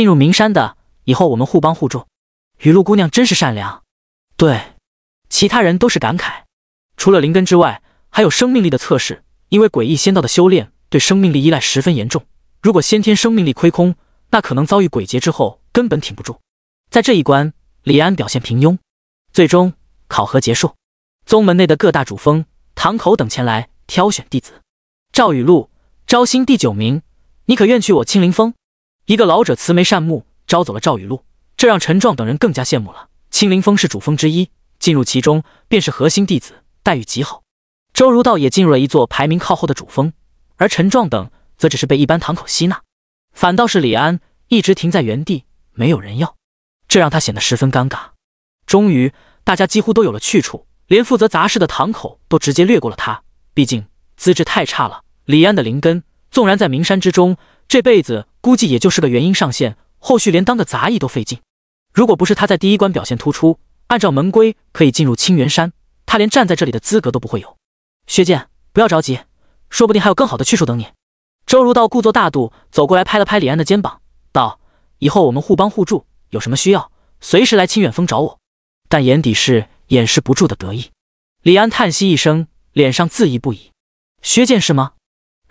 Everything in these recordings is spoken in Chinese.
进入名山的以后，我们互帮互助。雨露姑娘真是善良。对，其他人都是感慨。除了灵根之外，还有生命力的测试，因为诡异仙道的修炼对生命力依赖十分严重。如果先天生命力亏空，那可能遭遇鬼劫之后根本挺不住。在这一关，李安表现平庸，最终考核结束。宗门内的各大主峰、堂口等前来挑选弟子。赵雨露，招新第九名，你可愿去我青灵峰？一个老者慈眉善目，招走了赵雨露，这让陈壮等人更加羡慕了。青灵峰是主峰之一，进入其中便是核心弟子，待遇极好。周如道也进入了一座排名靠后的主峰，而陈壮等则只是被一般堂口吸纳。反倒是李安一直停在原地，没有人要，这让他显得十分尴尬。终于，大家几乎都有了去处，连负责杂事的堂口都直接略过了他，毕竟资质太差了。李安的灵根，纵然在名山之中。这辈子估计也就是个元婴上线，后续连当个杂役都费劲。如果不是他在第一关表现突出，按照门规可以进入青元山，他连站在这里的资格都不会有。薛剑，不要着急，说不定还有更好的去处等你。周如道故作大度，走过来拍了拍李安的肩膀，道：“以后我们互帮互助，有什么需要，随时来清远峰找我。”但眼底是掩饰不住的得意。李安叹息一声，脸上自意不已。薛剑是吗？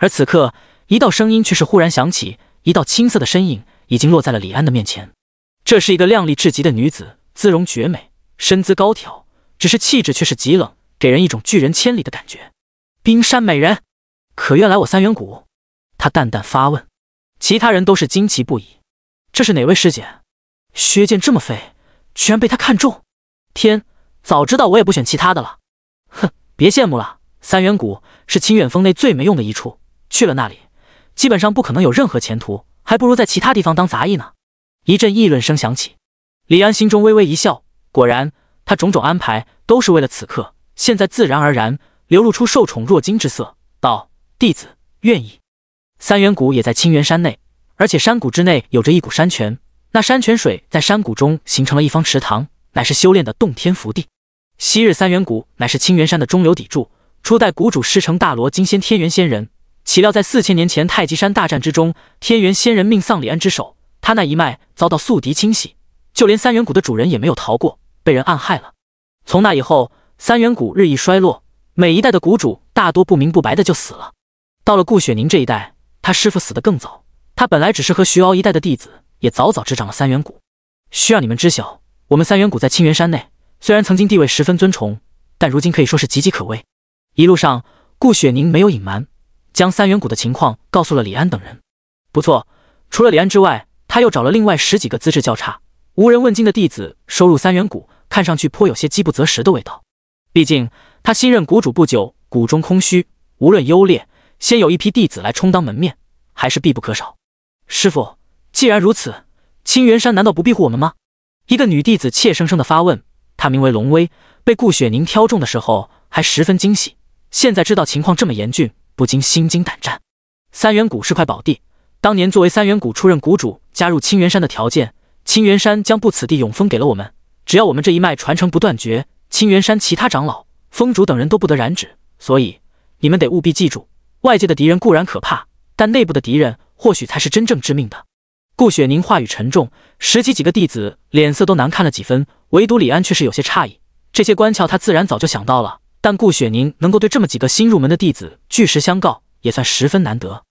而此刻。一道声音却是忽然响起，一道青色的身影已经落在了李安的面前。这是一个靓丽至极的女子，姿容绝美，身姿高挑，只是气质却是极冷，给人一种拒人千里的感觉。冰山美人，可愿来我三元谷？他淡淡发问。其他人都是惊奇不已。这是哪位师姐？薛剑这么废，居然被他看中？天，早知道我也不选其他的了。哼，别羡慕了，三元谷是清远峰内最没用的一处，去了那里。基本上不可能有任何前途，还不如在其他地方当杂役呢。一阵议论声响起，李安心中微微一笑。果然，他种种安排都是为了此刻。现在自然而然流露出受宠若惊之色，道：“弟子愿意。”三元谷也在青元山内，而且山谷之内有着一股山泉，那山泉水在山谷中形成了一方池塘，乃是修炼的洞天福地。昔日三元谷乃是青元山的中流砥柱，初代谷主师承大罗金仙天元仙人。岂料，在四千年前太极山大战之中，天元仙人命丧李安之手，他那一脉遭到宿敌清洗，就连三元谷的主人也没有逃过，被人暗害了。从那以后，三元谷日益衰落，每一代的谷主大多不明不白的就死了。到了顾雪凝这一代，他师傅死得更早，他本来只是和徐敖一代的弟子，也早早执掌了三元谷。需要你们知晓，我们三元谷在清源山内虽然曾经地位十分尊崇，但如今可以说是岌岌可危。一路上，顾雪凝没有隐瞒。将三元谷的情况告诉了李安等人。不错，除了李安之外，他又找了另外十几个资质较差、无人问津的弟子收入三元谷，看上去颇有些饥不择食的味道。毕竟他新任谷主不久，谷中空虚，无论优劣，先有一批弟子来充当门面，还是必不可少。师傅，既然如此，青源山难道不庇护我们吗？一个女弟子怯生生的发问。她名为龙威，被顾雪凝挑中的时候还十分惊喜，现在知道情况这么严峻。不禁心惊胆战。三元谷是块宝地，当年作为三元谷出任谷主，加入青元山的条件，青元山将不此地永封给了我们。只要我们这一脉传承不断绝，青元山其他长老、峰主等人都不得染指。所以，你们得务必记住，外界的敌人固然可怕，但内部的敌人或许才是真正致命的。顾雪凝话语沉重，十几几个弟子脸色都难看了几分，唯独李安却是有些诧异。这些关窍他自然早就想到了。但顾雪宁能够对这么几个新入门的弟子据实相告，也算十分难得。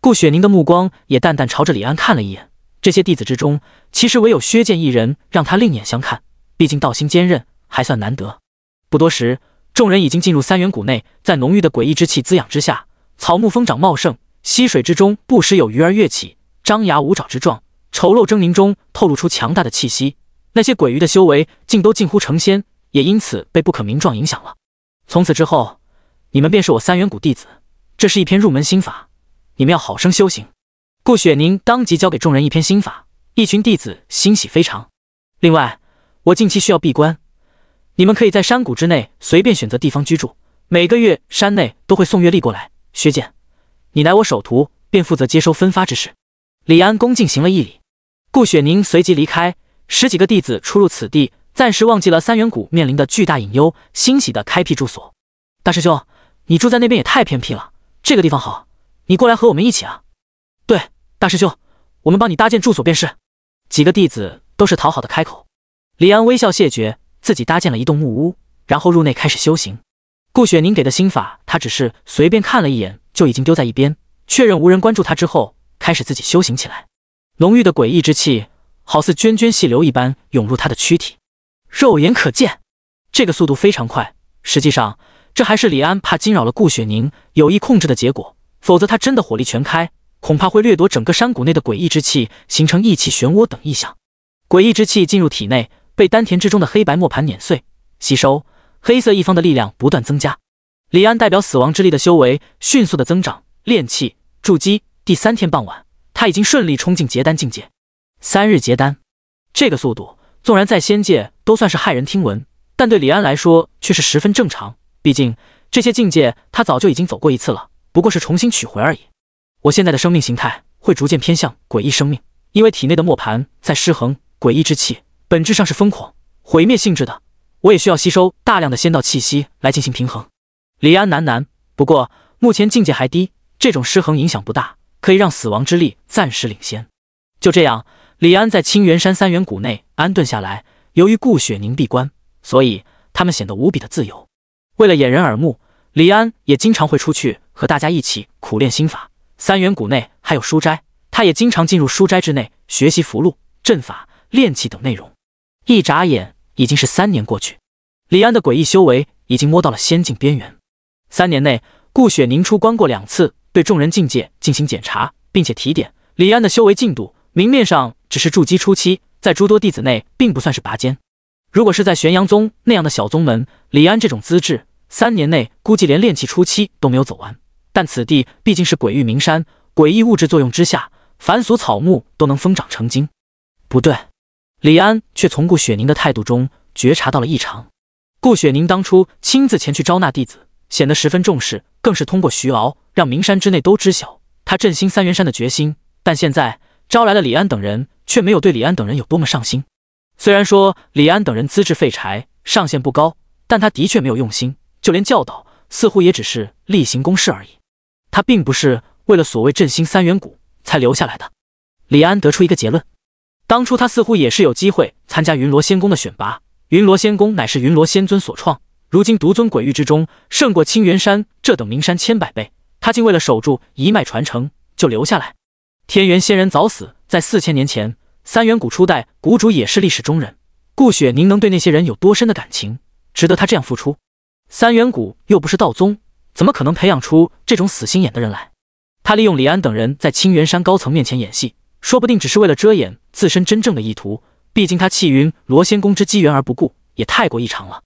顾雪宁的目光也淡淡朝着李安看了一眼。这些弟子之中，其实唯有薛剑一人让他另眼相看，毕竟道心坚韧，还算难得。不多时，众人已经进入三元谷内，在浓郁的诡异之气滋养之下，草木疯长茂盛，溪水之中不时有鱼儿跃起，张牙舞爪之状，丑陋狰狞中透露出强大的气息。那些鬼鱼的修为竟都近乎成仙，也因此被不可名状影响了。从此之后，你们便是我三元谷弟子。这是一篇入门心法，你们要好生修行。顾雪凝当即交给众人一篇心法，一群弟子欣喜非常。另外，我近期需要闭关，你们可以在山谷之内随便选择地方居住，每个月山内都会送月历过来。薛剑，你乃我首徒，便负责接收分发之事。李安恭敬行了一礼，顾雪凝随即离开。十几个弟子出入此地。暂时忘记了三元谷面临的巨大隐忧，欣喜的开辟住所。大师兄，你住在那边也太偏僻了。这个地方好，你过来和我们一起啊！对，大师兄，我们帮你搭建住所便是。几个弟子都是讨好的开口。李安微笑谢绝，自己搭建了一栋木屋，然后入内开始修行。顾雪凝给的心法，他只是随便看了一眼，就已经丢在一边。确认无人关注他之后，开始自己修行起来。浓郁的诡异之气，好似涓涓细流一般涌入他的躯体。肉眼可见，这个速度非常快。实际上，这还是李安怕惊扰了顾雪宁，有意控制的结果。否则，他真的火力全开，恐怕会掠夺整个山谷内的诡异之气，形成异气漩涡等异象。诡异之气进入体内，被丹田之中的黑白磨盘碾碎吸收，黑色一方的力量不断增加。李安代表死亡之力的修为迅速的增长，炼气筑基。第三天傍晚，他已经顺利冲进结丹境界。三日结丹，这个速度。纵然在仙界都算是骇人听闻，但对李安来说却是十分正常。毕竟这些境界他早就已经走过一次了，不过是重新取回而已。我现在的生命形态会逐渐偏向诡异生命，因为体内的磨盘在失衡。诡异之气本质上是疯狂、毁灭性质的，我也需要吸收大量的仙道气息来进行平衡。李安喃喃：“不过目前境界还低，这种失衡影响不大，可以让死亡之力暂时领先。”就这样。李安在清源山三元谷内安顿下来。由于顾雪凝闭关，所以他们显得无比的自由。为了掩人耳目，李安也经常会出去和大家一起苦练心法。三元谷内还有书斋，他也经常进入书斋之内学习符箓、阵法、炼器等内容。一眨眼，已经是三年过去。李安的诡异修为已经摸到了仙境边缘。三年内，顾雪凝出关过两次，对众人境界进行检查，并且提点李安的修为进度。明面上。只是筑基初期，在诸多弟子内并不算是拔尖。如果是在玄阳宗那样的小宗门，李安这种资质，三年内估计连炼气初期都没有走完。但此地毕竟是鬼域名山，诡异物质作用之下，凡俗草木都能疯长成精。不对，李安却从顾雪凝的态度中觉察到了异常。顾雪凝当初亲自前去招纳弟子，显得十分重视，更是通过徐敖让名山之内都知晓他振兴三元山的决心。但现在。招来了李安等人，却没有对李安等人有多么上心。虽然说李安等人资质废柴，上限不高，但他的确没有用心，就连教导似乎也只是例行公事而已。他并不是为了所谓振兴三元谷才留下来的。李安得出一个结论：当初他似乎也是有机会参加云罗仙宫的选拔。云罗仙宫乃是云罗仙尊所创，如今独尊鬼域之中，胜过青元山这等名山千百倍。他竟为了守住一脉传承，就留下来。天元仙人早死在四千年前，三元谷初代谷主也是历史中人。顾雪，您能对那些人有多深的感情？值得他这样付出？三元谷又不是道宗，怎么可能培养出这种死心眼的人来？他利用李安等人在青元山高层面前演戏，说不定只是为了遮掩自身真正的意图。毕竟他弃云罗仙宫之机缘而不顾，也太过异常了。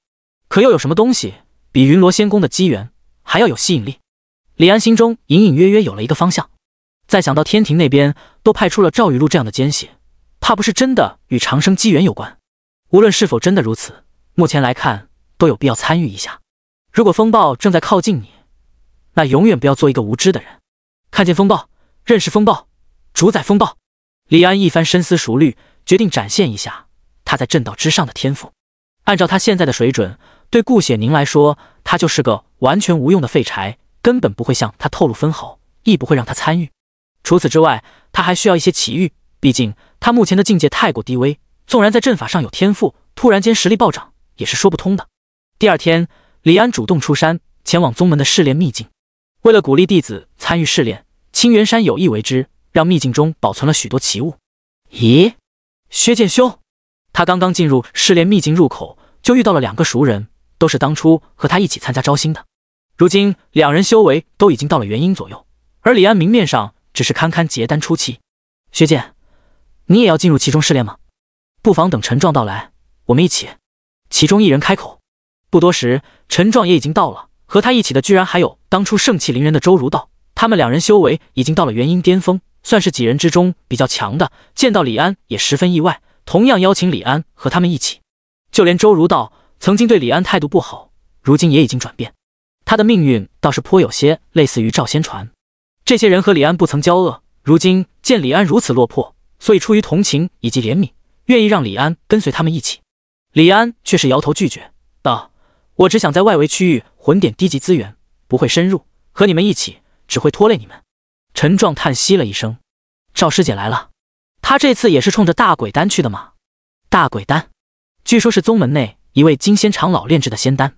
可又有什么东西比云罗仙宫的机缘还要有吸引力？李安心中隐隐约约有了一个方向。再想到天庭那边都派出了赵雨露这样的奸细，怕不是真的与长生机缘有关。无论是否真的如此，目前来看都有必要参与一下。如果风暴正在靠近你，那永远不要做一个无知的人。看见风暴，认识风暴，主宰风暴。李安一番深思熟虑，决定展现一下他在正道之上的天赋。按照他现在的水准，对顾雪凝来说，他就是个完全无用的废柴，根本不会向他透露分毫，亦不会让他参与。除此之外，他还需要一些奇遇。毕竟他目前的境界太过低微，纵然在阵法上有天赋，突然间实力暴涨也是说不通的。第二天，李安主动出山，前往宗门的试炼秘境。为了鼓励弟子参与试炼，青元山有意为之，让秘境中保存了许多奇物。咦，薛剑修，他刚刚进入试炼秘境入口，就遇到了两个熟人，都是当初和他一起参加招新。的，如今两人修为都已经到了元婴左右，而李安明面上。只是堪堪结丹初期，学姐，你也要进入其中试炼吗？不妨等陈壮到来，我们一起。其中一人开口。不多时，陈壮也已经到了，和他一起的居然还有当初盛气凌人的周如道。他们两人修为已经到了元婴巅峰，算是几人之中比较强的。见到李安也十分意外，同样邀请李安和他们一起。就连周如道，曾经对李安态度不好，如今也已经转变。他的命运倒是颇有些类似于赵先传。这些人和李安不曾交恶，如今见李安如此落魄，所以出于同情以及怜悯，愿意让李安跟随他们一起。李安却是摇头拒绝道：“我只想在外围区域混点低级资源，不会深入。和你们一起，只会拖累你们。”陈壮叹息了一声：“赵师姐来了，她这次也是冲着大鬼丹去的吗？大鬼丹，据说是宗门内一位金仙长老炼制的仙丹，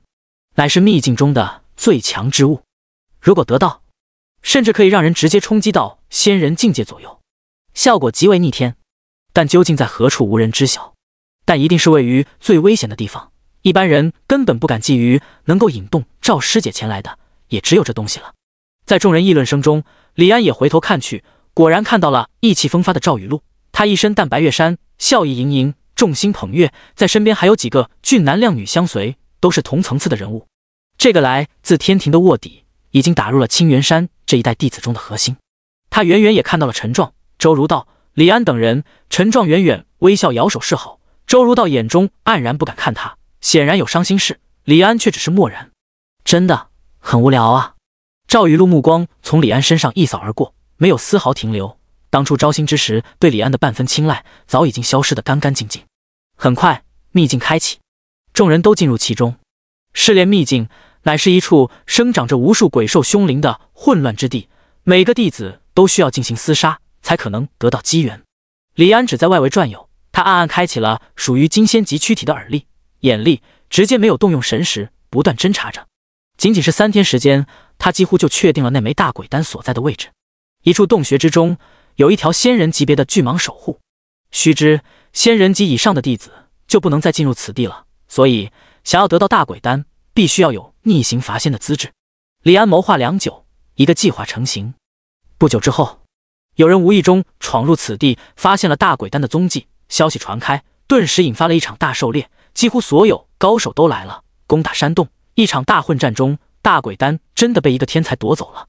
乃是秘境中的最强之物，如果得到……”甚至可以让人直接冲击到仙人境界左右，效果极为逆天。但究竟在何处，无人知晓。但一定是位于最危险的地方，一般人根本不敢觊觎。能够引动赵师姐前来的，也只有这东西了。在众人议论声中，李安也回头看去，果然看到了意气风发的赵雨露。他一身淡白月衫，笑意盈盈，众星捧月，在身边还有几个俊男靓女相随，都是同层次的人物。这个来自天庭的卧底，已经打入了青云山。这一代弟子中的核心，他远远也看到了陈壮、周如道、李安等人。陈壮远远微笑，摇手示好。周如道眼中黯然，不敢看他，显然有伤心事。李安却只是默然。真的很无聊啊！赵雨露目光从李安身上一扫而过，没有丝毫停留。当初招新之时对李安的半分青睐，早已经消失得干干净净。很快，秘境开启，众人都进入其中。试炼秘境。乃是一处生长着无数鬼兽凶灵的混乱之地，每个弟子都需要进行厮杀，才可能得到机缘。李安只在外围转悠，他暗暗开启了属于金仙级躯体的耳力、眼力，直接没有动用神识，不断侦查着。仅仅是三天时间，他几乎就确定了那枚大鬼丹所在的位置。一处洞穴之中，有一条仙人级别的巨蟒守护。须知，仙人级以上的弟子就不能再进入此地了，所以想要得到大鬼丹，必须要有。逆行伐仙的资质，李安谋划良久，一个计划成型。不久之后，有人无意中闯入此地，发现了大鬼丹的踪迹。消息传开，顿时引发了一场大狩猎，几乎所有高手都来了，攻打山洞。一场大混战中，大鬼丹真的被一个天才夺走了。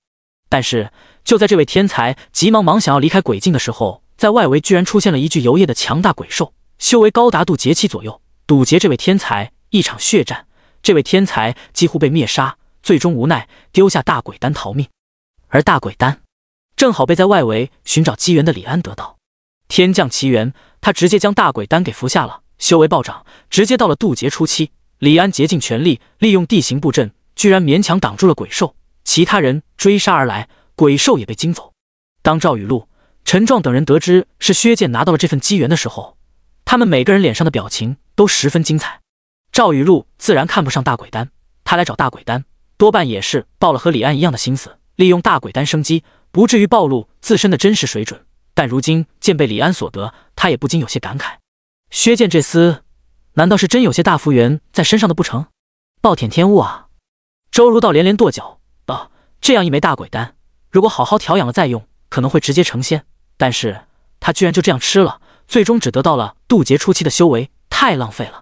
但是，就在这位天才急忙忙想要离开鬼境的时候，在外围居然出现了一具游曳的强大鬼兽，修为高达渡劫期左右，堵截这位天才。一场血战。这位天才几乎被灭杀，最终无奈丢下大鬼丹逃命，而大鬼丹正好被在外围寻找机缘的李安得到。天降奇缘，他直接将大鬼丹给服下了，修为暴涨，直接到了渡劫初期。李安竭尽全力利用地形布阵，居然勉强挡住了鬼兽。其他人追杀而来，鬼兽也被惊走。当赵雨露、陈壮等人得知是薛剑拿到了这份机缘的时候，他们每个人脸上的表情都十分精彩。赵雨露自然看不上大鬼丹，他来找大鬼丹，多半也是抱了和李安一样的心思，利用大鬼丹生机，不至于暴露自身的真实水准。但如今见被李安所得，他也不禁有些感慨：薛剑这厮，难道是真有些大福源在身上的不成？暴殄天物啊！周如道连连跺脚道：“这样一枚大鬼丹，如果好好调养了再用，可能会直接成仙。但是他居然就这样吃了，最终只得到了渡劫初期的修为，太浪费了。”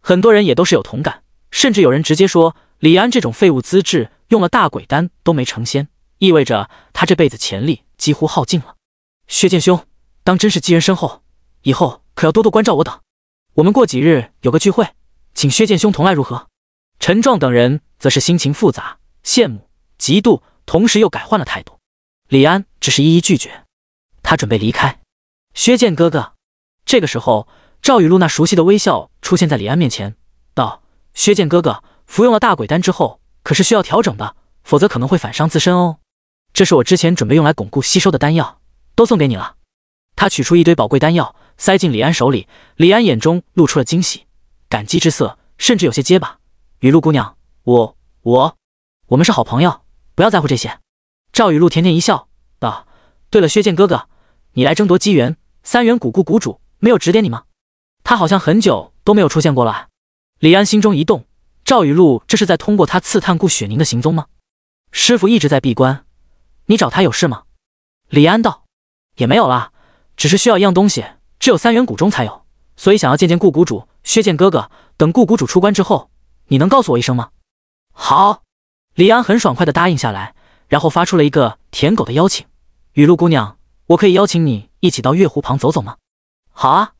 很多人也都是有同感，甚至有人直接说：“李安这种废物资质，用了大鬼丹都没成仙，意味着他这辈子潜力几乎耗尽了。”薛剑兄，当真是机缘深厚，以后可要多多关照我等。我们过几日有个聚会，请薛剑兄同来如何？陈壮等人则是心情复杂，羡慕、嫉妒，同时又改换了态度。李安只是一一拒绝，他准备离开。薛剑哥哥，这个时候。赵雨露那熟悉的微笑出现在李安面前，道：“薛剑哥哥，服用了大鬼丹之后，可是需要调整的，否则可能会反伤自身哦。这是我之前准备用来巩固吸收的丹药，都送给你了。”他取出一堆宝贵丹药，塞进李安手里。李安眼中露出了惊喜、感激之色，甚至有些结巴：“雨露姑娘，我我我们是好朋友，不要在乎这些。”赵雨露甜甜一笑，道：“对了，薛剑哥哥，你来争夺机缘，三元古故谷主没有指点你吗？”他好像很久都没有出现过了。李安心中一动，赵雨露这是在通过他刺探顾雪凝的行踪吗？师傅一直在闭关，你找他有事吗？李安道：“也没有啦，只是需要一样东西，只有三元谷中才有，所以想要见见顾谷主、薛剑哥哥。等顾谷主出关之后，你能告诉我一声吗？”好，李安很爽快地答应下来，然后发出了一个舔狗的邀请：“雨露姑娘，我可以邀请你一起到月湖旁走走吗？”好啊。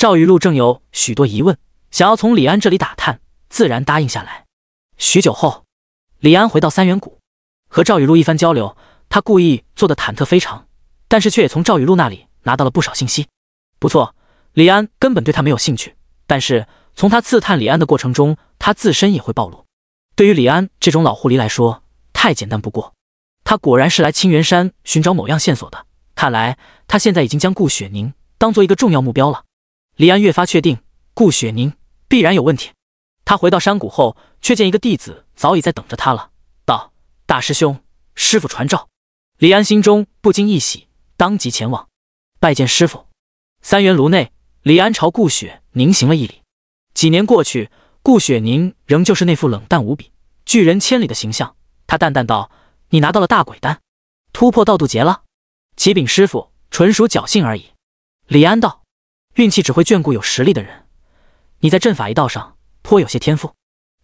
赵雨露正有许多疑问，想要从李安这里打探，自然答应下来。许久后，李安回到三元谷，和赵雨露一番交流，他故意做的忐忑非常，但是却也从赵雨露那里拿到了不少信息。不错，李安根本对他没有兴趣，但是从他刺探李安的过程中，他自身也会暴露。对于李安这种老狐狸来说，太简单不过。他果然是来青源山寻找某样线索的，看来他现在已经将顾雪宁当做一个重要目标了。李安越发确定，顾雪凝必然有问题。他回到山谷后，却见一个弟子早已在等着他了，道：“大师兄，师傅传召。”李安心中不禁一喜，当即前往拜见师傅。三元炉内，李安朝顾雪凝行了一礼。几年过去，顾雪凝仍旧是那副冷淡无比、拒人千里的形象。他淡淡道：“你拿到了大鬼丹，突破道渡劫了？”“启禀师傅，纯属侥幸而已。”李安道。运气只会眷顾有实力的人。你在阵法一道上颇有些天赋。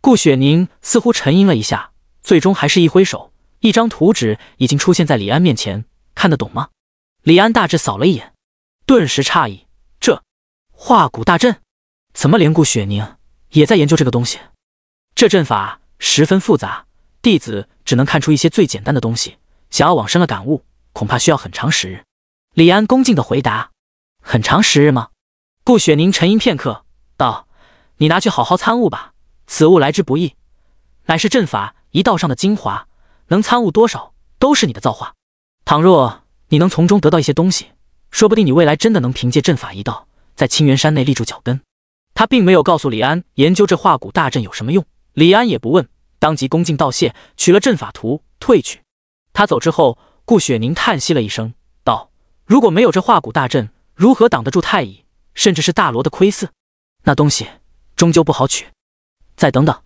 顾雪凝似乎沉吟了一下，最终还是一挥手，一张图纸已经出现在李安面前。看得懂吗？李安大致扫了一眼，顿时诧异：这化骨大阵，怎么连顾雪凝也在研究这个东西？这阵法十分复杂，弟子只能看出一些最简单的东西。想要往深了感悟，恐怕需要很长时日。李安恭敬地回答：很长时日吗？顾雪凝沉吟片刻，道：“你拿去好好参悟吧，此物来之不易，乃是阵法一道上的精华，能参悟多少都是你的造化。倘若你能从中得到一些东西，说不定你未来真的能凭借阵法一道在青源山内立住脚跟。”他并没有告诉李安研究这化骨大阵有什么用，李安也不问，当即恭敬道谢，取了阵法图退去。他走之后，顾雪凝叹息了一声，道：“如果没有这化骨大阵，如何挡得住太乙？”甚至是大罗的窥伺，那东西终究不好取。再等等，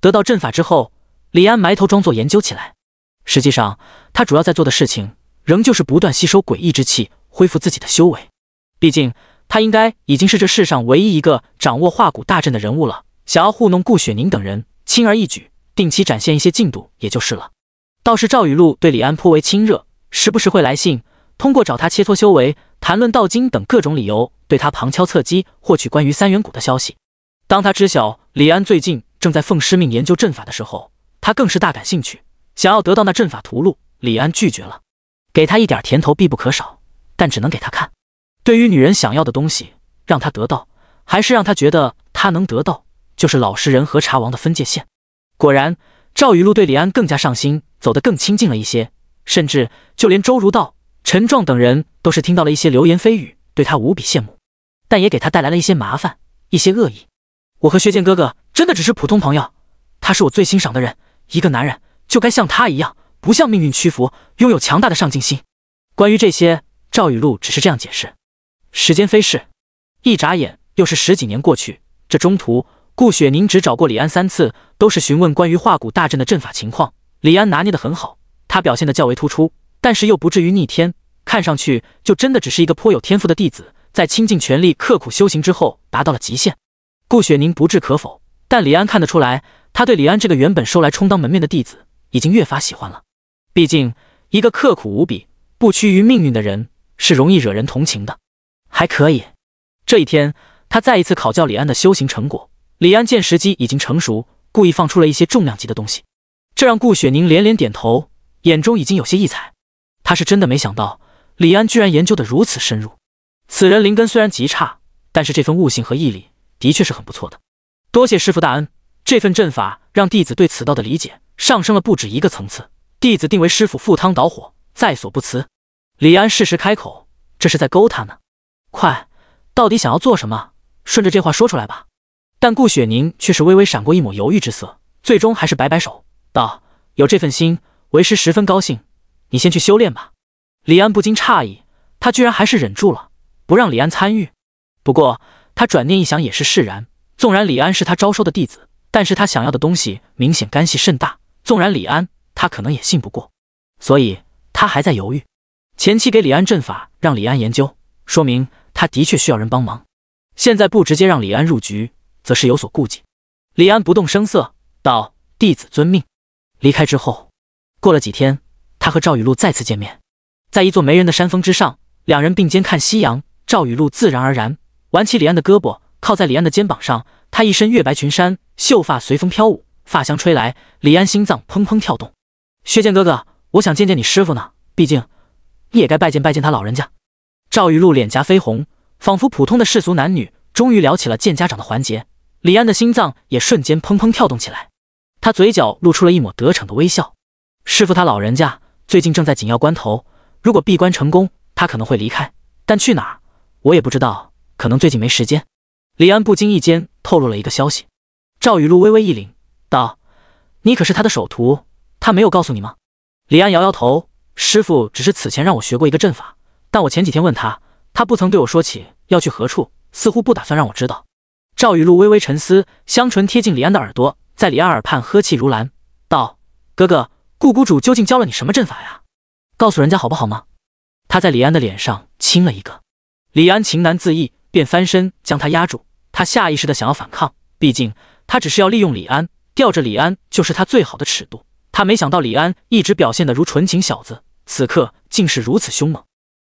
得到阵法之后，李安埋头装作研究起来。实际上，他主要在做的事情，仍旧是不断吸收诡异之气，恢复自己的修为。毕竟，他应该已经是这世上唯一一个掌握化骨大阵的人物了。想要糊弄顾雪凝等人，轻而易举。定期展现一些进度，也就是了。倒是赵雨露对李安颇为亲热，时不时会来信，通过找他切磋修为、谈论道经等各种理由。对他旁敲侧击获取关于三元谷的消息。当他知晓李安最近正在奉师命研究阵法的时候，他更是大感兴趣，想要得到那阵法图录。李安拒绝了，给他一点甜头必不可少，但只能给他看。对于女人想要的东西，让他得到，还是让他觉得他能得到，就是老实人和茶王的分界线。果然，赵雨露对李安更加上心，走得更亲近了一些，甚至就连周如道、陈壮等人都是听到了一些流言蜚语，对他无比羡慕。但也给他带来了一些麻烦，一些恶意。我和薛剑哥哥真的只是普通朋友。他是我最欣赏的人，一个男人就该像他一样，不向命运屈服，拥有强大的上进心。关于这些，赵雨露只是这样解释。时间飞逝，一眨眼又是十几年过去。这中途，顾雪宁只找过李安三次，都是询问关于化骨大阵的阵法情况。李安拿捏的很好，他表现的较为突出，但是又不至于逆天，看上去就真的只是一个颇有天赋的弟子。在倾尽全力、刻苦修行之后，达到了极限。顾雪宁不置可否，但李安看得出来，他对李安这个原本收来充当门面的弟子，已经越发喜欢了。毕竟，一个刻苦无比、不屈于命运的人，是容易惹人同情的。还可以。这一天，他再一次考教李安的修行成果。李安见时机已经成熟，故意放出了一些重量级的东西，这让顾雪宁连连点头，眼中已经有些异彩。他是真的没想到，李安居然研究的如此深入。此人灵根虽然极差，但是这份悟性和毅力的确是很不错的。多谢师傅大恩，这份阵法让弟子对此道的理解上升了不止一个层次。弟子定为师傅赴汤蹈火，在所不辞。李安适时开口，这是在勾他呢。快，到底想要做什么？顺着这话说出来吧。但顾雪凝却是微微闪过一抹犹豫之色，最终还是摆摆手道：“有这份心，为师十分高兴。你先去修炼吧。”李安不禁诧异，他居然还是忍住了。不让李安参与，不过他转念一想也是释然。纵然李安是他招收的弟子，但是他想要的东西明显干系甚大。纵然李安，他可能也信不过，所以他还在犹豫。前期给李安阵法让李安研究，说明他的确需要人帮忙。现在不直接让李安入局，则是有所顾忌。李安不动声色道：“弟子遵命。”离开之后，过了几天，他和赵雨露再次见面，在一座没人的山峰之上，两人并肩看夕阳。赵雨露自然而然挽起李安的胳膊，靠在李安的肩膀上。他一身月白裙衫，秀发随风飘舞，发香吹来，李安心脏砰砰跳动。薛剑哥哥，我想见见你师傅呢，毕竟你也该拜见拜见他老人家。赵雨露脸颊绯红，仿佛普通的世俗男女终于聊起了见家长的环节。李安的心脏也瞬间砰砰跳动起来，他嘴角露出了一抹得逞的微笑。师傅他老人家最近正在紧要关头，如果闭关成功，他可能会离开，但去哪儿？我也不知道，可能最近没时间。李安不经意间透露了一个消息，赵雨露微微一凛，道：“你可是他的首徒，他没有告诉你吗？”李安摇摇头：“师傅只是此前让我学过一个阵法，但我前几天问他，他不曾对我说起要去何处，似乎不打算让我知道。”赵雨露微微沉思，香唇贴近李安的耳朵，在李安耳畔呵气如兰，道：“哥哥，顾谷主究竟教了你什么阵法呀？告诉人家好不好吗？”他在李安的脸上亲了一个。李安情难自抑，便翻身将他压住。他下意识的想要反抗，毕竟他只是要利用李安，吊着李安就是他最好的尺度。他没想到李安一直表现得如纯情小子，此刻竟是如此凶猛。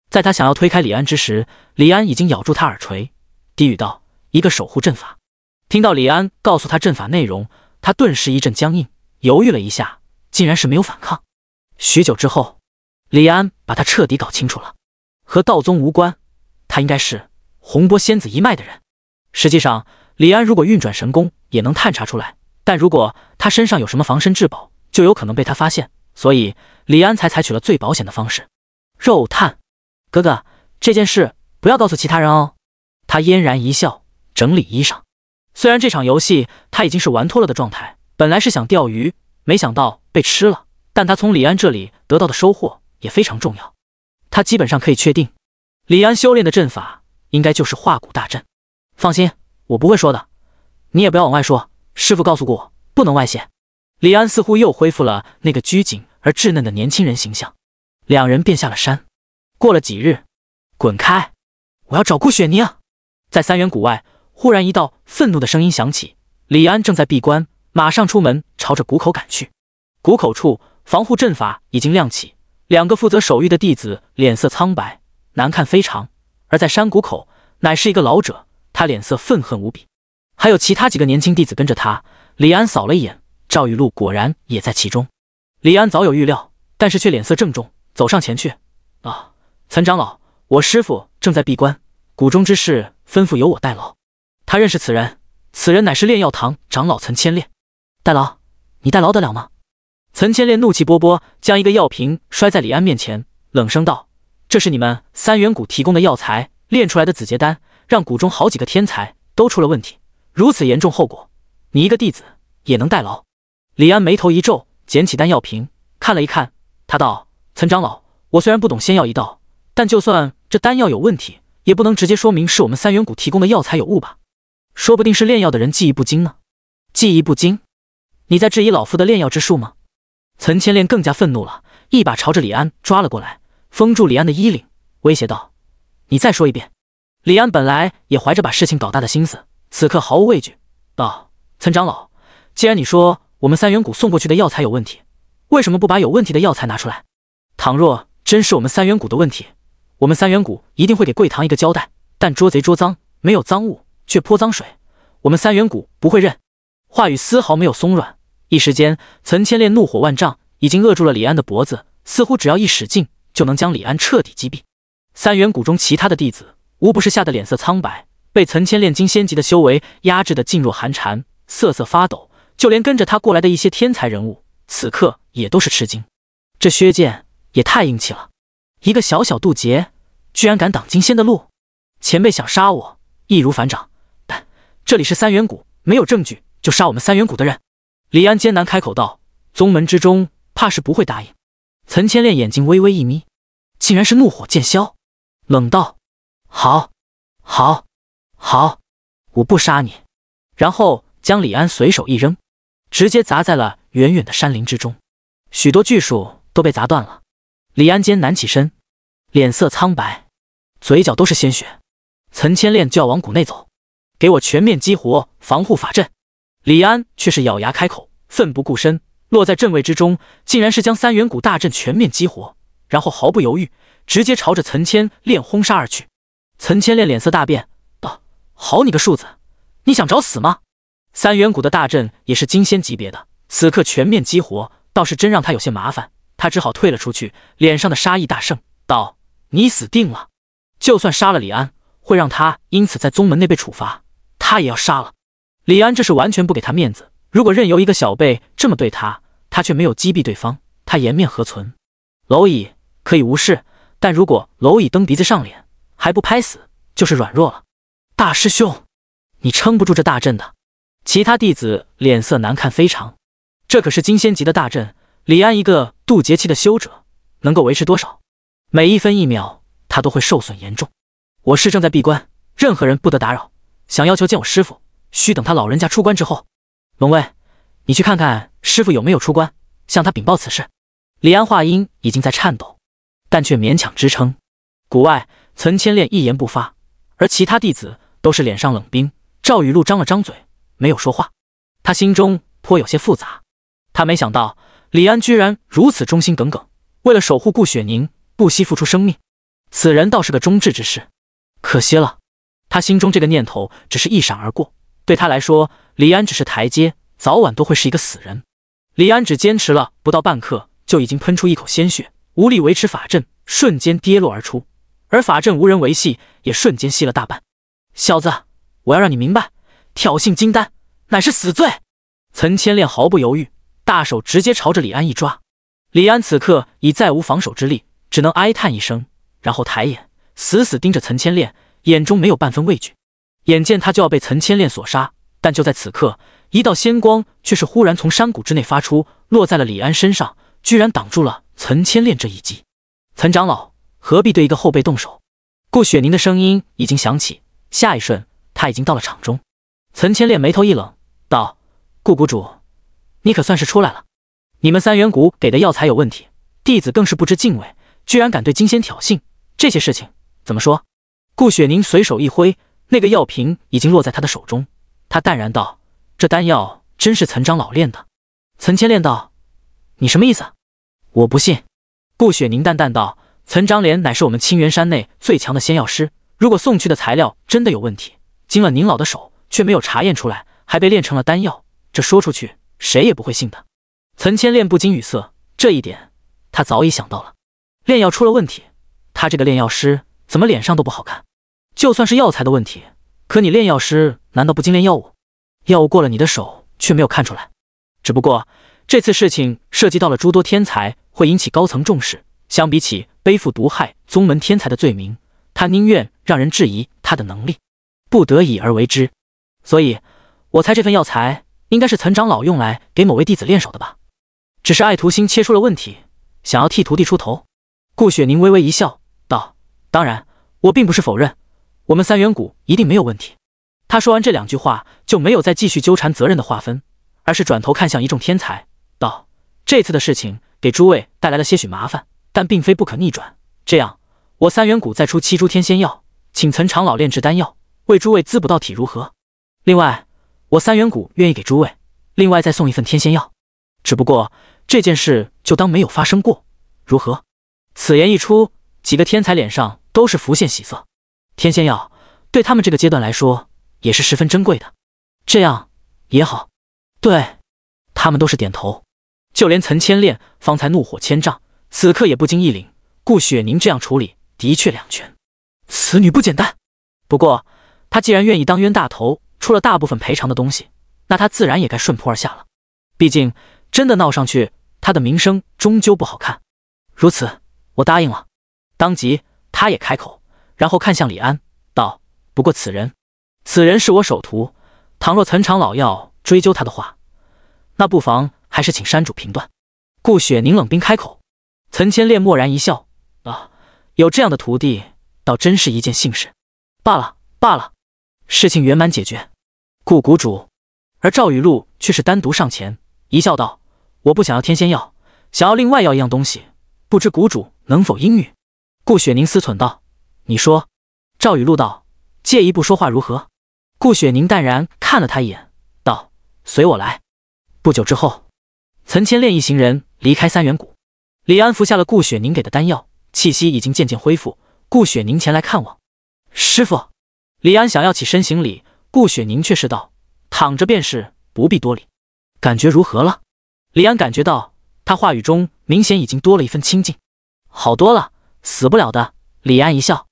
在他想要推开李安之时，李安已经咬住他耳垂，低语道：“一个守护阵法。”听到李安告诉他阵法内容，他顿时一阵僵硬，犹豫了一下，竟然是没有反抗。许久之后，李安把他彻底搞清楚了，和道宗无关。他应该是洪波仙子一脉的人。实际上，李安如果运转神功也能探查出来，但如果他身上有什么防身至宝，就有可能被他发现。所以李安才采取了最保险的方式。肉探哥哥，这件事不要告诉其他人哦。他嫣然一笑，整理衣裳。虽然这场游戏他已经是玩脱了的状态，本来是想钓鱼，没想到被吃了。但他从李安这里得到的收获也非常重要。他基本上可以确定。李安修炼的阵法应该就是化骨大阵。放心，我不会说的，你也不要往外说。师傅告诉过我，不能外泄。李安似乎又恢复了那个拘谨而稚嫩的年轻人形象。两人便下了山。过了几日，滚开！我要找顾雪宁。在三元谷外，忽然一道愤怒的声音响起。李安正在闭关，马上出门，朝着谷口赶去。谷口处防护阵法已经亮起，两个负责守御的弟子脸色苍白。难看非常，而在山谷口乃是一个老者，他脸色愤恨无比，还有其他几个年轻弟子跟着他。李安扫了一眼，赵雨露果然也在其中。李安早有预料，但是却脸色郑重，走上前去：“啊，岑长老，我师父正在闭关，谷中之事吩咐由我代劳。他认识此人，此人乃是炼药堂长老岑千炼。代劳，你代劳得了吗？”岑千炼怒气勃勃，将一个药瓶摔在李安面前，冷声道。这是你们三元谷提供的药材炼出来的紫结丹，让谷中好几个天才都出了问题，如此严重后果，你一个弟子也能代劳？李安眉头一皱，捡起丹药瓶，看了一看，他道：“岑长老，我虽然不懂仙药一道，但就算这丹药有问题，也不能直接说明是我们三元谷提供的药材有误吧？说不定是炼药的人技艺不精呢。”“技艺不精？你在质疑老夫的炼药之术吗？”岑千炼更加愤怒了，一把朝着李安抓了过来。封住李安的衣领，威胁道：“你再说一遍。”李安本来也怀着把事情搞大的心思，此刻毫无畏惧，道：“岑长老，既然你说我们三元谷送过去的药材有问题，为什么不把有问题的药材拿出来？倘若真是我们三元谷的问题，我们三元谷一定会给贵堂一个交代。但捉贼捉赃，没有赃物却泼脏水，我们三元谷不会认。”话语丝毫没有松软。一时间，岑千练怒火万丈，已经扼住了李安的脖子，似乎只要一使劲。就能将李安彻底击毙。三元谷中其他的弟子，无不是吓得脸色苍白，被岑千炼金仙级的修为压制的噤若寒蝉，瑟瑟发抖。就连跟着他过来的一些天才人物，此刻也都是吃惊：这薛剑也太硬气了，一个小小渡劫，居然敢挡金仙的路！前辈想杀我，易如反掌。但这里是三元谷，没有证据就杀我们三元谷的人，李安艰难开口道：“宗门之中，怕是不会答应。”岑千炼眼睛微微一眯，竟然是怒火渐消，冷道：“好，好，好，我不杀你。”然后将李安随手一扔，直接砸在了远远的山林之中，许多巨树都被砸断了。李安艰难起身，脸色苍白，嘴角都是鲜血。岑千炼就要往谷内走，给我全面激活防护法阵。李安却是咬牙开口，奋不顾身。落在阵位之中，竟然是将三元谷大阵全面激活，然后毫不犹豫，直接朝着岑千炼轰杀而去。岑千炼脸色大变，道：“好你个庶子，你想找死吗？”三元谷的大阵也是金仙级别的，此刻全面激活，倒是真让他有些麻烦。他只好退了出去，脸上的杀意大盛，道：“你死定了！就算杀了李安，会让他因此在宗门内被处罚，他也要杀了李安。这是完全不给他面子。”如果任由一个小辈这么对他，他却没有击毙对方，他颜面何存？蝼蚁可以无视，但如果蝼蚁蹬鼻子上脸还不拍死，就是软弱了。大师兄，你撑不住这大阵的。其他弟子脸色难看非常，这可是金仙级的大阵，李安一个渡劫期的修者能够维持多少？每一分一秒，他都会受损严重。我师正在闭关，任何人不得打扰。想要求见我师傅，需等他老人家出关之后。龙威，你去看看师傅有没有出关，向他禀报此事。李安话音已经在颤抖，但却勉强支撑。谷外，岑千恋一言不发，而其他弟子都是脸上冷冰。赵雨露张了张嘴，没有说话，他心中颇有些复杂。他没想到李安居然如此忠心耿耿，为了守护顾雪凝不惜付出生命，此人倒是个忠志之士，可惜了。他心中这个念头只是一闪而过。对他来说，李安只是台阶，早晚都会是一个死人。李安只坚持了不到半刻，就已经喷出一口鲜血，无力维持法阵，瞬间跌落而出，而法阵无人维系，也瞬间吸了大半。小子，我要让你明白，挑衅金丹乃是死罪！岑千恋毫不犹豫，大手直接朝着李安一抓。李安此刻已再无防守之力，只能哀叹一声，然后抬眼，死死盯着岑千恋，眼中没有半分畏惧。眼见他就要被岑千练所杀，但就在此刻，一道仙光却是忽然从山谷之内发出，落在了李安身上，居然挡住了岑千练这一击。岑长老何必对一个后辈动手？顾雪凝的声音已经响起，下一瞬他已经到了场中。岑千炼眉头一冷，道：“顾谷主，你可算是出来了。你们三元谷给的药材有问题，弟子更是不知敬畏，居然敢对金仙挑衅，这些事情怎么说？”顾雪凝随手一挥。那个药瓶已经落在他的手中，他淡然道：“这丹药真是岑长老炼的。”岑千炼道：“你什么意思？我不信。”顾雪凝淡淡道：“岑长脸乃是我们清源山内最强的仙药师，如果送去的材料真的有问题，经了您老的手却没有查验出来，还被炼成了丹药，这说出去谁也不会信的。”岑千炼不禁语塞，这一点他早已想到了。炼药出了问题，他这个炼药师怎么脸上都不好看？就算是药材的问题，可你炼药师难道不精炼药物？药物过了你的手却没有看出来。只不过这次事情涉及到了诸多天才，会引起高层重视。相比起背负毒害宗门天才的罪名，他宁愿让人质疑他的能力，不得已而为之。所以，我猜这份药材应该是岑长老用来给某位弟子练手的吧？只是爱徒心切出了问题，想要替徒弟出头。顾雪凝微微一笑，道：“当然，我并不是否认。”我们三元谷一定没有问题。他说完这两句话，就没有再继续纠缠责任的划分，而是转头看向一众天才，道：“这次的事情给诸位带来了些许麻烦，但并非不可逆转。这样，我三元谷再出七株天仙药，请岑长老炼制丹药，为诸位滋补道体，如何？另外，我三元谷愿意给诸位另外再送一份天仙药，只不过这件事就当没有发生过，如何？”此言一出，几个天才脸上都是浮现喜色。天仙药对他们这个阶段来说也是十分珍贵的，这样也好。对，他们都是点头。就连岑千恋方才怒火千丈，此刻也不禁一凛。顾雪凝这样处理，的确两全。此女不简单。不过她既然愿意当冤大头，出了大部分赔偿的东西，那她自然也该顺坡而下了。毕竟真的闹上去，她的名声终究不好看。如此，我答应了。当即，他也开口。然后看向李安，道：“不过此人，此人是我首徒。倘若岑长老要追究他的话，那不妨还是请山主评断。”顾雪凝冷冰开口。岑千烈默然一笑：“啊，有这样的徒弟，倒真是一件幸事。罢了罢了，事情圆满解决。”顾谷主，而赵雨露却是单独上前，一笑道：“我不想要天仙药，想要另外要一样东西，不知谷主能否应允？”顾雪凝思忖道。你说，赵雨露道：“借一步说话如何？”顾雪凝淡然看了他一眼，道：“随我来。”不久之后，岑千恋一行人离开三元谷。李安服下了顾雪凝给的丹药，气息已经渐渐恢复。顾雪凝前来看望，师傅。李安想要起身行礼，顾雪凝却是道：“躺着便是，不必多礼。感觉如何了？”李安感觉到他话语中明显已经多了一份亲近，好多了，死不了的。李安一笑。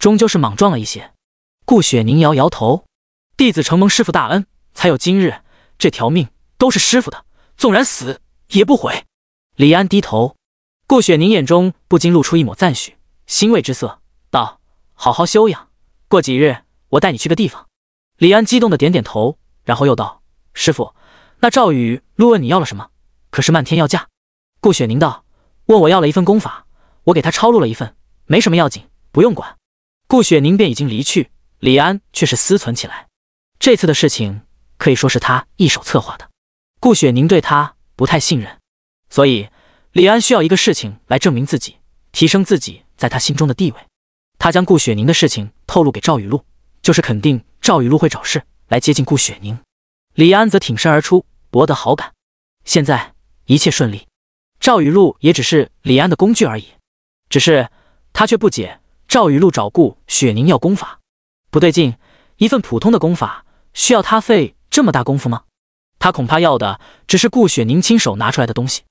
终究是莽撞了一些，顾雪凝摇摇头：“弟子承蒙师傅大恩，才有今日，这条命都是师傅的，纵然死也不悔。”李安低头，顾雪凝眼中不禁露出一抹赞许、欣慰之色，道：“好好休养，过几日我带你去个地方。”李安激动的点点头，然后又道：“师傅，那赵宇路问你要了什么？可是漫天要价？”顾雪凝道：“问我要了一份功法，我给他抄录了一份，没什么要紧，不用管。”顾雪宁便已经离去，李安却是思忖起来，这次的事情可以说是他一手策划的。顾雪宁对他不太信任，所以李安需要一个事情来证明自己，提升自己在他心中的地位。他将顾雪宁的事情透露给赵雨露，就是肯定赵雨露会找事来接近顾雪宁。李安则挺身而出，博得好感。现在一切顺利，赵雨露也只是李安的工具而已。只是他却不解。赵雨露找顾雪凝要功法，不对劲，一份普通的功法需要他费这么大功夫吗？他恐怕要的只是顾雪凝亲手拿出来的东西。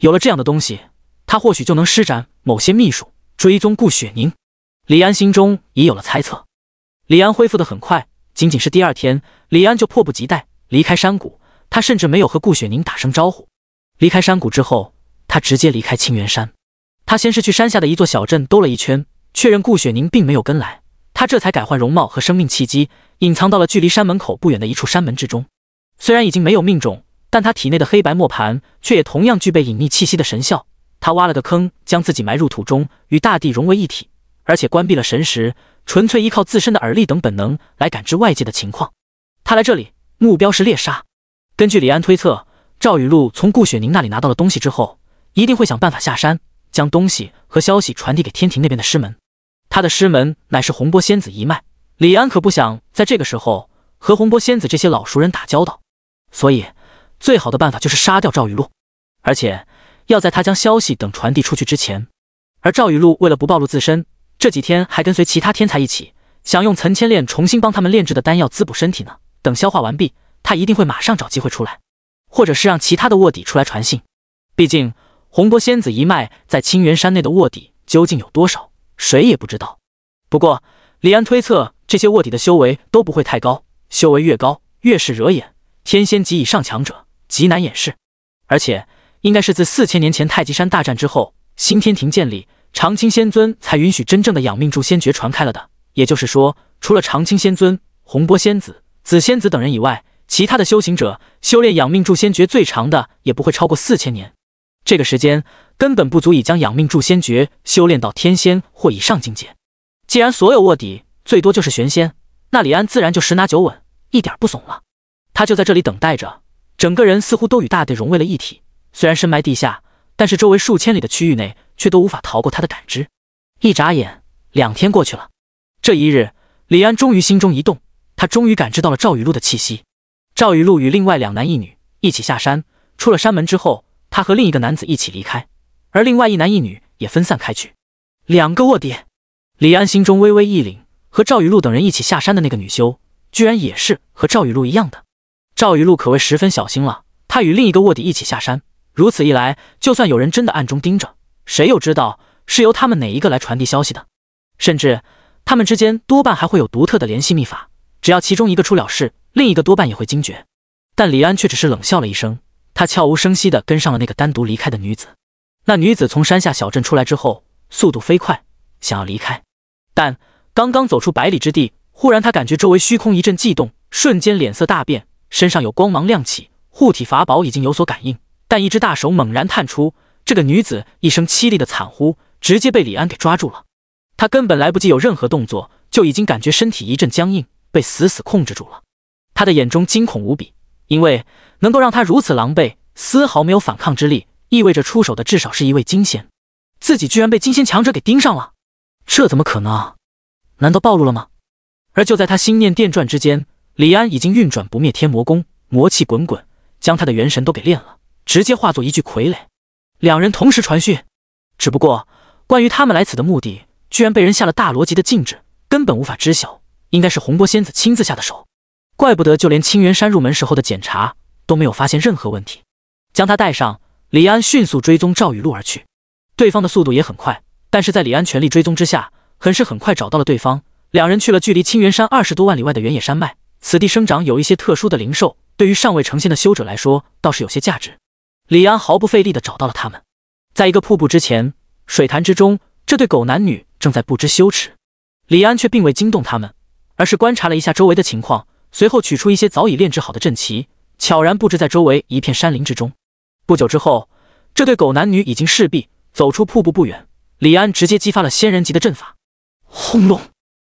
有了这样的东西，他或许就能施展某些秘术追踪顾雪凝。李安心中已有了猜测。李安恢复的很快，仅仅是第二天，李安就迫不及待离开山谷，他甚至没有和顾雪凝打声招呼。离开山谷之后，他直接离开清源山。他先是去山下的一座小镇兜了一圈。确认顾雪凝并没有跟来，他这才改换容貌和生命契机，隐藏到了距离山门口不远的一处山门之中。虽然已经没有命中，但他体内的黑白磨盘却也同样具备隐匿气息的神效。他挖了个坑，将自己埋入土中，与大地融为一体，而且关闭了神识，纯粹依靠自身的耳力等本能来感知外界的情况。他来这里目标是猎杀。根据李安推测，赵雨露从顾雪凝那里拿到了东西之后，一定会想办法下山，将东西和消息传递给天庭那边的师门。他的师门乃是洪波仙子一脉，李安可不想在这个时候和洪波仙子这些老熟人打交道，所以最好的办法就是杀掉赵雨露，而且要在他将消息等传递出去之前。而赵雨露为了不暴露自身，这几天还跟随其他天才一起，想用岑千恋重新帮他们炼制的丹药滋补身体呢。等消化完毕，他一定会马上找机会出来，或者是让其他的卧底出来传信。毕竟洪波仙子一脉在青原山内的卧底究竟有多少？谁也不知道。不过，李安推测，这些卧底的修为都不会太高。修为越高，越是惹眼。天仙级以上强者极难掩饰。而且，应该是自四千年前太极山大战之后，新天庭建立，长青仙尊才允许真正的养命助仙诀传开了的。也就是说，除了长青仙尊、洪波仙子、紫仙子等人以外，其他的修行者修炼养命助仙诀最长的也不会超过四千年。这个时间。根本不足以将养命铸仙诀修炼到天仙或以上境界。既然所有卧底最多就是玄仙，那李安自然就十拿九稳，一点不怂了。他就在这里等待着，整个人似乎都与大地融为了一体。虽然深埋地下，但是周围数千里的区域内却都无法逃过他的感知。一眨眼，两天过去了。这一日，李安终于心中一动，他终于感知到了赵雨露的气息。赵雨露与另外两男一女一起下山，出了山门之后，他和另一个男子一起离开。而另外一男一女也分散开去，两个卧底，李安心中微微一凛。和赵雨露等人一起下山的那个女修，居然也是和赵雨露一样的。赵雨露可谓十分小心了，她与另一个卧底一起下山，如此一来，就算有人真的暗中盯着，谁又知道是由他们哪一个来传递消息的？甚至他们之间多半还会有独特的联系秘法，只要其中一个出了事，另一个多半也会惊觉。但李安却只是冷笑了一声，他悄无声息的跟上了那个单独离开的女子。那女子从山下小镇出来之后，速度飞快，想要离开，但刚刚走出百里之地，忽然她感觉周围虚空一阵悸动，瞬间脸色大变，身上有光芒亮起，护体法宝已经有所感应，但一只大手猛然探出，这个女子一声凄厉的惨呼，直接被李安给抓住了。她根本来不及有任何动作，就已经感觉身体一阵僵硬，被死死控制住了。她的眼中惊恐无比，因为能够让她如此狼狈，丝毫没有反抗之力。意味着出手的至少是一位金仙，自己居然被金仙强者给盯上了，这怎么可能？难道暴露了吗？而就在他心念电转之间，李安已经运转不灭天魔功，魔气滚滚，将他的元神都给炼了，直接化作一具傀儡。两人同时传讯，只不过关于他们来此的目的，居然被人下了大罗级的禁制，根本无法知晓。应该是洪波仙子亲自下的手，怪不得就连青元山入门时候的检查都没有发现任何问题，将他带上。李安迅速追踪赵雨露而去，对方的速度也很快，但是在李安全力追踪之下，很是很快找到了对方。两人去了距离青云山二十多万里外的原野山脉，此地生长有一些特殊的灵兽，对于尚未成仙的修者来说，倒是有些价值。李安毫不费力的找到了他们，在一个瀑布之前，水潭之中，这对狗男女正在不知羞耻。李安却并未惊动他们，而是观察了一下周围的情况，随后取出一些早已炼制好的阵旗，悄然布置在周围一片山林之中。不久之后，这对狗男女已经势必走出瀑布不远。李安直接激发了仙人级的阵法，轰隆，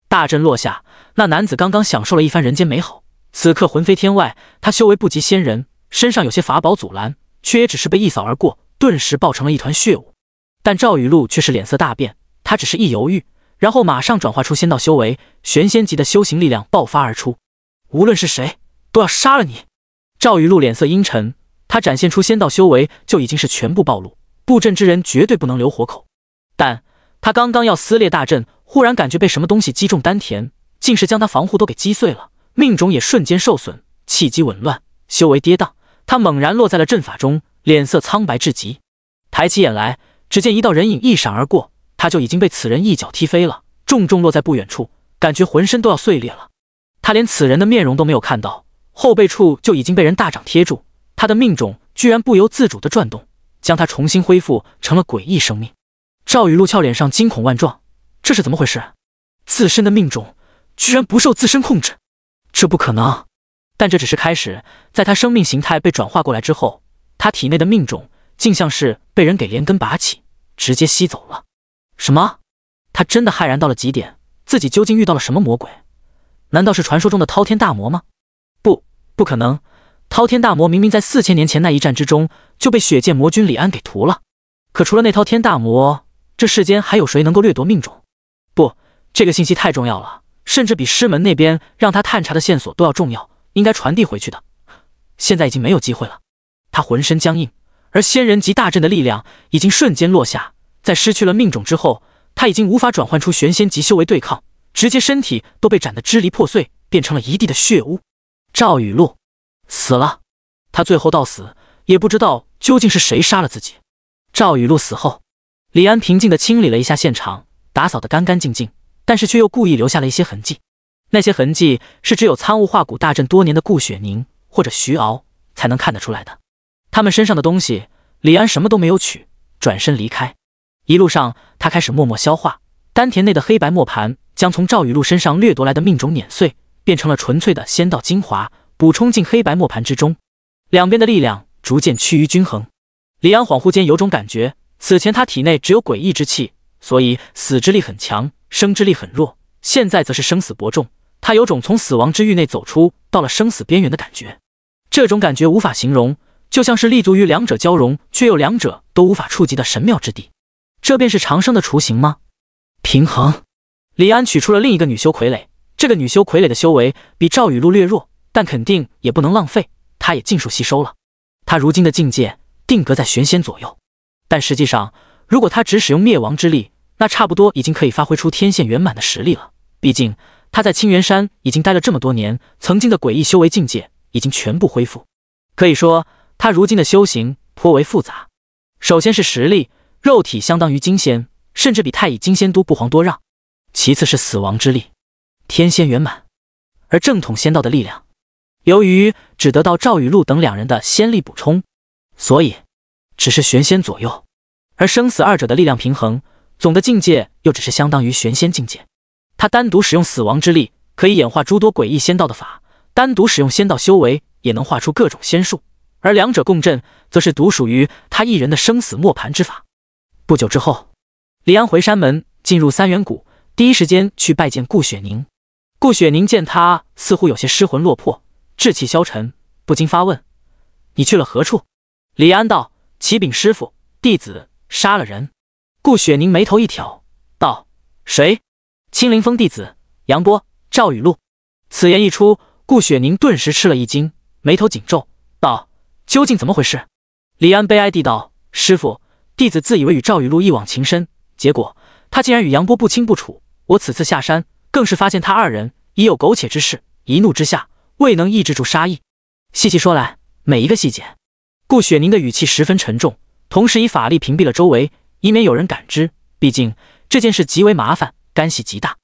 大阵落下。那男子刚刚享受了一番人间美好，此刻魂飞天外。他修为不及仙人，身上有些法宝阻拦，却也只是被一扫而过，顿时爆成了一团血雾。但赵雨露却是脸色大变，他只是一犹豫，然后马上转化出仙道修为，玄仙级的修行力量爆发而出。无论是谁，都要杀了你！赵雨露脸色阴沉。他展现出仙道修为，就已经是全部暴露。布阵之人绝对不能留活口。但他刚刚要撕裂大阵，忽然感觉被什么东西击中丹田，竟是将他防护都给击碎了，命种也瞬间受损，气机紊乱，修为跌宕。他猛然落在了阵法中，脸色苍白至极。抬起眼来，只见一道人影一闪而过，他就已经被此人一脚踢飞了，重重落在不远处，感觉浑身都要碎裂了。他连此人的面容都没有看到，后背处就已经被人大掌贴住。他的命种居然不由自主的转动，将他重新恢复成了诡异生命。赵雨露俏脸上惊恐万状，这是怎么回事？自身的命种居然不受自身控制，这不可能！但这只是开始，在他生命形态被转化过来之后，他体内的命种竟像是被人给连根拔起，直接吸走了。什么？他真的骇然到了极点，自己究竟遇到了什么魔鬼？难道是传说中的滔天大魔吗？不，不可能！滔天大魔明明在四千年前那一战之中就被血剑魔君李安给屠了，可除了那滔天大魔，这世间还有谁能够掠夺命种？不，这个信息太重要了，甚至比师门那边让他探查的线索都要重要，应该传递回去的。现在已经没有机会了。他浑身僵硬，而仙人级大阵的力量已经瞬间落下。在失去了命种之后，他已经无法转换出玄仙级修为对抗，直接身体都被斩得支离破碎，变成了一地的血污。赵雨露。死了，他最后到死也不知道究竟是谁杀了自己。赵雨露死后，李安平静地清理了一下现场，打扫得干干净净，但是却又故意留下了一些痕迹。那些痕迹是只有参悟化骨大阵多年的顾雪凝或者徐敖才能看得出来的。他们身上的东西，李安什么都没有取，转身离开。一路上，他开始默默消化丹田内的黑白磨盘，将从赵雨露身上掠夺来的命种碾碎，变成了纯粹的仙道精华。补充进黑白磨盘之中，两边的力量逐渐趋于均衡。李安恍惚间有种感觉，此前他体内只有诡异之气，所以死之力很强，生之力很弱。现在则是生死伯仲，他有种从死亡之域内走出，到了生死边缘的感觉。这种感觉无法形容，就像是立足于两者交融，却又两者都无法触及的神妙之地。这便是长生的雏形吗？平衡。李安取出了另一个女修傀儡，这个女修傀儡的修为比赵雨露略弱。但肯定也不能浪费，他也尽数吸收了。他如今的境界定格在玄仙左右，但实际上，如果他只使用灭亡之力，那差不多已经可以发挥出天仙圆满的实力了。毕竟他在青元山已经待了这么多年，曾经的诡异修为境界已经全部恢复。可以说，他如今的修行颇为复杂。首先是实力，肉体相当于金仙，甚至比太乙金仙都不遑多让；其次是死亡之力，天仙圆满，而正统仙道的力量。由于只得到赵雨露等两人的仙力补充，所以只是玄仙左右，而生死二者的力量平衡，总的境界又只是相当于玄仙境界。他单独使用死亡之力，可以演化诸多诡异仙道的法；单独使用仙道修为，也能画出各种仙术。而两者共振，则是独属于他一人的生死磨盘之法。不久之后，李安回山门，进入三元谷，第一时间去拜见顾雪凝。顾雪凝见他似乎有些失魂落魄。志气消沉，不禁发问：“你去了何处？”李安道：“启禀师傅，弟子杀了人。”顾雪凝眉头一挑，道：“谁？”青林峰弟子杨波、赵雨露。此言一出，顾雪凝顿时吃了一惊，眉头紧皱，道：“究竟怎么回事？”李安悲哀地道：“师傅，弟子自以为与赵雨露一往情深，结果他竟然与杨波不清不楚。我此次下山，更是发现他二人已有苟且之事。一怒之下。”未能抑制住杀意。细细说来，每一个细节。顾雪凝的语气十分沉重，同时以法力屏蔽了周围，以免有人感知。毕竟这件事极为麻烦，干系极大。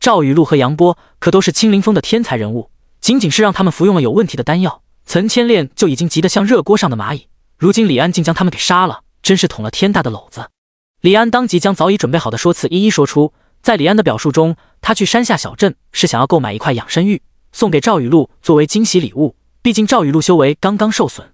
赵雨露和杨波可都是青灵峰的天才人物，仅仅是让他们服用了有问题的丹药，岑千恋就已经急得像热锅上的蚂蚁。如今李安竟将他们给杀了，真是捅了天大的篓子。李安当即将早已准备好的说辞一一说出。在李安的表述中，他去山下小镇是想要购买一块养生玉。送给赵雨露作为惊喜礼物，毕竟赵雨露修为刚刚受损。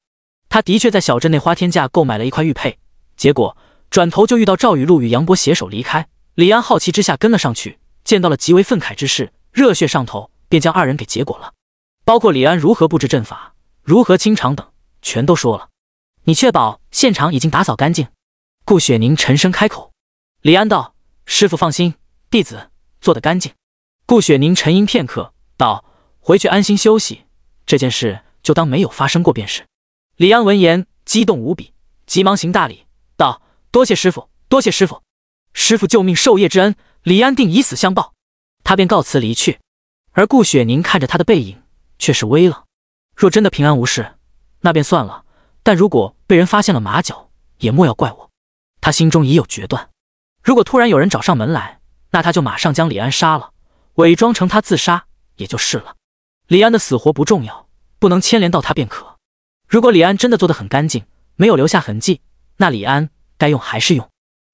他的确在小镇内花天价购买了一块玉佩，结果转头就遇到赵雨露与杨博携手离开。李安好奇之下跟了上去，见到了极为愤慨之事，热血上头便将二人给结果了。包括李安如何布置阵法、如何清场等，全都说了。你确保现场已经打扫干净？顾雪凝沉声开口。李安道：“师傅放心，弟子做得干净。”顾雪凝沉吟片刻，道。回去安心休息，这件事就当没有发生过便是。李安闻言激动无比，急忙行大礼道：“多谢师傅，多谢师傅，师傅救命受业之恩，李安定以死相报。”他便告辞离去。而顾雪凝看着他的背影，却是微冷。若真的平安无事，那便算了；但如果被人发现了马脚，也莫要怪我。他心中已有决断：如果突然有人找上门来，那他就马上将李安杀了，伪装成他自杀，也就是了。李安的死活不重要，不能牵连到他便可。如果李安真的做得很干净，没有留下痕迹，那李安该用还是用，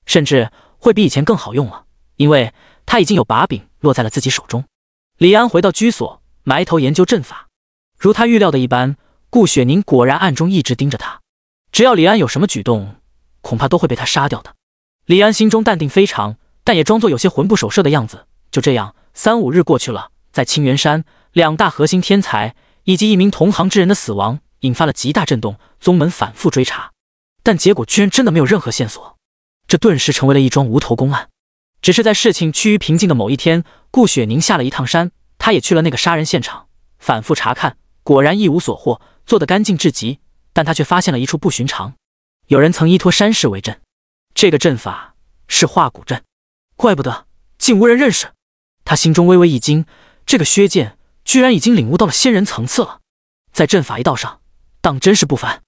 甚至会比以前更好用了，因为他已经有把柄落在了自己手中。李安回到居所，埋头研究阵法。如他预料的一般，顾雪宁果然暗中一直盯着他，只要李安有什么举动，恐怕都会被他杀掉的。李安心中淡定非常，但也装作有些魂不守舍的样子。就这样，三五日过去了，在清源山。两大核心天才以及一名同行之人的死亡，引发了极大震动。宗门反复追查，但结果居然真的没有任何线索，这顿时成为了一桩无头公案。只是在事情趋于平静的某一天，顾雪宁下了一趟山，他也去了那个杀人现场，反复查看，果然一无所获，做得干净至极。但他却发现了一处不寻常：有人曾依托山势为阵，这个阵法是化骨阵，怪不得竟无人认识。他心中微微一惊，这个薛剑。居然已经领悟到了仙人层次了，在阵法一道上，当真是不凡。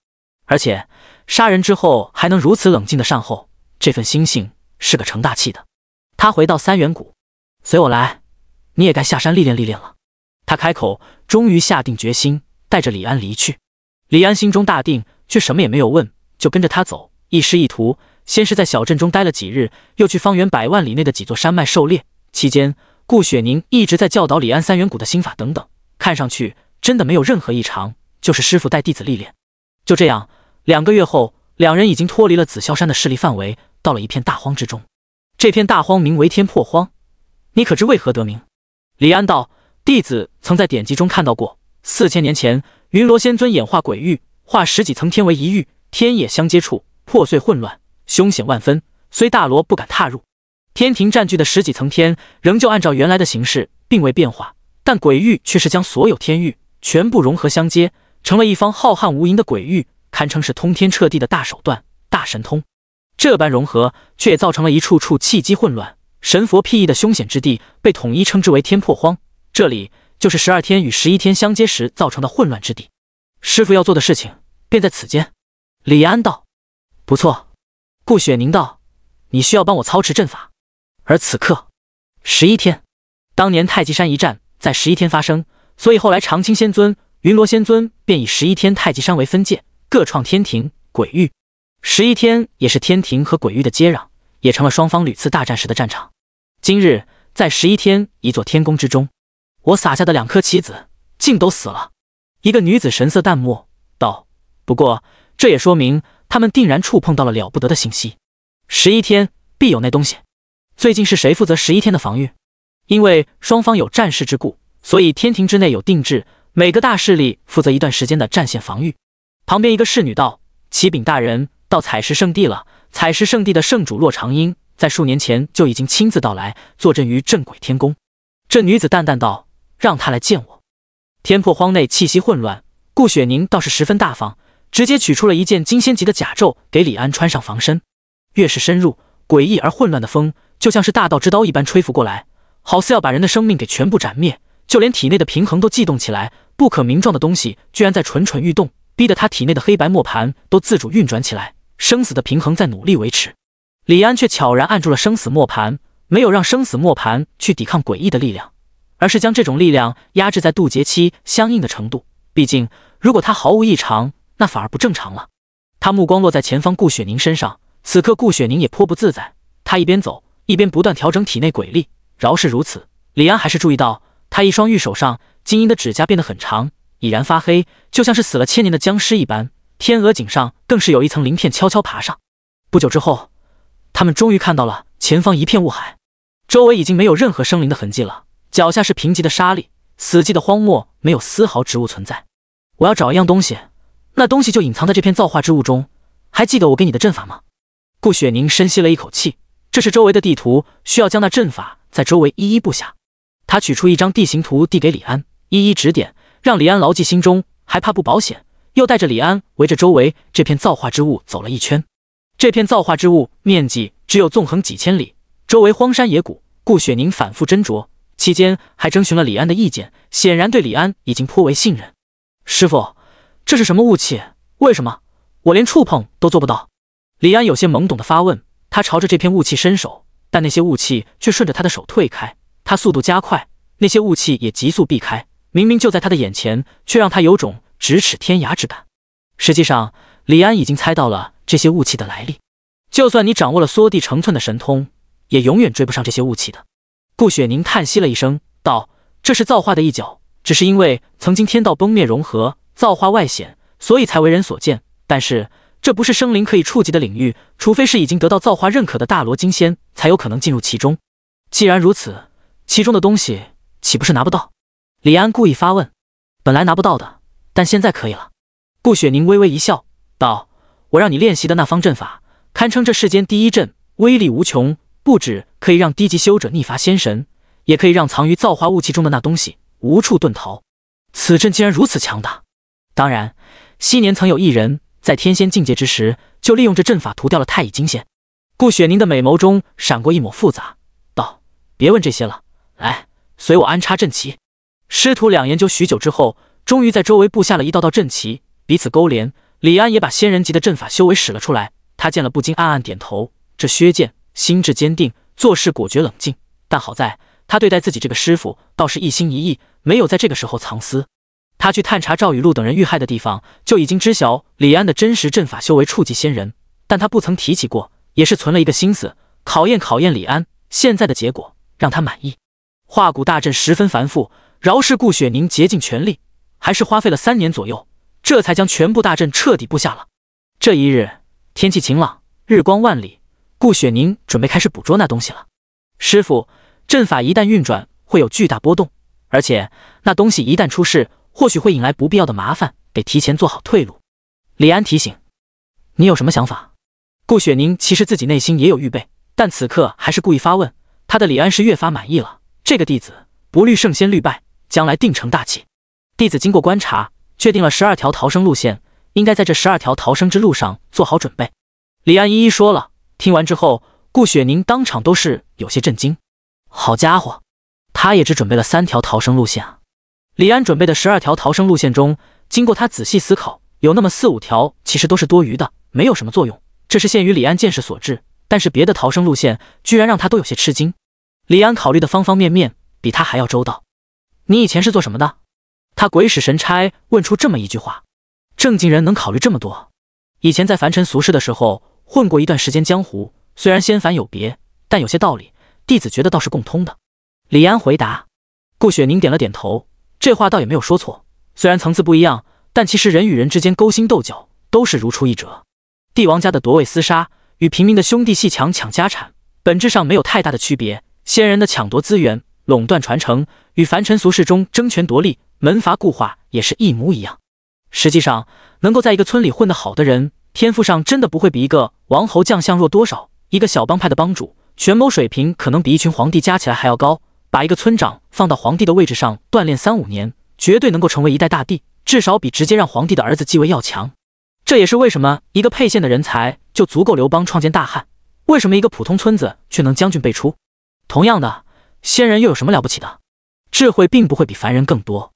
而且杀人之后还能如此冷静的善后，这份心性是个成大器的。他回到三元谷，随我来，你也该下山历练历练了。他开口，终于下定决心，带着李安离去。李安心中大定，却什么也没有问，就跟着他走。一师一徒，先是在小镇中待了几日，又去方圆百万里内的几座山脉狩猎，期间。顾雪宁一直在教导李安三元谷的心法等等，看上去真的没有任何异常，就是师傅带弟子历练。就这样，两个月后，两人已经脱离了紫霄山的势力范围，到了一片大荒之中。这片大荒名为天破荒，你可知为何得名？李安道：弟子曾在典籍中看到过，四千年前，云罗仙尊演化鬼域，化十几层天为一域，天野相接处破碎混乱，凶险万分，虽大罗不敢踏入。天庭占据的十几层天仍旧按照原来的形势，并未变化，但鬼域却是将所有天域全部融合相接，成了一方浩瀚无垠的鬼域，堪称是通天彻地的大手段、大神通。这般融合，却也造成了一处处气机混乱、神佛辟易的凶险之地，被统一称之为天破荒。这里就是十二天与十一天相接时造成的混乱之地。师傅要做的事情便在此间。李安道：“不错。”顾雪凝道：“你需要帮我操持阵法。”而此刻，十一天，当年太极山一战在十一天发生，所以后来长青仙尊、云罗仙尊便以十一天太极山为分界，各创天庭、鬼域。十一天也是天庭和鬼域的接壤，也成了双方屡次大战时的战场。今日在十一天一座天宫之中，我撒下的两颗棋子竟都死了。一个女子神色淡漠道：“不过这也说明他们定然触碰到了了不得的信息。十一天必有那东西。”最近是谁负责十一天的防御？因为双方有战事之故，所以天庭之内有定制，每个大势力负责一段时间的战线防御。旁边一个侍女道：“启禀大人，到采石圣地了。采石圣地的圣主洛长英，在数年前就已经亲自到来，坐镇于镇鬼天宫。”这女子淡淡道：“让他来见我。”天破荒内气息混乱，顾雪凝倒是十分大方，直接取出了一件金仙级的甲胄给李安穿上防身。越是深入。诡异而混乱的风，就像是大道之刀一般吹拂过来，好似要把人的生命给全部斩灭，就连体内的平衡都悸动起来。不可名状的东西居然在蠢蠢欲动，逼得他体内的黑白磨盘都自主运转起来，生死的平衡在努力维持。李安却悄然按住了生死磨盘，没有让生死磨盘去抵抗诡异的力量，而是将这种力量压制在渡劫期相应的程度。毕竟，如果他毫无异常，那反而不正常了。他目光落在前方顾雪凝身上。此刻顾雪凝也颇不自在，她一边走一边不断调整体内鬼力。饶是如此，李安还是注意到她一双玉手上晶莹的指甲变得很长，已然发黑，就像是死了千年的僵尸一般。天鹅颈上更是有一层鳞片悄悄爬上。不久之后，他们终于看到了前方一片雾海，周围已经没有任何生灵的痕迹了。脚下是贫瘠的沙砾，死寂的荒漠没有丝毫植物存在。我要找一样东西，那东西就隐藏在这片造化之物中。还记得我给你的阵法吗？顾雪宁深吸了一口气，这是周围的地图，需要将那阵法在周围一一布下。他取出一张地形图递给李安，一一指点，让李安牢记心中，还怕不保险？又带着李安围着周围这片造化之物走了一圈。这片造化之物面积只有纵横几千里，周围荒山野谷。顾雪宁反复斟酌，期间还征询了李安的意见，显然对李安已经颇为信任。师傅，这是什么雾气？为什么我连触碰都做不到？李安有些懵懂的发问，他朝着这片雾气伸手，但那些雾气却顺着他的手退开。他速度加快，那些雾气也急速避开，明明就在他的眼前，却让他有种咫尺天涯之感。实际上，李安已经猜到了这些雾气的来历。就算你掌握了缩地成寸的神通，也永远追不上这些雾气的。顾雪凝叹息了一声，道：“这是造化的一角，只是因为曾经天道崩灭融合，造化外显，所以才为人所见。但是……”这不是生灵可以触及的领域，除非是已经得到造化认可的大罗金仙，才有可能进入其中。既然如此，其中的东西岂不是拿不到？李安故意发问。本来拿不到的，但现在可以了。顾雪凝微微一笑，道：“我让你练习的那方阵法，堪称这世间第一阵，威力无穷，不止可以让低级修者逆伐仙神，也可以让藏于造化雾气中的那东西无处遁逃。此阵竟然如此强大！当然，昔年曾有一人。”在天仙境界之时，就利用这阵法屠掉了太乙金仙。顾雪凝的美眸中闪过一抹复杂，道：“别问这些了，来，随我安插阵旗。”师徒两研究许久之后，终于在周围布下了一道道阵旗，彼此勾连。李安也把仙人级的阵法修为使了出来，他见了不禁暗暗点头。这薛剑心智坚定，做事果决冷静，但好在他对待自己这个师傅，倒是一心一意，没有在这个时候藏私。他去探查赵雨露等人遇害的地方，就已经知晓李安的真实阵法修为触及仙人，但他不曾提起过，也是存了一个心思，考验考验李安。现在的结果让他满意。化骨大阵十分繁复，饶是顾雪凝竭尽全力，还是花费了三年左右，这才将全部大阵彻底布下了。这一日天气晴朗，日光万里，顾雪凝准备开始捕捉那东西了。师傅，阵法一旦运转，会有巨大波动，而且那东西一旦出事，或许会引来不必要的麻烦，得提前做好退路。李安提醒：“你有什么想法？”顾雪宁其实自己内心也有预备，但此刻还是故意发问。他的李安是越发满意了，这个弟子不虑胜先虑败，将来定成大器。弟子经过观察，确定了十二条逃生路线，应该在这十二条逃生之路上做好准备。李安一一说了，听完之后，顾雪宁当场都是有些震惊。好家伙，他也只准备了三条逃生路线啊！李安准备的十二条逃生路线中，经过他仔细思考，有那么四五条其实都是多余的，没有什么作用。这是限于李安见识所致。但是别的逃生路线，居然让他都有些吃惊。李安考虑的方方面面比他还要周到。你以前是做什么的？他鬼使神差问出这么一句话。正经人能考虑这么多？以前在凡尘俗世的时候混过一段时间江湖，虽然仙凡有别，但有些道理，弟子觉得倒是共通的。李安回答。顾雪宁点了点头。这话倒也没有说错，虽然层次不一样，但其实人与人之间勾心斗角都是如出一辙。帝王家的夺位厮杀与平民的兄弟戏强抢家产，本质上没有太大的区别。仙人的抢夺资源、垄断传承，与凡尘俗世中争权夺利、门阀固化也是一模一样。实际上，能够在一个村里混得好的人，天赋上真的不会比一个王侯将相弱多少。一个小帮派的帮主，权谋水平可能比一群皇帝加起来还要高。把一个村长放到皇帝的位置上锻炼三五年，绝对能够成为一代大帝，至少比直接让皇帝的儿子继位要强。这也是为什么一个沛县的人才就足够刘邦创建大汉，为什么一个普通村子却能将军辈出。同样的，仙人又有什么了不起的？智慧并不会比凡人更多。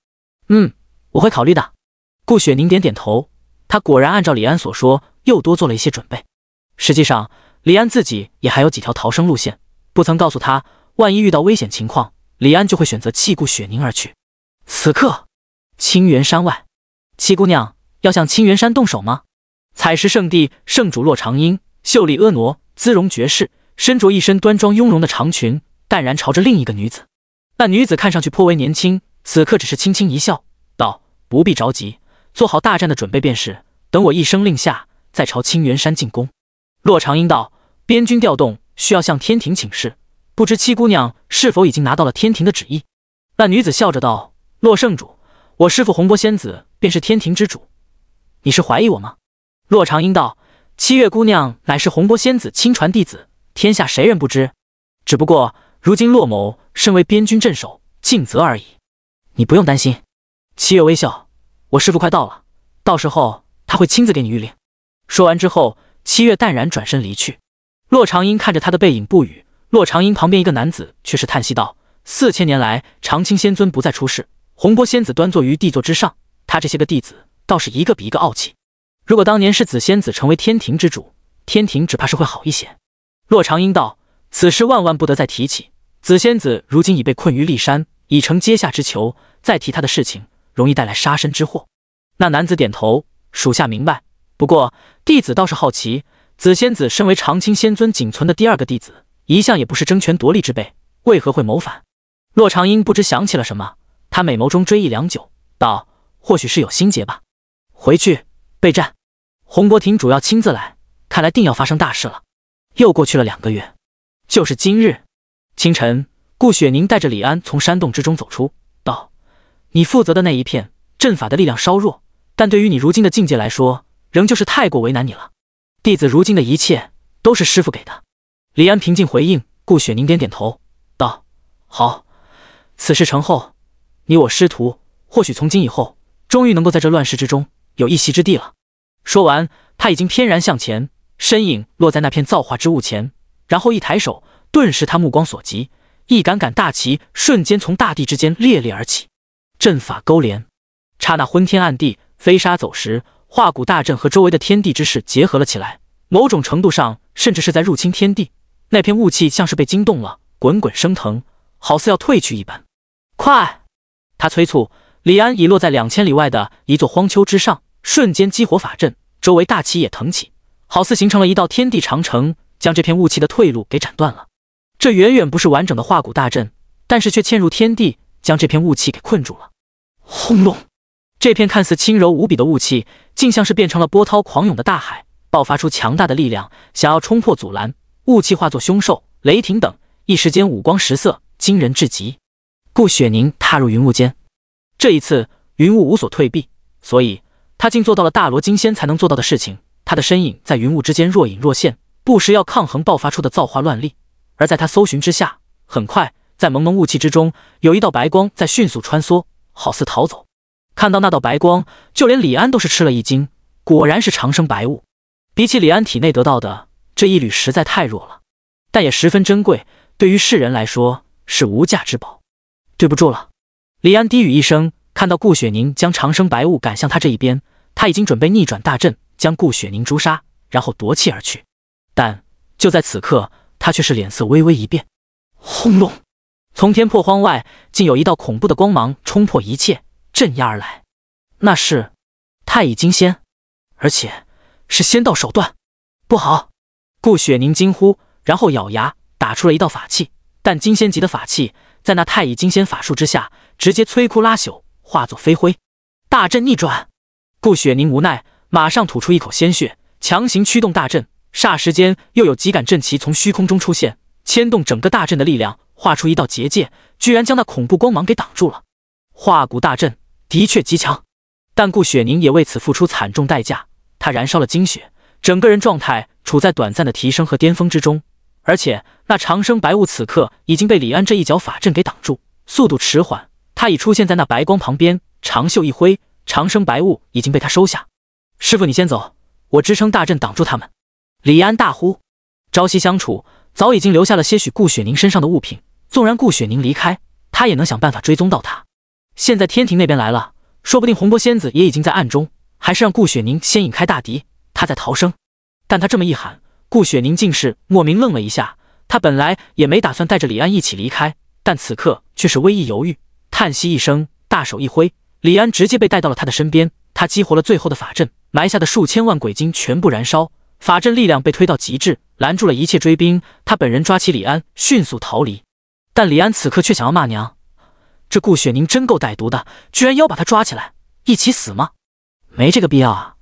嗯，我会考虑的。顾雪宁点点头，他果然按照李安所说，又多做了一些准备。实际上，李安自己也还有几条逃生路线，不曾告诉他。万一遇到危险情况，李安就会选择弃顾雪凝而去。此刻，青原山外，七姑娘要向青原山动手吗？采石圣地圣主洛长英秀丽婀娜，姿容绝世，身着一身端庄雍容的长裙，淡然朝着另一个女子。那女子看上去颇为年轻，此刻只是轻轻一笑，道：“不必着急，做好大战的准备便是。等我一声令下，再朝青原山进攻。”洛长英道：“边军调动需要向天庭请示。”不知七姑娘是否已经拿到了天庭的旨意？那女子笑着道：“洛圣主，我师父洪波仙子便是天庭之主。你是怀疑我吗？”洛长英道：“七月姑娘乃是洪波仙子亲传弟子，天下谁人不知？只不过如今洛某身为边军镇守，尽责而已。你不用担心。”七月微笑：“我师父快到了，到时候他会亲自给你谕令。”说完之后，七月淡然转身离去。洛长英看着他的背影不语。洛长英旁边一个男子却是叹息道：“四千年来，长青仙尊不再出世。洪波仙子端坐于帝座之上，他这些个弟子倒是一个比一个傲气。如果当年是紫仙子成为天庭之主，天庭只怕是会好一些。”洛长英道：“此事万万不得再提起。紫仙子如今已被困于骊山，已成阶下之囚，再提他的事情，容易带来杀身之祸。”那男子点头：“属下明白。不过，弟子倒是好奇，紫仙子身为长青仙尊仅存的第二个弟子。”一向也不是争权夺利之辈，为何会谋反？洛长英不知想起了什么，他美眸中追忆良久，道：“或许是有心结吧。”回去备战。洪伯廷主要亲自来，看来定要发生大事了。又过去了两个月，就是今日清晨，顾雪凝带着李安从山洞之中走出，道：“你负责的那一片阵法的力量稍弱，但对于你如今的境界来说，仍旧是太过为难你了。弟子如今的一切都是师父给的。”李安平静回应，顾雪凝点点头，道：“好，此事成后，你我师徒或许从今以后终于能够在这乱世之中有一席之地了。”说完，他已经翩然向前，身影落在那片造化之物前，然后一抬手，顿时他目光所及，一杆杆大旗瞬间从大地之间猎猎而起，阵法勾连，刹那昏天暗地，飞沙走石，化骨大阵和周围的天地之势结合了起来，某种程度上甚至是在入侵天地。那片雾气像是被惊动了，滚滚升腾，好似要退去一般。快！他催促李安已落在两千里外的一座荒丘之上，瞬间激活法阵，周围大旗也腾起，好似形成了一道天地长城，将这片雾气的退路给斩断了。这远远不是完整的化骨大阵，但是却嵌入天地，将这片雾气给困住了。轰隆！这片看似轻柔无比的雾气，竟像是变成了波涛狂涌的大海，爆发出强大的力量，想要冲破阻拦。雾气化作凶兽、雷霆等，一时间五光十色，惊人至极。顾雪凝踏入云雾间，这一次云雾无所退避，所以她竟做到了大罗金仙才能做到的事情。她的身影在云雾之间若隐若现，不时要抗衡爆发出的造化乱力。而在她搜寻之下，很快在蒙蒙雾气之中，有一道白光在迅速穿梭，好似逃走。看到那道白光，就连李安都是吃了一惊，果然是长生白雾。比起李安体内得到的。这一缕实在太弱了，但也十分珍贵，对于世人来说是无价之宝。对不住了，李安低语一声，看到顾雪凝将长生白雾赶向他这一边，他已经准备逆转大阵，将顾雪凝诛杀，然后夺气而去。但就在此刻，他却是脸色微微一变。轰隆！从天破荒外，竟有一道恐怖的光芒冲破一切，镇压而来。那是太乙金仙，而且是仙道手段，不好！顾雪凝惊呼，然后咬牙打出了一道法器，但金仙级的法器在那太乙金仙法术之下，直接摧枯拉朽，化作飞灰。大阵逆转，顾雪凝无奈，马上吐出一口鲜血，强行驱动大阵。霎时间，又有几杆阵旗从虚空中出现，牵动整个大阵的力量，画出一道结界，居然将那恐怖光芒给挡住了。化骨大阵的确极强，但顾雪凝也为此付出惨重代价，她燃烧了精血，整个人状态。处在短暂的提升和巅峰之中，而且那长生白雾此刻已经被李安这一脚法阵给挡住，速度迟缓。他已出现在那白光旁边，长袖一挥，长生白雾已经被他收下。师傅，你先走，我支撑大阵挡住他们。李安大呼，朝夕相处，早已经留下了些许顾雪宁身上的物品。纵然顾雪宁离开，他也能想办法追踪到他。现在天庭那边来了，说不定红波仙子也已经在暗中，还是让顾雪宁先引开大敌，他在逃生。但他这么一喊，顾雪宁竟是莫名愣了一下。他本来也没打算带着李安一起离开，但此刻却是微一犹豫，叹息一声，大手一挥，李安直接被带到了他的身边。他激活了最后的法阵，埋下的数千万鬼晶全部燃烧，法阵力量被推到极致，拦住了一切追兵。他本人抓起李安，迅速逃离。但李安此刻却想要骂娘：这顾雪宁真够歹毒的，居然要把他抓起来一起死吗？没这个必要啊！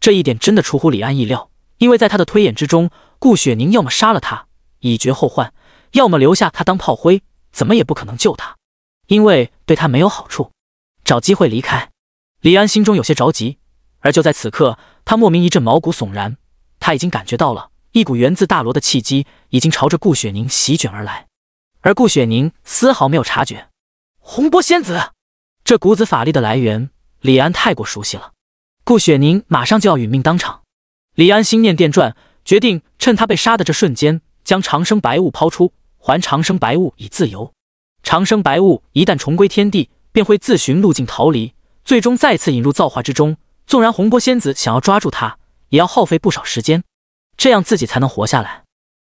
这一点真的出乎李安意料。因为在他的推演之中，顾雪宁要么杀了他以绝后患，要么留下他当炮灰，怎么也不可能救他，因为对他没有好处。找机会离开。李安心中有些着急，而就在此刻，他莫名一阵毛骨悚然，他已经感觉到了一股源自大罗的气机已经朝着顾雪宁席卷而来，而顾雪宁丝毫没有察觉。洪波仙子，这股子法力的来源，李安太过熟悉了。顾雪宁马上就要殒命当场。李安心念电转，决定趁他被杀的这瞬间，将长生白雾抛出，还长生白雾以自由。长生白雾一旦重归天地，便会自寻路径逃离，最终再次引入造化之中。纵然洪波仙子想要抓住他，也要耗费不少时间，这样自己才能活下来。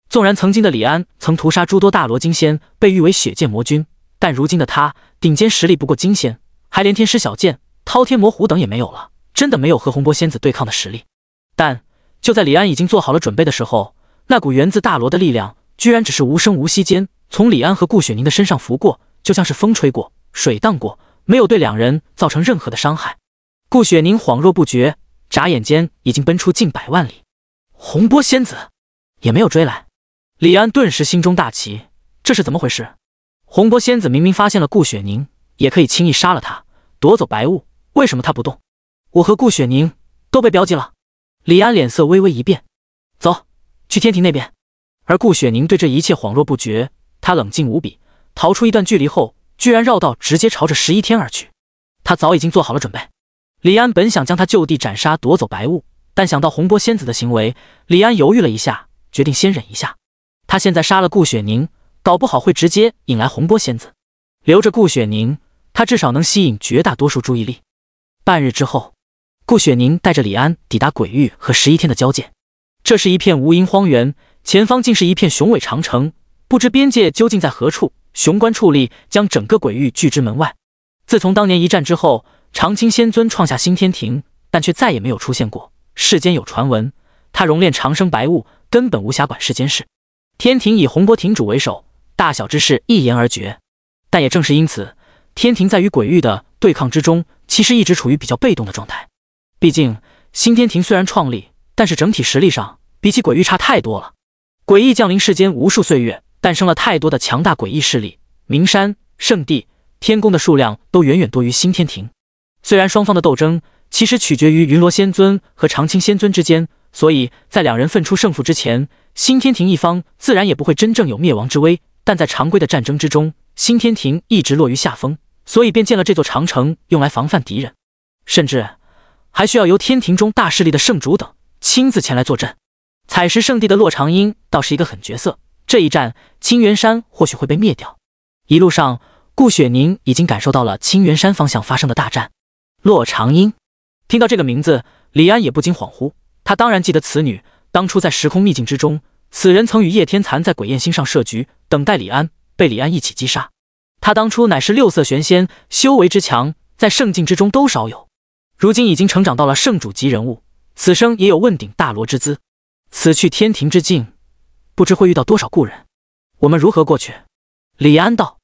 纵然曾经的李安曾屠杀诸多大罗金仙，被誉为血剑魔君，但如今的他，顶尖实力不过金仙，还连天师小剑、滔天魔虎等也没有了，真的没有和洪波仙子对抗的实力，但。就在李安已经做好了准备的时候，那股源自大罗的力量居然只是无声无息间从李安和顾雪宁的身上拂过，就像是风吹过、水荡过，没有对两人造成任何的伤害。顾雪宁恍若不觉，眨眼间已经奔出近百万里，洪波仙子也没有追来。李安顿时心中大奇，这是怎么回事？洪波仙子明明发现了顾雪宁，也可以轻易杀了他，夺走白雾，为什么他不动？我和顾雪宁都被标记了。李安脸色微微一变，走去天庭那边。而顾雪凝对这一切恍若不觉，她冷静无比，逃出一段距离后，居然绕道直接朝着十一天而去。他早已经做好了准备。李安本想将他就地斩杀，夺走白雾，但想到洪波仙子的行为，李安犹豫了一下，决定先忍一下。他现在杀了顾雪凝，搞不好会直接引来洪波仙子。留着顾雪凝，他至少能吸引绝大多数注意力。半日之后。顾雪宁带着李安抵达鬼域和十一天的交界，这是一片无垠荒原，前方竟是一片雄伟长城，不知边界究竟在何处。雄关矗立，将整个鬼域拒之门外。自从当年一战之后，长青仙尊创下新天庭，但却再也没有出现过。世间有传闻，他熔炼长生白雾，根本无暇管世间事。天庭以洪波亭主为首，大小之事一言而决。但也正是因此，天庭在与鬼域的对抗之中，其实一直处于比较被动的状态。毕竟，新天庭虽然创立，但是整体实力上比起鬼域差太多了。诡异降临世间无数岁月，诞生了太多的强大诡异势力，名山圣地、天宫的数量都远远多于新天庭。虽然双方的斗争其实取决于云罗仙尊和长青仙尊之间，所以在两人分出胜负之前，新天庭一方自然也不会真正有灭亡之危。但在常规的战争之中，新天庭一直落于下风，所以便建了这座长城，用来防范敌人，甚至。还需要由天庭中大势力的圣主等亲自前来坐镇。采石圣地的洛长英倒是一个狠角色，这一战青元山或许会被灭掉。一路上，顾雪凝已经感受到了青元山方向发生的大战。洛长英听到这个名字，李安也不禁恍惚。他当然记得此女，当初在时空秘境之中，此人曾与叶天残在鬼焰星上设局，等待李安，被李安一起击杀。他当初乃是六色玄仙，修为之强，在圣境之中都少有。如今已经成长到了圣主级人物，此生也有问鼎大罗之资。此去天庭之境，不知会遇到多少故人。我们如何过去？李安道：“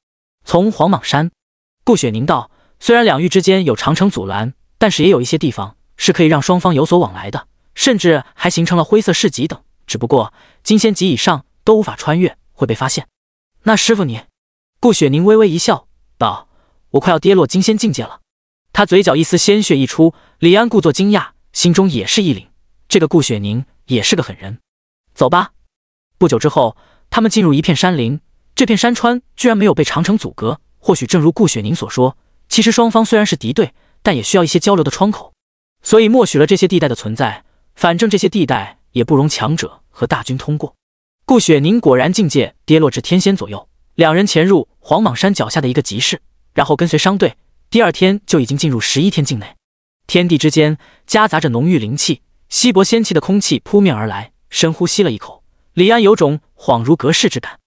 从黄莽山。”顾雪凝道：“虽然两域之间有长城阻拦，但是也有一些地方是可以让双方有所往来的，甚至还形成了灰色市集等。只不过金仙级以上都无法穿越，会被发现。”那师傅你？顾雪凝微微一笑，道：“我快要跌落金仙境界了。”他嘴角一丝鲜血溢出，李安故作惊讶，心中也是一凛。这个顾雪凝也是个狠人。走吧。不久之后，他们进入一片山林。这片山川居然没有被长城阻隔，或许正如顾雪凝所说，其实双方虽然是敌对，但也需要一些交流的窗口，所以默许了这些地带的存在。反正这些地带也不容强者和大军通过。顾雪凝果然境界跌落至天仙左右，两人潜入黄蟒山脚下的一个集市，然后跟随商队。第二天就已经进入十一天境内，天地之间夹杂着浓郁灵气、稀薄仙气的空气扑面而来。深呼吸了一口，李安有种恍如隔世之感。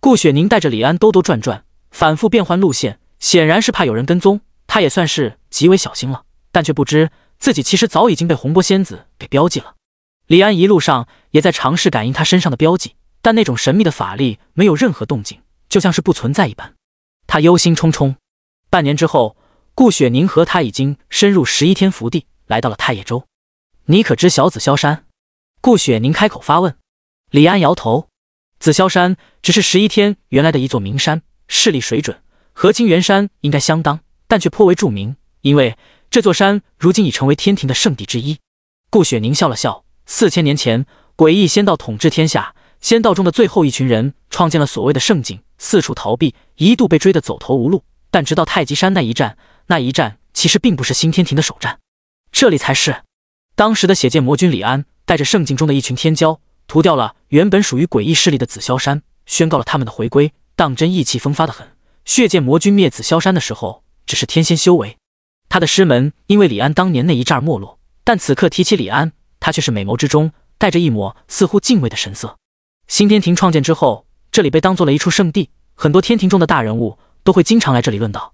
顾雪宁带着李安兜兜转转，反复变换路线，显然是怕有人跟踪。他也算是极为小心了，但却不知自己其实早已经被洪波仙子给标记了。李安一路上也在尝试感应他身上的标记，但那种神秘的法力没有任何动静，就像是不存在一般。他忧心忡忡。半年之后。顾雪凝和他已经深入十一天福地，来到了太液州。你可知小紫霄山？顾雪凝开口发问。李安摇头。紫霄山只是十一天原来的一座名山，势力水准和青元山应该相当，但却颇为著名，因为这座山如今已成为天庭的圣地之一。顾雪凝笑了笑。四千年前，诡异仙道统治天下，仙道中的最后一群人创建了所谓的圣境，四处逃避，一度被追得走投无路，但直到太极山那一战。那一战其实并不是新天庭的首战，这里才是。当时的血剑魔君李安带着圣境中的一群天骄，屠掉了原本属于诡异势力的紫霄山，宣告了他们的回归，当真意气风发的很。血剑魔君灭紫霄山的时候，只是天仙修为，他的师门因为李安当年那一战没落，但此刻提起李安，他却是美眸之中带着一抹似乎敬畏的神色。新天庭创建之后，这里被当做了一处圣地，很多天庭中的大人物都会经常来这里论道。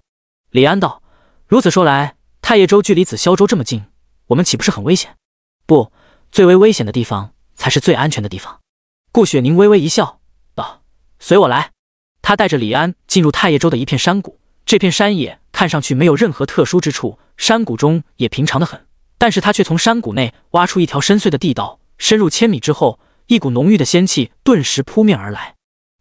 李安道。如此说来，太液州距离紫霄州这么近，我们岂不是很危险？不，最为危险的地方才是最安全的地方。顾雪凝微微一笑，道：“随我来。”他带着李安进入太液州的一片山谷。这片山野看上去没有任何特殊之处，山谷中也平常的很。但是他却从山谷内挖出一条深邃的地道，深入千米之后，一股浓郁的仙气顿时扑面而来。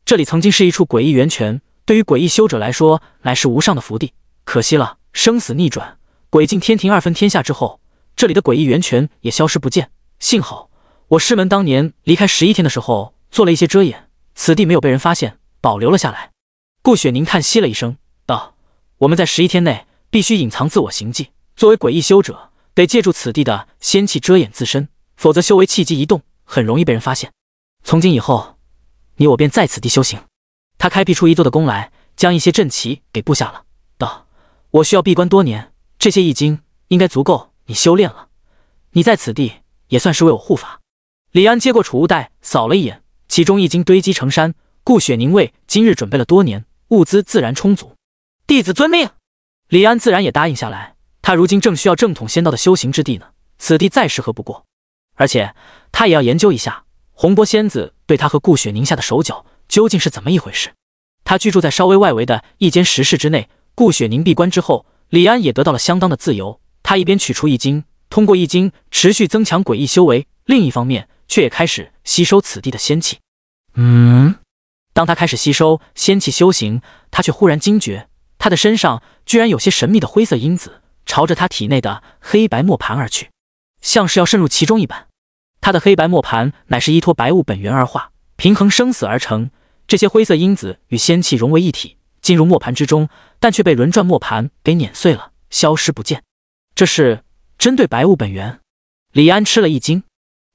这里曾经是一处诡异源泉，对于诡异修者来说，乃是无上的福地。可惜了。生死逆转，鬼境天庭二分天下之后，这里的诡异源泉也消失不见。幸好我师门当年离开十一天的时候做了一些遮掩，此地没有被人发现，保留了下来。顾雪凝叹息了一声，道：“我们在十一天内必须隐藏自我行迹。作为诡异修者，得借助此地的仙气遮掩自身，否则修为气机一动，很容易被人发现。从今以后，你我便在此地修行。”他开辟出一座的宫来，将一些阵旗给布下了。我需要闭关多年，这些易经应该足够你修炼了。你在此地也算是为我护法。李安接过储物袋，扫了一眼，其中易经堆积成山。顾雪凝为今日准备了多年物资，自然充足。弟子遵命。李安自然也答应下来。他如今正需要正统仙道的修行之地呢，此地再适合不过。而且他也要研究一下洪波仙子对他和顾雪凝下的手脚究竟是怎么一回事。他居住在稍微外围的一间石室之内。顾雪凝闭关之后，李安也得到了相当的自由。他一边取出易经，通过易经持续增强诡异修为，另一方面却也开始吸收此地的仙气。嗯，当他开始吸收仙气修行，他却忽然惊觉，他的身上居然有些神秘的灰色因子，朝着他体内的黑白磨盘而去，像是要渗入其中一般。他的黑白磨盘乃是依托白雾本源而化，平衡生死而成。这些灰色因子与仙气融为一体。进入磨盘之中，但却被轮转磨盘给碾碎了，消失不见。这是针对白雾本源。李安吃了一惊，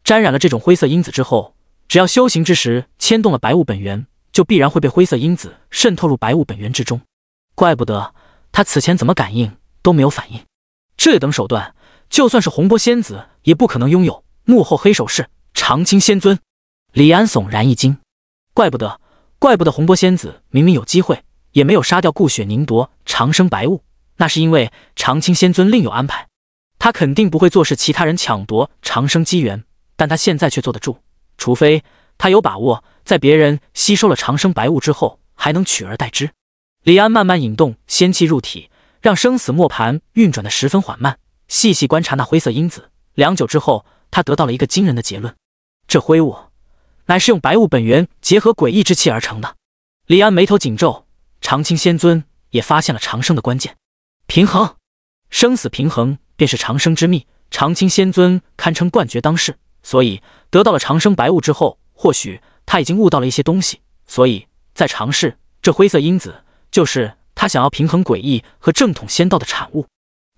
沾染了这种灰色因子之后，只要修行之时牵动了白雾本源，就必然会被灰色因子渗透入白雾本源之中。怪不得他此前怎么感应都没有反应。这等手段，就算是洪波仙子也不可能拥有。幕后黑手是长青仙尊。李安悚然一惊，怪不得，怪不得洪波仙子明明有机会。也没有杀掉顾雪凝夺长生白雾，那是因为长青仙尊另有安排。他肯定不会坐视其他人抢夺长生机缘，但他现在却坐得住，除非他有把握在别人吸收了长生白雾之后，还能取而代之。李安慢慢引动仙气入体，让生死磨盘运转的十分缓慢，细细观察那灰色因子。良久之后，他得到了一个惊人的结论：这灰雾乃是用白雾本源结合诡异之气而成的。李安眉头紧皱。长青仙尊也发现了长生的关键，平衡，生死平衡便是长生之秘。长青仙尊堪称冠绝当世，所以得到了长生白雾之后，或许他已经悟到了一些东西，所以在尝试这灰色因子，就是他想要平衡诡异和正统仙道的产物。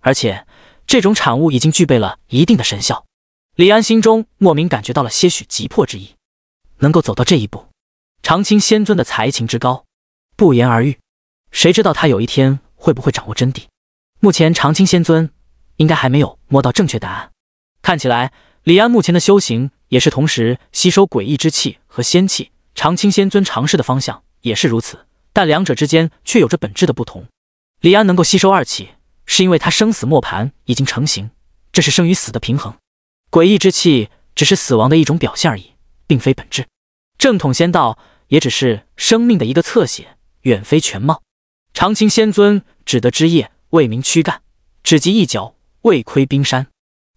而且这种产物已经具备了一定的神效。李安心中莫名感觉到了些许急迫之意，能够走到这一步，长青仙尊的才情之高，不言而喻。谁知道他有一天会不会掌握真谛？目前长青仙尊应该还没有摸到正确答案。看起来李安目前的修行也是同时吸收诡异之气和仙气，长青仙尊尝试的方向也是如此，但两者之间却有着本质的不同。李安能够吸收二气，是因为他生死磨盘已经成型，这是生与死的平衡。诡异之气只是死亡的一种表现而已，并非本质。正统仙道也只是生命的一个侧写，远非全貌。长青仙尊只得枝叶为名躯干，只及一角未窥冰山，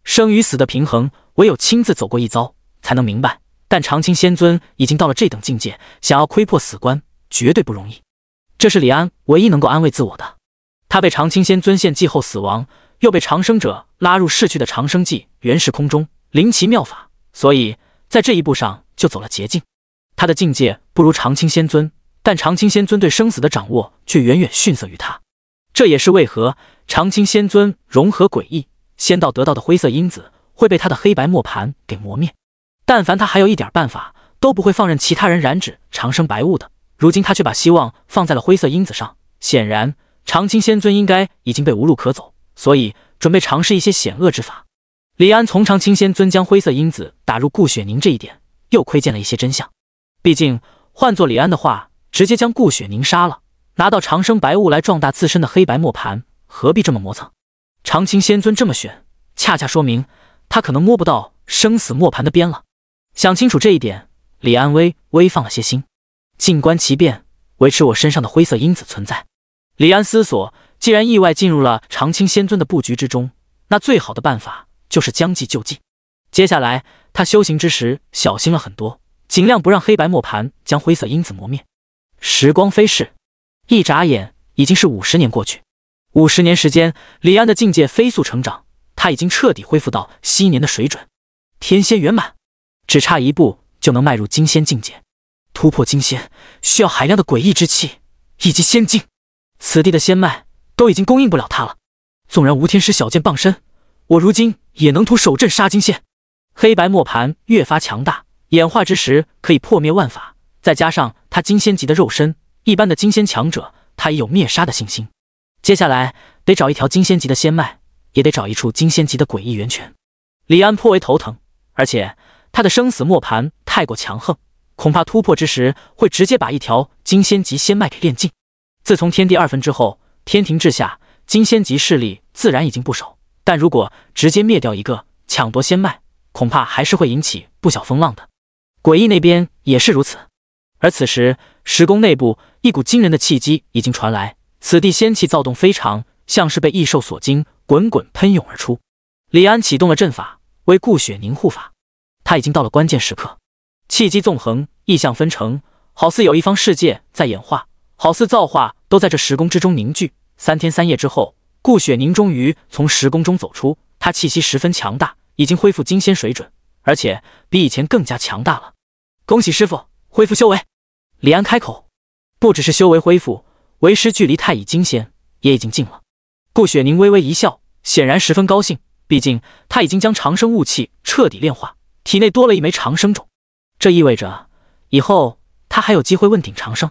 生与死的平衡唯有亲自走过一遭才能明白。但长青仙尊已经到了这等境界，想要窥破死关绝对不容易。这是李安唯一能够安慰自我的。他被长青仙尊献祭后死亡，又被长生者拉入逝去的长生记原始空中灵奇妙法，所以在这一步上就走了捷径。他的境界不如长青仙尊。但长青仙尊对生死的掌握却远远逊色于他，这也是为何长青仙尊融合诡异仙道得到的灰色因子会被他的黑白磨盘给磨灭。但凡他还有一点办法，都不会放任其他人染指长生白雾的。如今他却把希望放在了灰色因子上，显然长青仙尊应该已经被无路可走，所以准备尝试一些险恶之法。李安从长青仙尊将灰色因子打入顾雪凝这一点，又窥见了一些真相。毕竟换做李安的话。直接将顾雪凝杀了，拿到长生白雾来壮大自身的黑白磨盘，何必这么磨蹭？长青仙尊这么选，恰恰说明他可能摸不到生死磨盘的边了。想清楚这一点，李安微微放了些心，静观其变，维持我身上的灰色因子存在。李安思索，既然意外进入了长青仙尊的布局之中，那最好的办法就是将计就计。接下来，他修行之时小心了很多，尽量不让黑白磨盘将灰色因子磨灭。时光飞逝，一眨眼已经是五十年过去。五十年时间，李安的境界飞速成长，他已经彻底恢复到昔年的水准，天仙圆满，只差一步就能迈入金仙境界。突破金仙需要海量的诡异之气以及仙境，此地的仙脉都已经供应不了他了。纵然无天师小剑傍身，我如今也能徒手镇杀金仙。黑白磨盘越发强大，演化之时可以破灭万法。再加上他金仙级的肉身，一般的金仙强者，他已有灭杀的信心。接下来得找一条金仙级的仙脉，也得找一处金仙级的诡异源泉。李安颇为头疼，而且他的生死磨盘太过强横，恐怕突破之时会直接把一条金仙级仙脉给炼尽。自从天地二分之后，天庭治下金仙级势力自然已经不少，但如果直接灭掉一个抢夺仙脉，恐怕还是会引起不小风浪的。诡异那边也是如此。而此时，石宫内部一股惊人的气机已经传来，此地仙气躁动非常，像是被异兽所惊，滚滚喷涌而出。李安启动了阵法，为顾雪凝护法。他已经到了关键时刻，气机纵横，意象分呈，好似有一方世界在演化，好似造化都在这时宫之中凝聚。三天三夜之后，顾雪凝终于从石宫中走出，她气息十分强大，已经恢复金仙水准，而且比以前更加强大了。恭喜师傅！恢复修为，李安开口。不只是修为恢复，为师距离太乙金仙也已经近了。顾雪凝微微一笑，显然十分高兴。毕竟他已经将长生雾气彻底炼化，体内多了一枚长生种。这意味着以后他还有机会问鼎长生。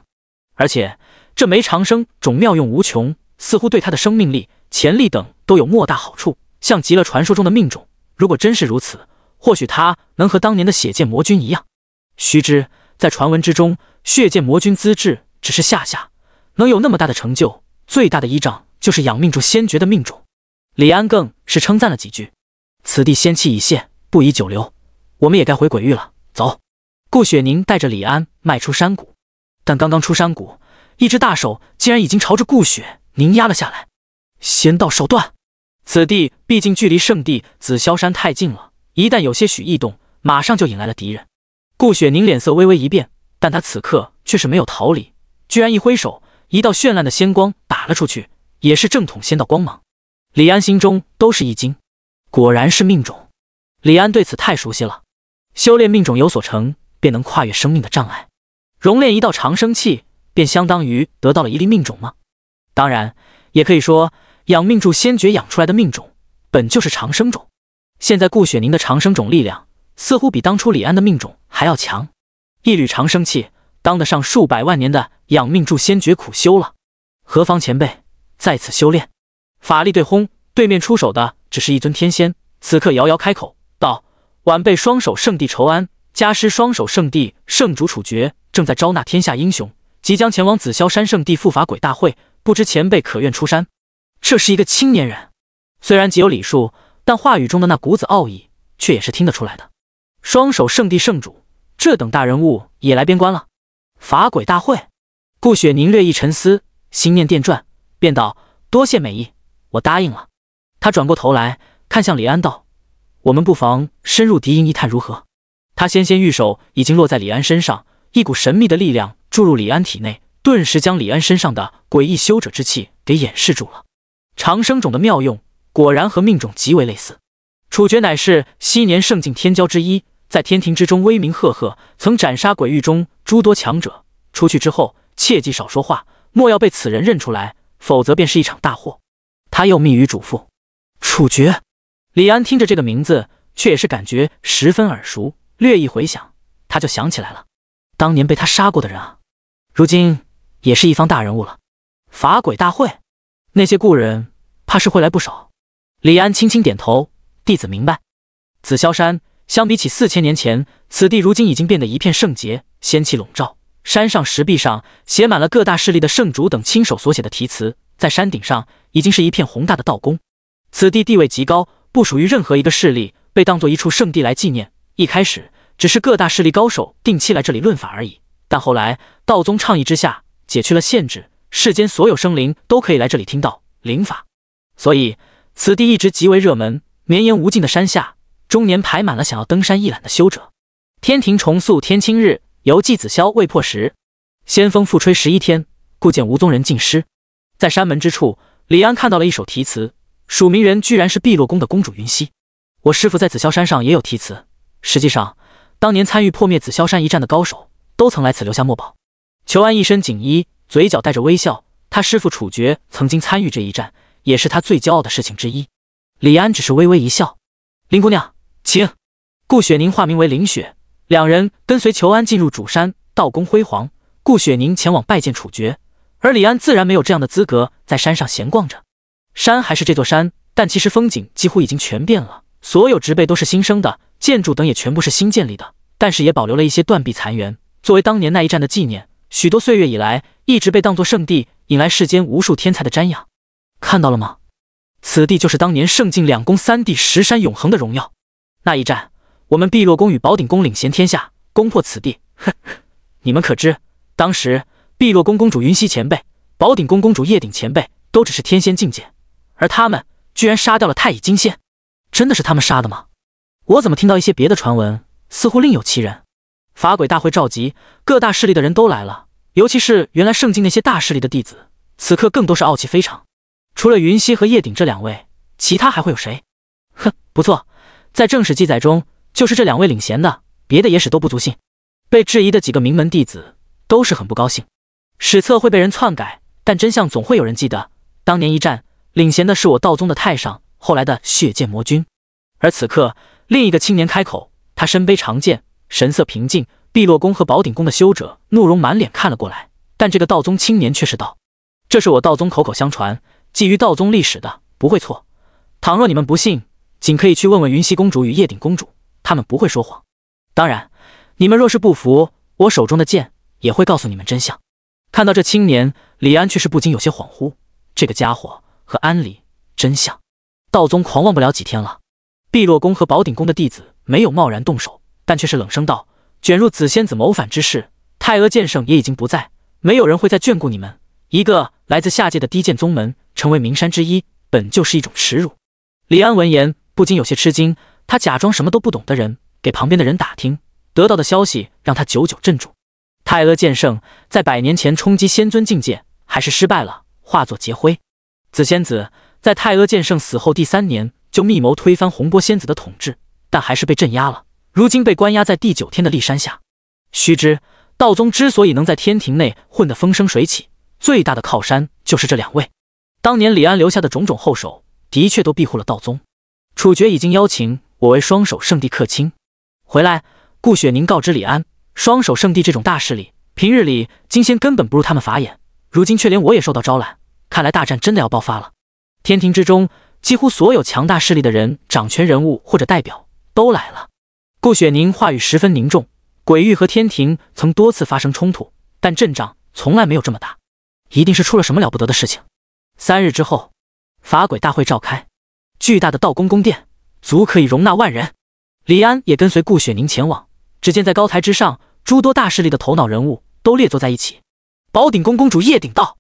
而且这枚长生种妙用无穷，似乎对他的生命力、潜力等都有莫大好处，像极了传说中的命种。如果真是如此，或许他能和当年的血剑魔君一样。须知。在传闻之中，血剑魔君资质只是下下，能有那么大的成就，最大的依仗就是养命主仙诀的命中。李安更是称赞了几句。此地仙气已现，不宜久留，我们也该回鬼域了。走。顾雪凝带着李安迈出山谷，但刚刚出山谷，一只大手竟然已经朝着顾雪凝压了下来。仙道手段，此地毕竟距离圣地紫霄山太近了，一旦有些许异动，马上就引来了敌人。顾雪凝脸色微微一变，但她此刻却是没有逃离，居然一挥手，一道绚烂的仙光打了出去，也是正统仙道光芒。李安心中都是一惊，果然是命种。李安对此太熟悉了，修炼命种有所成，便能跨越生命的障碍，熔炼一道长生气，便相当于得到了一粒命种吗？当然，也可以说养命柱仙诀养出来的命种，本就是长生种。现在顾雪凝的长生种力量。似乎比当初李安的命种还要强，一缕长生气，当得上数百万年的养命助仙绝苦修了。何方前辈在此修炼？法力对轰，对面出手的只是一尊天仙。此刻遥遥开口道：“晚辈双手圣地仇安，家师双手圣地圣主处决，正在招纳天下英雄，即将前往紫霄山圣地赴法鬼大会，不知前辈可愿出山？”这是一个青年人，虽然极有礼数，但话语中的那股子傲意，却也是听得出来的。双手圣地圣主这等大人物也来边关了。法鬼大会，顾雪凝略一沉思，心念电转，便道：“多谢美意，我答应了。”他转过头来看向李安，道：“我们不妨深入敌营一探，如何？”他纤纤玉手已经落在李安身上，一股神秘的力量注入李安体内，顿时将李安身上的诡异修者之气给掩饰住了。长生种的妙用果然和命种极为类似。处决乃是昔年圣境天骄之一。在天庭之中威名赫赫，曾斩杀鬼域中诸多强者。出去之后，切记少说话，莫要被此人认出来，否则便是一场大祸。他又密语嘱咐：“处决李安。”听着这个名字，却也是感觉十分耳熟。略一回想，他就想起来了，当年被他杀过的人啊，如今也是一方大人物了。法鬼大会，那些故人怕是会来不少。李安轻轻点头：“弟子明白。”紫霄山。相比起四千年前，此地如今已经变得一片圣洁，仙气笼罩。山上石壁上写满了各大势力的圣主等亲手所写的题词。在山顶上，已经是一片宏大的道宫。此地地位极高，不属于任何一个势力，被当做一处圣地来纪念。一开始只是各大势力高手定期来这里论法而已，但后来道宗倡议之下，解去了限制，世间所有生灵都可以来这里听到灵法，所以此地一直极为热门。绵延无尽的山下。中年排满了想要登山一览的修者。天庭重塑天青日，游记子霄未破时，仙风复吹十一天，故见无踪人尽失。在山门之处，李安看到了一首题词，署名人居然是碧落宫的公主云溪。我师父在紫霄山上也有题词。实际上，当年参与破灭紫霄山一战的高手，都曾来此留下墨宝。裘安一身锦衣，嘴角带着微笑。他师父楚珏曾经参与这一战，也是他最骄傲的事情之一。李安只是微微一笑，林姑娘。行，顾雪凝化名为林雪，两人跟随裘安进入主山，道功辉煌。顾雪凝前往拜见楚决，而李安自然没有这样的资格，在山上闲逛着。山还是这座山，但其实风景几乎已经全变了，所有植被都是新生的，建筑等也全部是新建立的，但是也保留了一些断壁残垣，作为当年那一战的纪念。许多岁月以来，一直被当作圣地，引来世间无数天才的瞻仰。看到了吗？此地就是当年圣境两宫三帝石山永恒的荣耀。那一战，我们碧落宫与宝鼎宫领衔天下，攻破此地。哼，你们可知，当时碧落宫公主云溪前辈、宝鼎宫公主叶鼎前辈，都只是天仙境界，而他们居然杀掉了太乙金仙，真的是他们杀的吗？我怎么听到一些别的传闻，似乎另有其人？法鬼大会召集各大势力的人都来了，尤其是原来圣境那些大势力的弟子，此刻更多是傲气非常。除了云溪和叶鼎这两位，其他还会有谁？哼，不错。在正史记载中，就是这两位领衔的，别的野史都不足信。被质疑的几个名门弟子都是很不高兴。史册会被人篡改，但真相总会有人记得。当年一战领衔的是我道宗的太上，后来的血剑魔君。而此刻，另一个青年开口，他身背长剑，神色平静。碧落宫和宝鼎宫的修者怒容满脸看了过来，但这个道宗青年却是道：“这是我道宗口口相传，基于道宗历史的，不会错。倘若你们不信。”仅可以去问问云汐公主与叶鼎公主，她们不会说谎。当然，你们若是不服，我手中的剑也会告诉你们真相。看到这青年，李安却是不禁有些恍惚，这个家伙和安里真像。道宗狂妄不了几天了。碧落宫和宝鼎宫的弟子没有贸然动手，但却是冷声道：“卷入紫仙子谋反之事，太阿剑圣也已经不在，没有人会再眷顾你们。一个来自下界的低贱宗门，成为名山之一，本就是一种耻辱。”李安闻言。不禁有些吃惊，他假装什么都不懂的人给旁边的人打听，得到的消息让他久久镇住。太阿剑圣在百年前冲击仙尊境界，还是失败了，化作劫灰。紫仙子在太阿剑圣死后第三年就密谋推翻洪波仙子的统治，但还是被镇压了，如今被关押在第九天的骊山下。须知道宗之所以能在天庭内混得风生水起，最大的靠山就是这两位。当年李安留下的种种后手，的确都庇护了道宗。处决已经邀请我为双手圣地客卿。回来，顾雪宁告知李安，双手圣地这种大势力，平日里金仙根本不入他们法眼，如今却连我也受到招揽，看来大战真的要爆发了。天庭之中，几乎所有强大势力的人、掌权人物或者代表都来了。顾雪宁话语十分凝重。鬼域和天庭曾多次发生冲突，但阵仗从来没有这么大，一定是出了什么了不得的事情。三日之后，法鬼大会召开。巨大的道宫宫殿足可以容纳万人。李安也跟随顾雪凝前往。只见在高台之上，诸多大势力的头脑人物都列坐在一起。宝鼎宫公主叶鼎道，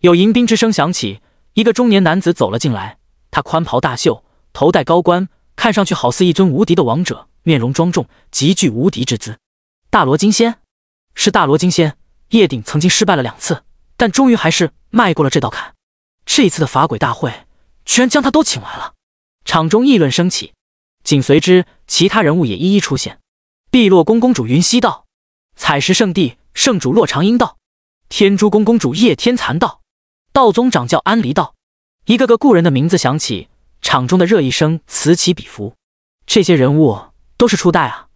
有迎宾之声响起。一个中年男子走了进来，他宽袍大袖，头戴高冠，看上去好似一尊无敌的王者，面容庄重，极具无敌之姿。大罗金仙，是大罗金仙。叶鼎曾经失败了两次，但终于还是迈过了这道坎。这一次的法鬼大会，居然将他都请来了。场中议论升起，紧随之，其他人物也一一出现。碧落宫公主云溪道：“彩石圣地圣主洛长英道，天珠宫公主叶天蚕道，道宗掌教安离道。”一个个故人的名字响起，场中的热议声此起彼伏。这些人物都是初代啊！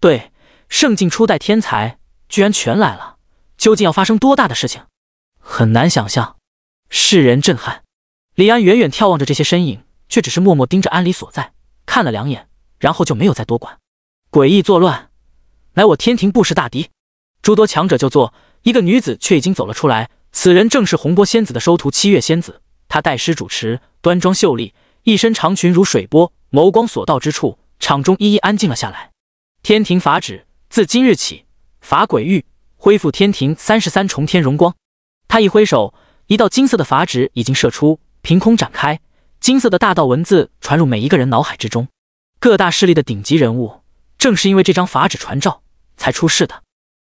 对，圣境初代天才居然全来了，究竟要发生多大的事情？很难想象，世人震撼。李安远远眺望着这些身影。却只是默默盯着安离所在看了两眼，然后就没有再多管。诡异作乱，乃我天庭布施大敌。诸多强者就坐，一个女子却已经走了出来。此人正是洪波仙子的收徒七月仙子。她代师主持，端庄秀丽，一身长裙如水波，眸光所到之处，场中一一安静了下来。天庭法旨，自今日起，法鬼域恢复天庭三十三重天荣光。她一挥手，一道金色的法旨已经射出，凭空展开。金色的大道文字传入每一个人脑海之中。各大势力的顶级人物，正是因为这张法旨传召才出世的。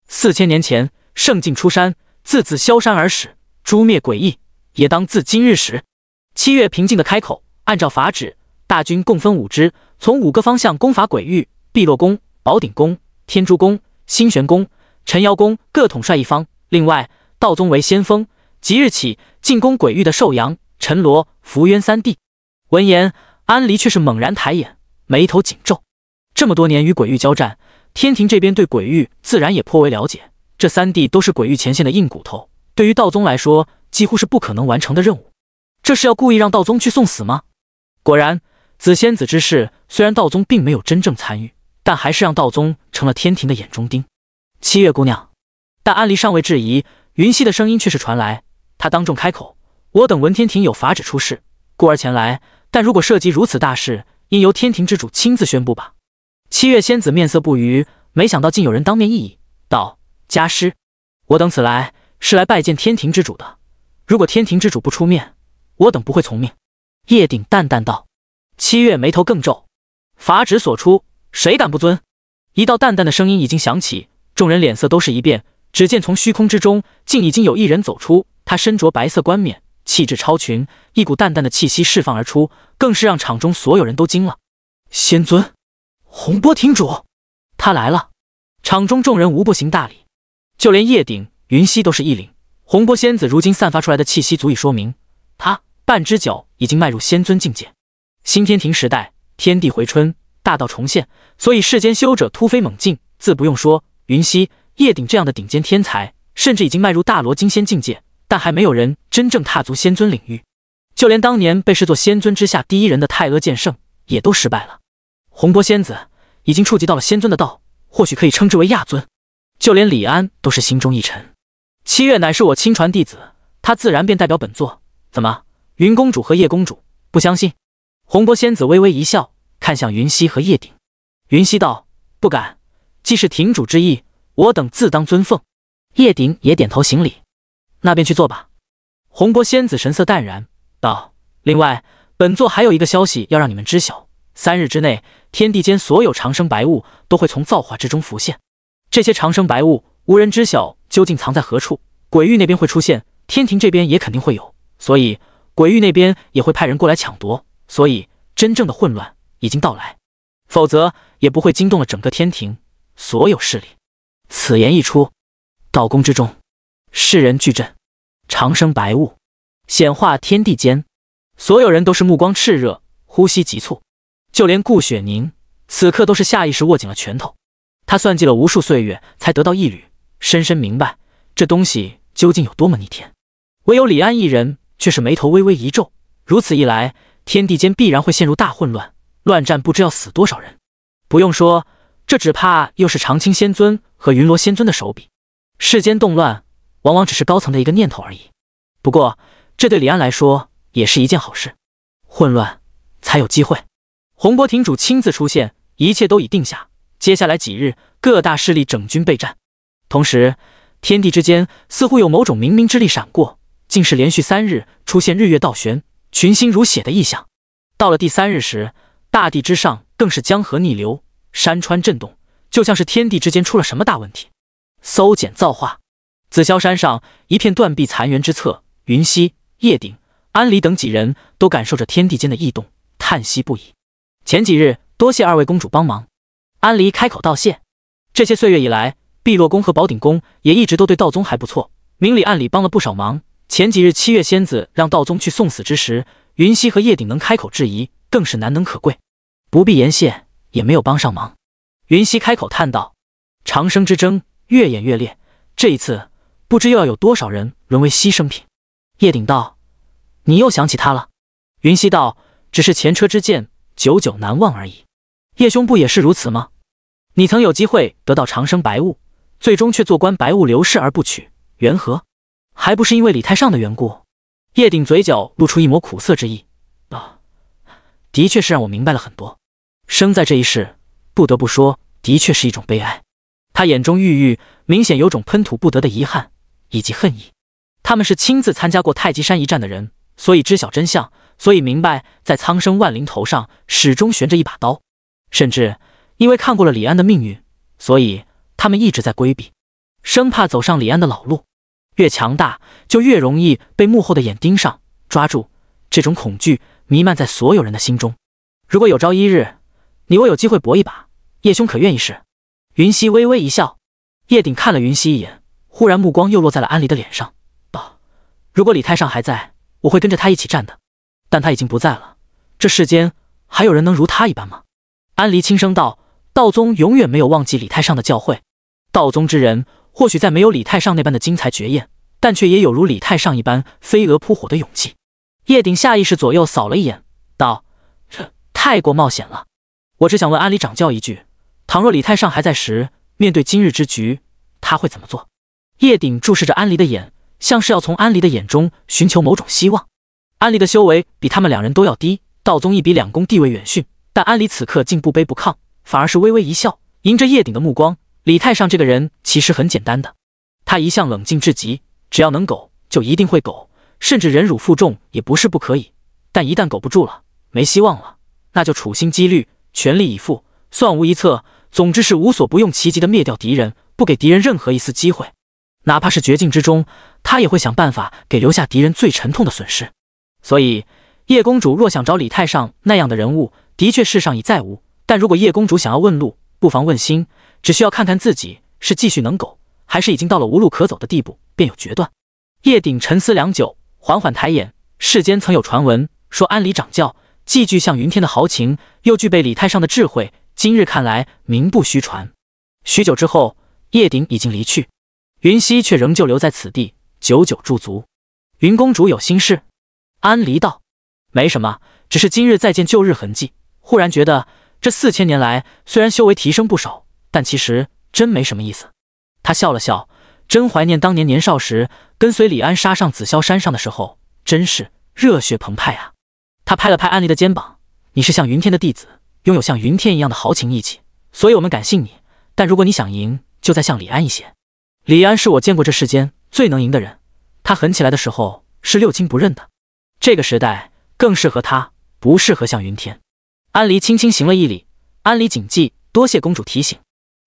四千年前，圣境出山，自此萧山而始，诛灭诡异，也当自今日始。七月平静的开口，按照法旨，大军共分五支，从五个方向攻伐鬼域：碧落宫、宝鼎宫、天珠宫、星玄宫、辰瑶宫各统帅一方。另外，道宗为先锋，即日起进攻鬼域的寿阳、辰罗、伏渊三帝。闻言，安离却是猛然抬眼，眉头紧皱。这么多年与鬼域交战，天庭这边对鬼域自然也颇为了解。这三地都是鬼域前线的硬骨头，对于道宗来说，几乎是不可能完成的任务。这是要故意让道宗去送死吗？果然，紫仙子之事虽然道宗并没有真正参与，但还是让道宗成了天庭的眼中钉。七月姑娘，但安离尚未质疑，云溪的声音却是传来：“他当众开口，我等闻天庭有法旨出世，故而前来。”但如果涉及如此大事，应由天庭之主亲自宣布吧。七月仙子面色不愉，没想到竟有人当面异议，道：“家师，我等此来是来拜见天庭之主的。如果天庭之主不出面，我等不会从命。”叶鼎淡淡道。七月眉头更皱。法旨所出，谁敢不遵？一道淡淡的声音已经响起，众人脸色都是一变。只见从虚空之中，竟已经有一人走出，他身着白色冠冕。气质超群，一股淡淡的气息释放而出，更是让场中所有人都惊了。仙尊，洪波亭主，他来了！场中众人无不行大礼，就连叶鼎、云溪都是一领。洪波仙子如今散发出来的气息，足以说明他半只脚已经迈入仙尊境界。新天庭时代，天地回春，大道重现，所以世间修者突飞猛进，自不用说。云溪、叶鼎这样的顶尖天才，甚至已经迈入大罗金仙境界。但还没有人真正踏足仙尊领域，就连当年被视作仙尊之下第一人的太阿剑圣，也都失败了。洪波仙子已经触及到了仙尊的道，或许可以称之为亚尊。就连李安都是心中一沉。七月乃是我亲传弟子，他自然便代表本座。怎么，云公主和叶公主不相信？洪波仙子微微一笑，看向云溪和叶鼎。云溪道：“不敢，既是亭主之意，我等自当尊奉。”叶鼎也点头行礼。那便去做吧。红波仙子神色淡然道：“另外，本座还有一个消息要让你们知晓。三日之内，天地间所有长生白物都会从造化之中浮现。这些长生白物无人知晓究竟藏在何处，鬼域那边会出现，天庭这边也肯定会有，所以鬼域那边也会派人过来抢夺。所以，真正的混乱已经到来，否则也不会惊动了整个天庭所有势力。”此言一出，道宫之中。世人俱震，长生白雾显化天地间，所有人都是目光炽热，呼吸急促，就连顾雪凝此刻都是下意识握紧了拳头。他算计了无数岁月才得到一缕，深深明白这东西究竟有多么逆天。唯有李安一人却是眉头微微一皱，如此一来，天地间必然会陷入大混乱，乱战不知要死多少人。不用说，这只怕又是长青仙尊和云罗仙尊的手笔，世间动乱。往往只是高层的一个念头而已。不过，这对李安来说也是一件好事。混乱才有机会。洪国亭主亲自出现，一切都已定下。接下来几日，各大势力整军备战。同时，天地之间似乎有某种冥冥之力闪过，竟是连续三日出现日月倒悬、群星如血的异象。到了第三日时，大地之上更是江河逆流、山川震动，就像是天地之间出了什么大问题。搜检造化。紫霄山上一片断壁残垣之侧，云溪、叶鼎、安离等几人都感受着天地间的异动，叹息不已。前几日多谢二位公主帮忙，安离开口道谢。这些岁月以来，碧落宫和宝鼎宫也一直都对道宗还不错，明里暗里帮了不少忙。前几日七月仙子让道宗去送死之时，云溪和叶鼎能开口质疑，更是难能可贵。不必言谢，也没有帮上忙。云溪开口叹道：“长生之争越演越烈，这一次。”不知又要有多少人沦为牺牲品。叶鼎道：“你又想起他了？”云溪道：“只是前车之鉴，久久难忘而已。”叶兄不也是如此吗？你曾有机会得到长生白雾，最终却坐观白雾流逝而不取，缘何？还不是因为李太上的缘故？叶鼎嘴角露出一抹苦涩之意：“啊，的确是让我明白了很多。生在这一世，不得不说，的确是一种悲哀。”他眼中郁郁，明显有种喷吐不得的遗憾。以及恨意，他们是亲自参加过太极山一战的人，所以知晓真相，所以明白，在苍生万灵头上始终悬着一把刀。甚至因为看过了李安的命运，所以他们一直在规避，生怕走上李安的老路。越强大，就越容易被幕后的眼盯上、抓住。这种恐惧弥漫在所有人的心中。如果有朝一日，你我有机会搏一把，叶兄可愿意试？云溪微微一笑，叶鼎看了云溪一眼。忽然，目光又落在了安离的脸上，道：“如果李太上还在，我会跟着他一起战的。但他已经不在了，这世间还有人能如他一般吗？”安离轻声道：“道宗永远没有忘记李太上的教诲。道宗之人，或许在没有李太上那般的精彩绝艳，但却也有如李太上一般飞蛾扑火的勇气。”叶鼎下意识左右扫了一眼，道：“这太过冒险了。我只想问安离掌教一句：倘若李太上还在时，面对今日之局，他会怎么做？”叶鼎注视着安离的眼，像是要从安离的眼中寻求某种希望。安离的修为比他们两人都要低，道宗一比两公地位远逊，但安离此刻竟不卑不亢，反而是微微一笑，迎着叶鼎的目光。李太上这个人其实很简单的，他一向冷静至极，只要能苟，就一定会苟，甚至忍辱负重也不是不可以。但一旦苟不住了，没希望了，那就处心积虑、全力以赴，算无一策，总之是无所不用其极的灭掉敌人，不给敌人任何一丝机会。哪怕是绝境之中，他也会想办法给留下敌人最沉痛的损失。所以，叶公主若想找李太上那样的人物，的确世上已再无。但如果叶公主想要问路，不妨问心，只需要看看自己是继续能苟，还是已经到了无路可走的地步，便有决断。叶鼎沉思良久，缓缓抬眼。世间曾有传闻说，安里掌教既具向云天的豪情，又具备李太上的智慧，今日看来名不虚传。许久之后，叶鼎已经离去。云溪却仍旧留在此地，久久驻足。云公主有心事，安离道：“没什么，只是今日再见旧日痕迹，忽然觉得这四千年来虽然修为提升不少，但其实真没什么意思。”他笑了笑，真怀念当年年少时跟随李安杀上紫霄山上的时候，真是热血澎湃啊！他拍了拍安离的肩膀：“你是像云天的弟子，拥有像云天一样的豪情义气，所以我们敢信你。但如果你想赢，就再像李安一些。”李安是我见过这世间最能赢的人，他狠起来的时候是六亲不认的。这个时代更适合他，不适合向云天。安离轻轻行了一礼，安离谨记，多谢公主提醒。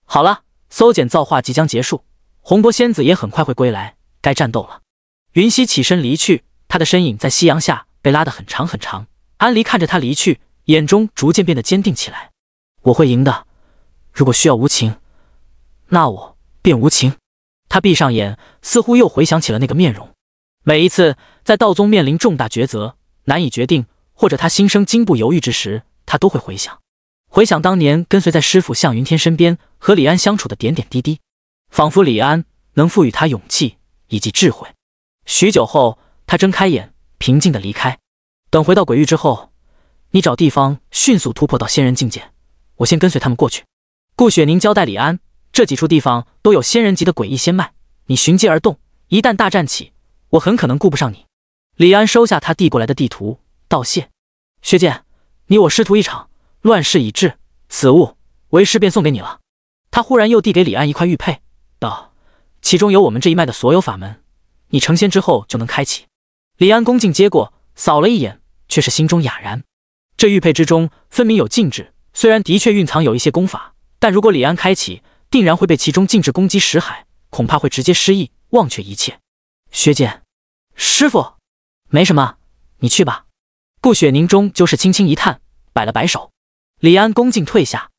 好了，搜检造化即将结束，红波仙子也很快会归来，该战斗了。云溪起身离去，他的身影在夕阳下被拉得很长很长。安离看着他离去，眼中逐渐变得坚定起来。我会赢的，如果需要无情，那我便无情。他闭上眼，似乎又回想起了那个面容。每一次在道宗面临重大抉择、难以决定，或者他心生惊不犹豫之时，他都会回想，回想当年跟随在师傅向云天身边和李安相处的点点滴滴，仿佛李安能赋予他勇气以及智慧。许久后，他睁开眼，平静的离开。等回到鬼域之后，你找地方迅速突破到仙人境界，我先跟随他们过去。顾雪凝交代李安。这几处地方都有仙人级的诡异仙脉，你寻机而动。一旦大战起，我很可能顾不上你。李安收下他递过来的地图，道谢。薛剑，你我师徒一场，乱世已至，此物为师便送给你了。他忽然又递给李安一块玉佩，道：“其中有我们这一脉的所有法门，你成仙之后就能开启。”李安恭敬接过，扫了一眼，却是心中哑然。这玉佩之中分明有禁制，虽然的确蕴藏有一些功法，但如果李安开启。定然会被其中禁制攻击识海，恐怕会直接失忆，忘却一切。学姐，师傅，没什么，你去吧。顾雪凝终究是轻轻一叹，摆了摆手。李安恭敬退下。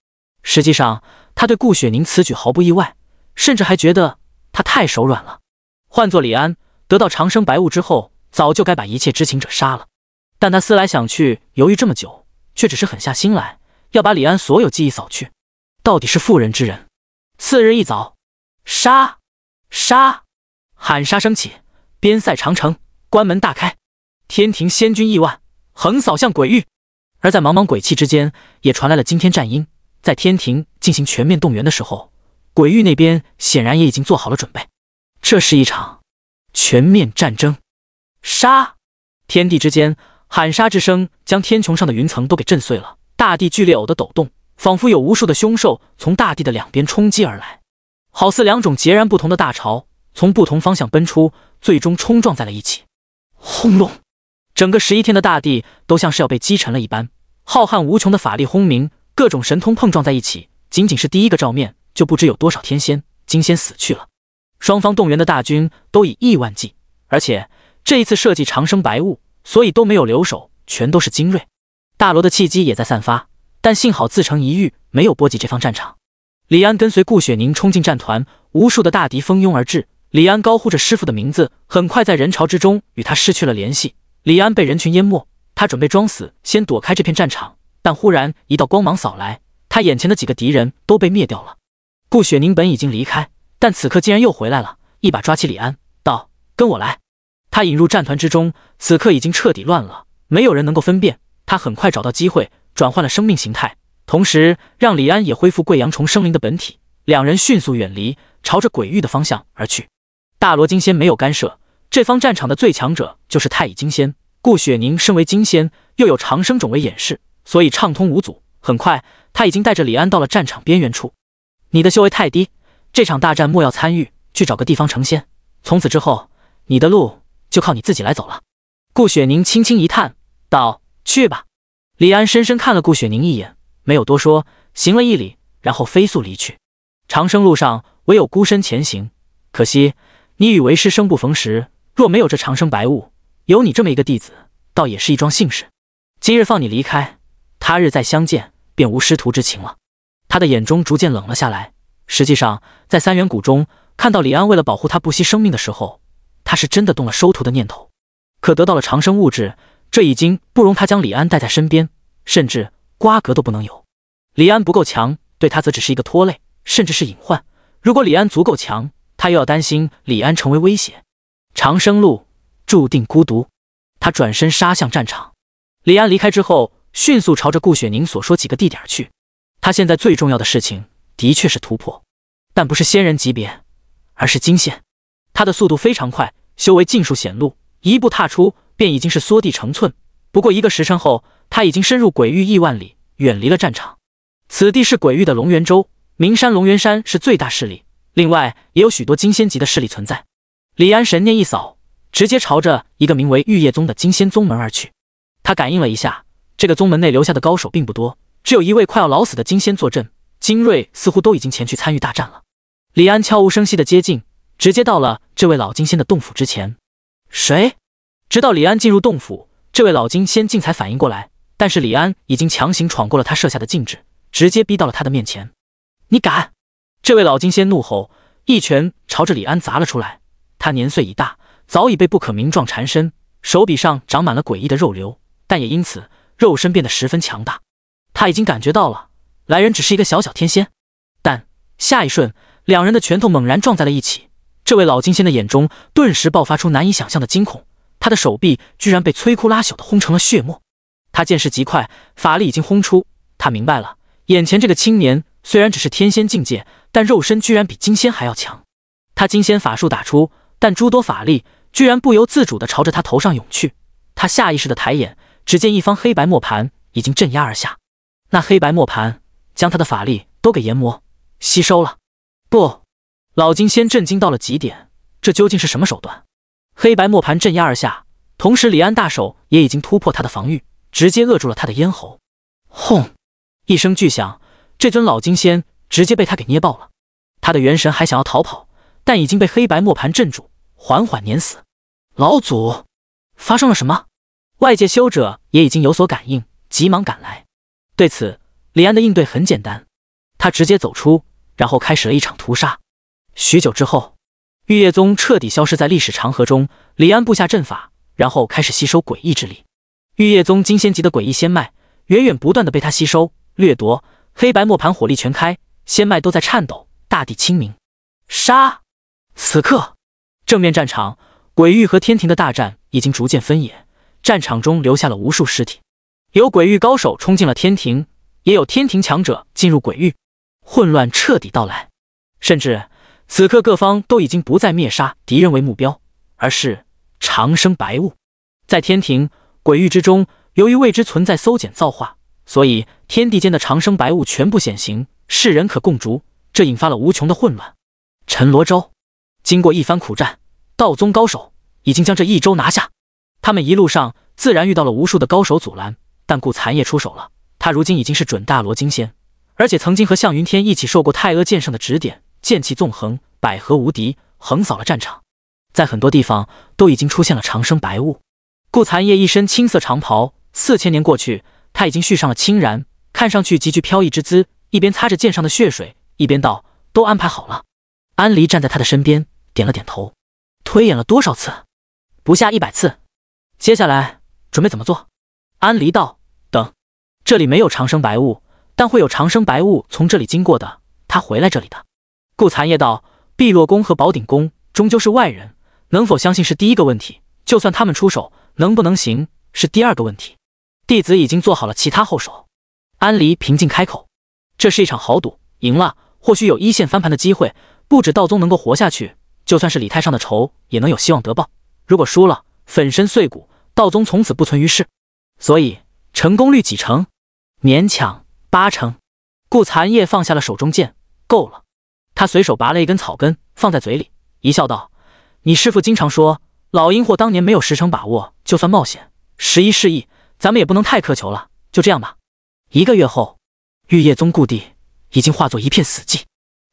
实际上，他对顾雪凝此举毫不意外，甚至还觉得他太手软了。换做李安得到长生白雾之后，早就该把一切知情者杀了。但他思来想去，犹豫这么久，却只是狠下心来，要把李安所有记忆扫去。到底是妇人之仁。次日一早，杀杀，喊杀声起，边塞长城关门大开，天庭仙君亿万横扫向鬼域，而在茫茫鬼气之间，也传来了惊天战音。在天庭进行全面动员的时候，鬼域那边显然也已经做好了准备。这是一场全面战争，杀！天地之间，喊杀之声将天穹上的云层都给震碎了，大地剧烈呕的抖动。仿佛有无数的凶兽从大地的两边冲击而来，好似两种截然不同的大潮从不同方向奔出，最终冲撞在了一起。轰隆！整个十一天的大地都像是要被击沉了一般，浩瀚无穷的法力轰鸣，各种神通碰撞在一起。仅仅是第一个照面，就不知有多少天仙、金仙死去了。双方动员的大军都以亿万计，而且这一次设计长生白雾，所以都没有留守，全都是精锐。大罗的契机也在散发。但幸好自成一域，没有波及这方战场。李安跟随顾雪宁冲进战团，无数的大敌蜂拥而至。李安高呼着师傅的名字，很快在人潮之中与他失去了联系。李安被人群淹没，他准备装死，先躲开这片战场。但忽然一道光芒扫来，他眼前的几个敌人都被灭掉了。顾雪宁本已经离开，但此刻竟然又回来了，一把抓起李安道：“跟我来。”他引入战团之中，此刻已经彻底乱了，没有人能够分辨。他很快找到机会。转换了生命形态，同时让李安也恢复贵阳虫生灵的本体。两人迅速远离，朝着鬼域的方向而去。大罗金仙没有干涉，这方战场的最强者就是太乙金仙。顾雪凝身为金仙，又有长生种为掩饰，所以畅通无阻。很快，他已经带着李安到了战场边缘处。你的修为太低，这场大战莫要参与，去找个地方成仙。从此之后，你的路就靠你自己来走了。顾雪凝轻轻一叹道：“去吧。”李安深深看了顾雪凝一眼，没有多说，行了一礼，然后飞速离去。长生路上唯有孤身前行，可惜你与为师生不逢时。若没有这长生白雾，有你这么一个弟子，倒也是一桩幸事。今日放你离开，他日再相见便无师徒之情了。他的眼中逐渐冷了下来。实际上，在三元谷中看到李安为了保护他不惜生命的时候，他是真的动了收徒的念头。可得到了长生物质。这已经不容他将李安带在身边，甚至瓜葛都不能有。李安不够强，对他则只是一个拖累，甚至是隐患。如果李安足够强，他又要担心李安成为威胁。长生路注定孤独，他转身杀向战场。李安离开之后，迅速朝着顾雪宁所说几个地点去。他现在最重要的事情的确是突破，但不是仙人级别，而是惊现。他的速度非常快，修为尽数显露，一步踏出。便已经是缩地成寸。不过一个时辰后，他已经深入鬼域亿万里，远离了战场。此地是鬼域的龙源州，名山龙源山是最大势力，另外也有许多金仙级的势力存在。李安神念一扫，直接朝着一个名为玉叶宗的金仙宗门而去。他感应了一下，这个宗门内留下的高手并不多，只有一位快要老死的金仙坐镇，精锐似乎都已经前去参与大战了。李安悄无声息的接近，直接到了这位老金仙的洞府之前。谁？直到李安进入洞府，这位老金仙竟才反应过来，但是李安已经强行闯过了他设下的禁制，直接逼到了他的面前。你敢！这位老金仙怒吼，一拳朝着李安砸了出来。他年岁已大，早已被不可名状缠身，手臂上长满了诡异的肉瘤，但也因此肉身变得十分强大。他已经感觉到了，来人只是一个小小天仙。但下一瞬，两人的拳头猛然撞在了一起，这位老金仙的眼中顿时爆发出难以想象的惊恐。他的手臂居然被摧枯拉朽的轰成了血沫。他见识极快，法力已经轰出。他明白了，眼前这个青年虽然只是天仙境界，但肉身居然比金仙还要强。他金仙法术打出，但诸多法力居然不由自主的朝着他头上涌去。他下意识的抬眼，只见一方黑白磨盘已经镇压而下。那黑白磨盘将他的法力都给研磨吸收了。不，老金仙震惊到了极点，这究竟是什么手段？黑白磨盘镇压而下，同时李安大手也已经突破他的防御，直接扼住了他的咽喉。轰！一声巨响，这尊老金仙直接被他给捏爆了。他的元神还想要逃跑，但已经被黑白磨盘镇住，缓缓碾死。老祖，发生了什么？外界修者也已经有所感应，急忙赶来。对此，李安的应对很简单，他直接走出，然后开始了一场屠杀。许久之后。玉叶宗彻底消失在历史长河中。李安布下阵法，然后开始吸收诡异之力。玉叶宗金仙级的诡异仙脉，源源不断的被他吸收掠夺。黑白磨盘火力全开，仙脉都在颤抖。大地清明，杀！此刻，正面战场，鬼域和天庭的大战已经逐渐分野。战场中留下了无数尸体，有鬼域高手冲进了天庭，也有天庭强者进入鬼域。混乱彻底到来，甚至……此刻，各方都已经不再灭杀敌人为目标，而是长生白雾。在天庭、鬼域之中，由于未知存在搜检造化，所以天地间的长生白雾全部显形，世人可共逐。这引发了无穷的混乱。陈罗州经过一番苦战，道宗高手已经将这一州拿下。他们一路上自然遇到了无数的高手阻拦，但顾残夜出手了。他如今已经是准大罗金仙，而且曾经和向云天一起受过太阿剑圣的指点。剑气纵横，百合无敌，横扫了战场。在很多地方都已经出现了长生白雾。顾残叶一身青色长袍，四千年过去，他已经续上了青然，看上去极具飘逸之姿。一边擦着剑上的血水，一边道：“都安排好了。”安离站在他的身边，点了点头。推演了多少次？不下一百次。接下来准备怎么做？安离道：“等，这里没有长生白雾，但会有长生白雾从这里经过的。他回来这里的。”顾残叶道：“碧落宫和宝鼎宫终究是外人，能否相信是第一个问题；就算他们出手，能不能行是第二个问题。弟子已经做好了其他后手。”安离平静开口：“这是一场豪赌，赢了或许有一线翻盘的机会，不止道宗能够活下去，就算是李太上的仇也能有希望得报。如果输了，粉身碎骨，道宗从此不存于世。所以，成功率几成？勉强八成。”顾残叶放下了手中剑：“够了。”他随手拔了一根草根，放在嘴里，一笑道：“你师父经常说，老鹰货当年没有十成把握，就算冒险。”十一示意，咱们也不能太苛求了，就这样吧。一个月后，玉叶宗故地已经化作一片死寂。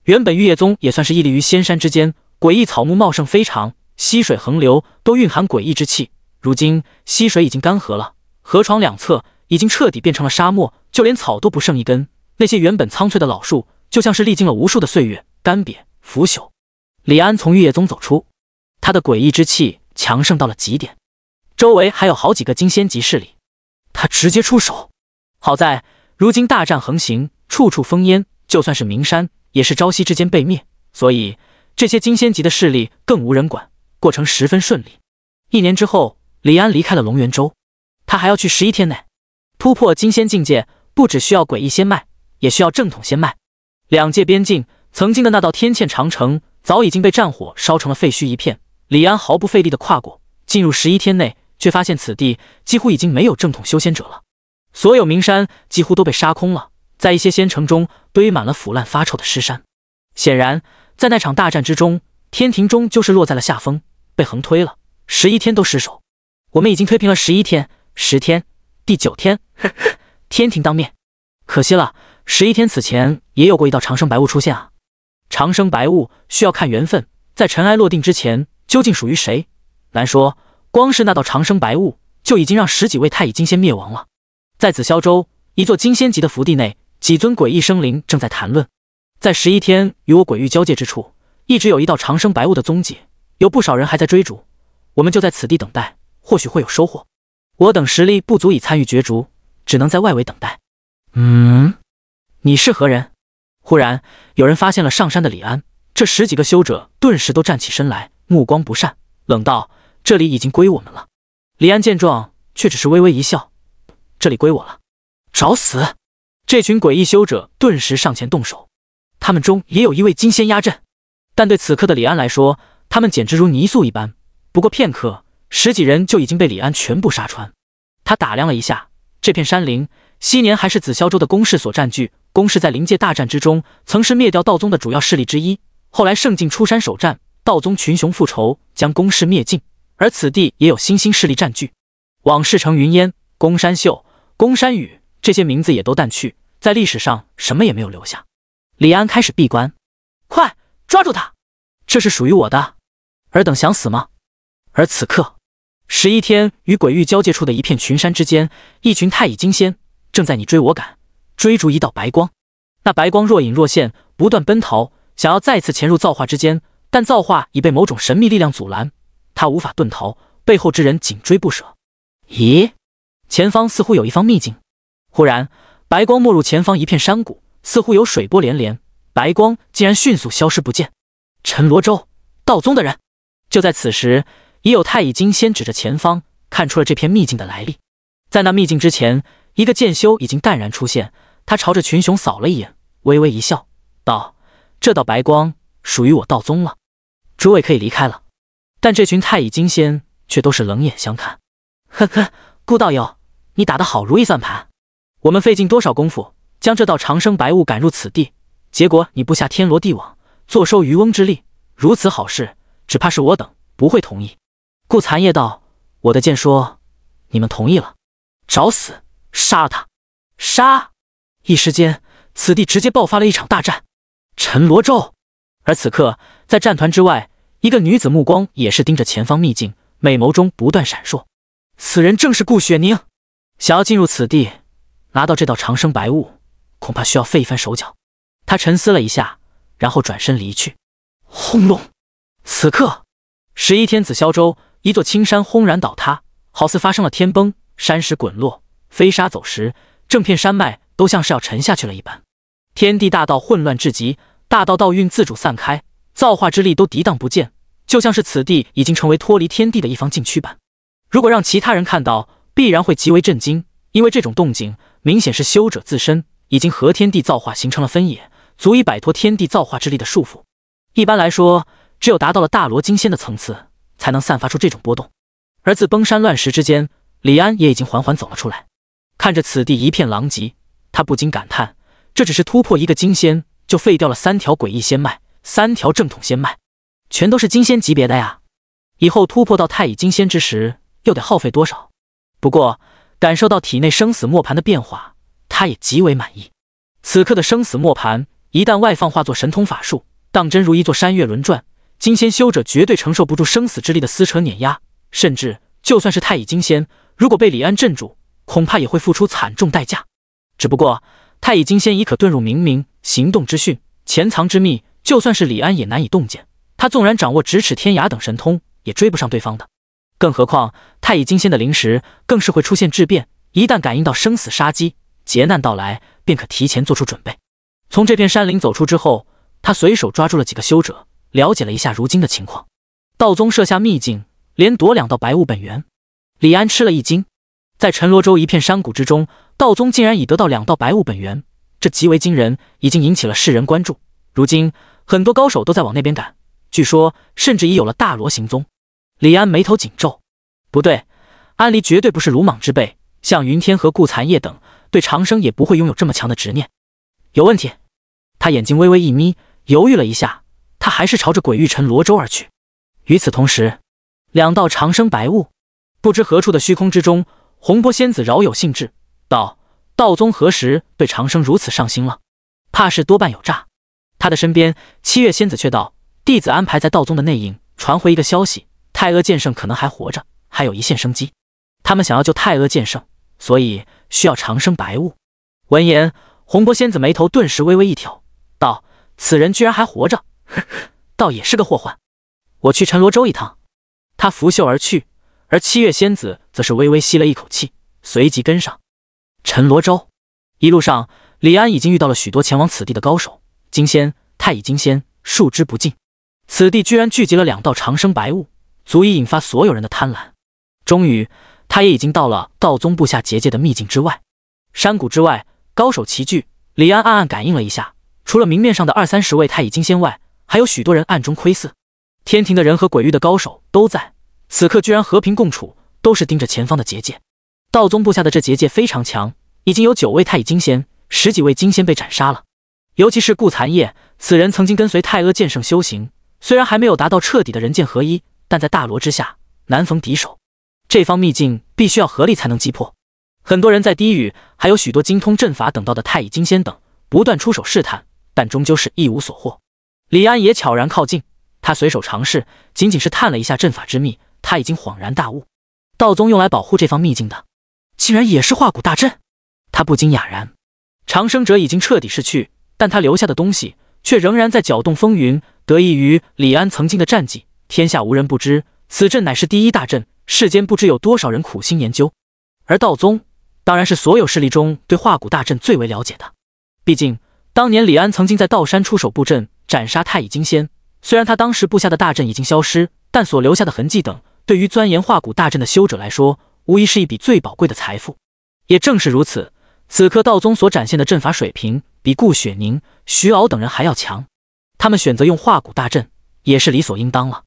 原本玉叶宗也算是屹立于仙山之间，诡异草木茂盛非常，溪水横流，都蕴含诡异之气。如今溪水已经干涸了，河床两侧已经彻底变成了沙漠，就连草都不剩一根。那些原本苍翠的老树，就像是历经了无数的岁月。干瘪腐朽，李安从玉叶宗走出，他的诡异之气强盛到了极点，周围还有好几个金仙级势力，他直接出手。好在如今大战横行，处处烽烟，就算是名山也是朝夕之间被灭，所以这些金仙级的势力更无人管，过程十分顺利。一年之后，李安离开了龙源州，他还要去十一天内突破金仙境界，不只需要诡异仙脉，也需要正统仙脉，两界边境。曾经的那道天堑长城，早已经被战火烧成了废墟一片。李安毫不费力地跨过，进入十一天内，却发现此地几乎已经没有正统修仙者了。所有名山几乎都被杀空了，在一些仙城中堆满了腐烂发臭的尸山。显然，在那场大战之中，天庭终究是落在了下风，被横推了十一天都失守。我们已经推平了十一天，十天，第九天，呵呵，天庭当面。可惜了，十一天此前也有过一道长生白雾出现啊。长生白雾需要看缘分，在尘埃落定之前，究竟属于谁，难说。光是那道长生白雾，就已经让十几位太乙金仙灭亡了。在紫霄州一座金仙级的福地内，几尊诡异生灵正在谈论。在十一天与我鬼域交界之处，一直有一道长生白雾的踪迹，有不少人还在追逐。我们就在此地等待，或许会有收获。我等实力不足以参与角逐，只能在外围等待。嗯，你是何人？忽然有人发现了上山的李安，这十几个修者顿时都站起身来，目光不善，冷道：“这里已经归我们了。”李安见状，却只是微微一笑：“这里归我了。”找死！这群诡异修者顿时上前动手，他们中也有一位金仙压阵，但对此刻的李安来说，他们简直如泥塑一般。不过片刻，十几人就已经被李安全部杀穿。他打量了一下这片山林，昔年还是紫霄州的攻势所占据。宫氏在灵界大战之中，曾是灭掉道宗的主要势力之一。后来圣境出山首战，道宗群雄复仇，将宫氏灭尽。而此地也有新兴势力占据。往事成云烟，宫山秀、宫山雨这些名字也都淡去，在历史上什么也没有留下。李安开始闭关，快抓住他！这是属于我的。尔等想死吗？而此刻，十一天与鬼域交界处的一片群山之间，一群太乙金仙正在你追我赶。追逐一道白光，那白光若隐若现，不断奔逃，想要再次潜入造化之间，但造化已被某种神秘力量阻拦，他无法遁逃，背后之人紧追不舍。咦，前方似乎有一方秘境。忽然，白光没入前方一片山谷，似乎有水波连连，白光竟然迅速消失不见。陈罗州，道宗的人。就在此时，已有太乙金仙指着前方，看出了这片秘境的来历。在那秘境之前，一个剑修已经淡然出现。他朝着群雄扫了一眼，微微一笑，道：“这道白光属于我道宗了，诸位可以离开了。”但这群太乙金仙却都是冷眼相看。“呵呵，顾道友，你打的好如意算盘。我们费尽多少功夫将这道长生白雾赶入此地，结果你布下天罗地网，坐收渔翁之利。如此好事，只怕是我等不会同意。”顾残夜道：“我的剑说，你们同意了，找死！杀了他，杀！”一时间，此地直接爆发了一场大战。陈罗州，而此刻，在战团之外，一个女子目光也是盯着前方秘境，美眸中不断闪烁。此人正是顾雪凝。想要进入此地，拿到这道长生白雾，恐怕需要费一番手脚。她沉思了一下，然后转身离去。轰隆！此刻，十一天子萧州，一座青山轰然倒塌，好似发生了天崩，山石滚落，飞沙走石，整片山脉。都像是要沉下去了一般，天地大道混乱至极，大道道运自主散开，造化之力都抵挡不见，就像是此地已经成为脱离天地的一方禁区般。如果让其他人看到，必然会极为震惊，因为这种动静明显是修者自身已经和天地造化形成了分野，足以摆脱天地造化之力的束缚。一般来说，只有达到了大罗金仙的层次，才能散发出这种波动。而自崩山乱石之间，李安也已经缓缓走了出来，看着此地一片狼藉。他不禁感叹：“这只是突破一个金仙，就废掉了三条诡异仙脉，三条正统仙脉，全都是金仙级别的呀！以后突破到太乙金仙之时，又得耗费多少？”不过，感受到体内生死磨盘的变化，他也极为满意。此刻的生死磨盘一旦外放，化作神通法术，当真如一座山岳轮转，金仙修者绝对承受不住生死之力的撕扯碾压，甚至就算是太乙金仙，如果被李安镇住，恐怕也会付出惨重代价。”只不过，太乙金仙已可遁入冥冥，行动之迅，潜藏之秘，就算是李安也难以洞见。他纵然掌握咫尺天涯等神通，也追不上对方的。更何况，太乙金仙的灵石更是会出现质变，一旦感应到生死杀机、劫难到来，便可提前做出准备。从这片山林走出之后，他随手抓住了几个修者，了解了一下如今的情况。道宗设下秘境，连夺两道白雾本源。李安吃了一惊，在陈罗州一片山谷之中。道宗竟然已得到两道白雾本源，这极为惊人，已经引起了世人关注。如今很多高手都在往那边赶，据说甚至已有了大罗行踪。李安眉头紧皱，不对，安离绝对不是鲁莽之辈，像云天和顾残叶等，对长生也不会拥有这么强的执念。有问题，他眼睛微微一眯，犹豫了一下，他还是朝着鬼域城罗州而去。与此同时，两道长生白雾，不知何处的虚空之中，洪波仙子饶有兴致。道道宗何时对长生如此上心了？怕是多半有诈。他的身边，七月仙子却道：“弟子安排在道宗的内应传回一个消息，太阿剑圣可能还活着，还有一线生机。他们想要救太阿剑圣，所以需要长生白雾。”闻言，红波仙子眉头顿时微微一挑，道：“此人居然还活着，呵呵，倒也是个祸患。我去陈罗州一趟。”他拂袖而去，而七月仙子则是微微吸了一口气，随即跟上。陈罗州，一路上，李安已经遇到了许多前往此地的高手，金仙、太乙金仙，数之不尽。此地居然聚集了两道长生白雾，足以引发所有人的贪婪。终于，他也已经到了道宗布下结界的秘境之外。山谷之外，高手齐聚。李安暗暗感应了一下，除了明面上的二三十位太乙金仙外，还有许多人暗中窥伺。天庭的人和鬼域的高手都在，此刻居然和平共处，都是盯着前方的结界。道宗布下的这结界非常强，已经有九位太乙金仙、十几位金仙被斩杀了。尤其是顾残夜，此人曾经跟随太阿剑圣修行，虽然还没有达到彻底的人剑合一，但在大罗之下难逢敌手。这方秘境必须要合力才能击破。很多人在低语，还有许多精通阵法等到的太乙金仙等不断出手试探，但终究是一无所获。李安也悄然靠近，他随手尝试，仅仅是探了一下阵法之秘，他已经恍然大悟。道宗用来保护这方秘境的。竟然也是化骨大阵，他不禁哑然。长生者已经彻底逝去，但他留下的东西却仍然在搅动风云。得益于李安曾经的战绩，天下无人不知，此阵乃是第一大阵，世间不知有多少人苦心研究。而道宗当然是所有势力中对化骨大阵最为了解的，毕竟当年李安曾经在道山出手布阵，斩杀太乙金仙。虽然他当时布下的大阵已经消失，但所留下的痕迹等，对于钻研化骨大阵的修者来说。无疑是一笔最宝贵的财富。也正是如此，此刻道宗所展现的阵法水平比顾雪凝、徐敖等人还要强。他们选择用化骨大阵也是理所应当了。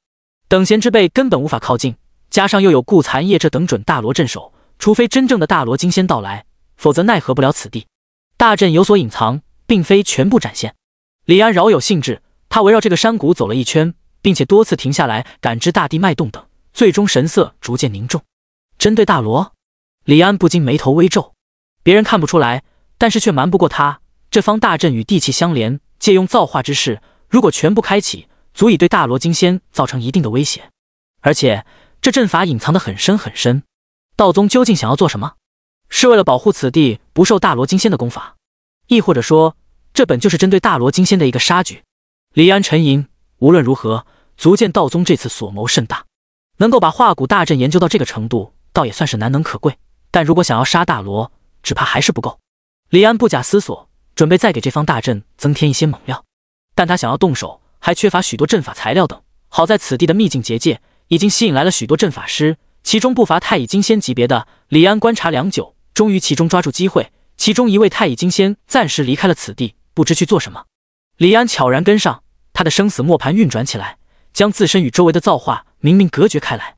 等闲之辈根本无法靠近，加上又有顾残夜这等准大罗镇守，除非真正的大罗金仙到来，否则奈何不了此地。大阵有所隐藏，并非全部展现。李安饶有兴致，他围绕这个山谷走了一圈，并且多次停下来感知大地脉动等，最终神色逐渐凝重。针对大罗，李安不禁眉头微皱。别人看不出来，但是却瞒不过他。这方大阵与地气相连，借用造化之势，如果全部开启，足以对大罗金仙造成一定的威胁。而且这阵法隐藏的很深很深。道宗究竟想要做什么？是为了保护此地不受大罗金仙的功法，亦或者说，这本就是针对大罗金仙的一个杀局？李安沉吟，无论如何，足见道宗这次所谋甚大，能够把化骨大阵研究到这个程度。倒也算是难能可贵，但如果想要杀大罗，只怕还是不够。李安不假思索，准备再给这方大阵增添一些猛料。但他想要动手，还缺乏许多阵法材料等。好在此地的秘境结界已经吸引来了许多阵法师，其中不乏太乙金仙级别的。李安观察良久，终于其中抓住机会。其中一位太乙金仙暂时离开了此地，不知去做什么。李安悄然跟上，他的生死磨盘运转起来，将自身与周围的造化冥冥隔绝开来。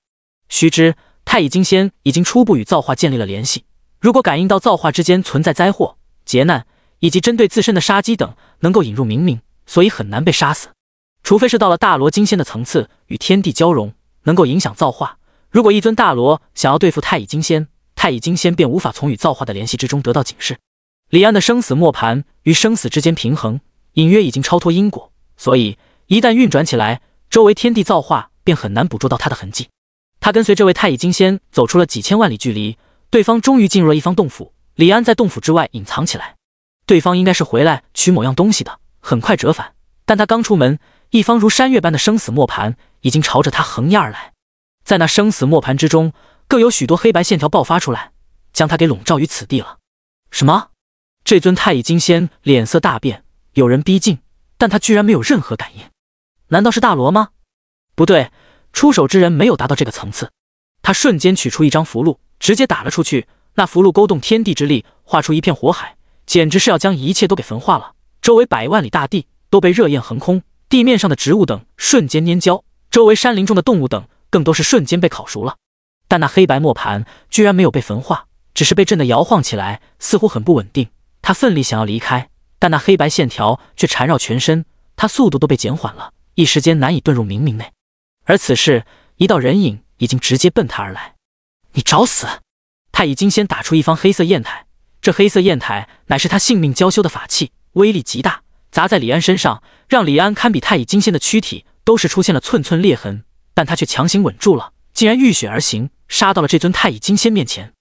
须知。太乙金仙已经初步与造化建立了联系，如果感应到造化之间存在灾祸、劫难以及针对自身的杀机等，能够引入冥冥，所以很难被杀死。除非是到了大罗金仙的层次，与天地交融，能够影响造化。如果一尊大罗想要对付太乙金仙，太乙金仙便无法从与造化的联系之中得到警示。李安的生死磨盘与生死之间平衡，隐约已经超脱因果，所以一旦运转起来，周围天地造化便很难捕捉到他的痕迹。他跟随这位太乙金仙走出了几千万里距离，对方终于进入了一方洞府。李安在洞府之外隐藏起来，对方应该是回来取某样东西的，很快折返。但他刚出门，一方如山岳般的生死磨盘已经朝着他横压而来。在那生死磨盘之中，更有许多黑白线条爆发出来，将他给笼罩于此地了。什么？这尊太乙金仙脸色大变，有人逼近，但他居然没有任何感应。难道是大罗吗？不对。出手之人没有达到这个层次，他瞬间取出一张符箓，直接打了出去。那符箓勾动天地之力，化出一片火海，简直是要将一切都给焚化了。周围百万里大地都被热焰横空，地面上的植物等瞬间蔫焦，周围山林中的动物等更都是瞬间被烤熟了。但那黑白磨盘居然没有被焚化，只是被震得摇晃起来，似乎很不稳定。他奋力想要离开，但那黑白线条却缠绕全身，他速度都被减缓了，一时间难以遁入冥冥内。而此时，一道人影已经直接奔他而来。你找死！太乙金仙打出一方黑色砚台，这黑色砚台乃是他性命娇羞的法器，威力极大，砸在李安身上，让李安堪比太乙金仙的躯体都是出现了寸寸裂痕。但他却强行稳住了，竟然浴血而行，杀到了这尊太乙金仙面前。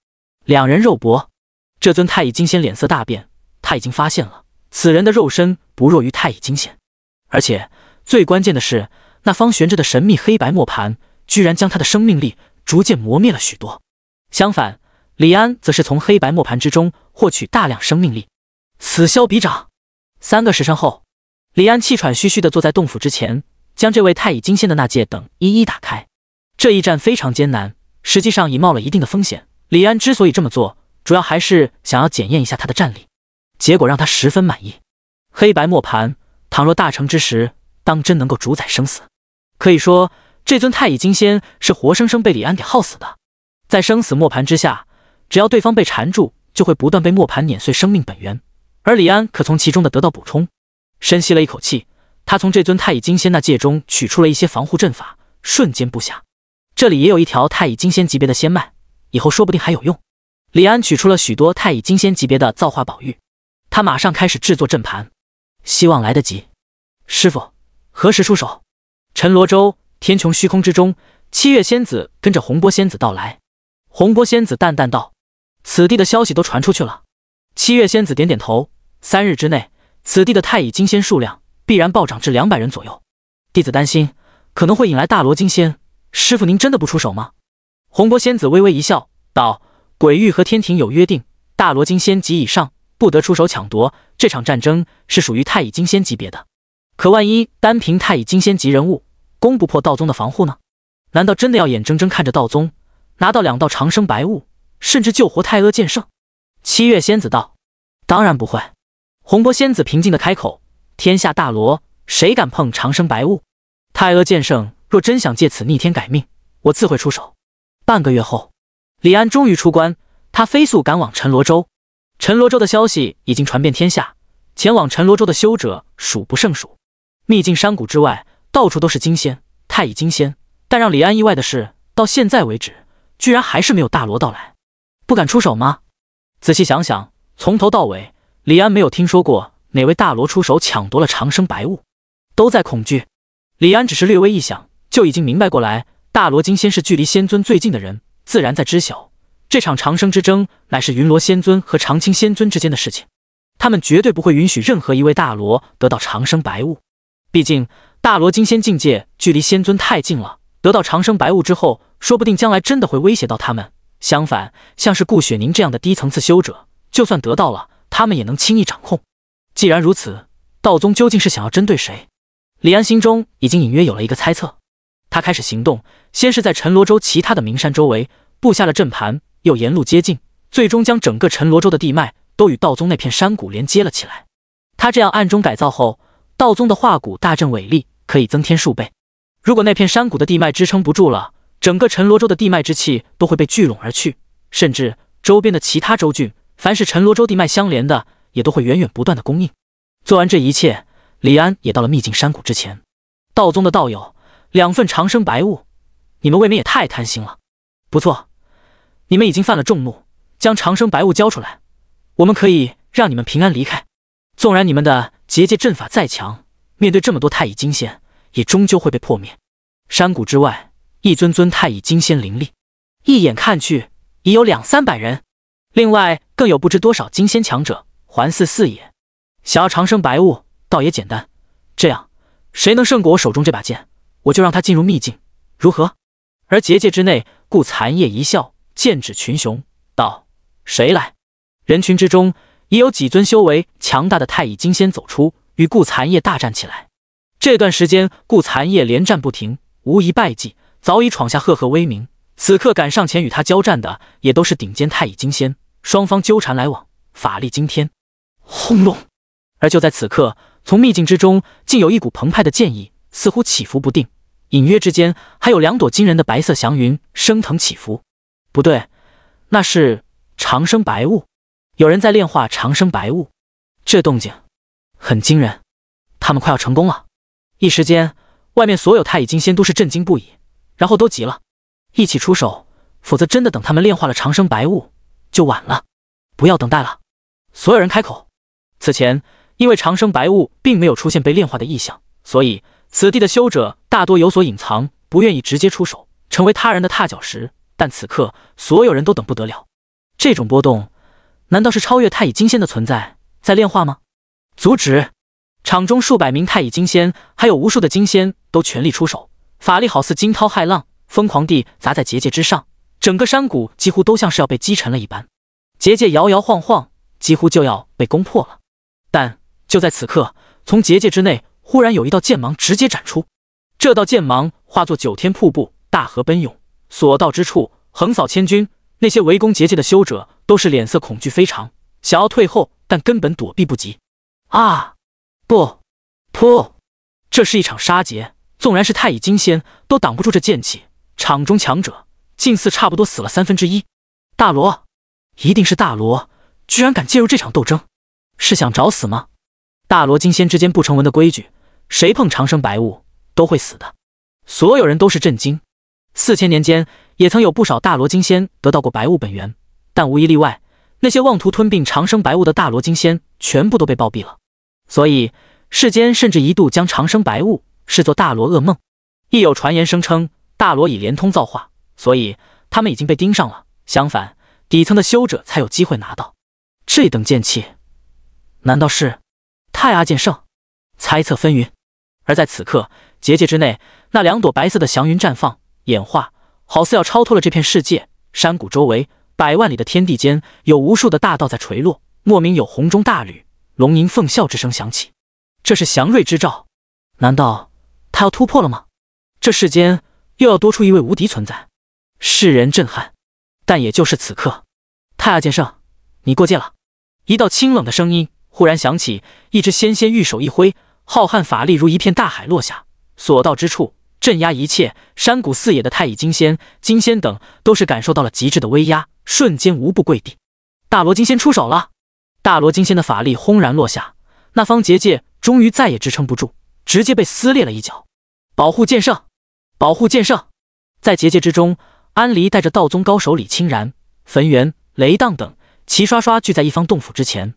两人肉搏，这尊太乙金仙脸色大变，他已经发现了此人的肉身不弱于太乙金仙，而且最关键的是。那方悬着的神秘黑白磨盘，居然将他的生命力逐渐磨灭了许多。相反，李安则是从黑白磨盘之中获取大量生命力，此消彼长。三个时辰后，李安气喘吁吁地坐在洞府之前，将这位太乙金仙的那界等一一打开。这一战非常艰难，实际上已冒了一定的风险。李安之所以这么做，主要还是想要检验一下他的战力。结果让他十分满意。黑白磨盘，倘若大成之时，当真能够主宰生死。可以说，这尊太乙金仙是活生生被李安给耗死的。在生死磨盘之下，只要对方被缠住，就会不断被磨盘碾碎生命本源。而李安可从其中的得到补充。深吸了一口气，他从这尊太乙金仙那界中取出了一些防护阵法，瞬间布下。这里也有一条太乙金仙级别的仙脉，以后说不定还有用。李安取出了许多太乙金仙级别的造化宝玉，他马上开始制作阵盘，希望来得及。师傅何时出手？陈罗州，天穹虚空之中，七月仙子跟着洪波仙子到来。洪波仙子淡淡道：“此地的消息都传出去了。”七月仙子点点头：“三日之内，此地的太乙金仙数量必然暴涨至两百人左右。弟子担心可能会引来大罗金仙。师傅，您真的不出手吗？”洪波仙子微微一笑，道：“鬼域和天庭有约定，大罗金仙及以上不得出手抢夺。这场战争是属于太乙金仙级别的，可万一单凭太乙金仙级人物。”攻不破道宗的防护呢？难道真的要眼睁睁看着道宗拿到两道长生白雾，甚至救活太阿剑圣？七月仙子道：“当然不会。”红波仙子平静的开口：“天下大罗，谁敢碰长生白雾？太阿剑圣若真想借此逆天改命，我自会出手。”半个月后，李安终于出关，他飞速赶往陈罗州。陈罗州的消息已经传遍天下，前往陈罗州的修者数不胜数。秘境山谷之外。到处都是金仙、太乙金仙，但让李安意外的是，到现在为止，居然还是没有大罗到来。不敢出手吗？仔细想想，从头到尾，李安没有听说过哪位大罗出手抢夺了长生白物，都在恐惧。李安只是略微一想，就已经明白过来：大罗金仙是距离仙尊最近的人，自然在知晓这场长生之争乃是云罗仙尊和长青仙尊之间的事情，他们绝对不会允许任何一位大罗得到长生白物，毕竟。大罗金仙境界距离仙尊太近了，得到长生白雾之后，说不定将来真的会威胁到他们。相反，像是顾雪凝这样的低层次修者，就算得到了，他们也能轻易掌控。既然如此，道宗究竟是想要针对谁？李安心中已经隐约有了一个猜测。他开始行动，先是在陈罗州其他的名山周围布下了阵盘，又沿路接近，最终将整个陈罗州的地脉都与道宗那片山谷连接了起来。他这样暗中改造后，道宗的化骨大阵伟力。可以增添数倍。如果那片山谷的地脉支撑不住了，整个陈罗州的地脉之气都会被聚拢而去，甚至周边的其他州郡，凡是陈罗州地脉相连的，也都会源源不断的供应。做完这一切，李安也到了秘境山谷之前。道宗的道友，两份长生白物，你们未免也太贪心了。不错，你们已经犯了众怒，将长生白物交出来，我们可以让你们平安离开。纵然你们的结界阵法再强，面对这么多太乙金仙。也终究会被破灭。山谷之外，一尊尊太乙金仙灵立，一眼看去，已有两三百人。另外，更有不知多少金仙强者环伺四野。想要长生白雾，倒也简单。这样，谁能胜过我手中这把剑，我就让他进入秘境，如何？而结界之内，顾残夜一笑，剑指群雄，道：“谁来？”人群之中，已有几尊修为强大的太乙金仙走出，与顾残夜大战起来。这段时间，顾残夜连战不停，无一败绩，早已闯下赫赫威名。此刻敢上前与他交战的，也都是顶尖太乙金仙。双方纠缠来往，法力惊天。轰隆！而就在此刻，从秘境之中，竟有一股澎湃的剑意，似乎起伏不定，隐约之间，还有两朵惊人的白色祥云升腾起伏。不对，那是长生白雾。有人在炼化长生白雾，这动静很惊人。他们快要成功了。一时间，外面所有太乙金仙都是震惊不已，然后都急了，一起出手，否则真的等他们炼化了长生白雾就晚了。不要等待了，所有人开口。此前，因为长生白雾并没有出现被炼化的异象，所以此地的修者大多有所隐藏，不愿意直接出手，成为他人的踏脚石。但此刻，所有人都等不得了。这种波动，难道是超越太乙金仙的存在在炼化吗？阻止！场中数百名太乙金仙，还有无数的金仙，都全力出手，法力好似惊涛骇浪，疯狂地砸在结界之上。整个山谷几乎都像是要被击沉了一般，结界摇摇晃晃，几乎就要被攻破了。但就在此刻，从结界之内忽然有一道剑芒直接斩出，这道剑芒化作九天瀑布，大河奔涌，所到之处横扫千军。那些围攻结界的修者都是脸色恐惧非常，想要退后，但根本躲避不及。啊！不，不，这是一场杀劫，纵然是太乙金仙，都挡不住这剑气。场中强者近似差不多死了三分之一。大罗，一定是大罗，居然敢介入这场斗争，是想找死吗？大罗金仙之间不成文的规矩，谁碰长生白雾都会死的。所有人都是震惊。四千年间，也曾有不少大罗金仙得到过白雾本源，但无一例外，那些妄图吞并长生白雾的大罗金仙，全部都被暴毙了。所以，世间甚至一度将长生白雾视作大罗噩梦。亦有传言声称，大罗已连通造化，所以他们已经被盯上了。相反，底层的修者才有机会拿到这等剑气。难道是太阿剑圣？猜测纷纭。而在此刻，结界之内，那两朵白色的祥云绽放、演化，好似要超脱了这片世界。山谷周围百万里的天地间，有无数的大道在垂落，莫名有红中大吕。龙吟凤啸之声响起，这是祥瑞之兆。难道他要突破了吗？这世间又要多出一位无敌存在，世人震撼。但也就是此刻，太阿剑圣，你过界了！一道清冷的声音忽然响起，一只纤纤玉手一挥，浩瀚法力如一片大海落下，所到之处镇压一切。山谷四野的太乙金仙、金仙等都是感受到了极致的威压，瞬间无不跪地。大罗金仙出手了。大罗金仙的法力轰然落下，那方结界终于再也支撑不住，直接被撕裂了一角。保护剑圣，保护剑圣！在结界之中，安离带着道宗高手李清然、焚元、雷荡等，齐刷刷聚在一方洞府之前。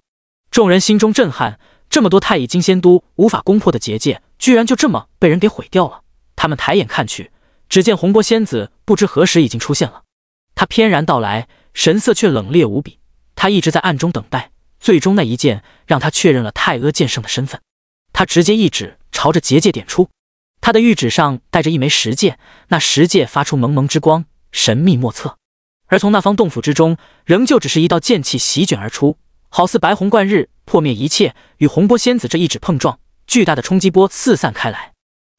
众人心中震撼：这么多太乙金仙都无法攻破的结界，居然就这么被人给毁掉了！他们抬眼看去，只见红波仙子不知何时已经出现了。她翩然到来，神色却冷冽无比。她一直在暗中等待。最终那一剑让他确认了太阿剑圣的身份，他直接一指朝着结界点出，他的玉指上带着一枚石戒，那石戒发出蒙蒙之光，神秘莫测。而从那方洞府之中，仍旧只是一道剑气席卷而出，好似白虹贯日，破灭一切。与洪波仙子这一指碰撞，巨大的冲击波四散开来，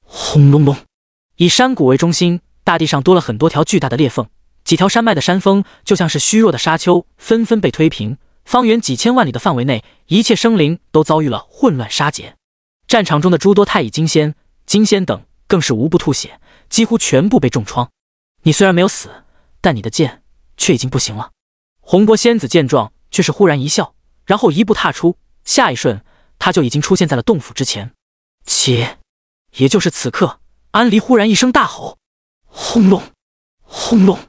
轰隆隆！以山谷为中心，大地上多了很多条巨大的裂缝，几条山脉的山峰就像是虚弱的沙丘，纷纷被推平。方圆几千万里的范围内，一切生灵都遭遇了混乱杀劫。战场中的诸多太乙金仙、金仙等，更是无不吐血，几乎全部被重创。你虽然没有死，但你的剑却已经不行了。红波仙子见状，却是忽然一笑，然后一步踏出，下一瞬，他就已经出现在了洞府之前。且，也就是此刻，安离忽然一声大吼，轰隆，轰隆！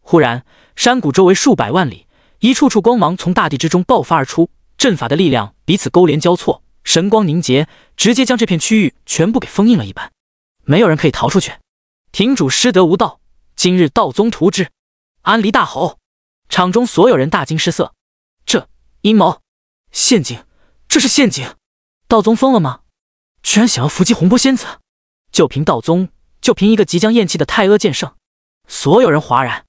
忽然，山谷周围数百万里。一处处光芒从大地之中爆发而出，阵法的力量彼此勾连交错，神光凝结，直接将这片区域全部给封印了一般，没有人可以逃出去。庭主失德无道，今日道宗屠之！安离大吼，场中所有人大惊失色，这阴谋陷阱，这是陷阱！道宗疯了吗？居然想要伏击洪波仙子？就凭道宗，就凭一个即将咽气的太阿剑圣，所有人哗然。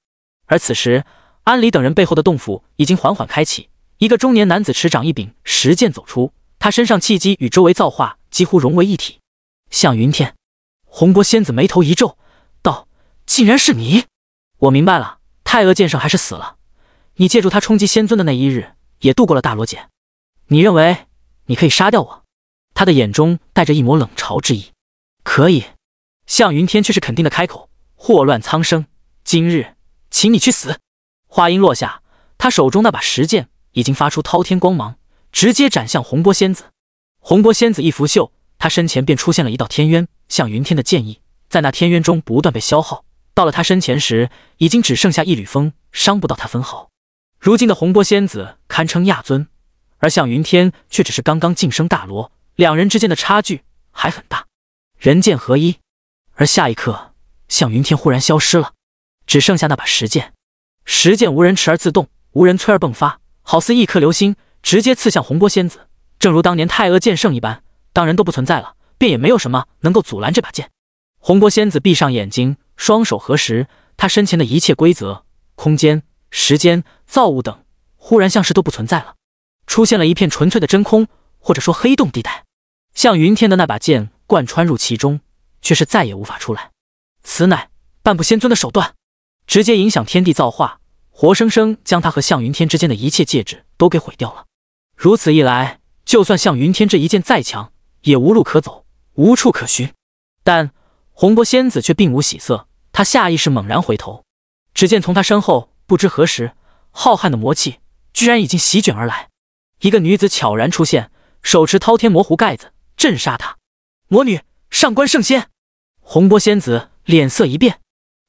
而此时。安离等人背后的洞府已经缓缓开启，一个中年男子持掌一柄石剑走出，他身上气机与周围造化几乎融为一体。向云天，红波仙子眉头一皱，道：“竟然是你！我明白了，太阿剑圣还是死了。你借助他冲击仙尊的那一日，也渡过了大罗劫。你认为你可以杀掉我？”他的眼中带着一抹冷嘲之意。可以，向云天却是肯定的开口：“祸乱苍生，今日，请你去死。”话音落下，他手中那把石剑已经发出滔天光芒，直接斩向洪波仙子。洪波仙子一拂袖，他身前便出现了一道天渊。向云天的剑意在那天渊中不断被消耗，到了他身前时，已经只剩下一缕风，伤不到他分毫。如今的洪波仙子堪称亚尊，而向云天却只是刚刚晋升大罗，两人之间的差距还很大。人剑合一，而下一刻，向云天忽然消失了，只剩下那把石剑。十剑无人持而自动，无人催而迸发，好似一颗流星，直接刺向红波仙子。正如当年太阿剑圣一般，当人都不存在了，便也没有什么能够阻拦这把剑。红波仙子闭上眼睛，双手合十，他身前的一切规则、空间、时间、造物等，忽然像是都不存在了，出现了一片纯粹的真空，或者说黑洞地带。向云天的那把剑贯穿入其中，却是再也无法出来。此乃半步仙尊的手段，直接影响天地造化。活生生将他和向云天之间的一切戒指都给毁掉了。如此一来，就算向云天这一剑再强，也无路可走，无处可寻。但洪波仙子却并无喜色，他下意识猛然回头，只见从他身后，不知何时，浩瀚的魔气居然已经席卷而来。一个女子悄然出现，手持滔天魔壶盖子，镇杀他。魔女上官圣仙，洪波仙子脸色一变。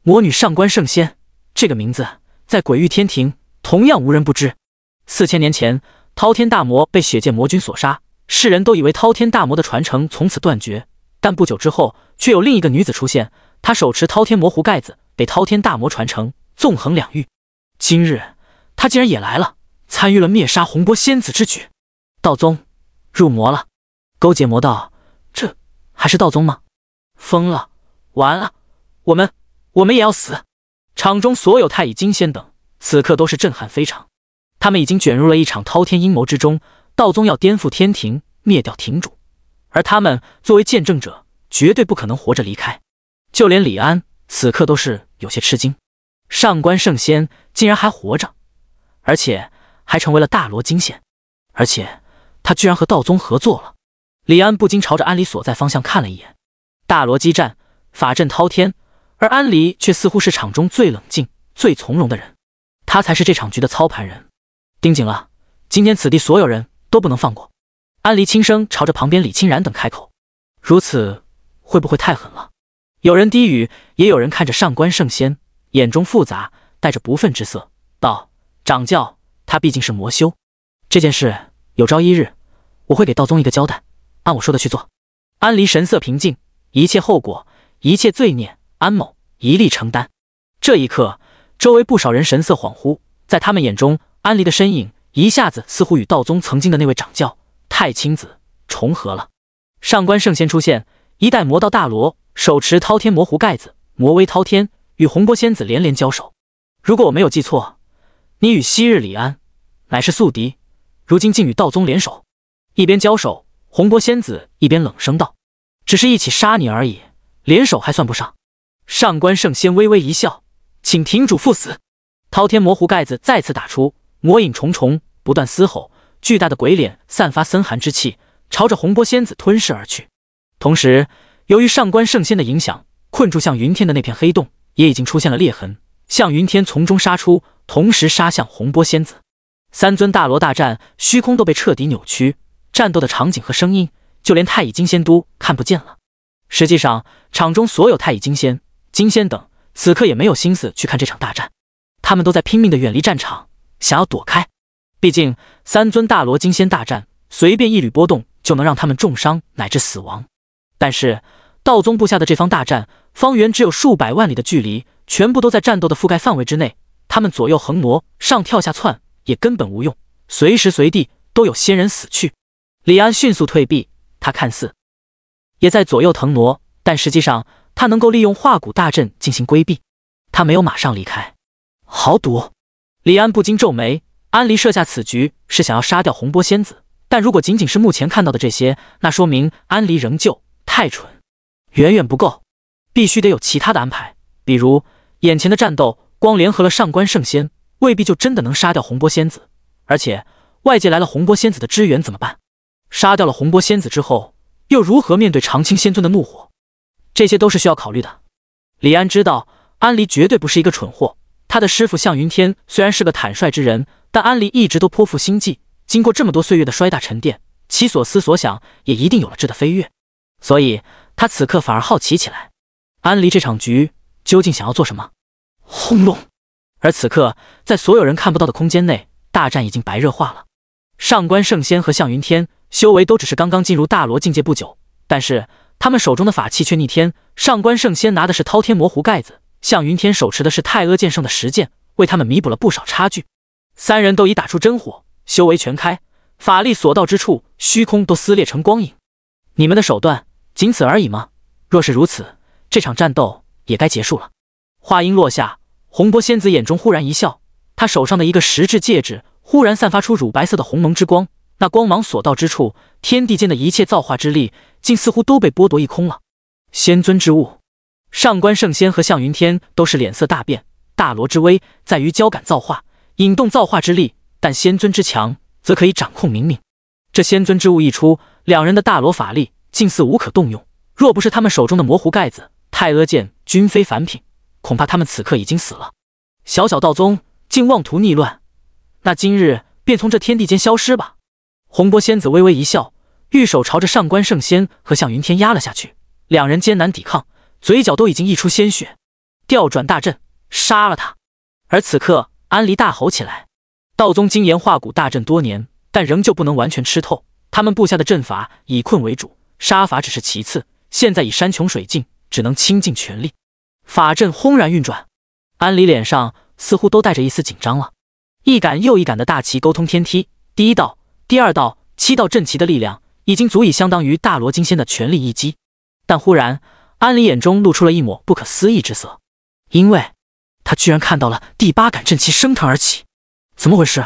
魔女上官圣仙这个名字。在鬼域天庭，同样无人不知。四千年前，滔天大魔被血剑魔君所杀，世人都以为滔天大魔的传承从此断绝。但不久之后，却有另一个女子出现，她手持滔天魔壶盖子，被滔天大魔传承，纵横两域。今日，她竟然也来了，参与了灭杀洪波仙子之举。道宗入魔了，勾结魔道，这还是道宗吗？疯了！完了，我们，我们也要死。场中所有太乙金仙等，此刻都是震撼非常。他们已经卷入了一场滔天阴谋之中，道宗要颠覆天庭，灭掉庭主，而他们作为见证者，绝对不可能活着离开。就连李安此刻都是有些吃惊，上官圣仙竟然还活着，而且还成为了大罗金仙，而且他居然和道宗合作了。李安不禁朝着安里所在方向看了一眼，大罗激战，法阵滔天。而安离却似乎是场中最冷静、最从容的人，他才是这场局的操盘人。盯紧了，今天此地所有人都不能放过。安离轻声朝着旁边李清然等开口：“如此会不会太狠了？”有人低语，也有人看着上官圣仙，眼中复杂，带着不忿之色道：“掌教，他毕竟是魔修，这件事有朝一日我会给道宗一个交代。按我说的去做。”安离神色平静，一切后果，一切罪孽。安某一力承担。这一刻，周围不少人神色恍惚，在他们眼中，安离的身影一下子似乎与道宗曾经的那位掌教太清子重合了。上官圣仙出现，一代魔道大罗手持滔天魔壶盖子，魔威滔天，与洪波仙子连连交手。如果我没有记错，你与昔日李安乃是宿敌，如今竟与道宗联手。一边交手，洪波仙子一边冷声道：“只是一起杀你而已，联手还算不上。”上官圣仙微微一笑，请庭主赴死。滔天魔狐盖子再次打出，魔影重重，不断嘶吼，巨大的鬼脸散发森寒之气，朝着洪波仙子吞噬而去。同时，由于上官圣仙的影响，困住向云天的那片黑洞也已经出现了裂痕，向云天从中杀出，同时杀向洪波仙子。三尊大罗大战，虚空都被彻底扭曲，战斗的场景和声音，就连太乙金仙都看不见了。实际上，场中所有太乙金仙。金仙等此刻也没有心思去看这场大战，他们都在拼命地远离战场，想要躲开。毕竟三尊大罗金仙大战，随便一缕波动就能让他们重伤乃至死亡。但是道宗布下的这方大战，方圆只有数百万里的距离，全部都在战斗的覆盖范围之内。他们左右横挪，上跳下窜，也根本无用。随时随地都有仙人死去。李安迅速退避，他看似也在左右腾挪，但实际上。他能够利用化骨大阵进行规避，他没有马上离开。好赌，李安不禁皱眉。安离设下此局是想要杀掉洪波仙子，但如果仅仅是目前看到的这些，那说明安离仍旧太蠢，远远不够，必须得有其他的安排。比如眼前的战斗，光联合了上官圣仙，未必就真的能杀掉洪波仙子。而且外界来了洪波仙子的支援怎么办？杀掉了洪波仙子之后，又如何面对长青仙尊的怒火？这些都是需要考虑的。李安知道安离绝对不是一个蠢货，他的师傅向云天虽然是个坦率之人，但安离一直都颇负心计。经过这么多岁月的摔打沉淀，其所思所想也一定有了质的飞跃。所以，他此刻反而好奇起来：安离这场局究竟想要做什么？轰隆！而此刻，在所有人看不到的空间内，大战已经白热化了。上官圣仙和向云天修为都只是刚刚进入大罗境界不久，但是。他们手中的法器却逆天。上官圣仙拿的是滔天魔壶盖子，向云天手持的是太阿剑圣的十剑，为他们弥补了不少差距。三人都已打出真火，修为全开，法力所到之处，虚空都撕裂成光影。你们的手段仅此而已吗？若是如此，这场战斗也该结束了。话音落下，洪波仙子眼中忽然一笑，她手上的一个石质戒指忽然散发出乳白色的鸿蒙之光，那光芒所到之处，天地间的一切造化之力。竟似乎都被剥夺一空了。仙尊之物，上官圣仙和向云天都是脸色大变。大罗之威在于交感造化，引动造化之力，但仙尊之强则可以掌控冥冥。这仙尊之物一出，两人的大罗法力竟似无可动用。若不是他们手中的模糊盖子、太阿剑均非凡品，恐怕他们此刻已经死了。小小道宗竟妄图逆乱，那今日便从这天地间消失吧。红波仙子微微一笑。玉手朝着上官圣仙和向云天压了下去，两人艰难抵抗，嘴角都已经溢出鲜血。调转大阵，杀了他！而此刻，安离大吼起来：“道宗金岩化骨大阵多年，但仍旧不能完全吃透。他们布下的阵法以困为主，杀法只是其次。现在已山穷水尽，只能倾尽全力。”法阵轰然运转，安离脸上似乎都带着一丝紧张了。一杆又一杆的大旗沟通天梯，第一道、第二道、七道阵旗的力量。已经足以相当于大罗金仙的全力一击，但忽然，安离眼中露出了一抹不可思议之色，因为他居然看到了第八杆阵旗升腾而起，怎么回事？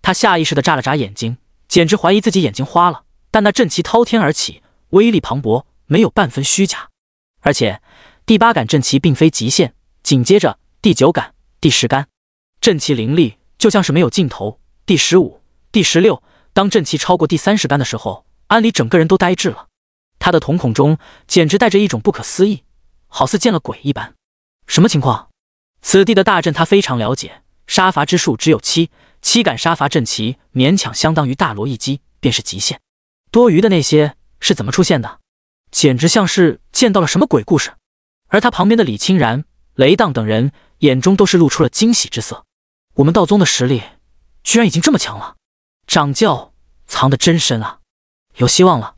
他下意识的眨了眨眼睛，简直怀疑自己眼睛花了。但那阵旗滔天而起，威力磅礴，没有半分虚假。而且第八杆阵旗并非极限，紧接着第九杆、第十杆，阵旗凌厉，就像是没有尽头。第十五、第十六，当阵旗超过第三十杆的时候。安里整个人都呆滞了，他的瞳孔中简直带着一种不可思议，好似见了鬼一般。什么情况？此地的大阵他非常了解，杀伐之术只有七，七感杀伐阵旗勉强相当于大罗一击，便是极限。多余的那些是怎么出现的？简直像是见到了什么鬼故事。而他旁边的李清然、雷荡等人眼中都是露出了惊喜之色。我们道宗的实力居然已经这么强了，掌教藏得真深啊！有希望了，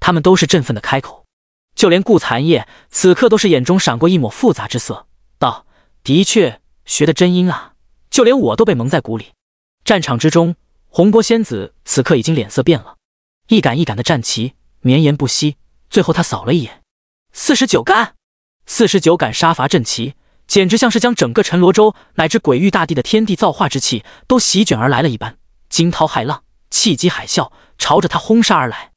他们都是振奋的开口，就连顾残叶此刻都是眼中闪过一抹复杂之色，道：“的确学的真阴啊，就连我都被蒙在鼓里。”战场之中，红波仙子此刻已经脸色变了，一杆一杆的战旗绵延不息，最后他扫了一眼，四十九杆，四十九杆杀伐阵旗，简直像是将整个陈罗州乃至鬼域大地的天地造化之气都席卷而来了一般，惊涛骇浪。气急海啸朝着他轰杀而来，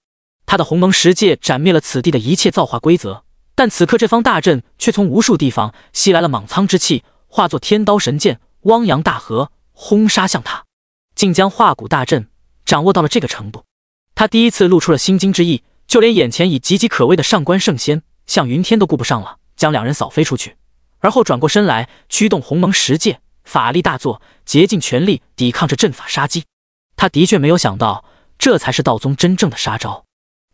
他的鸿蒙十界斩灭了此地的一切造化规则，但此刻这方大阵却从无数地方吸来了莽苍之气，化作天刀神剑、汪洋大河，轰杀向他，竟将化骨大阵掌握到了这个程度。他第一次露出了心惊之意，就连眼前已岌岌可危的上官圣仙、向云天都顾不上了，将两人扫飞出去，而后转过身来，驱动鸿蒙十界，法力大作，竭尽全力抵抗着阵法杀机。他的确没有想到，这才是道宗真正的杀招。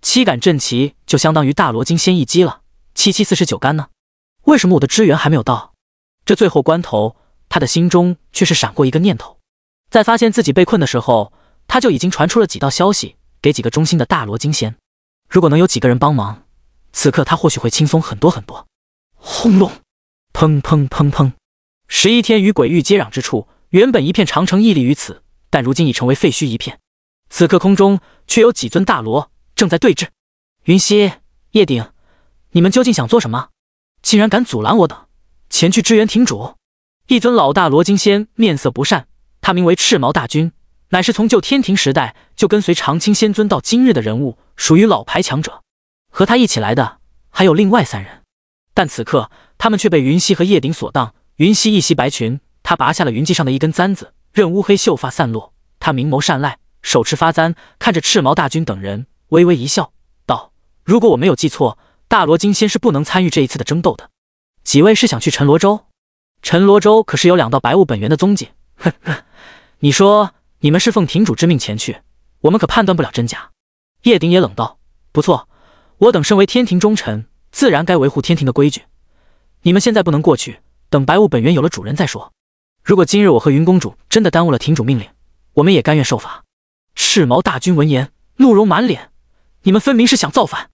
七杆阵旗就相当于大罗金仙一击了。七七四十九杆呢？为什么我的支援还没有到？这最后关头，他的心中却是闪过一个念头。在发现自己被困的时候，他就已经传出了几道消息给几个忠心的大罗金仙。如果能有几个人帮忙，此刻他或许会轻松很多很多。轰隆！砰砰砰砰！十一天与鬼域接壤之处，原本一片长城屹立于此。但如今已成为废墟一片。此刻空中却有几尊大罗正在对峙。云溪、叶鼎，你们究竟想做什么？竟然敢阻拦我等前去支援庭主？一尊老大罗金仙面色不善，他名为赤毛大军，乃是从旧天庭时代就跟随长青仙尊到今日的人物，属于老牌强者。和他一起来的还有另外三人，但此刻他们却被云溪和叶鼎所当。云溪一袭白裙，她拔下了云髻上的一根簪子。任乌黑秀发散落，他明眸善睐，手持发簪，看着赤毛大军等人，微微一笑，道：“如果我没有记错，大罗金仙是不能参与这一次的争斗的。几位是想去陈罗州？陈罗州可是有两道白雾本源的踪迹。呵呵，你说你们是奉庭主之命前去，我们可判断不了真假。”叶鼎也冷道：“不错，我等身为天庭忠臣，自然该维护天庭的规矩。你们现在不能过去，等白雾本源有了主人再说。”如果今日我和云公主真的耽误了庭主命令，我们也甘愿受罚。赤毛大军闻言，怒容满脸：“你们分明是想造反！”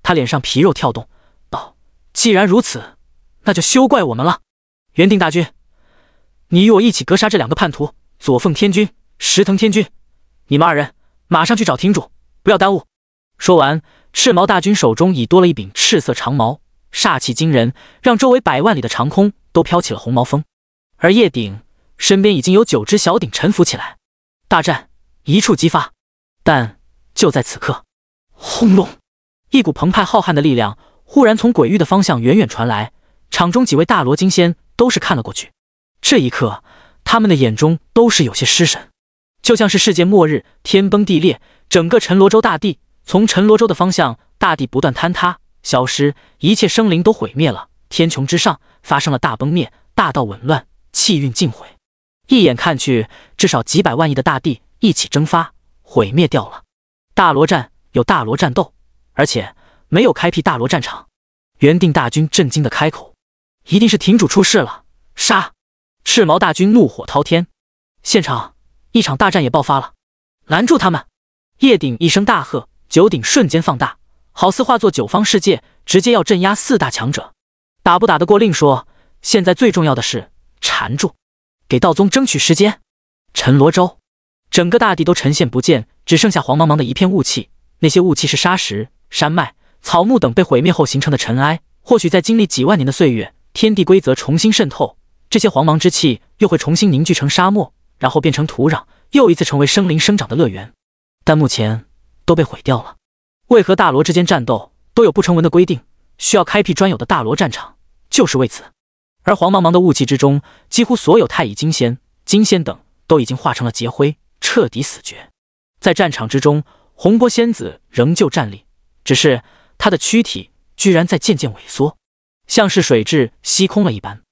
他脸上皮肉跳动，道：“既然如此，那就休怪我们了。”元定大军，你与我一起格杀这两个叛徒。左凤天君、石腾天君，你们二人马上去找庭主，不要耽误。说完，赤毛大军手中已多了一柄赤色长矛，煞气惊人，让周围百万里的长空都飘起了红毛风。而叶鼎身边已经有九只小鼎沉浮起来，大战一触即发。但就在此刻，轰隆！一股澎湃浩瀚的力量忽然从鬼域的方向远远传来，场中几位大罗金仙都是看了过去。这一刻，他们的眼中都是有些失神，就像是世界末日，天崩地裂，整个陈罗州大地从陈罗州的方向，大地不断坍塌消失，一切生灵都毁灭了。天穹之上发生了大崩灭，大道紊乱。气运尽毁，一眼看去，至少几百万亿的大地一起蒸发毁灭掉了。大罗战有大罗战斗，而且没有开辟大罗战场。原定大军震惊的开口：“一定是庭主出事了！”杀！赤毛大军怒火滔天，现场一场大战也爆发了。拦住他们！叶鼎一声大喝，九鼎瞬间放大，好似化作九方世界，直接要镇压四大强者。打不打得过另说，现在最重要的是。缠住，给道宗争取时间。陈罗州，整个大地都呈现不见，只剩下黄茫茫的一片雾气。那些雾气是沙石、山脉、草木等被毁灭后形成的尘埃。或许在经历几万年的岁月，天地规则重新渗透，这些黄茫之气又会重新凝聚成沙漠，然后变成土壤，又一次成为生灵生长的乐园。但目前都被毁掉了。为何大罗之间战斗都有不成文的规定，需要开辟专有的大罗战场，就是为此。而黄茫茫的雾气之中，几乎所有太乙金仙、金仙等都已经化成了劫灰，彻底死绝。在战场之中，红波仙子仍旧站立，只是她的躯体居然在渐渐萎缩，像是水质吸空了一般。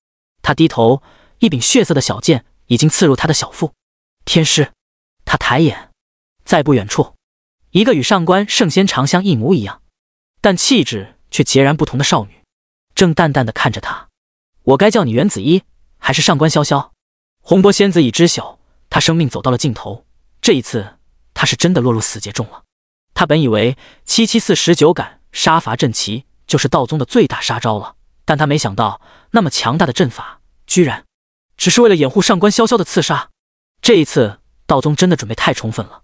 她低头，一柄血色的小剑已经刺入她的小腹。天师，她抬眼，在不远处，一个与上官圣仙长相一模一样，但气质却截然不同的少女，正淡淡的看着她。我该叫你袁子衣，还是上官潇潇？红波仙子已知晓，他生命走到了尽头。这一次，他是真的落入死劫中了。他本以为七七四十九杆杀伐阵旗就是道宗的最大杀招了，但他没想到，那么强大的阵法居然只是为了掩护上官潇潇的刺杀。这一次，道宗真的准备太充分了，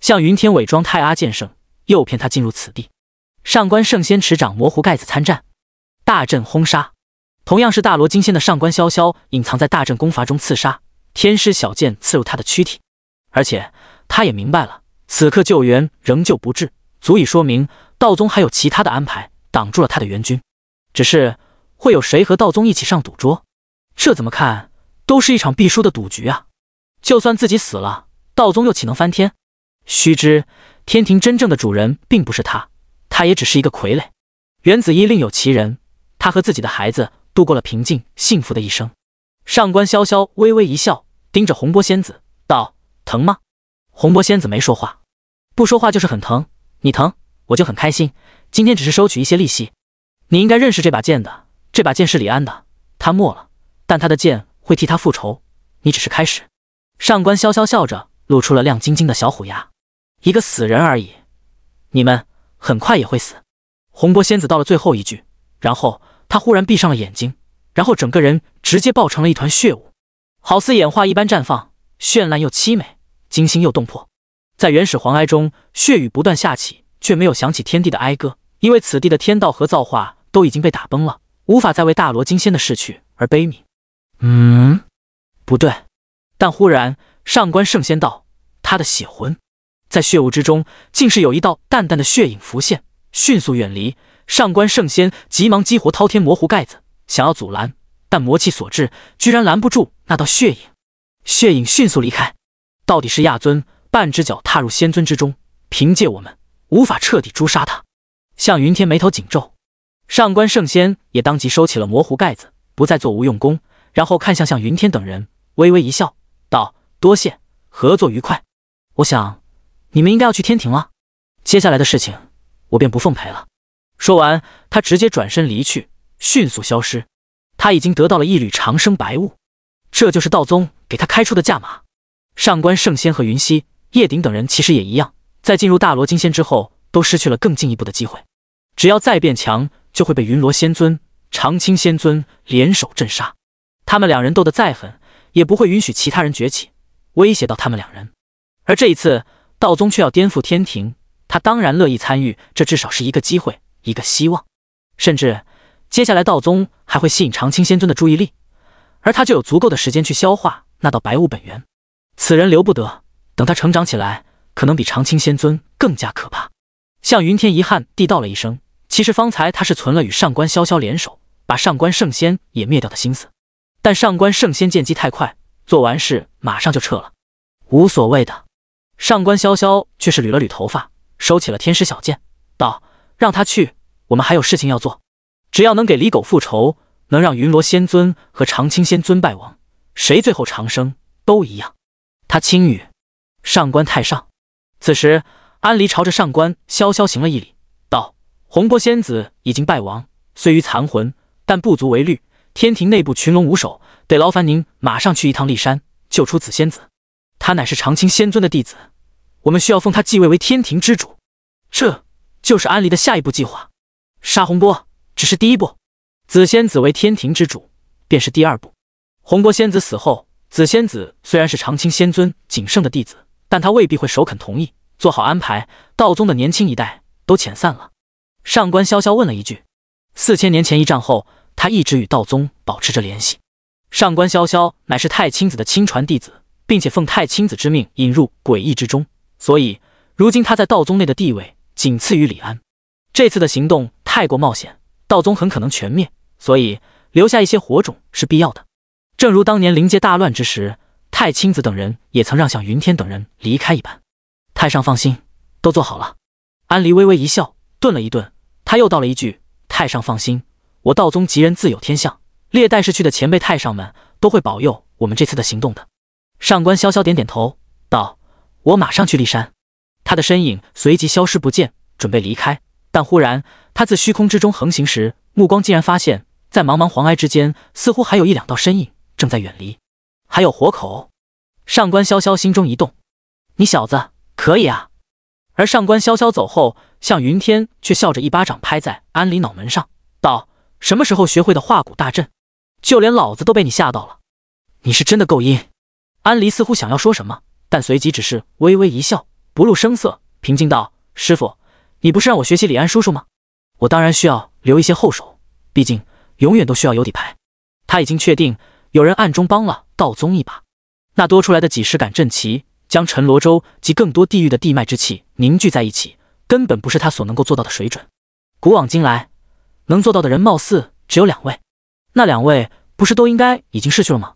向云天伪装太阿剑圣，诱骗他进入此地。上官圣仙持掌模糊盖子参战，大阵轰杀。同样是大罗金仙的上官潇潇，隐藏在大阵功法中刺杀天师，小剑刺入他的躯体。而且他也明白了，此刻救援仍旧不至，足以说明道宗还有其他的安排，挡住了他的援军。只是会有谁和道宗一起上赌桌？这怎么看都是一场必输的赌局啊！就算自己死了，道宗又岂能翻天？须知天庭真正的主人并不是他，他也只是一个傀儡。袁子衣另有其人，他和自己的孩子。度过了平静幸福的一生。上官潇潇微微一笑，盯着洪波仙子道：“疼吗？”洪波仙子没说话，不说话就是很疼。你疼，我就很开心。今天只是收取一些利息。你应该认识这把剑的，这把剑是李安的。他没了，但他的剑会替他复仇。你只是开始。上官潇潇笑着，露出了亮晶晶的小虎牙。一个死人而已，你们很快也会死。洪波仙子到了最后一句，然后。他忽然闭上了眼睛，然后整个人直接爆成了一团血雾，好似演化一般绽放，绚烂又凄美，惊心又动魄。在原始皇埃中，血雨不断下起，却没有响起天地的哀歌，因为此地的天道和造化都已经被打崩了，无法再为大罗金仙的逝去而悲悯。嗯，不对。但忽然，上官圣仙道，他的血魂在血雾之中，竟是有一道淡淡的血影浮现，迅速远离。上官圣仙急忙激活滔天魔狐盖子，想要阻拦，但魔气所致，居然拦不住那道血影。血影迅速离开。到底是亚尊，半只脚踏入仙尊之中，凭借我们无法彻底诛杀他。向云天眉头紧皱，上官圣仙也当即收起了魔狐盖子，不再做无用功，然后看向向云天等人，微微一笑，道：“多谢合作愉快。我想，你们应该要去天庭了。接下来的事情，我便不奉陪了。”说完，他直接转身离去，迅速消失。他已经得到了一缕长生白雾，这就是道宗给他开出的价码。上官圣仙和云溪、叶鼎等人其实也一样，在进入大罗金仙之后，都失去了更进一步的机会。只要再变强，就会被云罗仙尊、长青仙尊联手镇杀。他们两人斗得再狠，也不会允许其他人崛起，威胁到他们两人。而这一次，道宗却要颠覆天庭，他当然乐意参与。这至少是一个机会。一个希望，甚至接下来道宗还会吸引长青仙尊的注意力，而他就有足够的时间去消化那道白雾本源。此人留不得，等他成长起来，可能比长青仙尊更加可怕。向云天遗憾地道了一声：“其实方才他是存了与上官潇潇联手把上官圣仙也灭掉的心思，但上官圣仙见机太快，做完事马上就撤了，无所谓的。”上官潇潇却是捋了捋头发，收起了天师小剑，道。让他去，我们还有事情要做。只要能给李狗复仇，能让云罗仙尊和长青仙尊败亡，谁最后长生都一样。他轻语：“上官太上。”此时，安离朝着上官潇潇行了一礼，道：“洪波仙子已经败亡，虽于残魂，但不足为虑。天庭内部群龙无首，得劳烦您马上去一趟骊山，救出紫仙子。他乃是长青仙尊的弟子，我们需要奉他继位为天庭之主。这。”就是安离的下一步计划，杀洪波只是第一步，紫仙子为天庭之主，便是第二步。洪波仙子死后，紫仙子虽然是长青仙尊仅剩的弟子，但他未必会首肯同意。做好安排，道宗的年轻一代都遣散了。上官潇潇问了一句：“四千年前一战后，他一直与道宗保持着联系。”上官潇潇乃是太清子的亲传弟子，并且奉太清子之命引入诡异之中，所以如今他在道宗内的地位。仅次于李安，这次的行动太过冒险，道宗很可能全灭，所以留下一些火种是必要的。正如当年灵界大乱之时，太清子等人也曾让向云天等人离开一般。太上放心，都做好了。安离微微一笑，顿了一顿，他又道了一句：“太上放心，我道宗吉人自有天相，历代逝去的前辈太上们都会保佑我们这次的行动的。”上官潇潇点点头，道：“我马上去骊山。”他的身影随即消失不见，准备离开，但忽然，他自虚空之中横行时，目光竟然发现，在茫茫黄埃之间，似乎还有一两道身影正在远离。还有活口？上官潇潇心中一动：“你小子可以啊！”而上官潇潇走后，向云天却笑着一巴掌拍在安离脑门上，道：“什么时候学会的化骨大阵？就连老子都被你吓到了！你是真的够阴。”安离似乎想要说什么，但随即只是微微一笑。不露声色，平静道：“师傅，你不是让我学习李安叔叔吗？我当然需要留一些后手，毕竟永远都需要有底牌。”他已经确定有人暗中帮了道宗一把。那多出来的几十杆阵旗，将陈罗州及更多地域的地脉之气凝聚在一起，根本不是他所能够做到的水准。古往今来，能做到的人貌似只有两位。那两位不是都应该已经逝去了吗？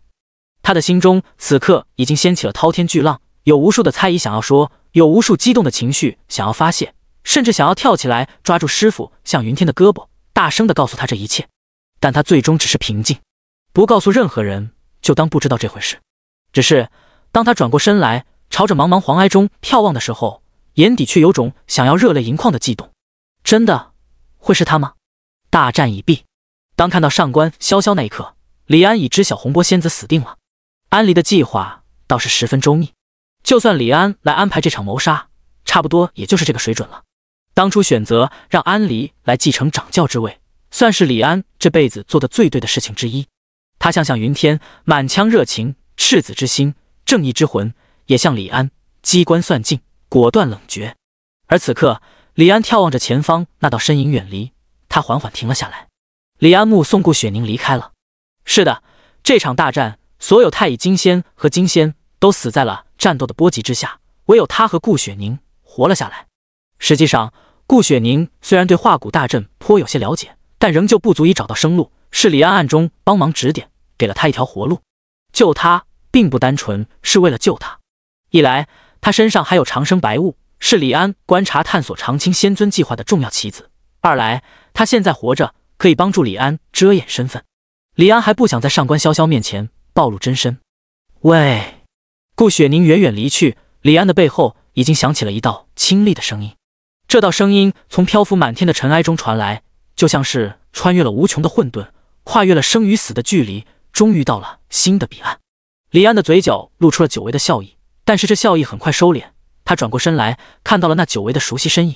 他的心中此刻已经掀起了滔天巨浪，有无数的猜疑想要说。有无数激动的情绪想要发泄，甚至想要跳起来抓住师傅向云天的胳膊，大声的告诉他这一切。但他最终只是平静，不告诉任何人，就当不知道这回事。只是当他转过身来，朝着茫茫黄埃中眺望的时候，眼底却有种想要热泪盈眶的悸动。真的会是他吗？大战已毕，当看到上官潇潇那一刻，李安已知晓洪波仙子死定了。安离的计划倒是十分周密。就算李安来安排这场谋杀，差不多也就是这个水准了。当初选择让安离来继承掌教之位，算是李安这辈子做的最对的事情之一。他像向云天，满腔热情，赤子之心，正义之魂；也像李安，机关算尽，果断冷绝。而此刻，李安眺望着前方那道身影远离，他缓缓停了下来。李安目送顾雪凝离开了。是的，这场大战，所有太乙金仙和金仙。都死在了战斗的波及之下，唯有他和顾雪凝活了下来。实际上，顾雪凝虽然对化骨大阵颇有些了解，但仍旧不足以找到生路。是李安暗中帮忙指点，给了他一条活路。救他并不单纯是为了救他，一来他身上还有长生白雾，是李安观察探索长青仙尊计划的重要棋子；二来他现在活着可以帮助李安遮掩身份。李安还不想在上官潇潇面前暴露真身。喂。顾雪凝远远离去，李安的背后已经响起了一道清丽的声音。这道声音从漂浮满天的尘埃中传来，就像是穿越了无穷的混沌，跨越了生与死的距离，终于到了新的彼岸。李安的嘴角露出了久违的笑意，但是这笑意很快收敛。他转过身来看到了那久违的熟悉身影，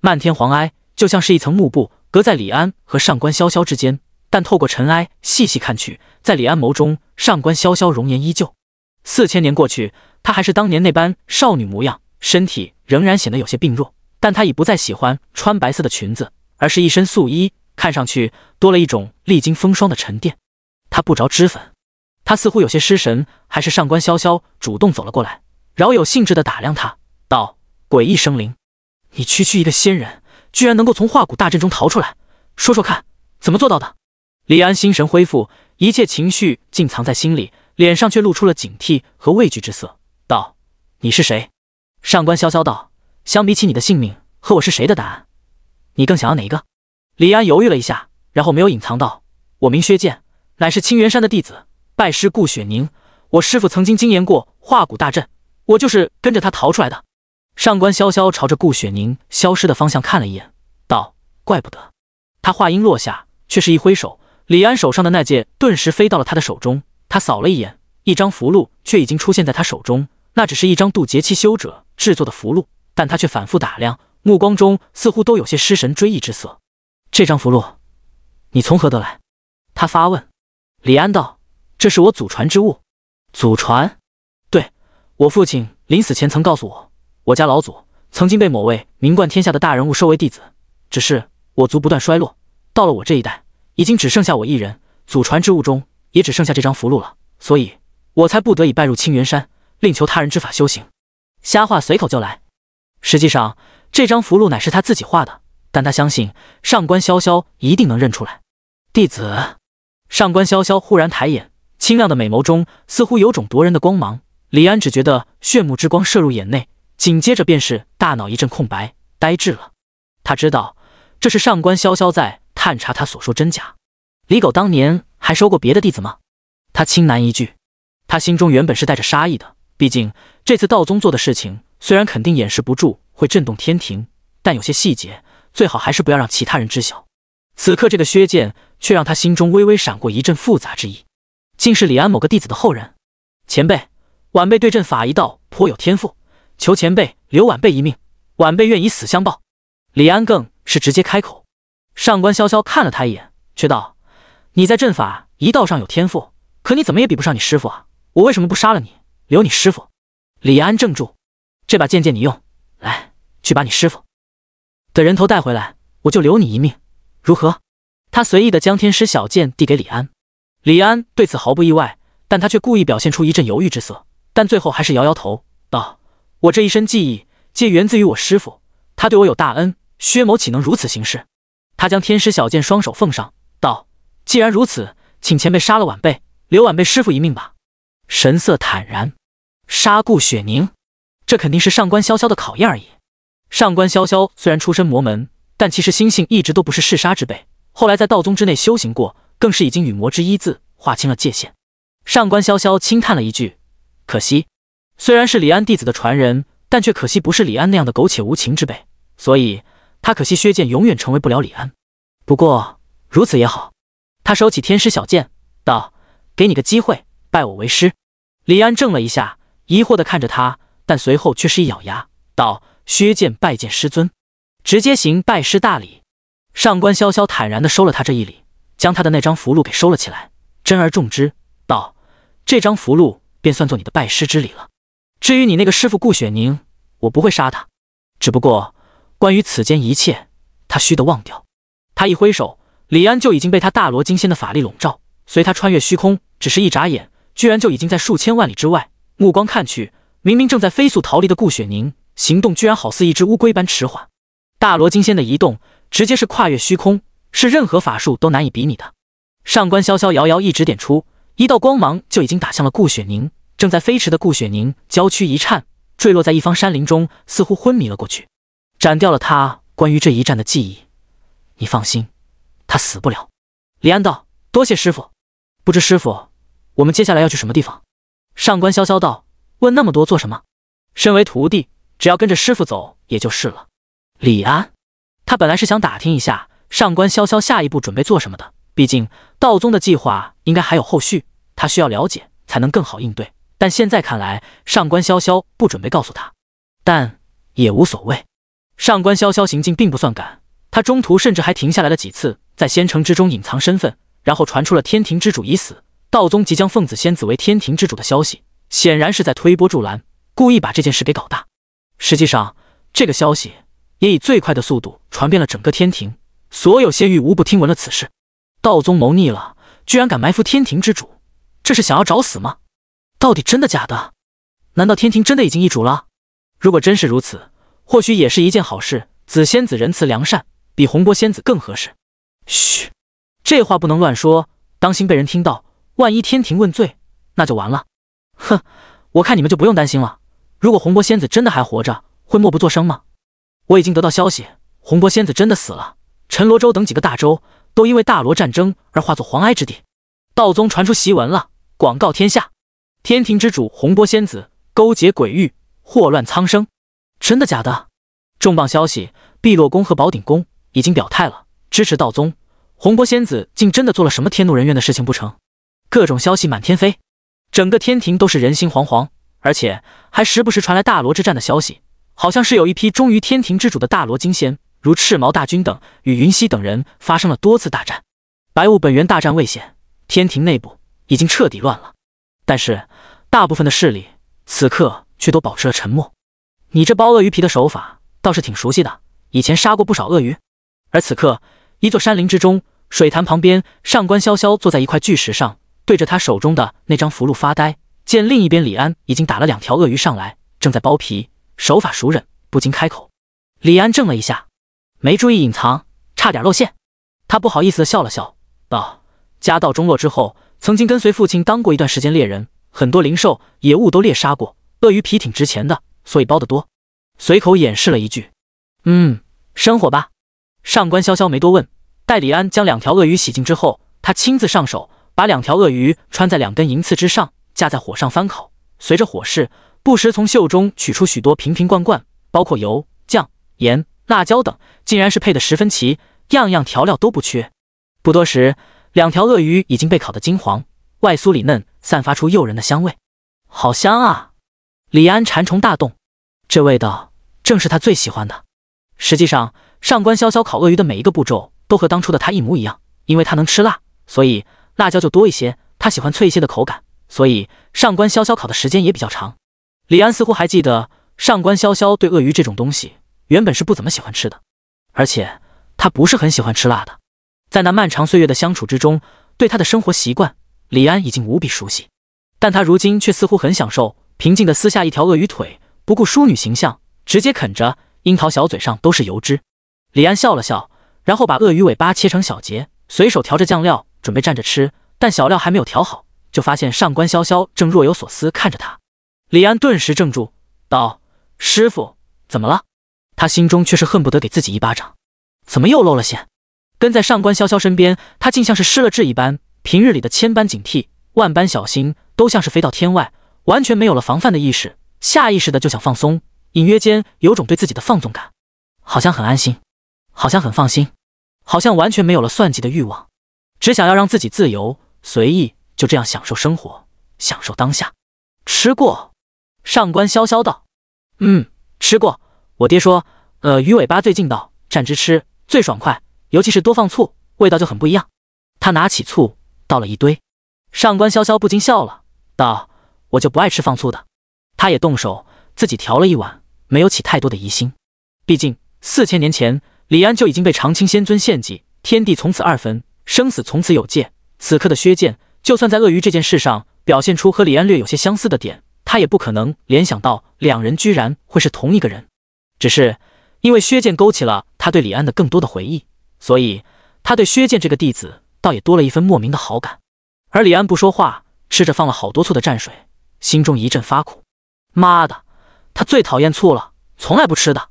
漫天黄埃就像是一层幕布隔在李安和上官潇潇之间，但透过尘埃细细看去，在李安眸中，上官潇潇容颜依旧。四千年过去，她还是当年那般少女模样，身体仍然显得有些病弱。但她已不再喜欢穿白色的裙子，而是一身素衣，看上去多了一种历经风霜的沉淀。她不着脂粉，她似乎有些失神。还是上官潇潇主动走了过来，饶有兴致地打量她，道：“诡异生灵，你区区一个仙人，居然能够从化骨大阵中逃出来，说说看，怎么做到的？”李安心神恢复，一切情绪尽藏在心里。脸上却露出了警惕和畏惧之色，道：“你是谁？”上官潇潇道：“相比起你的性命和我是谁的答案，你更想要哪一个？”李安犹豫了一下，然后没有隐藏道：“我名薛剑，乃是青元山的弟子，拜师顾雪凝。我师父曾经经研过化骨大阵，我就是跟着他逃出来的。”上官潇潇朝着顾雪凝消失的方向看了一眼，道：“怪不得。”他话音落下，却是一挥手，李安手上的那剑顿时飞到了他的手中。他扫了一眼，一张符箓却已经出现在他手中。那只是一张渡劫期修者制作的符箓，但他却反复打量，目光中似乎都有些失神、追忆之色。这张符箓，你从何得来？他发问。李安道：“这是我祖传之物。祖传，对我父亲临死前曾告诉我，我家老祖曾经被某位名冠天下的大人物收为弟子。只是我族不断衰落，到了我这一代，已经只剩下我一人。祖传之物中……”也只剩下这张符箓了，所以我才不得已拜入青云山，另求他人之法修行。瞎话随口就来，实际上这张符箓乃是他自己画的，但他相信上官潇潇一定能认出来。弟子上官潇潇忽然抬眼，清亮的美眸中似乎有种夺人的光芒。李安只觉得炫目之光射入眼内，紧接着便是大脑一阵空白，呆滞了。他知道这是上官潇潇在探查他所说真假。李狗当年。还收过别的弟子吗？他轻喃一句。他心中原本是带着杀意的，毕竟这次道宗做的事情虽然肯定掩饰不住，会震动天庭，但有些细节最好还是不要让其他人知晓。此刻这个薛剑却让他心中微微闪过一阵复杂之意，竟是李安某个弟子的后人。前辈，晚辈对阵法一道颇有天赋，求前辈留晚辈一命，晚辈愿以死相报。李安更是直接开口。上官潇潇看了他一眼，却道。你在阵法一道上有天赋，可你怎么也比不上你师傅啊！我为什么不杀了你，留你师傅？李安怔住，这把剑借你用，来去把你师傅的人头带回来，我就留你一命，如何？他随意的将天师小剑递给李安，李安对此毫不意外，但他却故意表现出一阵犹豫之色，但最后还是摇摇头道：“我这一身技艺皆源自于我师傅，他对我有大恩，薛某岂能如此行事？”他将天师小剑双手奉上，道。既然如此，请前辈杀了晚辈，留晚辈师傅一命吧。神色坦然，杀顾雪凝，这肯定是上官潇潇的考验而已。上官潇潇虽然出身魔门，但其实心性一直都不是嗜杀之辈。后来在道宗之内修行过，更是已经与魔之一字划清了界限。上官潇潇轻叹了一句：“可惜，虽然是李安弟子的传人，但却可惜不是李安那样的苟且无情之辈。所以，他可惜薛剑永远成为不了李安。不过如此也好。”他收起天师小剑，道：“给你个机会，拜我为师。”李安怔了一下，疑惑的看着他，但随后却是一咬牙，道：“薛剑拜见师尊，直接行拜师大礼。”上官潇潇坦然的收了他这一礼，将他的那张符箓给收了起来，珍而重之，道：“这张符箓便算作你的拜师之礼了。至于你那个师傅顾雪凝，我不会杀他，只不过关于此间一切，他须得忘掉。”他一挥手。李安就已经被他大罗金仙的法力笼罩，随他穿越虚空，只是一眨眼，居然就已经在数千万里之外。目光看去，明明正在飞速逃离的顾雪凝，行动居然好似一只乌龟般迟缓。大罗金仙的移动，直接是跨越虚空，是任何法术都难以比拟的。上官潇潇遥遥一指点出，一道光芒就已经打向了顾雪凝。正在飞驰的顾雪凝，娇躯一颤，坠落在一方山林中，似乎昏迷了过去，斩掉了他关于这一战的记忆。你放心。他死不了，李安道：“多谢师傅，不知师傅，我们接下来要去什么地方？”上官潇潇道：“问那么多做什么？身为徒弟，只要跟着师傅走也就是了。”李安，他本来是想打听一下上官潇潇下一步准备做什么的，毕竟道宗的计划应该还有后续，他需要了解才能更好应对。但现在看来，上官潇潇不准备告诉他，但也无所谓。上官潇潇行径并不算赶，他中途甚至还停下来了几次。在仙城之中隐藏身份，然后传出了天庭之主已死，道宗即将奉子仙子为天庭之主的消息，显然是在推波助澜，故意把这件事给搞大。实际上，这个消息也以最快的速度传遍了整个天庭，所有仙域无不听闻了此事。道宗谋逆了，居然敢埋伏天庭之主，这是想要找死吗？到底真的假的？难道天庭真的已经易主了？如果真是如此，或许也是一件好事。紫仙子仁慈良善，比洪波仙子更合适。嘘，这话不能乱说，当心被人听到。万一天庭问罪，那就完了。哼，我看你们就不用担心了。如果洪波仙子真的还活着，会默不作声吗？我已经得到消息，洪波仙子真的死了。陈罗州等几个大州都因为大罗战争而化作黄埃之地。道宗传出檄文了，广告天下，天庭之主洪波仙子勾结鬼域，祸乱苍生。真的假的？重磅消息，碧落宫和宝鼎宫已经表态了。支持道宗，红波仙子竟真的做了什么天怒人怨的事情不成？各种消息满天飞，整个天庭都是人心惶惶，而且还时不时传来大罗之战的消息，好像是有一批忠于天庭之主的大罗金仙，如赤毛大军等，与云溪等人发生了多次大战。白雾本源大战未显，天庭内部已经彻底乱了，但是大部分的势力此刻却都保持了沉默。你这剥鳄鱼皮的手法倒是挺熟悉的，以前杀过不少鳄鱼，而此刻。一座山林之中，水潭旁边，上官潇潇坐在一块巨石上，对着他手中的那张符箓发呆。见另一边李安已经打了两条鳄鱼上来，正在剥皮，手法熟稔，不禁开口。李安怔了一下，没注意隐藏，差点露馅。他不好意思的笑了笑，道：“家道中落之后，曾经跟随父亲当过一段时间猎人，很多灵兽野物都猎杀过，鳄鱼皮挺值钱的，所以剥得多。”随口掩饰了一句：“嗯，生火吧。”上官潇潇没多问，待李安将两条鳄鱼洗净之后，他亲自上手，把两条鳄鱼穿在两根银刺之上，架在火上翻烤。随着火势，不时从袖中取出许多瓶瓶罐罐，包括油、酱、盐、辣椒等，竟然是配得十分齐，样样调料都不缺。不多时，两条鳄鱼已经被烤得金黄，外酥里嫩，散发出诱人的香味。好香啊！李安馋虫大动，这味道正是他最喜欢的。实际上，上官潇潇烤鳄鱼的每一个步骤都和当初的他一模一样，因为他能吃辣，所以辣椒就多一些。他喜欢脆一些的口感，所以上官潇潇烤的时间也比较长。李安似乎还记得，上官潇潇对鳄鱼这种东西原本是不怎么喜欢吃的，而且他不是很喜欢吃辣的。在那漫长岁月的相处之中，对他的生活习惯，李安已经无比熟悉。但他如今却似乎很享受，平静的撕下一条鳄鱼腿，不顾淑女形象，直接啃着，樱桃小嘴上都是油脂。李安笑了笑，然后把鳄鱼尾巴切成小节，随手调着酱料准备蘸着吃。但小料还没有调好，就发现上官潇潇正若有所思看着他。李安顿时怔住，道：“师傅，怎么了？”他心中却是恨不得给自己一巴掌，怎么又露了馅？跟在上官潇潇身边，他竟像是失了智一般，平日里的千般警惕、万般小心，都像是飞到天外，完全没有了防范的意识，下意识的就想放松，隐约间有种对自己的放纵感，好像很安心。好像很放心，好像完全没有了算计的欲望，只想要让自己自由随意，就这样享受生活，享受当下。吃过，上官潇潇道：“嗯，吃过。我爹说，呃，鱼尾巴最劲道，蘸汁吃最爽快，尤其是多放醋，味道就很不一样。”他拿起醋倒了一堆，上官潇潇不禁笑了，道：“我就不爱吃放醋的。”他也动手自己调了一碗，没有起太多的疑心，毕竟四千年前。李安就已经被长青仙尊献祭，天地从此二分，生死从此有界。此刻的薛剑，就算在鳄鱼这件事上表现出和李安略有些相似的点，他也不可能联想到两人居然会是同一个人。只是因为薛剑勾起了他对李安的更多的回忆，所以他对薛剑这个弟子倒也多了一分莫名的好感。而李安不说话，吃着放了好多醋的蘸水，心中一阵发苦。妈的，他最讨厌醋了，从来不吃的。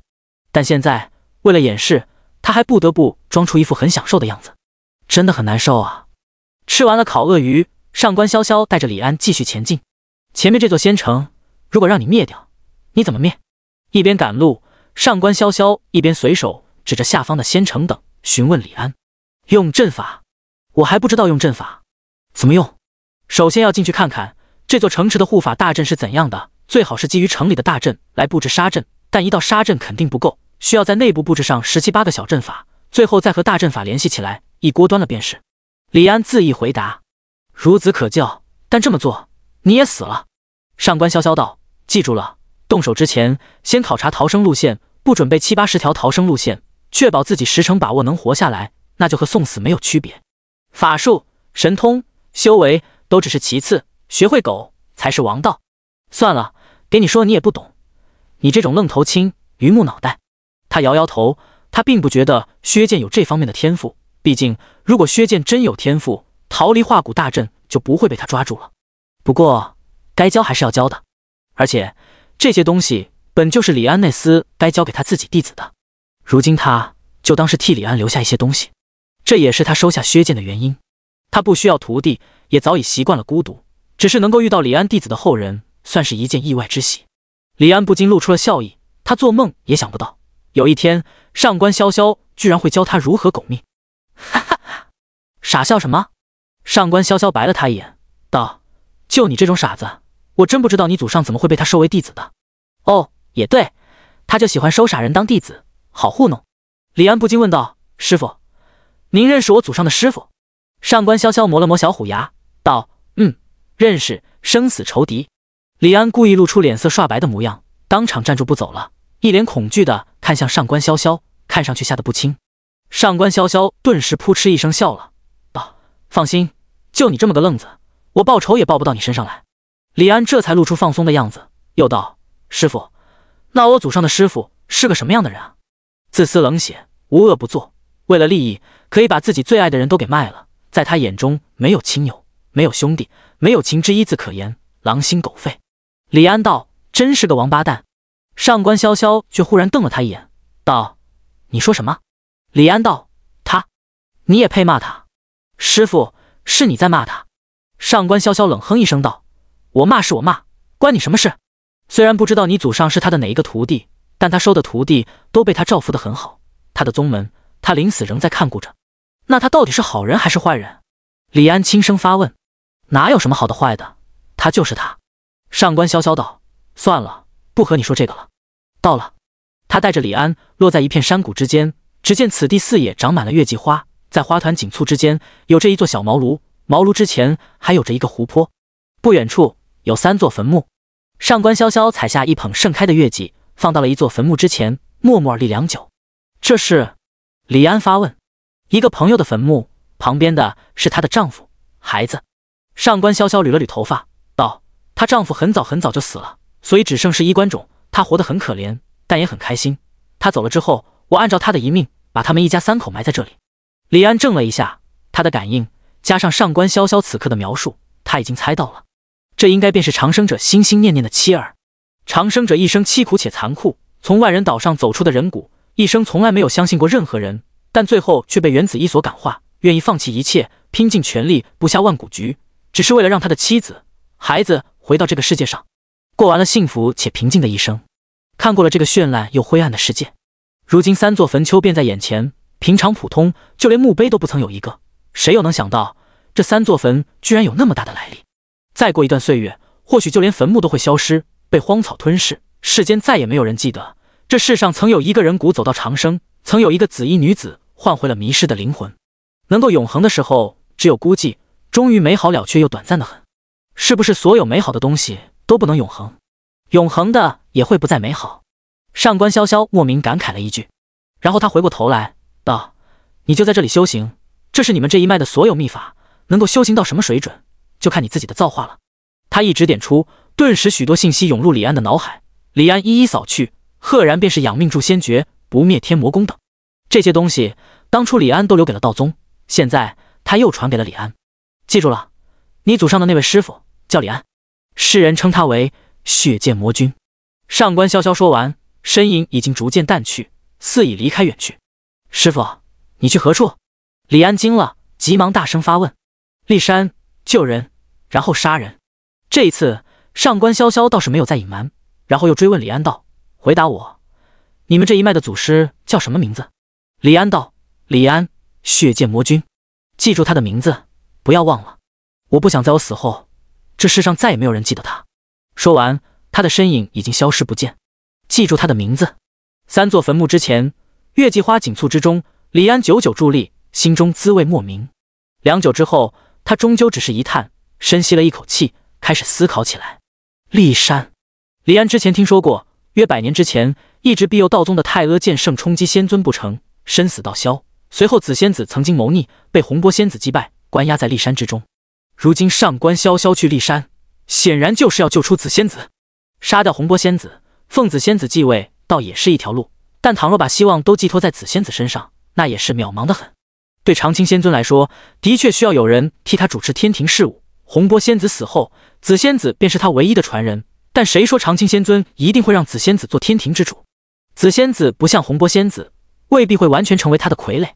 但现在。为了掩饰，他还不得不装出一副很享受的样子，真的很难受啊！吃完了烤鳄鱼，上官潇潇带着李安继续前进。前面这座仙城，如果让你灭掉，你怎么灭？一边赶路，上官潇潇一边随手指着下方的仙城等，询问李安：“用阵法，我还不知道用阵法怎么用。首先要进去看看这座城池的护法大阵是怎样的，最好是基于城里的大阵来布置杀阵，但一道杀阵肯定不够。”需要在内部布置上十七八个小阵法，最后再和大阵法联系起来，一锅端了便是。李安自意回答：“孺子可教。”但这么做你也死了。上官潇潇道：“记住了，动手之前先考察逃生路线，不准备七八十条逃生路线，确保自己十成把握能活下来，那就和送死没有区别。法术、神通、修为都只是其次，学会狗才是王道。”算了，给你说你也不懂，你这种愣头青、榆木脑袋。他摇摇头，他并不觉得薛建有这方面的天赋。毕竟，如果薛建真有天赋，逃离化骨大阵就不会被他抓住了。不过，该教还是要教的，而且这些东西本就是李安那厮该教给他自己弟子的。如今，他就当是替李安留下一些东西，这也是他收下薛建的原因。他不需要徒弟，也早已习惯了孤独，只是能够遇到李安弟子的后人，算是一件意外之喜。李安不禁露出了笑意，他做梦也想不到。有一天，上官潇潇居然会教他如何狗命，哈哈哈！傻笑什么？上官潇潇白了他一眼，道：“就你这种傻子，我真不知道你祖上怎么会被他收为弟子的。”哦，也对，他就喜欢收傻人当弟子，好糊弄。李安不禁问道：“师傅，您认识我祖上的师傅？”上官潇潇磨了磨小虎牙，道：“嗯，认识，生死仇敌。”李安故意露出脸色刷白的模样，当场站住不走了，一脸恐惧的。看向上官潇潇，看上去吓得不轻。上官潇潇顿时扑哧一声笑了，道：“放心，就你这么个愣子，我报仇也报不到你身上来。”李安这才露出放松的样子，又道：“师傅，那我祖上的师傅是个什么样的人啊？”自私冷血，无恶不作，为了利益可以把自己最爱的人都给卖了。在他眼中没有亲友，没有兄弟，没有情之一字可言，狼心狗肺。李安道：“真是个王八蛋。”上官潇潇却忽然瞪了他一眼，道：“你说什么？”李安道：“他，你也配骂他？”师傅，是你在骂他。”上官潇潇冷哼一声，道：“我骂是我骂，关你什么事？”虽然不知道你祖上是他的哪一个徒弟，但他收的徒弟都被他照拂的很好，他的宗门，他临死仍在看顾着。那他到底是好人还是坏人？”李安轻声发问。“哪有什么好的坏的？他就是他。”上官潇潇道：“算了。”不和你说这个了。到了，他带着李安落在一片山谷之间。只见此地四野长满了月季花，在花团锦簇之间，有着一座小茅庐。茅庐之前还有着一个湖泊。不远处有三座坟墓。上官潇潇采下一捧盛开的月季，放到了一座坟墓之前，默默而立良久。这是李安发问：“一个朋友的坟墓旁边的是她的丈夫、孩子。”上官潇潇捋了捋头发，道：“她丈夫很早很早就死了。”所以只剩是衣冠冢，他活得很可怜，但也很开心。他走了之后，我按照他的遗命，把他们一家三口埋在这里。李安怔了一下，他的感应加上上官潇潇此刻的描述，他已经猜到了，这应该便是长生者心心念念的妻儿。长生者一生凄苦且残酷，从万人岛上走出的人骨，一生从来没有相信过任何人，但最后却被原子一所感化，愿意放弃一切，拼尽全力布下万古局，只是为了让他的妻子、孩子回到这个世界上。过完了幸福且平静的一生，看过了这个绚烂又灰暗的世界。如今三座坟丘便在眼前，平常普通，就连墓碑都不曾有一个。谁又能想到，这三座坟居然有那么大的来历？再过一段岁月，或许就连坟墓都会消失，被荒草吞噬，世间再也没有人记得这世上曾有一个人骨走到长生，曾有一个紫衣女子换回了迷失的灵魂。能够永恒的时候，只有孤寂，终于美好了，却又短暂的很。是不是所有美好的东西？都不能永恒，永恒的也会不再美好。上官潇潇莫名感慨了一句，然后他回过头来道：“你就在这里修行，这是你们这一脉的所有秘法，能够修行到什么水准，就看你自己的造化了。”他一指点出，顿时许多信息涌入李安的脑海。李安一一扫去，赫然便是养命助仙诀、不灭天魔功等这些东西。当初李安都留给了道宗，现在他又传给了李安。记住了，你祖上的那位师傅叫李安。世人称他为血剑魔君，上官潇潇说完，身影已经逐渐淡去，似已离开远去。师傅，你去何处？李安惊了，急忙大声发问。骊山救人，然后杀人。这一次，上官潇潇倒是没有再隐瞒，然后又追问李安道：“回答我，你们这一脉的祖师叫什么名字？”李安道：“李安，血剑魔君。记住他的名字，不要忘了。我不想在我死后。”这世上再也没有人记得他。说完，他的身影已经消失不见。记住他的名字。三座坟墓之前，月季花紧簇之中，李安久久伫立，心中滋味莫名。良久之后，他终究只是一叹，深吸了一口气，开始思考起来。骊山，李安之前听说过，约百年之前，一直庇佑道宗的太阿剑圣冲击仙尊不成，身死道消。随后，紫仙子曾经谋逆，被洪波仙子击败，关押在骊山之中。如今上官潇潇去骊山，显然就是要救出紫仙子，杀掉洪波仙子，凤子仙子继位倒也是一条路。但倘若把希望都寄托在紫仙子身上，那也是渺茫的很。对长青仙尊来说，的确需要有人替他主持天庭事务。洪波仙子死后，紫仙子便是他唯一的传人。但谁说长青仙尊一定会让紫仙子做天庭之主？紫仙子不像洪波仙子，未必会完全成为他的傀儡，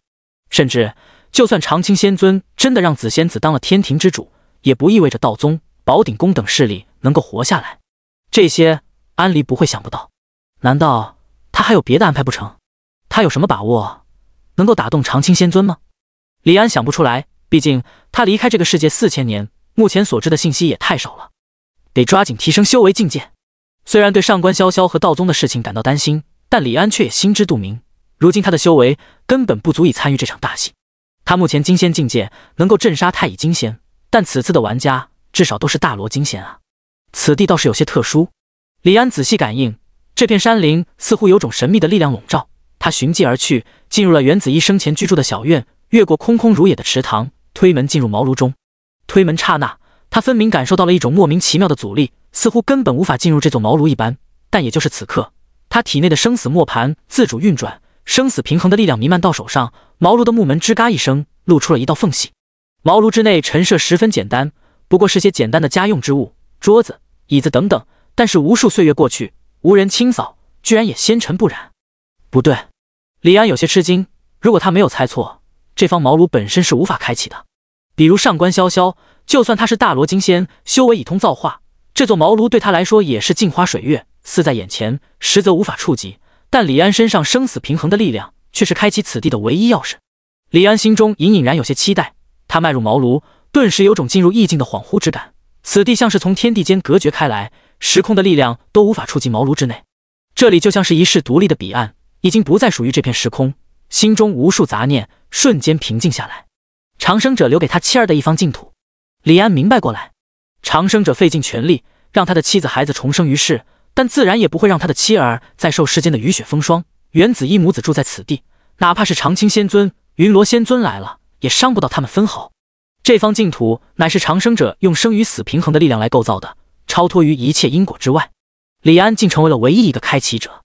甚至……就算长青仙尊真的让紫仙子当了天庭之主，也不意味着道宗、宝鼎宫等势力能够活下来。这些安离不会想不到。难道他还有别的安排不成？他有什么把握能够打动长青仙尊吗？李安想不出来。毕竟他离开这个世界四千年，目前所知的信息也太少了，得抓紧提升修为境界。虽然对上官潇潇和道宗的事情感到担心，但李安却也心知肚明。如今他的修为根本不足以参与这场大戏。他目前金仙境界能够镇杀太乙金仙，但此次的玩家至少都是大罗金仙啊！此地倒是有些特殊。李安仔细感应，这片山林似乎有种神秘的力量笼罩。他寻迹而去，进入了袁子一生前居住的小院，越过空空如也的池塘，推门进入茅庐中。推门刹那，他分明感受到了一种莫名其妙的阻力，似乎根本无法进入这座茅庐一般。但也就是此刻，他体内的生死磨盘自主运转，生死平衡的力量弥漫到手上。茅庐的木门吱嘎一声，露出了一道缝隙。茅庐之内陈设十分简单，不过是些简单的家用之物，桌子、椅子等等。但是无数岁月过去，无人清扫，居然也纤尘不染。不对，李安有些吃惊。如果他没有猜错，这方茅庐本身是无法开启的。比如上官潇潇，就算他是大罗金仙，修为已通造化，这座茅庐对他来说也是镜花水月，似在眼前，实则无法触及。但李安身上生死平衡的力量。却是开启此地的唯一钥匙。李安心中隐隐然有些期待。他迈入茅庐，顿时有种进入意境的恍惚之感。此地像是从天地间隔绝开来，时空的力量都无法触及茅庐之内。这里就像是一世独立的彼岸，已经不再属于这片时空。心中无数杂念瞬间平静下来。长生者留给他妻儿的一方净土。李安明白过来，长生者费尽全力让他的妻子孩子重生于世，但自然也不会让他的妻儿再受世间的雨雪风霜。原子一母子住在此地。哪怕是长青仙尊、云罗仙尊来了，也伤不到他们分毫。这方净土乃是长生者用生与死平衡的力量来构造的，超脱于一切因果之外。李安竟成为了唯一一个开启者。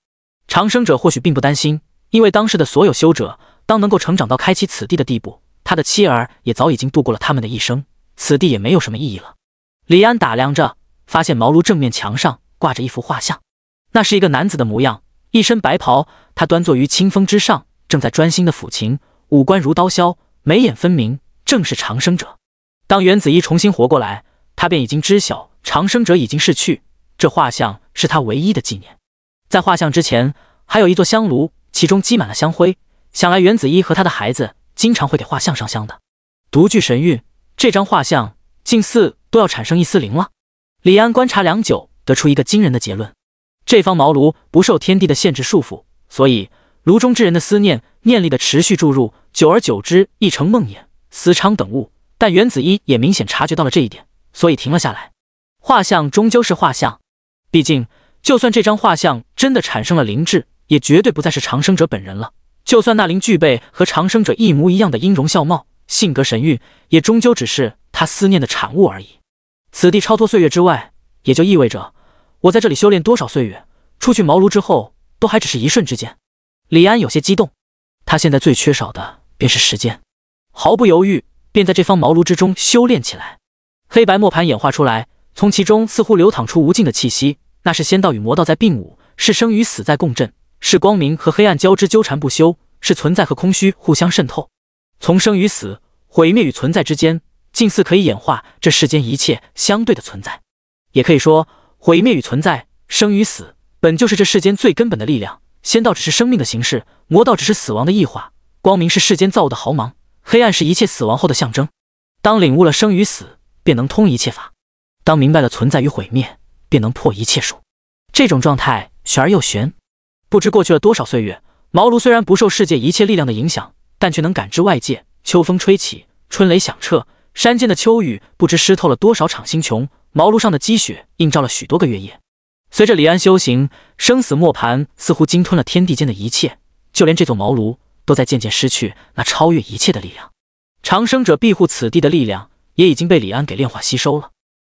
长生者或许并不担心，因为当时的所有修者，当能够成长到开启此地的地步，他的妻儿也早已经度过了他们的一生，此地也没有什么意义了。李安打量着，发现茅庐正面墙上挂着一幅画像，那是一个男子的模样，一身白袍，他端坐于清风之上。正在专心的抚琴，五官如刀削，眉眼分明，正是长生者。当袁子一重新活过来，他便已经知晓长生者已经逝去，这画像是他唯一的纪念。在画像之前，还有一座香炉，其中积满了香灰，想来袁子一和他的孩子经常会给画像上香的。独具神韵，这张画像近似都要产生一丝灵了。李安观察良久，得出一个惊人的结论：这方茅庐不受天地的限制束缚，所以。炉中之人的思念，念力的持续注入，久而久之，亦成梦魇、思昌等物。但原子一也明显察觉到了这一点，所以停了下来。画像终究是画像，毕竟，就算这张画像真的产生了灵智，也绝对不再是长生者本人了。就算那灵具备和长生者一模一样的音容笑貌、性格神韵，也终究只是他思念的产物而已。此地超脱岁月之外，也就意味着，我在这里修炼多少岁月，出去茅庐之后，都还只是一瞬之间。李安有些激动，他现在最缺少的便是时间，毫不犹豫便在这方茅庐之中修炼起来。黑白磨盘演化出来，从其中似乎流淌出无尽的气息，那是仙道与魔道在并舞，是生与死在共振，是光明和黑暗交织纠缠不休，是存在和空虚互相渗透。从生与死、毁灭与存在之间，近似可以演化这世间一切相对的存在。也可以说，毁灭与存在、生与死，本就是这世间最根本的力量。仙道只是生命的形式，魔道只是死亡的异化。光明是世间造物的豪芒，黑暗是一切死亡后的象征。当领悟了生与死，便能通一切法；当明白了存在与毁灭，便能破一切术。这种状态玄而又玄，不知过去了多少岁月。茅庐虽然不受世界一切力量的影响，但却能感知外界。秋风吹起，春雷响彻，山间的秋雨不知湿透了多少场星穹。茅庐上的积雪映照了许多个月夜。随着李安修行，生死磨盘似乎鲸吞了天地间的一切，就连这座茅庐都在渐渐失去那超越一切的力量。长生者庇护此地的力量也已经被李安给炼化吸收了。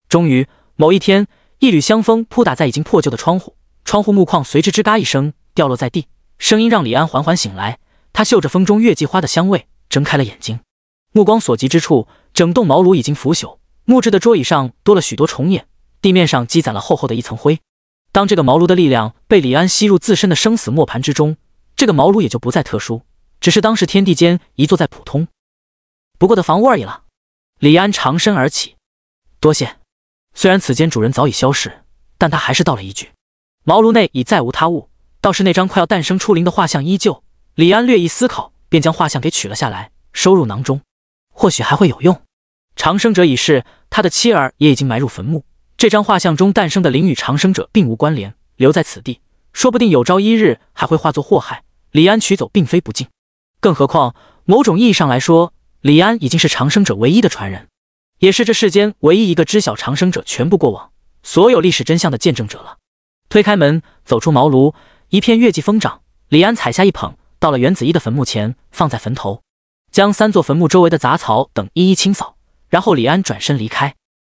终于某一天，一缕香风扑打在已经破旧的窗户，窗户木框随之吱嘎一声掉落在地，声音让李安缓缓醒来。他嗅着风中月季花的香味，睁开了眼睛。目光所及之处，整栋茅庐已经腐朽，木质的桌椅上多了许多虫眼，地面上积攒了厚厚的一层灰。当这个茅庐的力量被李安吸入自身的生死磨盘之中，这个茅庐也就不再特殊，只是当时天地间一座在普通不过的房屋而已了。李安长身而起，多谢。虽然此间主人早已消逝，但他还是道了一句：“茅庐内已再无他物，倒是那张快要诞生出灵的画像依旧。”李安略一思考，便将画像给取了下来，收入囊中。或许还会有用。长生者已逝，他的妻儿也已经埋入坟墓。这张画像中诞生的灵与长生者并无关联，留在此地，说不定有朝一日还会化作祸害。李安取走并非不敬，更何况某种意义上来说，李安已经是长生者唯一的传人，也是这世间唯一一个知晓长生者全部过往、所有历史真相的见证者了。推开门，走出茅庐，一片月季疯长。李安踩下一捧，到了袁子一的坟墓前，放在坟头，将三座坟墓周围的杂草等一一清扫，然后李安转身离开。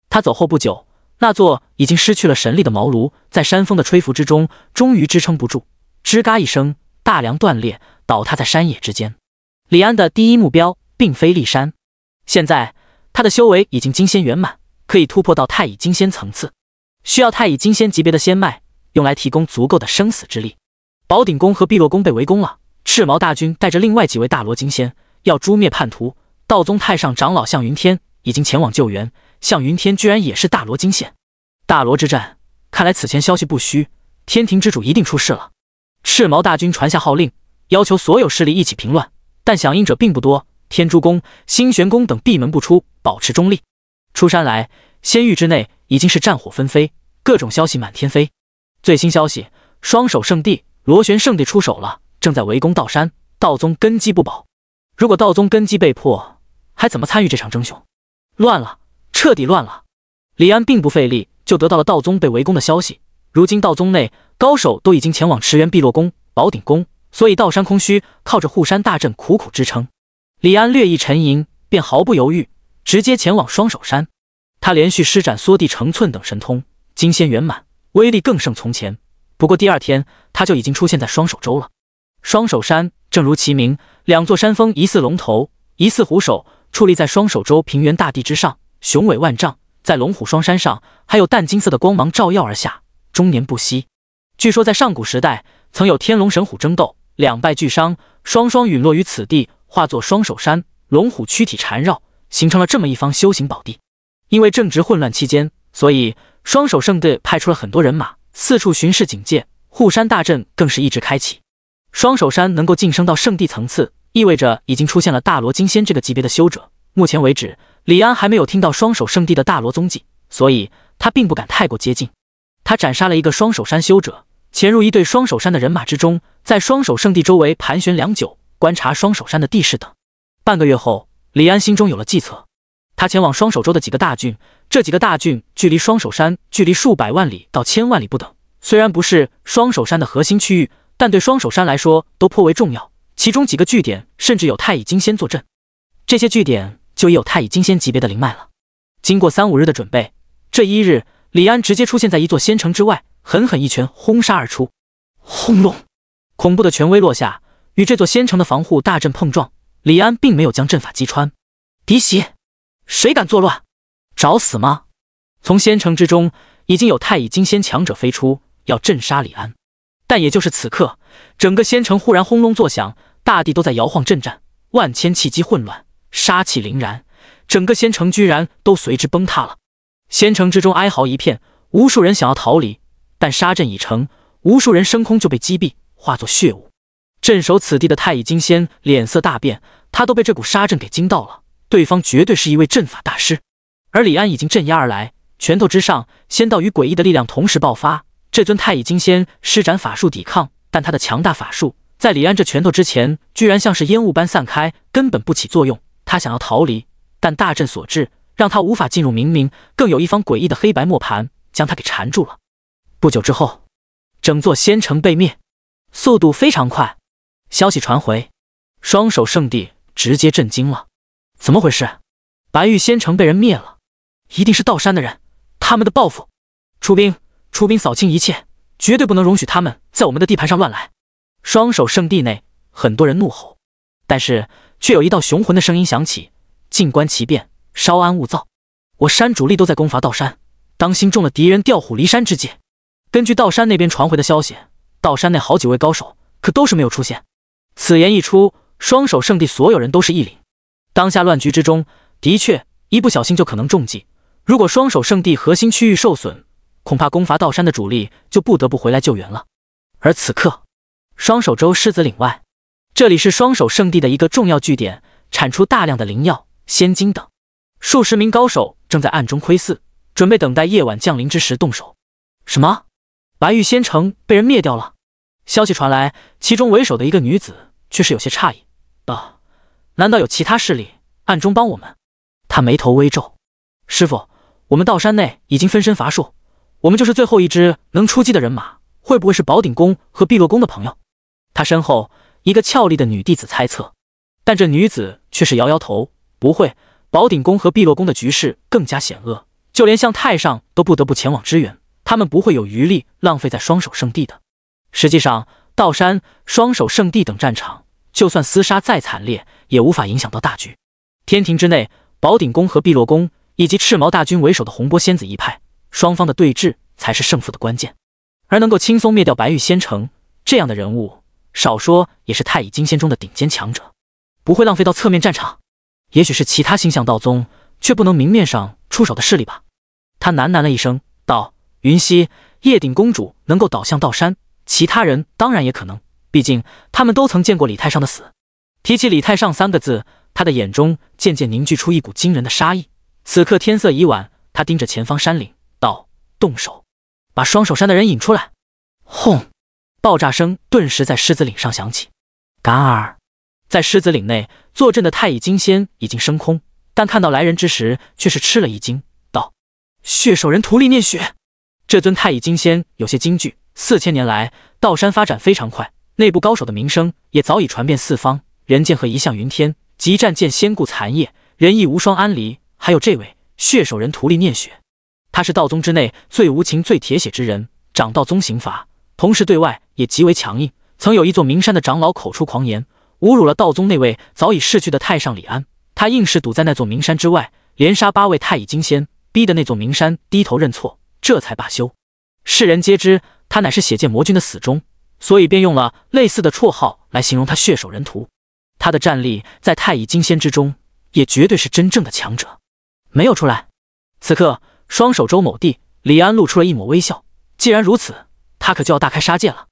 他走后不久。那座已经失去了神力的茅庐，在山风的吹拂之中，终于支撑不住，吱嘎一声，大梁断裂，倒塌在山野之间。李安的第一目标并非骊山，现在他的修为已经金仙圆满，可以突破到太乙金仙层次，需要太乙金仙级别的仙脉，用来提供足够的生死之力。宝鼎宫和碧落宫被围攻了，赤毛大军带着另外几位大罗金仙要诛灭叛徒，道宗太上长老向云天已经前往救援。向云天居然也是大罗金仙，大罗之战，看来此前消息不虚，天庭之主一定出事了。赤毛大军传下号令，要求所有势力一起平乱，但响应者并不多。天珠宫、星玄宫等闭门不出，保持中立。出山来，仙域之内已经是战火纷飞，各种消息满天飞。最新消息，双手圣地、螺旋圣地出手了，正在围攻道山道宗，根基不保。如果道宗根基被破，还怎么参与这场争雄？乱了！彻底乱了，李安并不费力就得到了道宗被围攻的消息。如今道宗内高手都已经前往驰援碧落宫、宝鼎宫，所以道山空虚，靠着护山大阵苦苦支撑。李安略一沉吟，便毫不犹豫，直接前往双手山。他连续施展缩地成寸等神通，金仙圆满，威力更胜从前。不过第二天，他就已经出现在双手洲了。双手山正如其名，两座山峰疑似龙头，疑似虎首，矗立在双手洲平原大地之上。雄伟万丈，在龙虎双山上，还有淡金色的光芒照耀而下，终年不息。据说在上古时代，曾有天龙神虎争斗，两败俱伤，双双陨落于此地，化作双手山，龙虎躯体缠绕，形成了这么一方修行宝地。因为正值混乱期间，所以双手圣地派出了很多人马，四处巡视警戒，护山大阵更是一直开启。双手山能够晋升到圣地层次，意味着已经出现了大罗金仙这个级别的修者。目前为止。李安还没有听到双手圣地的大罗踪迹，所以他并不敢太过接近。他斩杀了一个双手山修者，潜入一队双手山的人马之中，在双手圣地周围盘旋良久，观察双手山的地势等。半个月后，李安心中有了计策，他前往双手州的几个大郡。这几个大郡距离双手山距离数百万里到千万里不等，虽然不是双手山的核心区域，但对双手山来说都颇为重要。其中几个据点甚至有太乙金仙坐镇，这些据点。就已有太乙金仙级别的灵脉了。经过三五日的准备，这一日，李安直接出现在一座仙城之外，狠狠一拳轰杀而出。轰隆！恐怖的权威落下，与这座仙城的防护大阵碰撞。李安并没有将阵法击穿。敌袭！谁敢作乱？找死吗？从仙城之中，已经有太乙金仙强者飞出，要镇杀李安。但也就是此刻，整个仙城忽然轰隆作响，大地都在摇晃，阵战万千气机混乱。杀气凛然，整个仙城居然都随之崩塌了。仙城之中哀嚎一片，无数人想要逃离，但杀阵已成，无数人升空就被击毙，化作血雾。镇守此地的太乙金仙脸色大变，他都被这股杀阵给惊到了。对方绝对是一位阵法大师，而李安已经镇压而来，拳头之上仙道与诡异的力量同时爆发。这尊太乙金仙施展法术抵抗，但他的强大法术在李安这拳头之前，居然像是烟雾般散开，根本不起作用。他想要逃离，但大阵所致，让他无法进入冥冥。更有一方诡异的黑白磨盘将他给缠住了。不久之后，整座仙城被灭，速度非常快。消息传回，双手圣地直接震惊了。怎么回事？白玉仙城被人灭了，一定是道山的人，他们的报复。出兵，出兵，扫清一切，绝对不能容许他们在我们的地盘上乱来。双手圣地内，很多人怒吼，但是。却有一道雄浑的声音响起：“静观其变，稍安勿躁。我山主力都在攻伐道山，当心中了敌人调虎离山之计。”根据道山那边传回的消息，道山内好几位高手可都是没有出现。此言一出，双手圣地所有人都是一凛。当下乱局之中，的确一不小心就可能中计。如果双手圣地核心区域受损，恐怕攻伐道山的主力就不得不回来救援了。而此刻，双手州狮子岭外。这里是双手圣地的一个重要据点，产出大量的灵药、仙金等。数十名高手正在暗中窥伺，准备等待夜晚降临之时动手。什么？白玉仙城被人灭掉了？消息传来，其中为首的一个女子却是有些诧异，道：“难道有其他势力暗中帮我们？”她眉头微皱：“师傅，我们道山内已经分身乏术，我们就是最后一只能出击的人马。会不会是宝鼎宫和碧落宫的朋友？”他身后。一个俏丽的女弟子猜测，但这女子却是摇摇头：“不会，宝鼎宫和碧落宫的局势更加险恶，就连向太上都不得不前往支援，他们不会有余力浪费在双手圣地的。实际上，道山、双手圣地等战场，就算厮杀再惨烈，也无法影响到大局。天庭之内，宝鼎宫和碧落宫以及赤毛大军为首的洪波仙子一派，双方的对峙才是胜负的关键。而能够轻松灭掉白玉仙城这样的人物。”少说也是太乙金仙中的顶尖强者，不会浪费到侧面战场。也许是其他星象道宗却不能明面上出手的势力吧。他喃喃了一声，道：“云溪，叶鼎公主能够倒向道山，其他人当然也可能。毕竟他们都曾见过李太上的死。”提起李太上三个字，他的眼中渐渐凝聚出一股惊人的杀意。此刻天色已晚，他盯着前方山岭，道：“动手，把双手山的人引出来。”轰！爆炸声顿时在狮子岭上响起。然而，在狮子岭内坐镇的太乙金仙已经升空，但看到来人之时，却是吃了一惊，道：“血手人徒立念雪。”这尊太乙金仙有些惊惧。四千年来，道山发展非常快，内部高手的名声也早已传遍四方。人剑和一向云天，即战剑仙顾残夜，仁义无双安离，还有这位血手人徒立念雪，他是道宗之内最无情、最铁血之人，掌道宗刑罚。同时对外也极为强硬。曾有一座名山的长老口出狂言，侮辱了道宗那位早已逝去的太上李安。他硬是堵在那座名山之外，连杀八位太乙金仙，逼得那座名山低头认错，这才罢休。世人皆知他乃是血剑魔君的死忠，所以便用了类似的绰号来形容他——血手人屠。他的战力在太乙金仙之中，也绝对是真正的强者。没有出来。此刻，双手周某地，李安露出了一抹微笑。既然如此。他可就要大开杀戒了。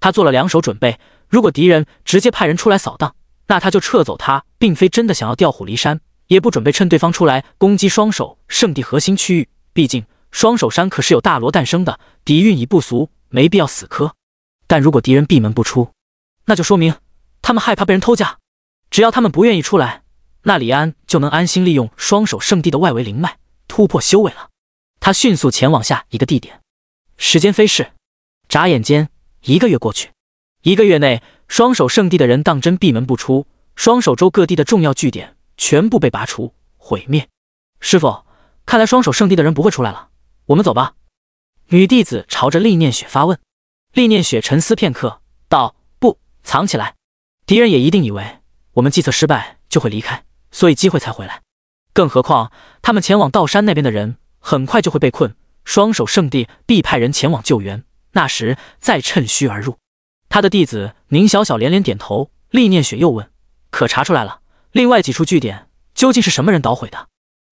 他做了两手准备，如果敌人直接派人出来扫荡，那他就撤走。他并非真的想要调虎离山，也不准备趁对方出来攻击双手圣地核心区域。毕竟双手山可是有大罗诞生的，底蕴已不俗，没必要死磕。但如果敌人闭门不出，那就说明他们害怕被人偷家。只要他们不愿意出来，那李安就能安心利用双手圣地的外围灵脉突破修为了。他迅速前往下一个地点。时间飞逝。眨眼间，一个月过去。一个月内，双手圣地的人当真闭门不出。双手州各地的重要据点全部被拔除、毁灭。师傅，看来双手圣地的人不会出来了，我们走吧。女弟子朝着厉念雪发问。厉念雪沉思片刻，道：“不，藏起来。敌人也一定以为我们计策失败，就会离开，所以机会才回来。更何况，他们前往道山那边的人，很快就会被困。双手圣地必派人前往救援。”那时再趁虚而入。他的弟子宁小小连连点头。厉念雪又问：“可查出来了？另外几处据点究竟是什么人捣毁的？”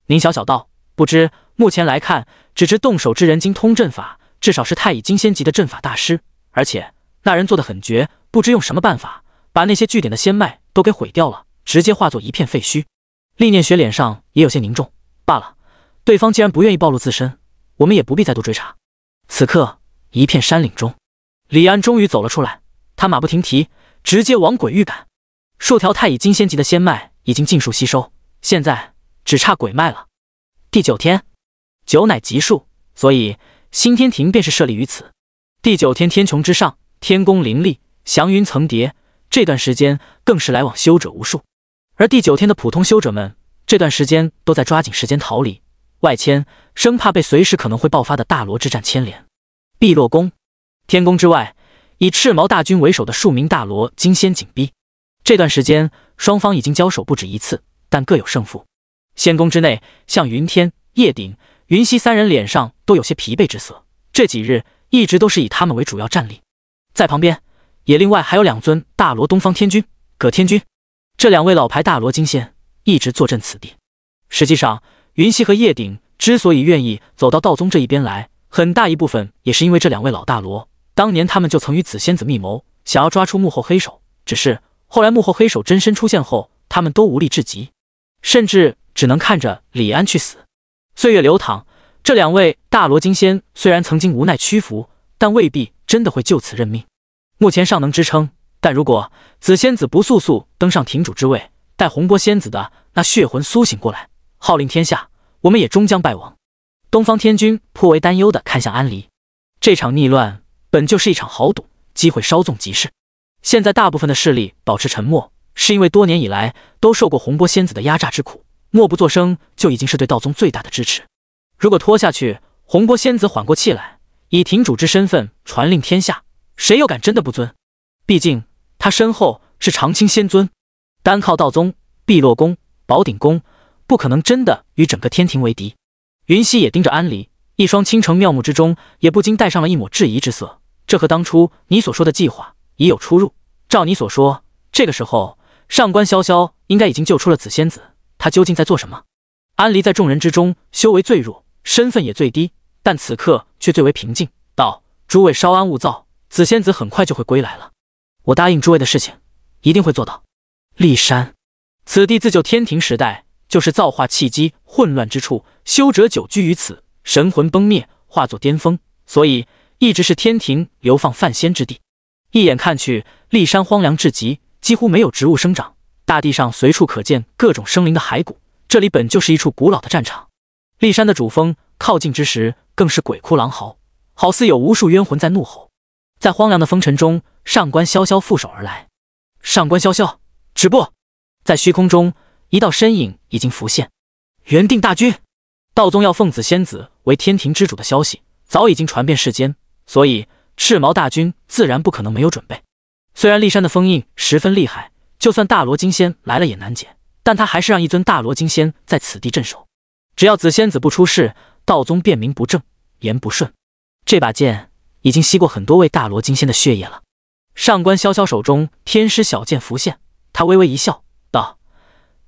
宁小小道：“不知。目前来看，只知动手之人精通阵法，至少是太乙金仙级的阵法大师。而且那人做的很绝，不知用什么办法把那些据点的仙脉都给毁掉了，直接化作一片废墟。”厉念雪脸上也有些凝重。罢了，对方既然不愿意暴露自身，我们也不必再多追查。此刻。一片山岭中，李安终于走了出来。他马不停蹄，直接往鬼域赶。数条太乙金仙级的仙脉已经尽数吸收，现在只差鬼脉了。第九天，九乃极数，所以新天庭便是设立于此。第九天天穹之上，天宫林立，祥云层叠。这段时间更是来往修者无数。而第九天的普通修者们，这段时间都在抓紧时间逃离、外迁，生怕被随时可能会爆发的大罗之战牵连。碧落宫，天宫之外，以赤毛大军为首的数名大罗金仙紧逼。这段时间，双方已经交手不止一次，但各有胜负。仙宫之内，像云天、叶鼎、云溪三人脸上都有些疲惫之色。这几日，一直都是以他们为主要战力。在旁边，也另外还有两尊大罗东方天君、葛天君，这两位老牌大罗金仙一直坐镇此地。实际上，云溪和叶鼎之所以愿意走到道宗这一边来，很大一部分也是因为这两位老大罗，当年他们就曾与紫仙子密谋，想要抓出幕后黑手。只是后来幕后黑手真身出现后，他们都无力至极，甚至只能看着李安去死。岁月流淌，这两位大罗金仙虽然曾经无奈屈服，但未必真的会就此认命。目前尚能支撑，但如果紫仙子不速速登上庭主之位，待洪波仙子的那血魂苏醒过来，号令天下，我们也终将败亡。东方天君颇为担忧的看向安离，这场逆乱本就是一场豪赌，机会稍纵即逝。现在大部分的势力保持沉默，是因为多年以来都受过洪波仙子的压榨之苦，默不作声就已经是对道宗最大的支持。如果拖下去，洪波仙子缓过气来，以庭主之身份传令天下，谁又敢真的不尊？毕竟他身后是长青仙尊，单靠道宗、碧落宫、宝鼎宫，不可能真的与整个天庭为敌。云溪也盯着安离，一双倾城妙目之中也不禁带上了一抹质疑之色。这和当初你所说的计划已有出入。照你所说，这个时候上官潇潇应该已经救出了紫仙子，他究竟在做什么？安离在众人之中修为最弱，身份也最低，但此刻却最为平静，道：“诸位稍安勿躁，紫仙子很快就会归来了。我答应诸位的事情，一定会做到。”骊山，此地自就天庭时代。就是造化契机混乱之处，修者久居于此，神魂崩灭，化作巅峰，所以一直是天庭流放范仙之地。一眼看去，骊山荒凉至极，几乎没有植物生长，大地上随处可见各种生灵的骸骨。这里本就是一处古老的战场。骊山的主峰，靠近之时，更是鬼哭狼嚎，好似有无数冤魂在怒吼。在荒凉的风尘中，上官潇潇负手而来。上官潇潇，止步！在虚空中。一道身影已经浮现，原定大军，道宗要奉紫仙子为天庭之主的消息早已经传遍世间，所以赤毛大军自然不可能没有准备。虽然骊山的封印十分厉害，就算大罗金仙来了也难解，但他还是让一尊大罗金仙在此地镇守。只要紫仙子不出事，道宗便名不正言不顺。这把剑已经吸过很多位大罗金仙的血液了。上官潇潇手中天师小剑浮现，他微微一笑。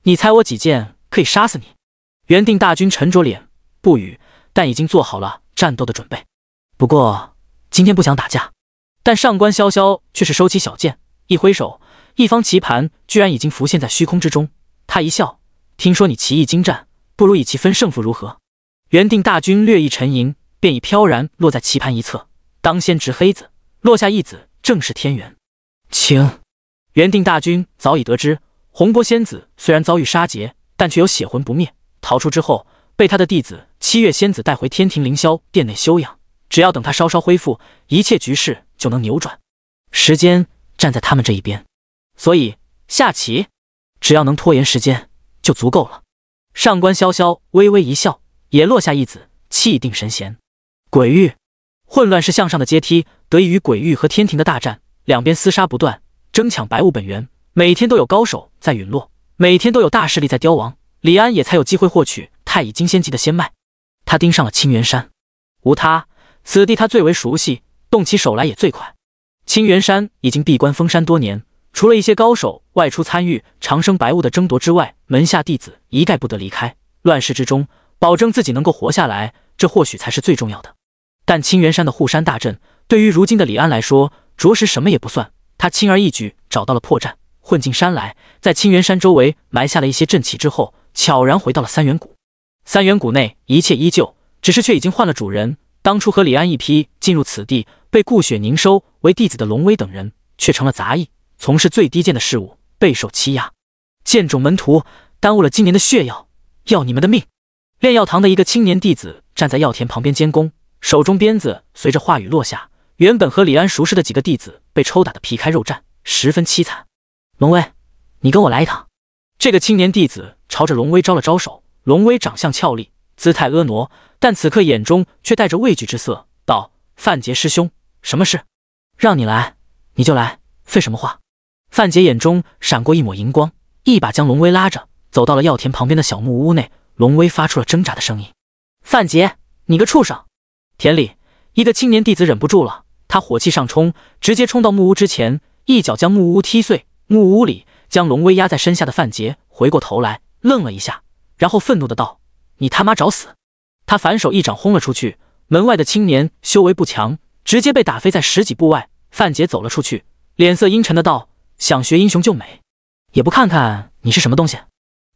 你猜我几剑可以杀死你？原定大军沉着脸不语，但已经做好了战斗的准备。不过今天不想打架。但上官潇潇却是收起小剑，一挥手，一方棋盘居然已经浮现在虚空之中。他一笑，听说你棋艺精湛，不如以棋分胜负如何？原定大军略一沉吟，便已飘然落在棋盘一侧，当先执黑子落下一子，正是天元，请。原定大军早已得知。洪波仙子虽然遭遇杀劫，但却有血魂不灭。逃出之后，被他的弟子七月仙子带回天庭凌霄殿内休养。只要等他稍稍恢复，一切局势就能扭转。时间站在他们这一边，所以下棋，只要能拖延时间就足够了。上官潇潇微微一笑，也落下一子，气定神闲。鬼域混乱是向上的阶梯，得益于鬼域和天庭的大战，两边厮杀不断，争抢白雾本源，每天都有高手。在陨落，每天都有大势力在凋亡，李安也才有机会获取太乙金仙级的仙脉。他盯上了青元山，无他，此地他最为熟悉，动起手来也最快。青元山已经闭关封山多年，除了一些高手外出参与长生白雾的争夺之外，门下弟子一概不得离开。乱世之中，保证自己能够活下来，这或许才是最重要的。但青元山的护山大阵，对于如今的李安来说，着实什么也不算。他轻而易举找到了破绽。混进山来，在青元山周围埋下了一些阵旗之后，悄然回到了三元谷。三元谷内一切依旧，只是却已经换了主人。当初和李安一批进入此地，被顾雪凝收为弟子的龙威等人，却成了杂役，从事最低贱的事物，备受欺压。剑种门徒耽误了今年的血药，要你们的命！炼药堂的一个青年弟子站在药田旁边监工，手中鞭子随着话语落下，原本和李安熟识的几个弟子被抽打的皮开肉绽，十分凄惨。龙威，你跟我来一趟。这个青年弟子朝着龙威招了招手。龙威长相俏丽，姿态婀娜，但此刻眼中却带着畏惧之色，道：“范杰师兄，什么事？让你来你就来，废什么话？”范杰眼中闪过一抹银光，一把将龙威拉着，走到了药田旁边的小木屋内。龙威发出了挣扎的声音：“范杰，你个畜生！”田里一个青年弟子忍不住了，他火气上冲，直接冲到木屋之前，一脚将木屋踢碎。木屋里，将龙威压在身下的范杰回过头来，愣了一下，然后愤怒的道：“你他妈找死！”他反手一掌轰了出去，门外的青年修为不强，直接被打飞在十几步外。范杰走了出去，脸色阴沉的道：“想学英雄救美，也不看看你是什么东西！”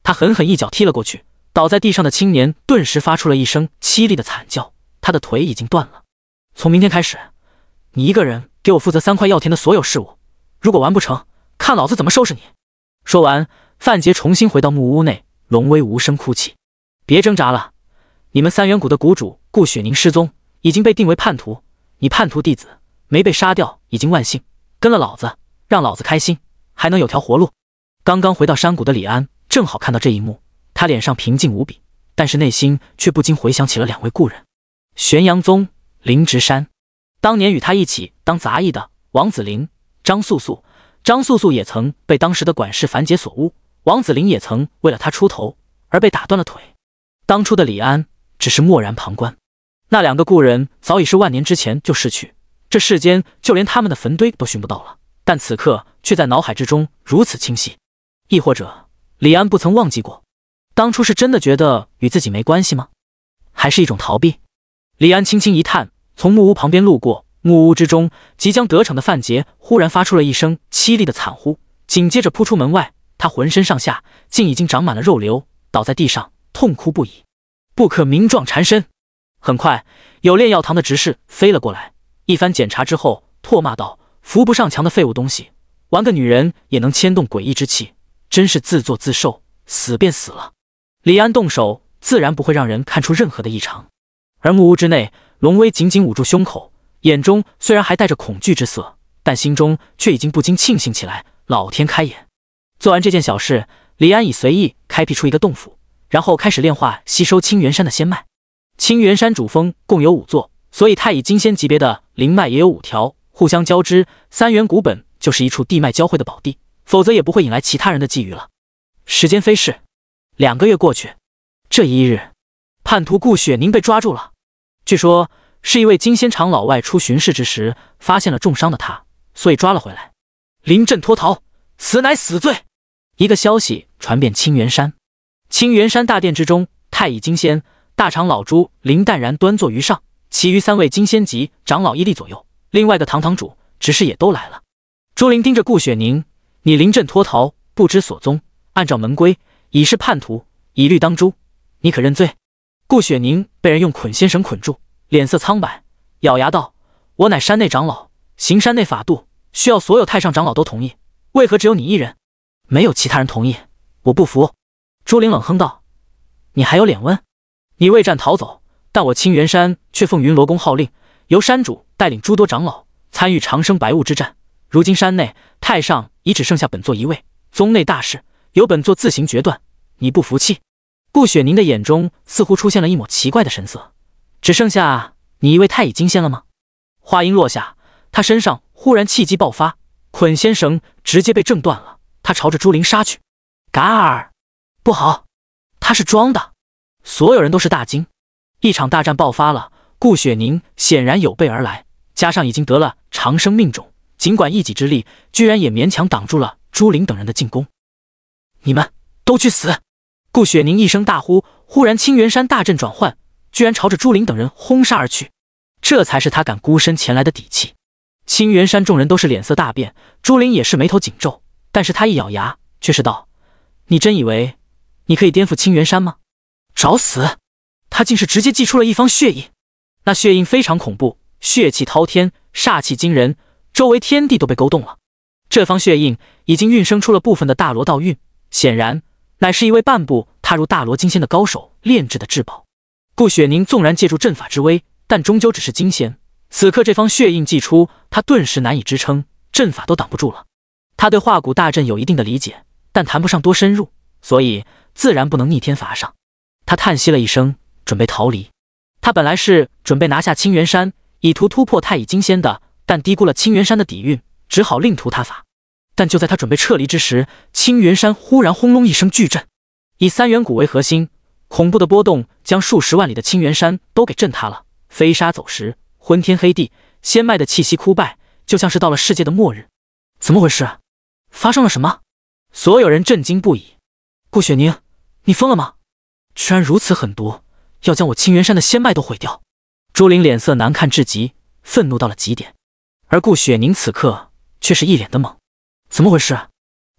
他狠狠一脚踢了过去，倒在地上的青年顿时发出了一声凄厉的惨叫，他的腿已经断了。从明天开始，你一个人给我负责三块药田的所有事务，如果完不成，看老子怎么收拾你！说完，范杰重新回到木屋内，龙威无声哭泣。别挣扎了，你们三元谷的谷主顾雪凝失踪，已经被定为叛徒。你叛徒弟子没被杀掉，已经万幸。跟了老子，让老子开心，还能有条活路。刚刚回到山谷的李安正好看到这一幕，他脸上平静无比，但是内心却不禁回想起了两位故人：玄阳宗林植山，当年与他一起当杂役的王子林、张素素。张素素也曾被当时的管事樊杰所污，王子林也曾为了他出头而被打断了腿。当初的李安只是默然旁观，那两个故人早已是万年之前就逝去，这世间就连他们的坟堆都寻不到了。但此刻却在脑海之中如此清晰，亦或者李安不曾忘记过，当初是真的觉得与自己没关系吗？还是一种逃避？李安轻轻一叹，从木屋旁边路过。木屋之中，即将得逞的范杰忽然发出了一声凄厉的惨呼，紧接着扑出门外。他浑身上下竟已经长满了肉瘤，倒在地上痛哭不已，不可名状缠身。很快，有炼药堂的执事飞了过来，一番检查之后，唾骂道：“扶不上墙的废物东西，玩个女人也能牵动诡异之气，真是自作自受，死便死了。”李安动手，自然不会让人看出任何的异常。而木屋之内，龙威紧紧捂住胸口。眼中虽然还带着恐惧之色，但心中却已经不禁庆幸起来。老天开眼！做完这件小事，李安已随意开辟出一个洞府，然后开始炼化吸收青元山的仙脉。青元山主峰共有五座，所以太乙金仙级别的灵脉也有五条，互相交织。三元古本就是一处地脉交汇的宝地，否则也不会引来其他人的觊觎了。时间飞逝，两个月过去，这一日，叛徒顾雪凝被抓住了。据说。是一位金仙长老外出巡视之时，发现了重伤的他，所以抓了回来。临阵脱逃，此乃死罪。一个消息传遍青元山，青元山大殿之中，太乙金仙大长老朱林淡然端坐于上，其余三位金仙级长老屹立左右，另外的堂堂主、执事也都来了。朱林盯着顾雪凝：“你临阵脱逃，不知所踪，按照门规，已是叛徒，以律当诛。你可认罪？”顾雪凝被人用捆仙绳捆住。脸色苍白，咬牙道：“我乃山内长老，行山内法度，需要所有太上长老都同意。为何只有你一人，没有其他人同意？我不服。”朱玲冷哼道：“你还有脸问？你未战逃走，但我清源山却奉云罗宫号令，由山主带领诸多长老参与长生白雾之战。如今山内太上已只剩下本座一位，宗内大事由本座自行决断。你不服气？”顾雪凝的眼中似乎出现了一抹奇怪的神色。只剩下你一位太乙金仙了吗？话音落下，他身上忽然气机爆发，捆仙绳直接被挣断了。他朝着朱灵杀去。嘎尔，不好！他是装的。所有人都是大惊，一场大战爆发了。顾雪宁显然有备而来，加上已经得了长生命种，尽管一己之力，居然也勉强挡住了朱林等人的进攻。你们都去死！顾雪凝一声大呼，忽然青云山大阵转换。居然朝着朱林等人轰杀而去，这才是他敢孤身前来的底气。青元山众人都是脸色大变，朱林也是眉头紧皱，但是他一咬牙，却是道：“你真以为你可以颠覆青元山吗？找死！”他竟是直接祭出了一方血印，那血印非常恐怖，血气滔天，煞气惊人，周围天地都被勾动了。这方血印已经运生出了部分的大罗道运，显然乃是一位半步踏入大罗金仙的高手炼制的至宝。顾雪凝纵然借助阵法之威，但终究只是金仙。此刻这方血印祭出，他顿时难以支撑，阵法都挡不住了。他对化骨大阵有一定的理解，但谈不上多深入，所以自然不能逆天伐上。他叹息了一声，准备逃离。他本来是准备拿下青元山，以图突破太乙金仙的，但低估了青元山的底蕴，只好另图他法。但就在他准备撤离之时，青元山忽然轰隆一声巨震，以三元谷为核心。恐怖的波动将数十万里的青原山都给震塌了，飞沙走石，昏天黑地，仙脉的气息枯败，就像是到了世界的末日。怎么回事？发生了什么？所有人震惊不已。顾雪宁，你疯了吗？居然如此狠毒，要将我青原山的仙脉都毁掉！朱玲脸色难看至极，愤怒到了极点。而顾雪宁此刻却是一脸的懵，怎么回事？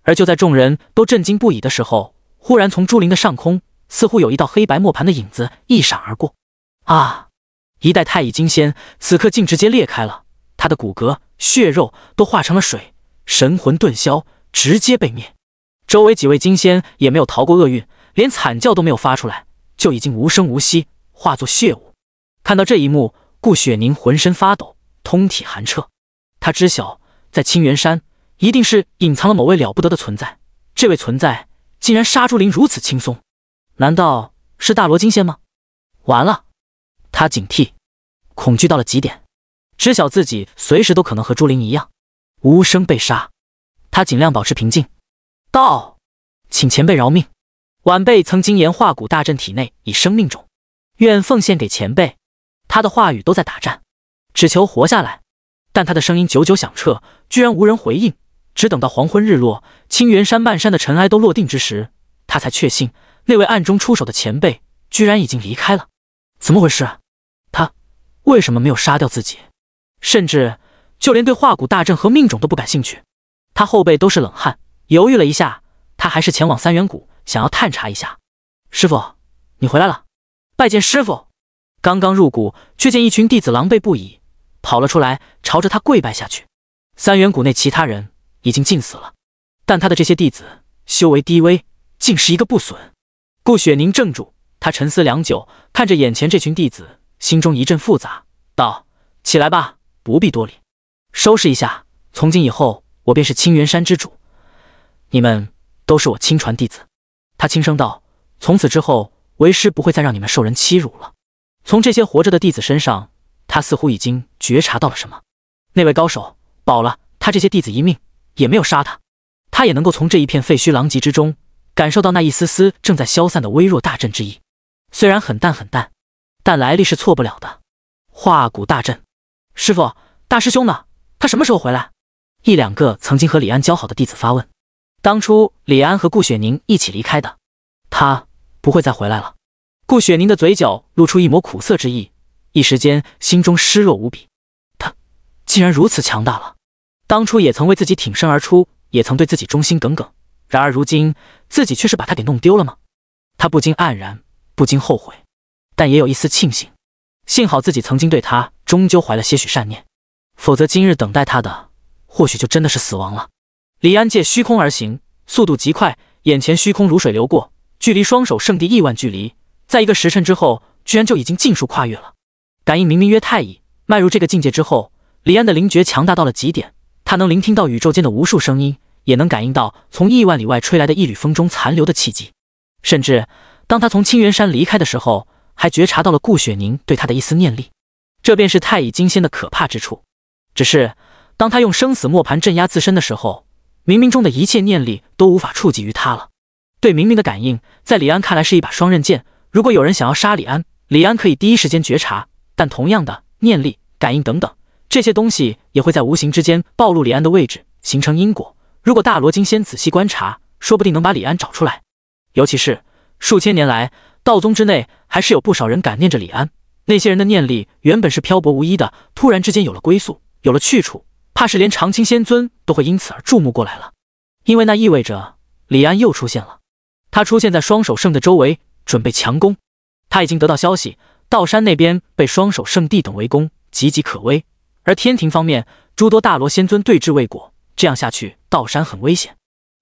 而就在众人都震惊不已的时候，忽然从朱玲的上空。似乎有一道黑白磨盘的影子一闪而过，啊！一代太乙金仙此刻竟直接裂开了，他的骨骼血肉都化成了水，神魂顿消，直接被灭。周围几位金仙也没有逃过厄运，连惨叫都没有发出来，就已经无声无息化作血雾。看到这一幕，顾雪凝浑身发抖，通体寒彻。他知晓，在青元山一定是隐藏了某位了不得的存在，这位存在竟然杀朱灵如此轻松。难道是大罗金仙吗？完了！他警惕、恐惧到了极点，知晓自己随时都可能和朱玲一样无声被杀。他尽量保持平静，道：“请前辈饶命，晚辈曾经言化骨大阵体内以生命种，愿奉献给前辈。”他的话语都在打颤，只求活下来。但他的声音久久响彻，居然无人回应。只等到黄昏日落，青原山漫山的尘埃都落定之时，他才确信。那位暗中出手的前辈居然已经离开了，怎么回事？他为什么没有杀掉自己？甚至就连对化骨大阵和命种都不感兴趣。他后背都是冷汗，犹豫了一下，他还是前往三元谷，想要探查一下。师傅，你回来了，拜见师傅。刚刚入谷，却见一群弟子狼狈不已，跑了出来，朝着他跪拜下去。三元谷内其他人已经尽死了，但他的这些弟子修为低微，竟是一个不损。顾雪凝怔住，她沉思良久，看着眼前这群弟子，心中一阵复杂，道：“起来吧，不必多礼，收拾一下。从今以后，我便是青云山之主，你们都是我亲传弟子。”他轻声道：“从此之后，为师不会再让你们受人欺辱了。”从这些活着的弟子身上，他似乎已经觉察到了什么。那位高手保了他这些弟子一命，也没有杀他，他也能够从这一片废墟狼藉之中。感受到那一丝丝正在消散的微弱大阵之意，虽然很淡很淡，但来历是错不了的。化骨大阵，师傅、大师兄呢？他什么时候回来？一两个曾经和李安交好的弟子发问。当初李安和顾雪宁一起离开的，他不会再回来了。顾雪宁的嘴角露出一抹苦涩之意，一时间心中失落无比。他竟然如此强大了！当初也曾为自己挺身而出，也曾对自己忠心耿耿。然而如今，自己却是把他给弄丢了吗？他不禁黯然，不禁后悔，但也有一丝庆幸，幸好自己曾经对他终究怀了些许善念，否则今日等待他的或许就真的是死亡了。李安借虚空而行，速度极快，眼前虚空如水流过，距离双手圣地亿万距离，在一个时辰之后，居然就已经尽数跨越了。感应明明曰太乙，迈入这个境界之后，李安的灵觉强大到了极点，他能聆听到宇宙间的无数声音。也能感应到从亿万里外吹来的一缕风中残留的气机，甚至当他从青原山离开的时候，还觉察到了顾雪凝对他的一丝念力。这便是太乙金仙的可怕之处。只是当他用生死磨盘镇压自身的时候，冥冥中的一切念力都无法触及于他了。对明明的感应，在李安看来是一把双刃剑。如果有人想要杀李安，李安可以第一时间觉察；但同样的念力、感应等等这些东西，也会在无形之间暴露李安的位置，形成因果。如果大罗金仙仔细观察，说不定能把李安找出来。尤其是数千年来，道宗之内还是有不少人感念着李安。那些人的念力原本是漂泊无依的，突然之间有了归宿，有了去处，怕是连长青仙尊都会因此而注目过来了。因为那意味着李安又出现了。他出现在双手圣的周围，准备强攻。他已经得到消息，道山那边被双手圣地等围攻，岌岌可危。而天庭方面，诸多大罗仙尊对峙未果，这样下去。道山很危险，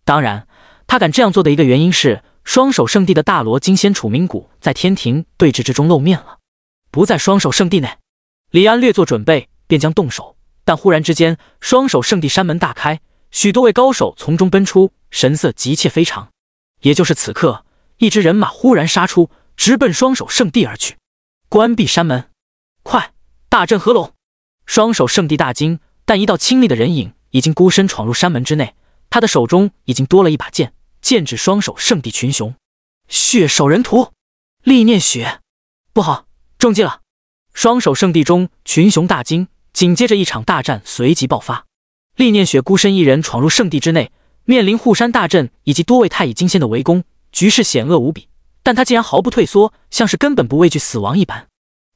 当然，他敢这样做的一个原因是，双手圣地的大罗金仙楚明谷在天庭对峙之中露面了，不在双手圣地内。李安略作准备，便将动手，但忽然之间，双手圣地山门大开，许多位高手从中奔出，神色急切非常。也就是此刻，一支人马忽然杀出，直奔双手圣地而去。关闭山门，快，大阵合拢！双手圣地大惊，但一道清丽的人影。已经孤身闯入山门之内，他的手中已经多了一把剑，剑指双手圣地群雄，血手人屠厉念雪，不好，中计了！双手圣地中群雄大惊，紧接着一场大战随即爆发。厉念雪孤身一人闯入圣地之内，面临护山大阵以及多位太乙金仙的围攻，局势险恶无比。但他竟然毫不退缩，像是根本不畏惧死亡一般。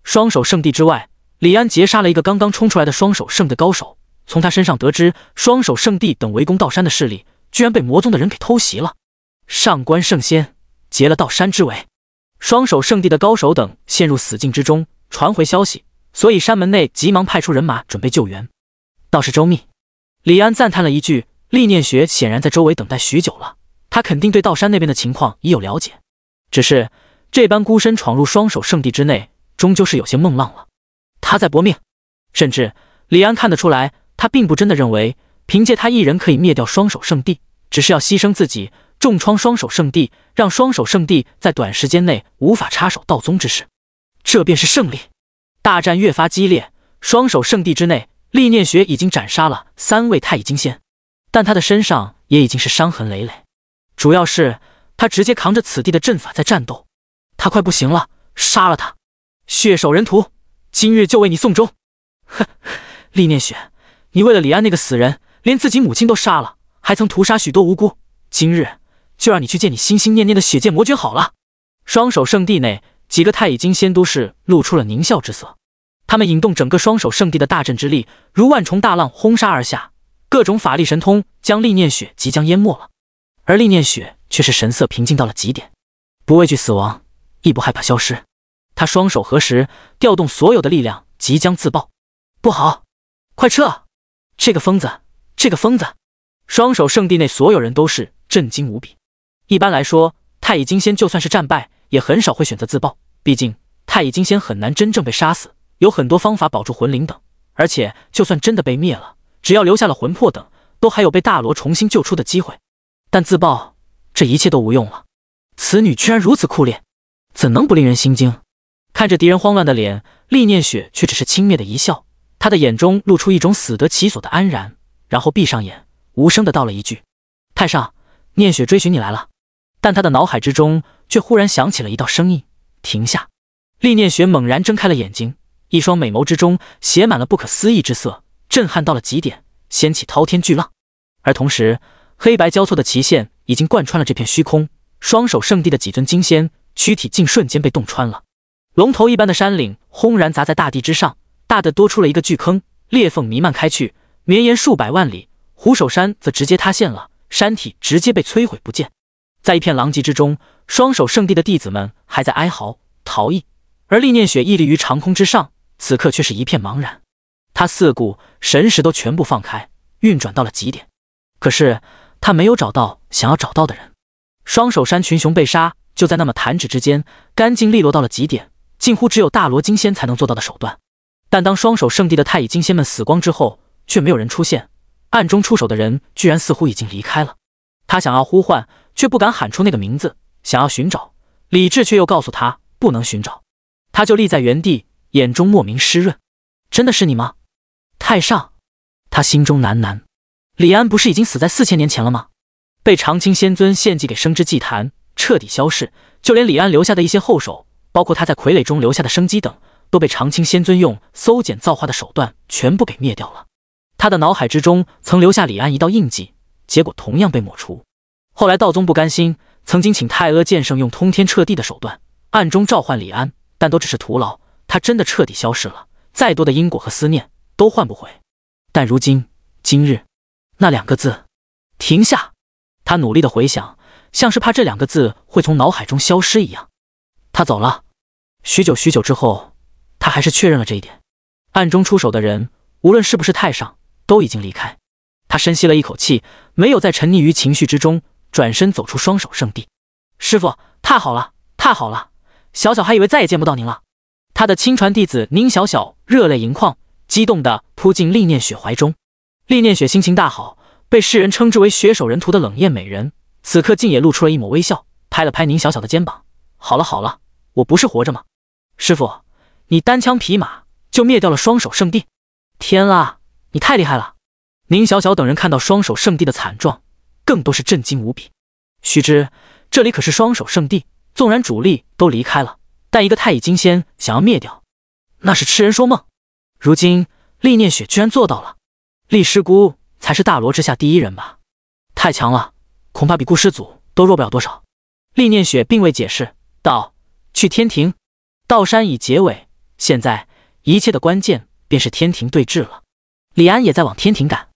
双手圣地之外，李安截杀了一个刚刚冲出来的双手圣地高手。从他身上得知，双手圣地等围攻道山的势力，居然被魔宗的人给偷袭了。上官圣仙结了道山之围，双手圣地的高手等陷入死境之中，传回消息，所以山门内急忙派出人马准备救援。倒是周密，李安赞叹了一句：“厉念学显然在周围等待许久了，他肯定对道山那边的情况已有了解。只是这般孤身闯入双手圣地之内，终究是有些孟浪了。他在搏命，甚至李安看得出来。”他并不真的认为凭借他一人可以灭掉双手圣地，只是要牺牲自己，重创双手圣地，让双手圣地在短时间内无法插手道宗之事，这便是胜利。大战越发激烈，双手圣地之内，厉念雪已经斩杀了三位太乙金仙，但他的身上也已经是伤痕累累，主要是他直接扛着此地的阵法在战斗，他快不行了，杀了他！血手人屠，今日就为你送终！哼，厉念雪。你为了李安那个死人，连自己母亲都杀了，还曾屠杀许多无辜。今日就让你去见你心心念念的血剑魔君好了。双手圣地内，几个太乙金仙都是露出了狞笑之色。他们引动整个双手圣地的大阵之力，如万重大浪轰杀而下，各种法力神通将厉念雪即将淹没了。而厉念雪却是神色平静到了极点，不畏惧死亡，亦不害怕消失。他双手合十，调动所有的力量，即将自爆。不好，快撤！这个疯子，这个疯子！双手圣地内所有人都是震惊无比。一般来说，太乙金仙就算是战败，也很少会选择自爆。毕竟太乙金仙很难真正被杀死，有很多方法保住魂灵等。而且就算真的被灭了，只要留下了魂魄等，都还有被大罗重新救出的机会。但自爆，这一切都无用了。此女居然如此酷烈，怎能不令人心惊？看着敌人慌乱的脸，厉念雪却只是轻蔑的一笑。他的眼中露出一种死得其所的安然，然后闭上眼，无声的道了一句：“太上，念雪追寻你来了。”但他的脑海之中却忽然响起了一道声音：“停下！”厉念雪猛然睁开了眼睛，一双美眸之中写满了不可思议之色，震撼到了极点，掀起滔天巨浪。而同时，黑白交错的极线已经贯穿了这片虚空，双手圣地的几尊金仙躯体竟瞬间被洞穿了，龙头一般的山岭轰然砸在大地之上。大的多出了一个巨坑，裂缝弥漫开去，绵延数百万里。虎首山则直接塌陷了，山体直接被摧毁不见。在一片狼藉之中，双手圣地的弟子们还在哀嚎逃逸，而厉念雪屹立于长空之上，此刻却是一片茫然。他四顾，神识都全部放开，运转到了极点，可是他没有找到想要找到的人。双手山群雄被杀，就在那么弹指之间，干净利落到了极点，近乎只有大罗金仙才能做到的手段。但当双手圣地的太乙金仙们死光之后，却没有人出现。暗中出手的人居然似乎已经离开了。他想要呼唤，却不敢喊出那个名字；想要寻找，理智却又告诉他不能寻找。他就立在原地，眼中莫名湿润。真的是你吗，太上？他心中喃喃。李安不是已经死在四千年前了吗？被长青仙尊献祭给生之祭坛，彻底消逝。就连李安留下的一些后手，包括他在傀儡中留下的生机等。都被长青仙尊用搜检造化的手段全部给灭掉了。他的脑海之中曾留下李安一道印记，结果同样被抹除。后来道宗不甘心，曾经请太阿剑圣用通天彻地的手段暗中召唤李安，但都只是徒劳。他真的彻底消失了，再多的因果和思念都换不回。但如今今日，那两个字停下。他努力的回想，像是怕这两个字会从脑海中消失一样。他走了，许久许久之后。还是确认了这一点，暗中出手的人，无论是不是太上，都已经离开。他深吸了一口气，没有再沉溺于情绪之中，转身走出双手圣地。师傅，太好了，太好了！小小还以为再也见不到您了。他的亲传弟子宁小小热泪盈眶，激动的扑进厉念雪怀中。厉念雪心情大好，被世人称之为血手人屠的冷艳美人，此刻竟也露出了一抹微笑，拍了拍宁小小的肩膀：“好了好了，我不是活着吗，师傅。”你单枪匹马就灭掉了双手圣地，天啊，你太厉害了！宁小小等人看到双手圣地的惨状，更多是震惊无比。须知这里可是双手圣地，纵然主力都离开了，但一个太乙金仙想要灭掉，那是痴人说梦。如今厉念雪居然做到了，厉师姑才是大罗之下第一人吧？太强了，恐怕比顾师祖都弱不了多少。厉念雪并未解释，道：“去天庭。”道山已结尾。现在一切的关键便是天庭对峙了。李安也在往天庭赶。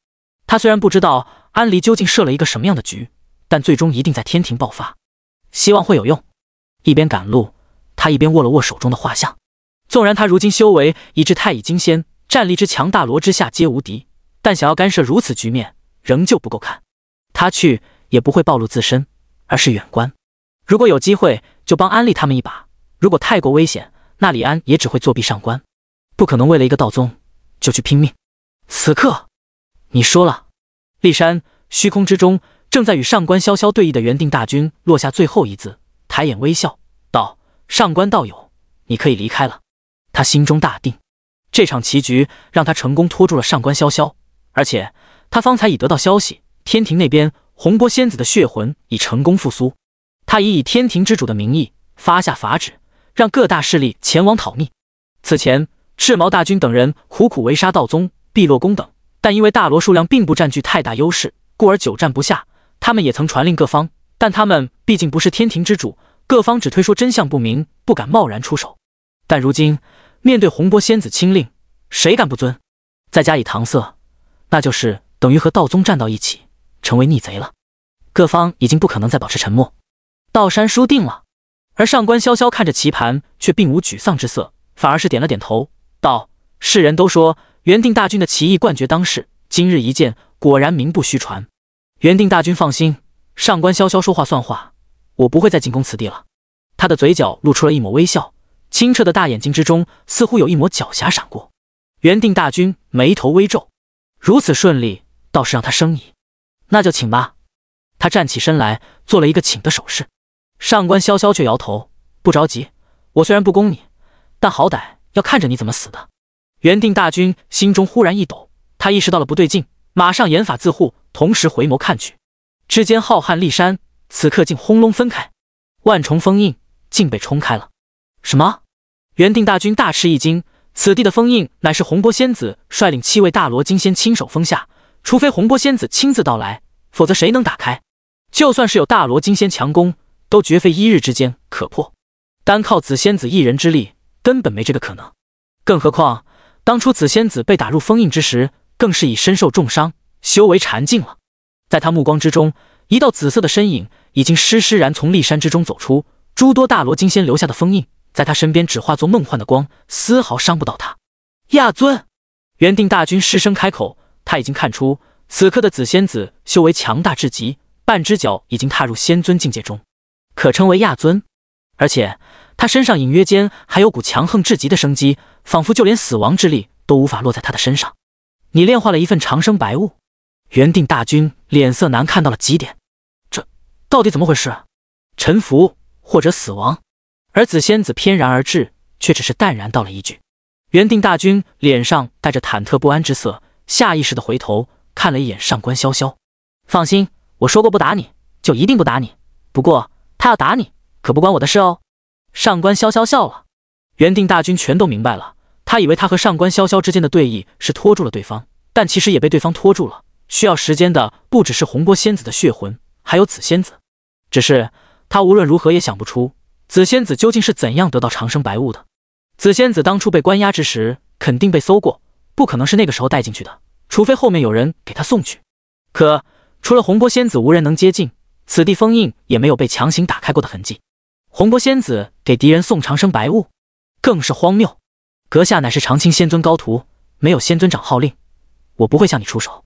他虽然不知道安离究竟设了一个什么样的局，但最终一定在天庭爆发，希望会有用。一边赶路，他一边握了握手中的画像。纵然他如今修为已至太乙金仙，战力之强大，罗之下皆无敌，但想要干涉如此局面，仍旧不够看。他去也不会暴露自身，而是远观。如果有机会，就帮安利他们一把。如果太过危险，那李安也只会作弊，上官不可能为了一个道宗就去拼命。此刻，你输了。骊山虚空之中，正在与上官潇潇对弈的原定大军落下最后一字，抬眼微笑道：“上官道友，你可以离开了。”他心中大定，这场棋局让他成功拖住了上官潇潇，而且他方才已得到消息，天庭那边洪波仙子的血魂已成功复苏，他已以天庭之主的名义发下法旨。让各大势力前往讨逆。此前，赤毛大军等人苦苦围杀道宗、碧落宫等，但因为大罗数量并不占据太大优势，故而久战不下。他们也曾传令各方，但他们毕竟不是天庭之主，各方只推说真相不明，不敢贸然出手。但如今面对洪波仙子亲令，谁敢不遵？再加以搪塞，那就是等于和道宗站到一起，成为逆贼了。各方已经不可能再保持沉默，道山输定了。而上官潇潇看着棋盘，却并无沮丧之色，反而是点了点头，道：“世人都说元定大军的棋艺冠绝当世，今日一见，果然名不虚传。元定大军放心，上官潇潇说话算话，我不会再进攻此地了。”他的嘴角露出了一抹微笑，清澈的大眼睛之中似乎有一抹狡黠闪过。元定大军眉头微皱，如此顺利，倒是让他生疑。“那就请吧。”他站起身来，做了一个请的手势。上官潇潇却摇头，不着急。我虽然不攻你，但好歹要看着你怎么死的。原定大军心中忽然一抖，他意识到了不对劲，马上严法自护，同时回眸看去。之间浩瀚立山，此刻竟轰隆分开，万重封印竟被冲开了。什么？原定大军大吃一惊。此地的封印乃是洪波仙子率领七位大罗金仙亲手封下，除非洪波仙子亲自到来，否则谁能打开？就算是有大罗金仙强攻。都绝非一日之间可破，单靠紫仙子一人之力根本没这个可能。更何况当初紫仙子被打入封印之时，更是已身受重伤，修为禅尽了。在他目光之中，一道紫色的身影已经施施然从骊山之中走出。诸多大罗金仙留下的封印，在他身边只化作梦幻的光，丝毫伤不到他。亚尊，原定大军失声开口，他已经看出此刻的紫仙子修为强大至极，半只脚已经踏入仙尊境界中。可称为亚尊，而且他身上隐约间还有股强横至极的生机，仿佛就连死亡之力都无法落在他的身上。你炼化了一份长生白雾，原定大军脸色难看到了极点，这到底怎么回事？臣服或者死亡？而紫仙子翩然而至，却只是淡然道了一句。原定大军脸上带着忐忑不安之色，下意识的回头看了一眼上官潇潇。放心，我说过不打你就一定不打你，不过。他要打你，可不关我的事哦。上官潇潇笑了。原定大军全都明白了。他以为他和上官潇潇之间的对弈是拖住了对方，但其实也被对方拖住了。需要时间的不只是红波仙子的血魂，还有紫仙子。只是他无论如何也想不出紫仙子究竟是怎样得到长生白雾的。紫仙子当初被关押之时，肯定被搜过，不可能是那个时候带进去的。除非后面有人给他送去。可除了红波仙子，无人能接近。此地封印也没有被强行打开过的痕迹。红波仙子给敌人送长生白雾，更是荒谬。阁下乃是长青仙尊高徒，没有仙尊长号令，我不会向你出手。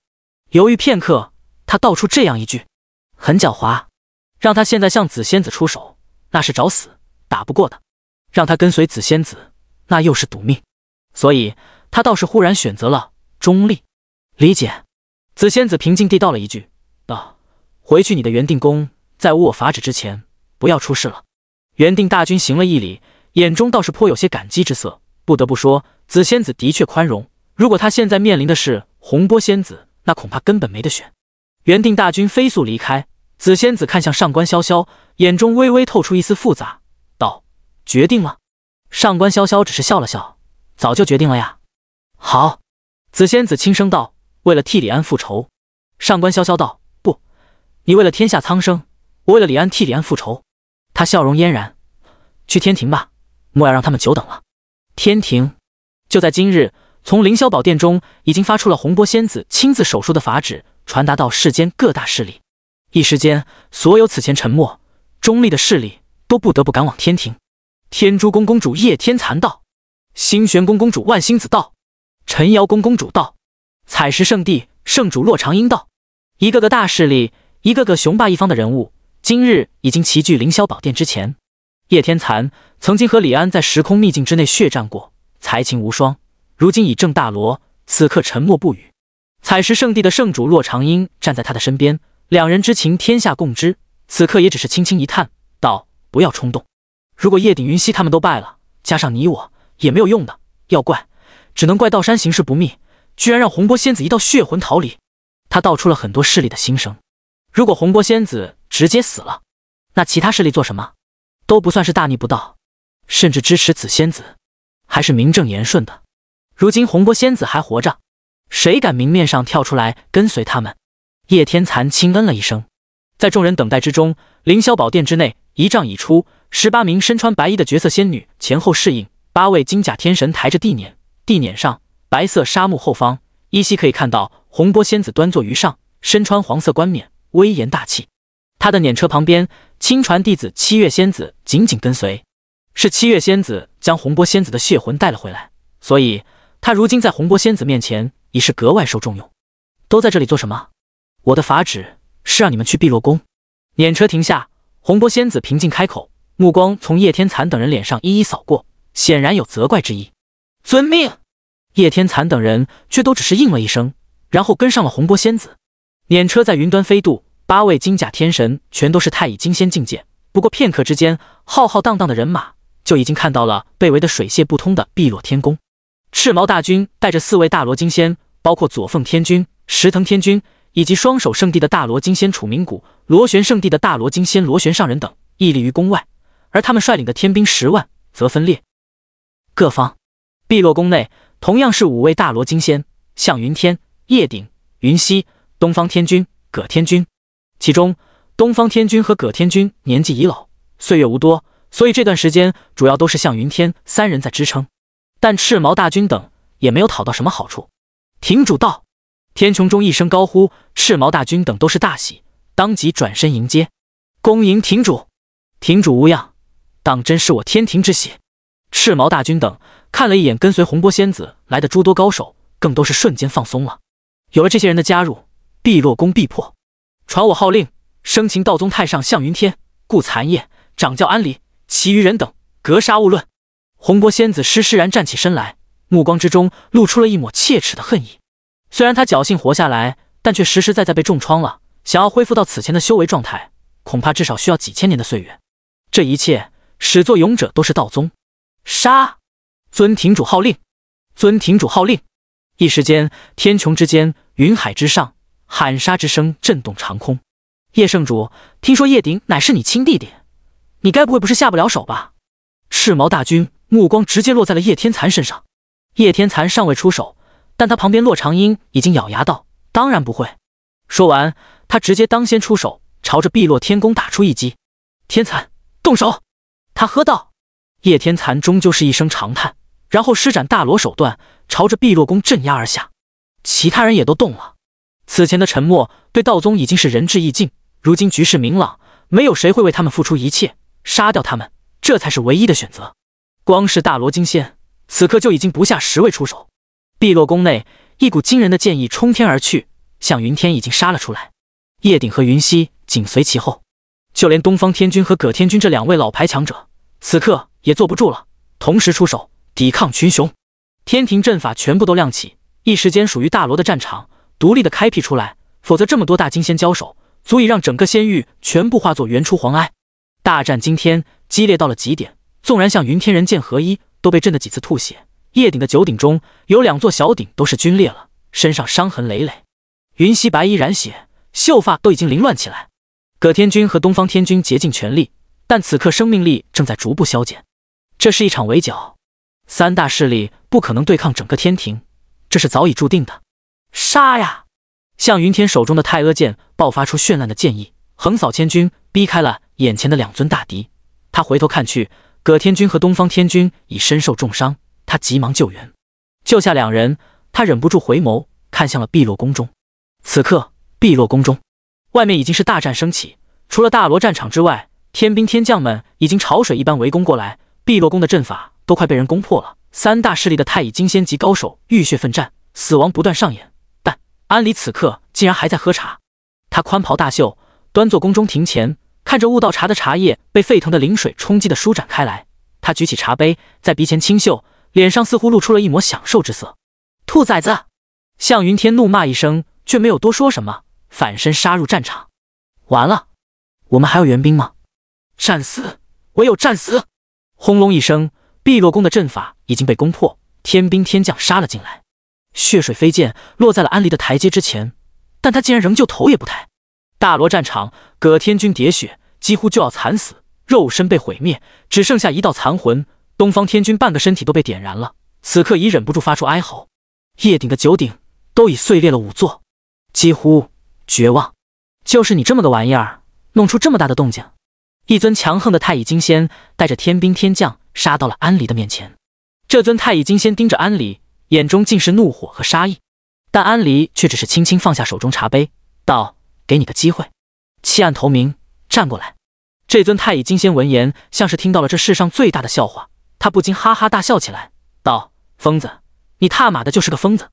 犹豫片刻，他道出这样一句，很狡猾。让他现在向紫仙子出手，那是找死，打不过的；让他跟随紫仙子，那又是赌命。所以，他倒是忽然选择了中立。理解。紫仙子平静地道了一句，道。回去，你的原定宫在无我法旨之前，不要出事了。原定大军行了一礼，眼中倒是颇有些感激之色。不得不说，紫仙子的确宽容。如果他现在面临的是洪波仙子，那恐怕根本没得选。原定大军飞速离开。紫仙子看向上官潇潇，眼中微微透出一丝复杂，道：“决定了。”上官潇潇只是笑了笑：“早就决定了呀。”好。紫仙子轻声道：“为了替李安复仇。”上官潇潇道。你为了天下苍生，我为了李安替李安复仇。他笑容嫣然，去天庭吧，莫要让他们久等了。天庭就在今日，从凌霄宝殿中已经发出了洪波仙子亲自手书的法旨，传达到世间各大势力。一时间，所有此前沉默中立的势力都不得不赶往天庭。天珠宫公主叶天蚕道，星玄宫公主万星子道，辰瑶宫公主道，彩石圣地圣主洛长英道，一个个大势力。一个个雄霸一方的人物，今日已经齐聚凌霄宝殿之前。叶天残曾经和李安在时空秘境之内血战过，才情无双。如今已正大罗，此刻沉默不语。采石圣地的圣主洛长英站在他的身边，两人之情天下共知。此刻也只是轻轻一叹，道：“不要冲动。如果叶鼎云溪他们都败了，加上你我也没有用的。要怪，只能怪道山行事不密，居然让洪波仙子一道血魂逃离。”他道出了很多势力的心声。如果红波仙子直接死了，那其他势力做什么都不算是大逆不道，甚至支持紫仙子还是名正言顺的。如今红波仙子还活着，谁敢明面上跳出来跟随他们？叶天残轻嗯了一声，在众人等待之中，凌霄宝殿之内仪仗已出，十八名身穿白衣的绝色仙女前后侍应，八位金甲天神抬着地辇，地辇上白色纱幕后方，依稀可以看到红波仙子端坐于上，身穿黄色冠冕。威严大气，他的辇车旁边，亲传弟子七月仙子紧紧跟随。是七月仙子将洪波仙子的血魂带了回来，所以他如今在洪波仙子面前已是格外受重用。都在这里做什么？我的法旨是让你们去碧落宫。辇车停下，洪波仙子平静开口，目光从叶天残等人脸上一一扫过，显然有责怪之意。遵命。叶天残等人却都只是应了一声，然后跟上了洪波仙子。辇车在云端飞渡，八位金甲天神全都是太乙金仙境界。不过片刻之间，浩浩荡荡的人马就已经看到了被围得水泄不通的碧落天宫。赤毛大军带着四位大罗金仙，包括左凤天君、石腾天君以及双手圣地的大罗金仙楚明谷、螺旋圣地的大罗金仙螺旋上人等，屹立于宫外，而他们率领的天兵十万则分裂各方。碧落宫内同样是五位大罗金仙：向云天、叶鼎、云溪。东方天君葛天君，其中东方天君和葛天君年纪已老，岁月无多，所以这段时间主要都是向云天三人在支撑。但赤毛大军等也没有讨到什么好处。庭主道，天穹中一声高呼，赤毛大军等都是大喜，当即转身迎接，恭迎庭主。庭主无恙，当真是我天庭之喜。赤毛大军等看了一眼跟随洪波仙子来的诸多高手，更都是瞬间放松了。有了这些人的加入。必落功必破，传我号令，生擒道宗太上向云天、顾残叶、掌教安离，其余人等格杀勿论。红波仙子施施然站起身来，目光之中露出了一抹切齿的恨意。虽然他侥幸活下来，但却实实在在被重创了。想要恢复到此前的修为状态，恐怕至少需要几千年的岁月。这一切始作俑者都是道宗。杀！尊庭主号令！尊庭主号令！一时间，天穹之间，云海之上。喊杀之声震动长空。叶圣主，听说叶鼎乃是你亲弟弟，你该不会不是下不了手吧？赤毛大军目光直接落在了叶天残身上。叶天残尚未出手，但他旁边洛长英已经咬牙道：“当然不会。”说完，他直接当先出手，朝着碧落天宫打出一击。天蚕，动手！他喝道。叶天残终究是一声长叹，然后施展大罗手段，朝着碧落宫镇压而下。其他人也都动了。此前的沉默对道宗已经是仁至义尽。如今局势明朗，没有谁会为他们付出一切。杀掉他们，这才是唯一的选择。光是大罗金仙，此刻就已经不下十位出手。碧落宫内，一股惊人的剑意冲天而去，向云天已经杀了出来。叶鼎和云溪紧随其后，就连东方天君和葛天君这两位老牌强者，此刻也坐不住了，同时出手抵抗群雄。天庭阵法全部都亮起，一时间属于大罗的战场。独立的开辟出来，否则这么多大金仙交手，足以让整个仙域全部化作原初黄埃。大战今天，激烈到了极点，纵然像云天人剑合一，都被震得几次吐血。叶鼎的九鼎中有两座小鼎都是皲裂了，身上伤痕累累。云溪白衣染血，秀发都已经凌乱起来。葛天君和东方天君竭尽全力，但此刻生命力正在逐步消减。这是一场围剿，三大势力不可能对抗整个天庭，这是早已注定的。杀呀！向云天手中的太阿剑爆发出绚烂的剑意，横扫千军，逼开了眼前的两尊大敌。他回头看去，葛天君和东方天君已身受重伤，他急忙救援，救下两人。他忍不住回眸看向了碧落宫中。此刻，碧落宫中，外面已经是大战升起。除了大罗战场之外，天兵天将们已经潮水一般围攻过来，碧落宫的阵法都快被人攻破了。三大势力的太乙金仙级高手浴血奋战，死亡不断上演。安离此刻竟然还在喝茶，他宽袍大袖，端坐宫中庭前，看着悟道茶的茶叶被沸腾的灵水冲击的舒展开来。他举起茶杯，在鼻前轻嗅，脸上似乎露出了一抹享受之色。兔崽子！向云天怒骂一声，却没有多说什么，反身杀入战场。完了，我们还有援兵吗？战死，唯有战死！轰隆一声，碧落宫的阵法已经被攻破，天兵天将杀了进来。血水飞溅，落在了安离的台阶之前，但他竟然仍旧头也不抬。大罗战场，葛天君喋血，几乎就要惨死，肉身被毁灭，只剩下一道残魂。东方天君半个身体都被点燃了，此刻已忍不住发出哀嚎。叶鼎的九鼎都已碎裂了五座，几乎绝望。就是你这么个玩意儿，弄出这么大的动静！一尊强横的太乙金仙带着天兵天将杀到了安离的面前。这尊太乙金仙盯着安离。眼中尽是怒火和杀意，但安离却只是轻轻放下手中茶杯，道：“给你个机会，弃暗投明，站过来。”这尊太乙金仙闻言，像是听到了这世上最大的笑话，他不禁哈哈大笑起来，道：“疯子，你踏马的就是个疯子！”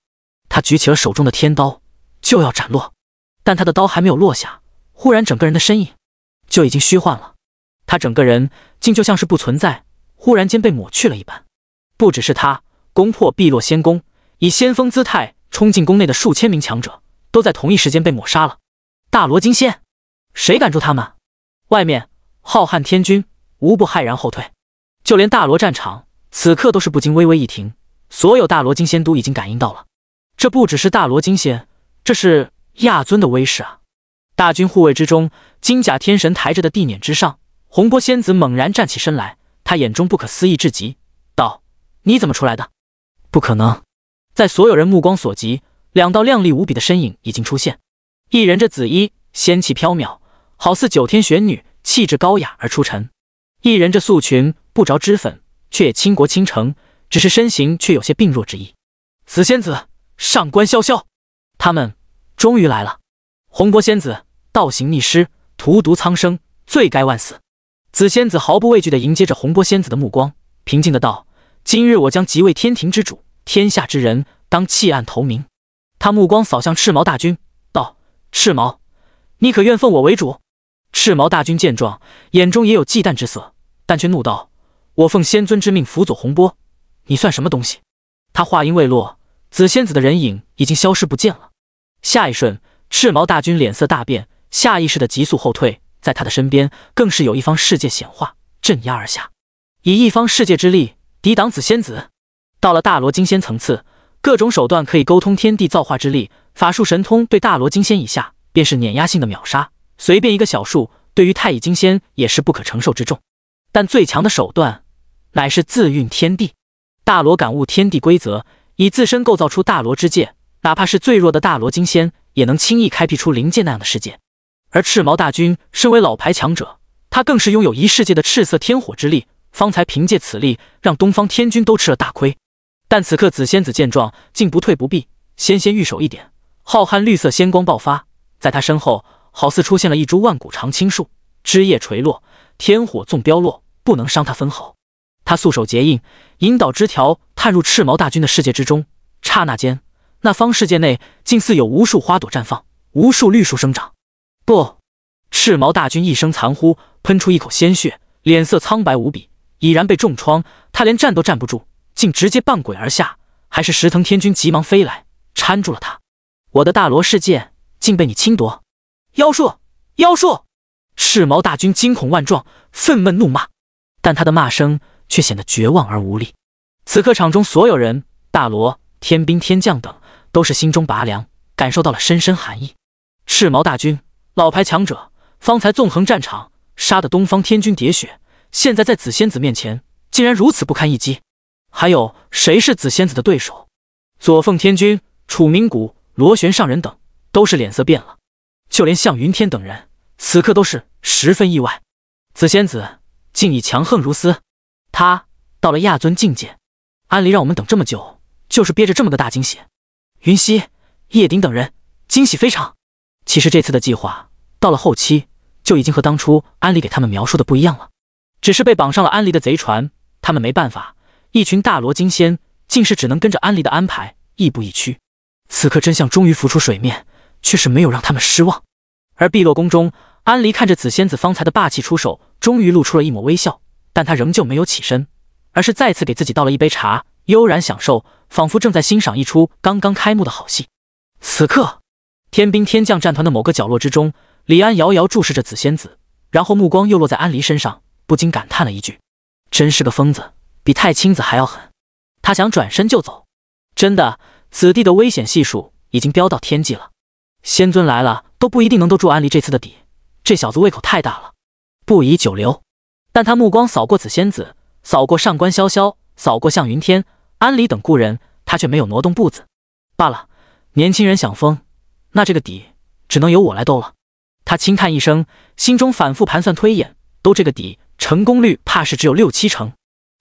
他举起了手中的天刀，就要斩落，但他的刀还没有落下，忽然整个人的身影就已经虚幻了，他整个人竟就像是不存在，忽然间被抹去了一般。不只是他。攻破碧落仙宫，以先锋姿态冲进宫内的数千名强者，都在同一时间被抹杀了。大罗金仙，谁敢助他们？外面浩瀚天君无不骇然后退，就连大罗战场此刻都是不禁微微一停。所有大罗金仙都已经感应到了，这不只是大罗金仙，这是亚尊的威势啊！大军护卫之中，金甲天神抬着的地辇之上，红波仙子猛然站起身来，他眼中不可思议至极，道：“你怎么出来的？”不可能，在所有人目光所及，两道靓丽无比的身影已经出现。一人这紫衣，仙气飘渺，好似九天玄女，气质高雅而出尘；一人这素裙，不着脂粉，却也倾国倾城，只是身形却有些病弱之意。紫仙子，上官潇潇，他们终于来了。洪波仙子，倒行逆施，荼毒苍生，罪该万死。紫仙子毫不畏惧的迎接着洪波仙子的目光，平静的道。今日我将即位天庭之主，天下之人当弃暗投明。他目光扫向赤毛大军，道：“赤毛，你可愿奉我为主？”赤毛大军见状，眼中也有忌惮之色，但却怒道：“我奉仙尊之命辅佐洪波，你算什么东西？”他话音未落，紫仙子的人影已经消失不见了。下一瞬，赤毛大军脸色大变，下意识的急速后退，在他的身边更是有一方世界显化镇压而下，以一方世界之力。抵挡此仙子，到了大罗金仙层次，各种手段可以沟通天地造化之力，法术神通对大罗金仙以下便是碾压性的秒杀。随便一个小术，对于太乙金仙也是不可承受之重。但最强的手段，乃是自运天地。大罗感悟天地规则，以自身构造出大罗之界，哪怕是最弱的大罗金仙，也能轻易开辟出灵界那样的世界。而赤毛大军身为老牌强者，他更是拥有一世界的赤色天火之力。方才凭借此力，让东方天君都吃了大亏。但此刻紫仙子见状，竟不退不避，纤纤玉手一点，浩瀚绿色仙光爆发，在他身后，好似出现了一株万古长青树，枝叶垂落，天火纵飙落，不能伤他分毫。他素手结印，引导枝条探入赤毛大军的世界之中。刹那间，那方世界内竟似有无数花朵绽放，无数绿树生长。不，赤毛大军一声残呼，喷出一口鲜血，脸色苍白无比。已然被重创，他连站都站不住，竟直接半跪而下。还是石藤天君急忙飞来，搀住了他。我的大罗世界竟被你侵夺！妖术！妖术！赤毛大军惊恐万状，愤懑怒骂，但他的骂声却显得绝望而无力。此刻场中所有人，大罗天兵天将等，都是心中拔凉，感受到了深深寒意。赤毛大军，老牌强者，方才纵横战场，杀得东方天君喋血。现在在紫仙子面前竟然如此不堪一击，还有谁是紫仙子的对手？左凤天君、楚明谷、螺旋上人等都是脸色变了，就连向云天等人此刻都是十分意外，紫仙子竟已强横如斯。他到了亚尊境界，安离让我们等这么久，就是憋着这么个大惊喜。云溪、叶鼎等人惊喜非常。其实这次的计划到了后期就已经和当初安离给他们描述的不一样了。只是被绑上了安离的贼船，他们没办法。一群大罗金仙，竟是只能跟着安离的安排，亦步亦趋。此刻真相终于浮出水面，却是没有让他们失望。而碧落宫中，安离看着紫仙子方才的霸气出手，终于露出了一抹微笑。但他仍旧没有起身，而是再次给自己倒了一杯茶，悠然享受，仿佛正在欣赏一出刚刚开幕的好戏。此刻，天兵天将战团的某个角落之中，李安遥遥注视着紫仙子，然后目光又落在安离身上。不禁感叹了一句：“真是个疯子，比太清子还要狠。”他想转身就走，真的，此地的危险系数已经飙到天际了。仙尊来了都不一定能兜住安离这次的底，这小子胃口太大了，不宜久留。但他目光扫过紫仙子，扫过上官潇潇，扫过向云天、安离等故人，他却没有挪动步子。罢了，年轻人想疯，那这个底只能由我来兜了。他轻叹一声，心中反复盘算推演，兜这个底。成功率怕是只有六七成。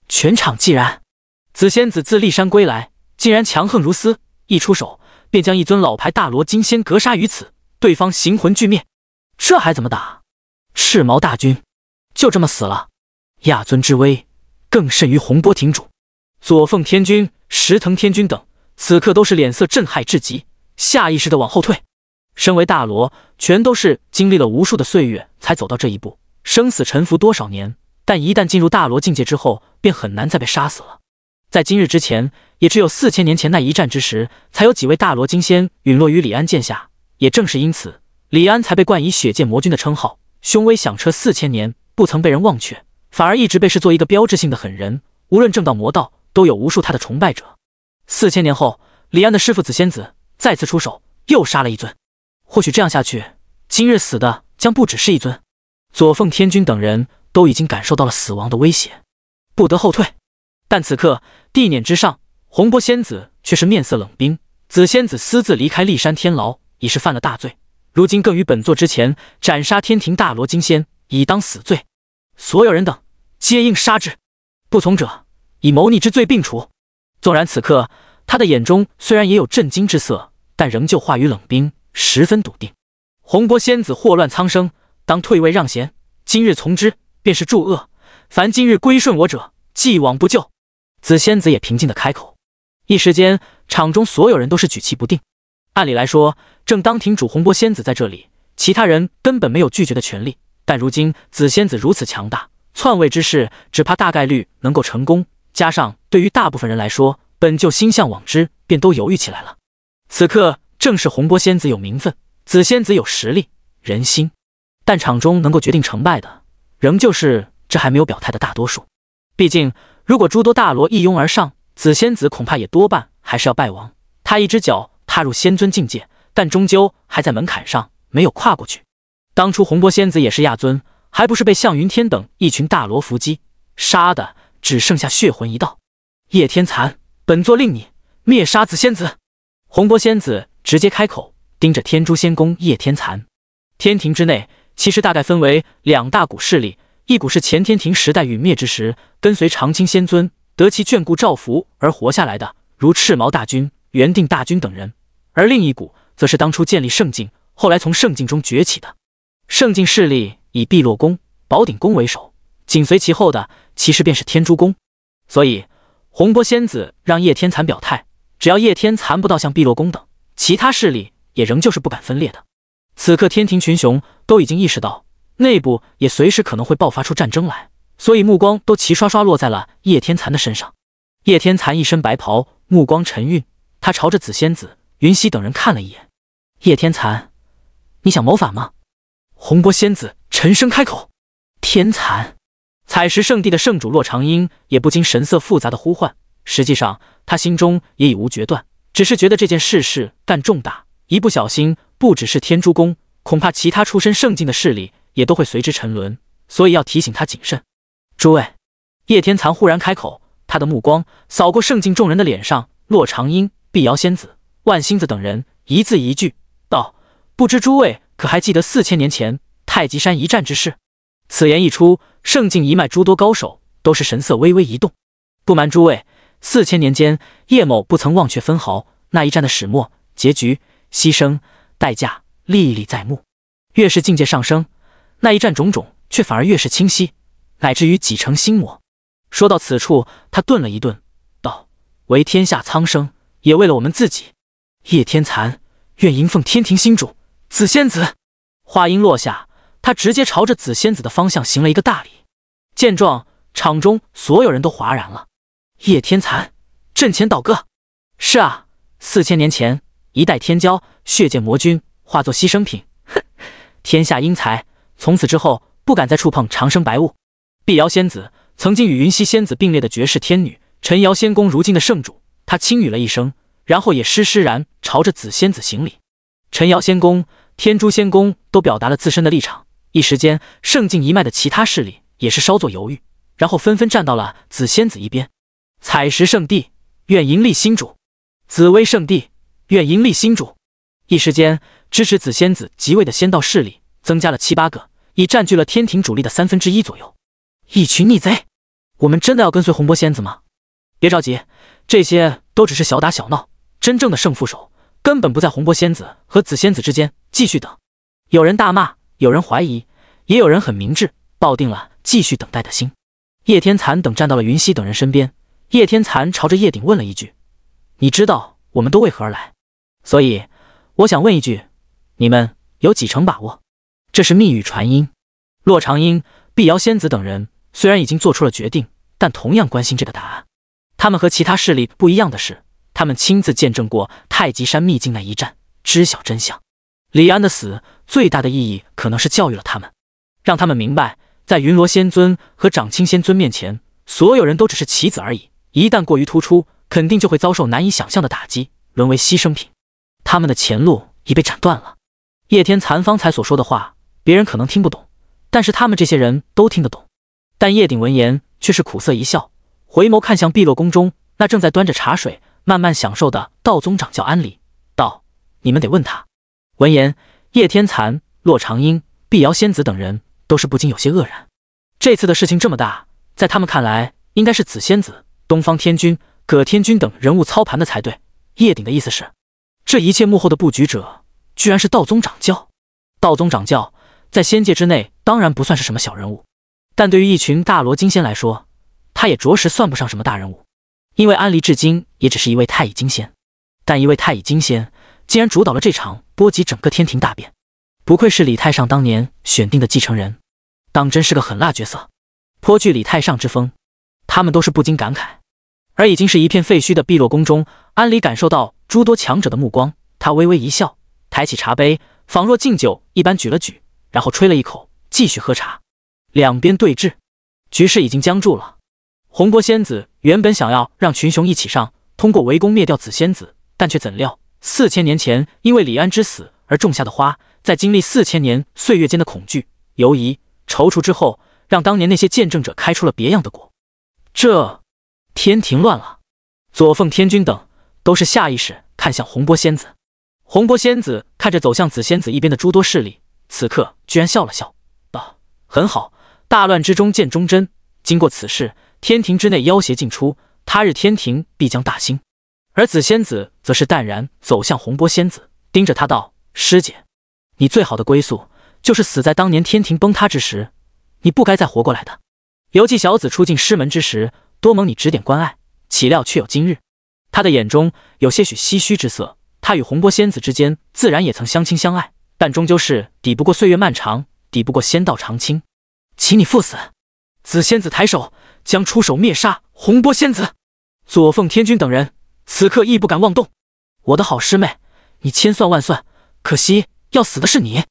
全场寂然。紫仙子自骊山归来，竟然强横如斯，一出手便将一尊老牌大罗金仙格杀于此，对方形魂俱灭，这还怎么打？赤毛大军就这么死了。亚尊之威更甚于洪波亭主、左凤天君、石腾天君等，此刻都是脸色震撼至极，下意识的往后退。身为大罗，全都是经历了无数的岁月才走到这一步。生死沉浮多少年，但一旦进入大罗境界之后，便很难再被杀死了。在今日之前，也只有四千年前那一战之时，才有几位大罗金仙陨落于李安剑下。也正是因此，李安才被冠以“血剑魔君”的称号，凶威响彻四千年，不曾被人忘却，反而一直被视作一个标志性的狠人。无论正道魔道，都有无数他的崇拜者。四千年后，李安的师父紫仙子再次出手，又杀了一尊。或许这样下去，今日死的将不只是一尊。左凤天君等人都已经感受到了死亡的威胁，不得后退。但此刻地辇之上，红波仙子却是面色冷冰。紫仙子私自离开骊山天牢，已是犯了大罪，如今更于本座之前斩杀天庭大罗金仙，以当死罪。所有人等皆应杀之，不从者以谋逆之罪并处。纵然此刻他的眼中虽然也有震惊之色，但仍旧话语冷冰，十分笃定。红波仙子祸乱苍生。当退位让贤，今日从之便是助恶。凡今日归顺我者，既往不咎。紫仙子也平静的开口。一时间，场中所有人都是举棋不定。按理来说，正当庭主洪波仙子在这里，其他人根本没有拒绝的权利。但如今紫仙子如此强大，篡位之事只怕大概率能够成功。加上对于大部分人来说，本就心向往之，便都犹豫起来了。此刻正是洪波仙子有名分，紫仙子有实力，人心。但场中能够决定成败的，仍旧是这还没有表态的大多数。毕竟，如果诸多大罗一拥而上，紫仙子恐怕也多半还是要败亡。他一只脚踏入仙尊境界，但终究还在门槛上没有跨过去。当初洪波仙子也是亚尊，还不是被向云天等一群大罗伏击，杀的只剩下血魂一道。叶天残，本座令你灭杀紫仙子！洪波仙子直接开口，盯着天珠仙宫叶天残，天庭之内。其实大概分为两大股势力，一股是前天庭时代陨灭之时，跟随长青仙尊得其眷顾照拂而活下来的，如赤毛大军、元定大军等人；而另一股则是当初建立圣境，后来从圣境中崛起的圣境势力，以碧落宫、宝鼎宫为首，紧随其后的其实便是天珠宫。所以，洪波仙子让叶天蚕表态，只要叶天蚕不到像碧落宫等其他势力，也仍旧是不敢分裂的。此刻，天庭群雄都已经意识到，内部也随时可能会爆发出战争来，所以目光都齐刷刷落在了叶天残的身上。叶天残一身白袍，目光沉郁，他朝着紫仙子云溪等人看了一眼。叶天残，你想谋反吗？红波仙子沉声开口。天残，采石圣地的圣主洛长英也不禁神色复杂的呼唤。实际上，他心中也已无决断，只是觉得这件事事干重大，一不小心。不只是天珠宫，恐怕其他出身圣境的势力也都会随之沉沦，所以要提醒他谨慎。诸位，叶天残忽然开口，他的目光扫过圣境众人的脸上，洛长英、碧瑶仙子、万星子等人，一字一句道：“不知诸位可还记得四千年前太极山一战之事？”此言一出，圣境一脉诸多高手都是神色微微一动。不瞒诸位，四千年间，叶某不曾忘却分毫那一战的始末、结局、牺牲。代价历历在目，越是境界上升，那一战种种却反而越是清晰，乃至于几成心魔。说到此处，他顿了一顿，道：“为天下苍生，也为了我们自己。”叶天残愿迎奉天庭新主紫仙子。话音落下，他直接朝着紫仙子的方向行了一个大礼。见状，场中所有人都哗然了。叶天残阵前倒戈。是啊，四千年前。一代天骄，血剑魔君化作牺牲品。哼，天下英才，从此之后不敢再触碰长生白雾。碧瑶仙子曾经与云溪仙子并列的绝世天女，陈瑶仙宫如今的圣主，她轻语了一声，然后也施施然朝着紫仙子行礼。陈瑶仙宫、天珠仙宫都表达了自身的立场，一时间，圣境一脉的其他势力也是稍作犹豫，然后纷纷站到了紫仙子一边。采石圣地愿迎立新主，紫薇圣地。愿盈立新主。一时间，支持紫仙子即位的仙道势力增加了七八个，已占据了天庭主力的三分之一左右。一群逆贼，我们真的要跟随洪波仙子吗？别着急，这些都只是小打小闹，真正的胜负手根本不在洪波仙子和紫仙子之间。继续等。有人大骂，有人怀疑，也有人很明智，抱定了继续等待的心。叶天残等站到了云溪等人身边，叶天残朝着叶鼎问了一句：“你知道我们都为何而来？”所以，我想问一句：你们有几成把握？这是密语传音。洛长英、碧瑶仙子等人虽然已经做出了决定，但同样关心这个答案。他们和其他势力不一样的是，他们亲自见证过太极山秘境那一战，知晓真相。李安的死最大的意义可能是教育了他们，让他们明白，在云罗仙尊和长青仙尊面前，所有人都只是棋子而已。一旦过于突出，肯定就会遭受难以想象的打击，沦为牺牲品。他们的前路已被斩断了。叶天残方才所说的话，别人可能听不懂，但是他们这些人都听得懂。但叶鼎闻言却是苦涩一笑，回眸看向碧落宫中那正在端着茶水慢慢享受的道宗掌教安离，道：“你们得问他。”闻言，叶天残、洛长英、碧瑶仙子等人都是不禁有些愕然。这次的事情这么大，在他们看来，应该是紫仙子、东方天君、葛天君等人物操盘的才对。叶鼎的意思是。这一切幕后的布局者，居然是道宗掌教。道宗掌教在仙界之内当然不算是什么小人物，但对于一群大罗金仙来说，他也着实算不上什么大人物。因为安离至今也只是一位太乙金仙，但一位太乙金仙竟然主导了这场波及整个天庭大变，不愧是李太上当年选定的继承人，当真是个狠辣角色，颇具李太上之风。他们都是不禁感慨。而已经是一片废墟的碧落宫中，安离感受到。诸多强者的目光，他微微一笑，抬起茶杯，仿若敬酒一般举了举，然后吹了一口，继续喝茶。两边对峙，局势已经僵住了。红波仙子原本想要让群雄一起上，通过围攻灭掉紫仙子，但却怎料，四千年前因为李安之死而种下的花，在经历四千年岁月间的恐惧、犹疑、踌躇之后，让当年那些见证者开出了别样的果。这天庭乱了，左凤天君等。都是下意识看向洪波仙子，洪波仙子看着走向紫仙子一边的诸多势力，此刻居然笑了笑，道：“很好，大乱之中见忠贞。经过此事，天庭之内妖邪尽出，他日天庭必将大兴。”而紫仙子则是淡然走向洪波仙子，盯着他道：“师姐，你最好的归宿就是死在当年天庭崩塌之时，你不该再活过来的。游记小子初进师门之时，多蒙你指点关爱，岂料却有今日。”他的眼中有些许唏嘘之色。他与洪波仙子之间自然也曾相亲相爱，但终究是抵不过岁月漫长，抵不过仙道长青。请你赴死！紫仙子抬手，将出手灭杀洪波仙子。左凤天君等人此刻亦不敢妄动。我的好师妹，你千算万算，可惜要死的是你。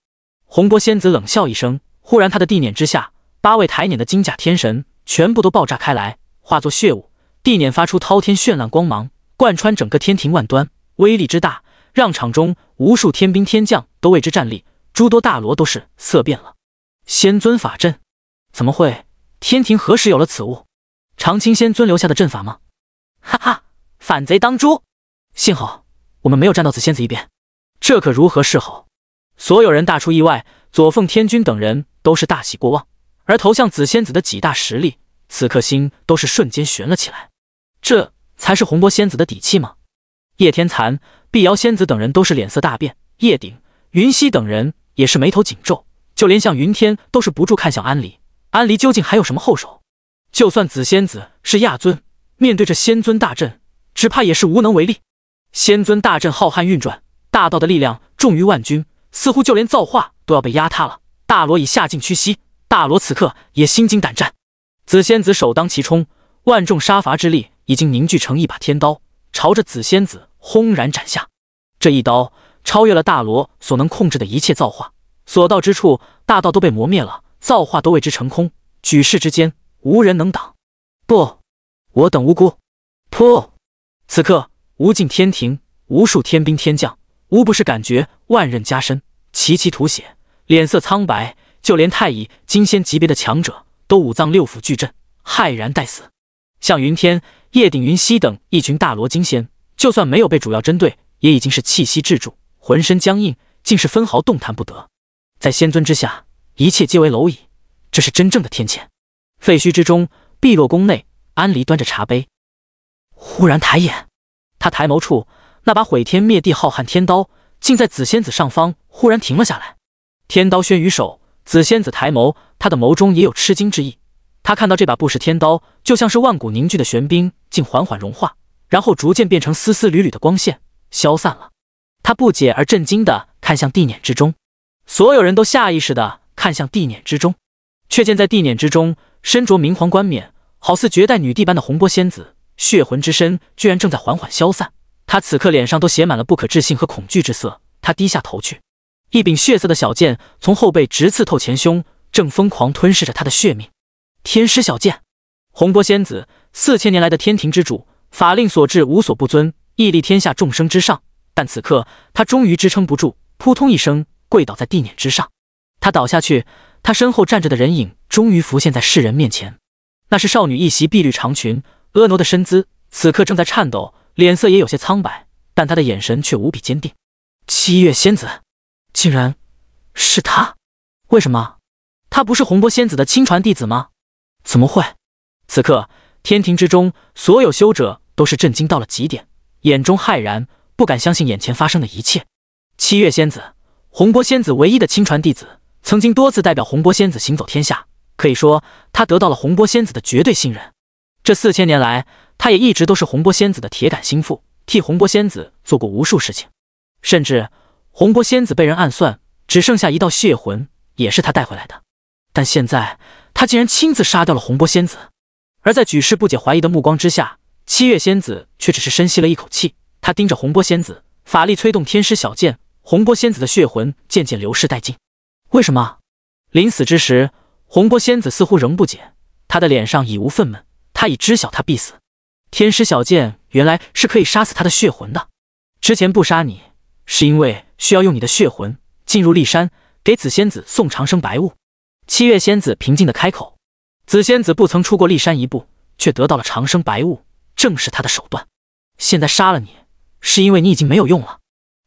洪波仙子冷笑一声，忽然他的地碾之下，八位抬碾的金甲天神全部都爆炸开来，化作血雾。地碾发出滔天绚烂光芒。贯穿整个天庭万端，威力之大，让场中无数天兵天将都为之站立，诸多大罗都是色变了。仙尊法阵，怎么会？天庭何时有了此物？长青仙尊留下的阵法吗？哈哈，反贼当诛！幸好我们没有站到紫仙子一边，这可如何是好？所有人大出意外，左凤天君等人都是大喜过望，而投向紫仙子的几大实力，此刻心都是瞬间悬了起来。这。才是洪波仙子的底气吗？叶天蚕、碧瑶仙子等人都是脸色大变，叶鼎、云溪等人也是眉头紧皱，就连向云天都是不住看向安离。安离究竟还有什么后手？就算紫仙子是亚尊，面对这仙尊大阵，只怕也是无能为力。仙尊大阵浩瀚运转，大道的力量重于万钧，似乎就连造化都要被压塌了。大罗已下境屈膝，大罗此刻也心惊胆战。紫仙子首当其冲，万众杀伐之力。已经凝聚成一把天刀，朝着紫仙子轰然斩下。这一刀超越了大罗所能控制的一切造化，所到之处，大道都被磨灭了，造化都为之成空，举世之间无人能挡。不，我等无辜。噗！此刻无尽天庭，无数天兵天将，无不是感觉万刃加身，齐齐吐血，脸色苍白，就连太乙金仙级别的强者，都五脏六腑俱震，骇然待死。像云天、叶鼎、云溪等一群大罗金仙，就算没有被主要针对，也已经是气息滞住，浑身僵硬，竟是分毫动弹不得。在仙尊之下，一切皆为蝼蚁，这是真正的天谴。废墟之中，碧落宫内，安离端着茶杯，忽然抬眼，他抬眸处，那把毁天灭地、浩瀚天刀，竟在紫仙子上方忽然停了下来。天刀轩于手，紫仙子抬眸，她的眸中也有吃惊之意。他看到这把不氏天刀，就像是万古凝聚的玄冰，竟缓缓融化，然后逐渐变成丝丝缕缕的光线消散了。他不解而震惊地看向地碾之中，所有人都下意识地看向地碾之中，却见在地碾之中，身着明黄冠冕，好似绝代女帝般的洪波仙子，血魂之身居然正在缓缓消散。他此刻脸上都写满了不可置信和恐惧之色。他低下头去，一柄血色的小剑从后背直刺透前胸，正疯狂吞噬着他的血命。天师小剑，洪波仙子四千年来的天庭之主，法令所至无所不尊，屹立天下众生之上。但此刻他终于支撑不住，扑通一声跪倒在地碾之上。他倒下去，他身后站着的人影终于浮现在世人面前。那是少女一袭碧绿长裙，婀娜的身姿，此刻正在颤抖，脸色也有些苍白，但她的眼神却无比坚定。七月仙子，竟然是他？为什么？他不是洪波仙子的亲传弟子吗？怎么会？此刻天庭之中，所有修者都是震惊到了极点，眼中骇然，不敢相信眼前发生的一切。七月仙子，洪波仙子唯一的亲传弟子，曾经多次代表洪波仙子行走天下，可以说他得到了洪波仙子的绝对信任。这四千年来，他也一直都是洪波仙子的铁杆心腹，替洪波仙子做过无数事情，甚至洪波仙子被人暗算，只剩下一道血魂，也是他带回来的。但现在。他竟然亲自杀掉了洪波仙子，而在举世不解怀疑的目光之下，七月仙子却只是深吸了一口气。她盯着洪波仙子，法力催动天师小剑，洪波仙子的血魂渐渐流逝殆尽。为什么？临死之时，洪波仙子似乎仍不解，她的脸上已无愤懑，她已知晓他必死。天师小剑原来是可以杀死他的血魂的。之前不杀你，是因为需要用你的血魂进入骊山，给紫仙子送长生白雾。七月仙子平静的开口：“紫仙子不曾出过骊山一步，却得到了长生白雾，正是她的手段。现在杀了你，是因为你已经没有用了。”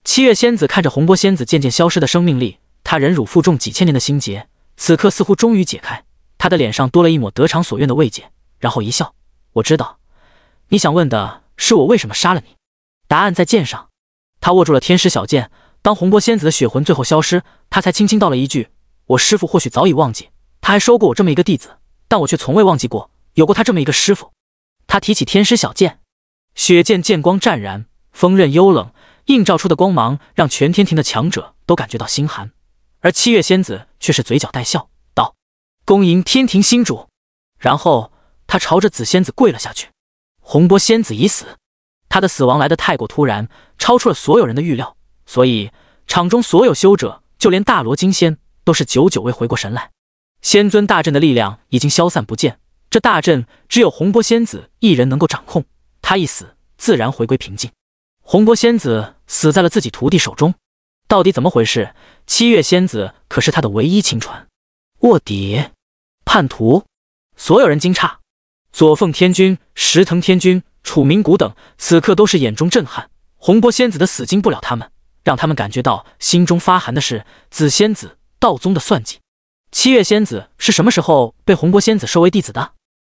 七月仙子看着洪波仙子渐渐消失的生命力，她忍辱负重几千年的心结，此刻似乎终于解开。他的脸上多了一抹得偿所愿的慰藉，然后一笑：“我知道你想问的是我为什么杀了你，答案在剑上。”他握住了天师小剑。当洪波仙子的血魂最后消失，他才轻轻道了一句。我师傅或许早已忘记他还收过我这么一个弟子，但我却从未忘记过有过他这么一个师傅。他提起天师小剑，雪剑剑光湛然，锋刃幽冷，映照出的光芒让全天庭的强者都感觉到心寒。而七月仙子却是嘴角带笑，道：“恭迎天庭新主。”然后他朝着紫仙子跪了下去。洪波仙子已死，他的死亡来得太过突然，超出了所有人的预料，所以场中所有修者，就连大罗金仙。都是久久未回过神来，仙尊大阵的力量已经消散不见。这大阵只有洪波仙子一人能够掌控，他一死，自然回归平静。洪波仙子死在了自己徒弟手中，到底怎么回事？七月仙子可是他的唯一亲传，卧底、叛徒，所有人惊诧。左凤天君、石腾天君、楚明谷等，此刻都是眼中震撼。洪波仙子的死惊不了他们，让他们感觉到心中发寒的是紫仙子。道宗的算计，七月仙子是什么时候被洪波仙子收为弟子的？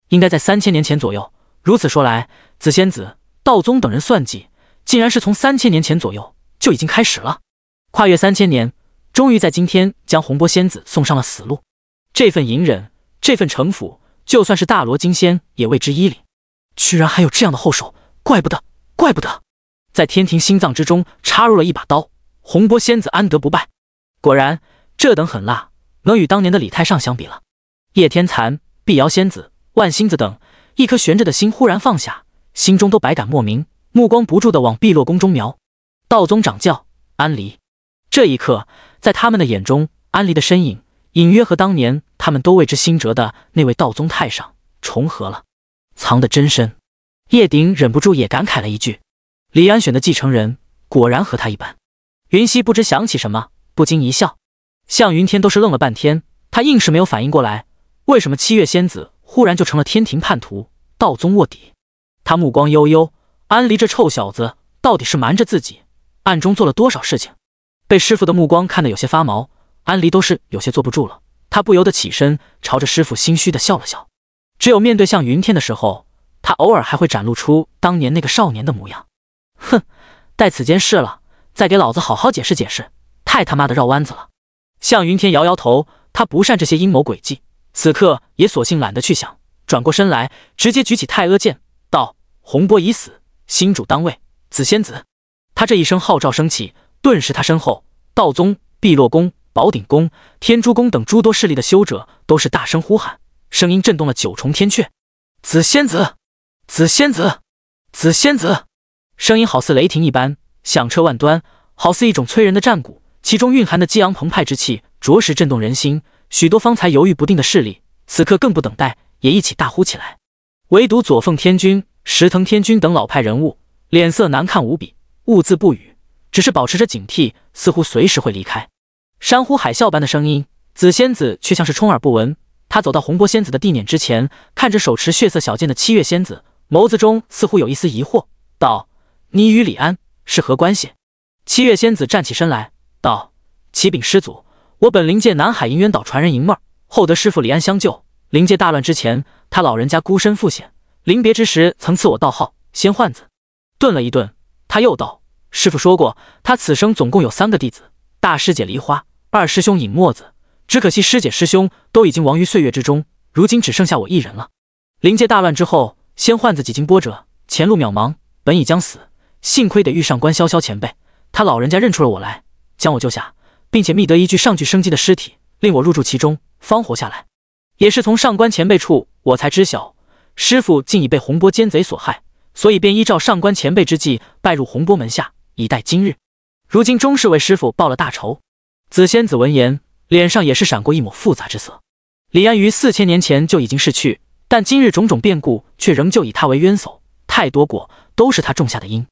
应该在三千年前左右。如此说来，紫仙子、道宗等人算计，竟然是从三千年前左右就已经开始了。跨越三千年，终于在今天将洪波仙子送上了死路。这份隐忍，这份城府，就算是大罗金仙也为之一礼。居然还有这样的后手，怪不得，怪不得，在天庭心脏之中插入了一把刀，洪波仙子安得不败？果然。这等狠辣，能与当年的李太上相比了。叶天蚕、碧瑶仙子、万星子等，一颗悬着的心忽然放下，心中都百感莫名，目光不住的往碧落宫中瞄。道宗掌教安离，这一刻，在他们的眼中，安离的身影隐约和当年他们都为之心折的那位道宗太上重合了，藏得真深。叶鼎忍不住也感慨了一句：“李安选的继承人果然和他一般。”云溪不知想起什么，不禁一笑。向云天都是愣了半天，他硬是没有反应过来，为什么七月仙子忽然就成了天庭叛徒、道宗卧底？他目光悠悠，安离这臭小子到底是瞒着自己，暗中做了多少事情？被师傅的目光看得有些发毛，安离都是有些坐不住了，他不由得起身，朝着师傅心虚的笑了笑。只有面对向云天的时候，他偶尔还会展露出当年那个少年的模样。哼，待此间事了，再给老子好好解释解释，太他妈的绕弯子了！向云天摇摇头，他不善这些阴谋诡计，此刻也索性懒得去想，转过身来，直接举起太阿剑，道：“洪波已死，新主当位，紫仙子。”他这一声号召升起，顿时他身后道宗、碧落宫、宝鼎宫、天珠宫等诸多势力的修者都是大声呼喊，声音震动了九重天阙，“紫仙子，紫仙子，紫仙子！”声音好似雷霆一般，响彻万端，好似一种催人的战鼓。其中蕴含的激昂澎湃之气，着实震动人心。许多方才犹豫不定的势力，此刻更不等待，也一起大呼起来。唯独左凤天君、石腾天君等老派人物，脸色难看无比，兀自不语，只是保持着警惕，似乎随时会离开。山呼海啸般的声音，紫仙子却像是充耳不闻。他走到红波仙子的地面之前，看着手持血色小剑的七月仙子，眸子中似乎有一丝疑惑，道：“你与李安是何关系？”七月仙子站起身来。道：“启禀师祖，我本灵界南海银渊岛传人银妹，后得师傅李安相救。灵界大乱之前，他老人家孤身赴险，临别之时曾赐我道号仙幻子。”顿了一顿，他又道：“师傅说过，他此生总共有三个弟子，大师姐梨花，二师兄尹墨子。只可惜师姐师兄都已经亡于岁月之中，如今只剩下我一人了。灵界大乱之后，仙幻子几经波折，前路渺茫，本已将死，幸亏得遇上官潇潇前辈，他老人家认出了我来。”将我救下，并且觅得一具上具生机的尸体，令我入住其中，方活下来。也是从上官前辈处，我才知晓师傅竟已被洪波奸贼所害，所以便依照上官前辈之计，拜入洪波门下，以待今日。如今终是为师傅报了大仇。紫仙子闻言，脸上也是闪过一抹复杂之色。李安于四千年前就已经逝去，但今日种种变故，却仍旧以他为冤首。太多果都是他种下的因。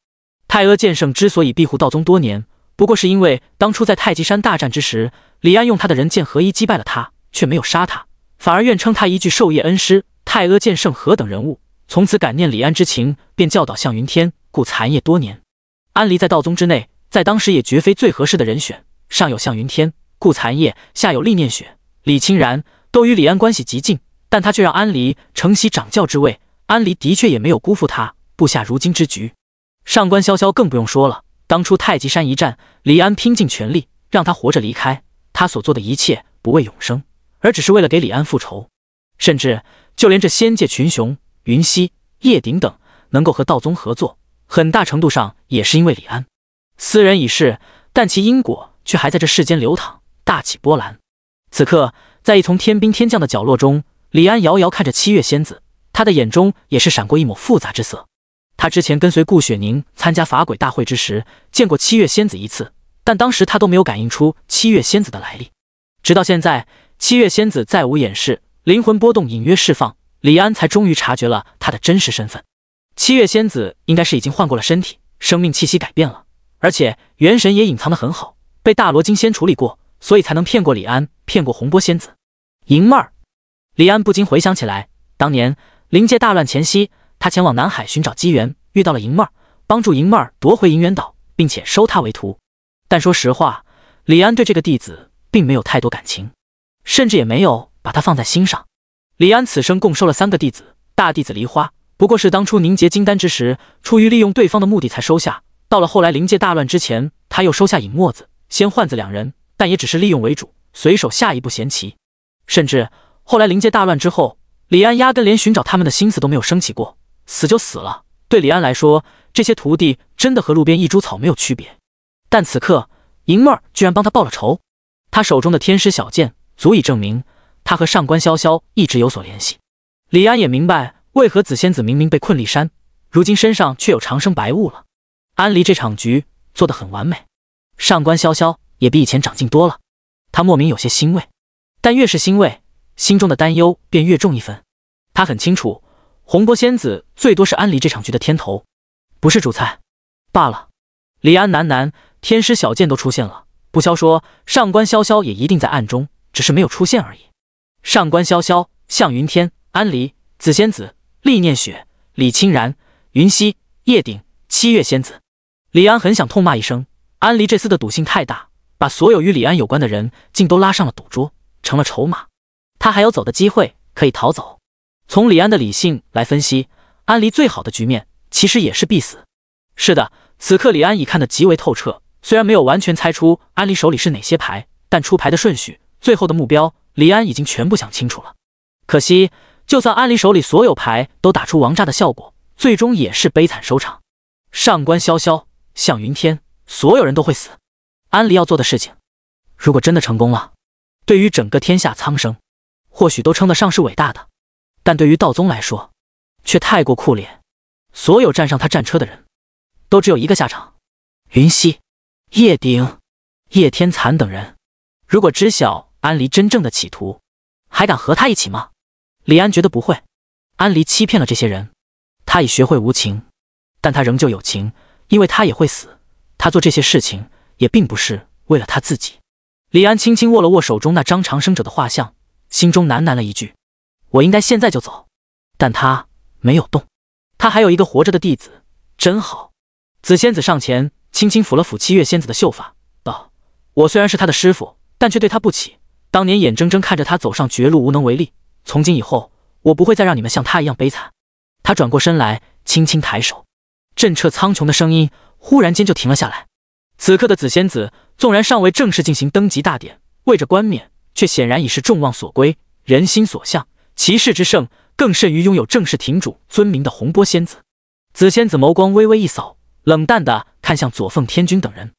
太阿剑圣之所以庇护道宗多年，不过是因为当初在太极山大战之时，李安用他的人剑合一击败了他，却没有杀他，反而愿称他一句授业恩师。太阿剑圣何等人物，从此感念李安之情，便教导向云天，故残业多年。安离在道宗之内，在当时也绝非最合适的人选，上有向云天，故残业；下有厉念雪、李清然，都与李安关系极近，但他却让安离承袭掌教之位。安离的确也没有辜负他，布下如今之局。上官潇潇更不用说了。当初太极山一战，李安拼尽全力让他活着离开。他所做的一切，不为永生，而只是为了给李安复仇。甚至就连这仙界群雄云溪、叶鼎等能够和道宗合作，很大程度上也是因为李安。斯人已逝，但其因果却还在这世间流淌，大起波澜。此刻，在一丛天兵天将的角落中，李安遥遥看着七月仙子，他的眼中也是闪过一抹复杂之色。他之前跟随顾雪凝参加法鬼大会之时，见过七月仙子一次，但当时他都没有感应出七月仙子的来历。直到现在，七月仙子再无掩饰，灵魂波动隐约释放，李安才终于察觉了他的真实身份。七月仙子应该是已经换过了身体，生命气息改变了，而且元神也隐藏得很好，被大罗金仙处理过，所以才能骗过李安，骗过洪波仙子。银妹儿，李安不禁回想起来，当年灵界大乱前夕。他前往南海寻找机缘，遇到了银妹儿，帮助银妹儿夺回银元岛，并且收她为徒。但说实话，李安对这个弟子并没有太多感情，甚至也没有把她放在心上。李安此生共收了三个弟子，大弟子梨花不过是当初凝结金丹之时，出于利用对方的目的才收下；到了后来灵界大乱之前，他又收下尹墨子、仙幻子两人，但也只是利用为主，随手下一步闲棋。甚至后来灵界大乱之后，李安压根连寻找他们的心思都没有升起过。死就死了，对李安来说，这些徒弟真的和路边一株草没有区别。但此刻，银妹儿居然帮他报了仇，他手中的天师小剑足以证明他和上官潇潇一直有所联系。李安也明白，为何紫仙子明明被困骊山，如今身上却有长生白雾了。安离这场局做得很完美，上官潇潇也比以前长进多了，他莫名有些欣慰，但越是欣慰，心中的担忧便越重一分。他很清楚。红波仙子最多是安离这场局的天头，不是主菜罢了。李安喃喃：“天师小剑都出现了，不消说，上官潇潇也一定在暗中，只是没有出现而已。”上官潇潇、向云天、安离、紫仙子、厉念雪、李清然、云溪、叶鼎、七月仙子。李安很想痛骂一声：“安离这厮的赌性太大，把所有与李安有关的人，竟都拉上了赌桌，成了筹码。”他还有走的机会，可以逃走。从李安的理性来分析，安离最好的局面其实也是必死。是的，此刻李安已看得极为透彻，虽然没有完全猜出安离手里是哪些牌，但出牌的顺序、最后的目标，李安已经全部想清楚了。可惜，就算安离手里所有牌都打出王炸的效果，最终也是悲惨收场。上官潇潇、向云天，所有人都会死。安离要做的事情，如果真的成功了，对于整个天下苍生，或许都称得上是伟大的。但对于道宗来说，却太过酷烈。所有站上他战车的人，都只有一个下场。云溪、叶鼎、叶天残等人，如果知晓安离真正的企图，还敢和他一起吗？李安觉得不会。安离欺骗了这些人，他已学会无情，但他仍旧有情，因为他也会死。他做这些事情，也并不是为了他自己。李安轻轻握了握手中那张长生者的画像，心中喃喃了一句。我应该现在就走，但他没有动。他还有一个活着的弟子，真好。紫仙子上前，轻轻抚了抚七月仙子的秀发，道：“我虽然是他的师傅，但却对他不起。当年眼睁睁看着他走上绝路，无能为力。从今以后，我不会再让你们像他一样悲惨。”他转过身来，轻轻抬手，震彻苍穹的声音忽然间就停了下来。此刻的紫仙子，纵然尚未正式进行登基大典，为着冠冕，却显然已是众望所归，人心所向。骑士之圣更甚于拥有正式庭主尊名的洪波仙子，紫仙子眸光微微一扫，冷淡的看向左凤天君等人。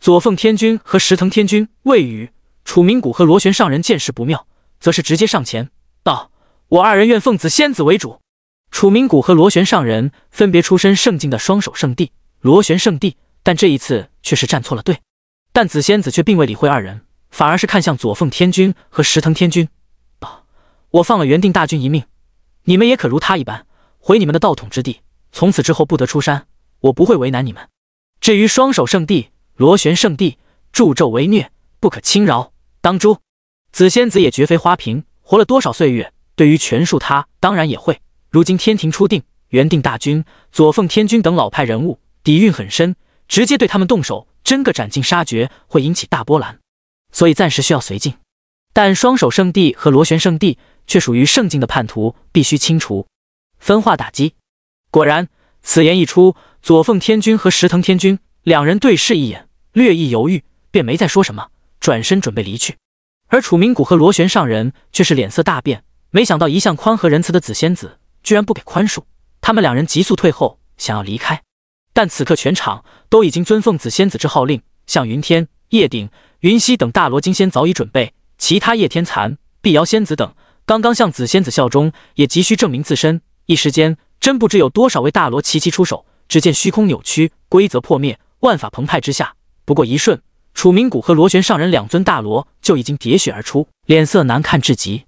左凤天君和石藤天君、魏羽、楚明谷和螺旋上人见势不妙，则是直接上前道：“我二人愿奉紫仙子为主。”楚明谷和螺旋上人分别出身圣境的双手圣地、螺旋圣地，但这一次却是站错了队。但紫仙子却并未理会二人，反而是看向左凤天君和石藤天君。我放了原定大军一命，你们也可如他一般，回你们的道统之地，从此之后不得出山。我不会为难你们。至于双手圣地、螺旋圣地，助纣为虐，不可轻饶，当诛。紫仙子也绝非花瓶，活了多少岁月，对于权术，他当然也会。如今天庭初定，原定大军、左凤天君等老派人物底蕴很深，直接对他们动手，真个斩尽杀绝，会引起大波澜。所以暂时需要随进。但双手圣地和螺旋圣地。却属于圣境的叛徒，必须清除，分化打击。果然，此言一出，左凤天君和石藤天君两人对视一眼，略一犹豫，便没再说什么，转身准备离去。而楚明谷和螺旋上人却是脸色大变，没想到一向宽和仁慈的紫仙子居然不给宽恕，他们两人急速退后，想要离开。但此刻全场都已经尊奉紫仙子之号令，向云天、叶鼎、云溪等大罗金仙早已准备，其他叶天蚕、碧瑶仙子等。刚刚向紫仙子效忠，也急需证明自身。一时间，真不知有多少位大罗齐齐出手。只见虚空扭曲，规则破灭，万法澎湃之下，不过一瞬，楚明谷和螺旋上人两尊大罗就已经喋血而出，脸色难看至极，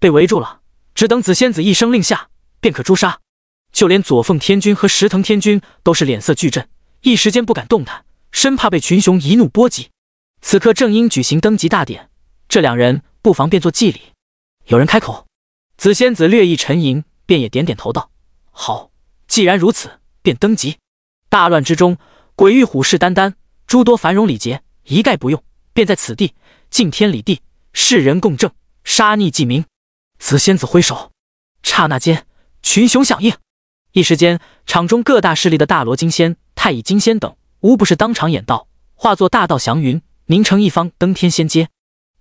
被围住了。只等紫仙子一声令下，便可诛杀。就连左凤天君和石藤天君都是脸色巨震，一时间不敢动弹，生怕被群雄一怒波及。此刻正因举行登基大典，这两人不妨便做祭礼。有人开口，紫仙子略一沉吟，便也点点头道：“好，既然如此，便登极。”大乱之中，鬼域虎视眈眈，诸多繁荣礼节一概不用，便在此地敬天礼地，世人共证，杀逆即明。紫仙子挥手，刹那间群雄响应，一时间场中各大势力的大罗金仙、太乙金仙等，无不是当场演道，化作大道祥云，凝成一方登天仙阶，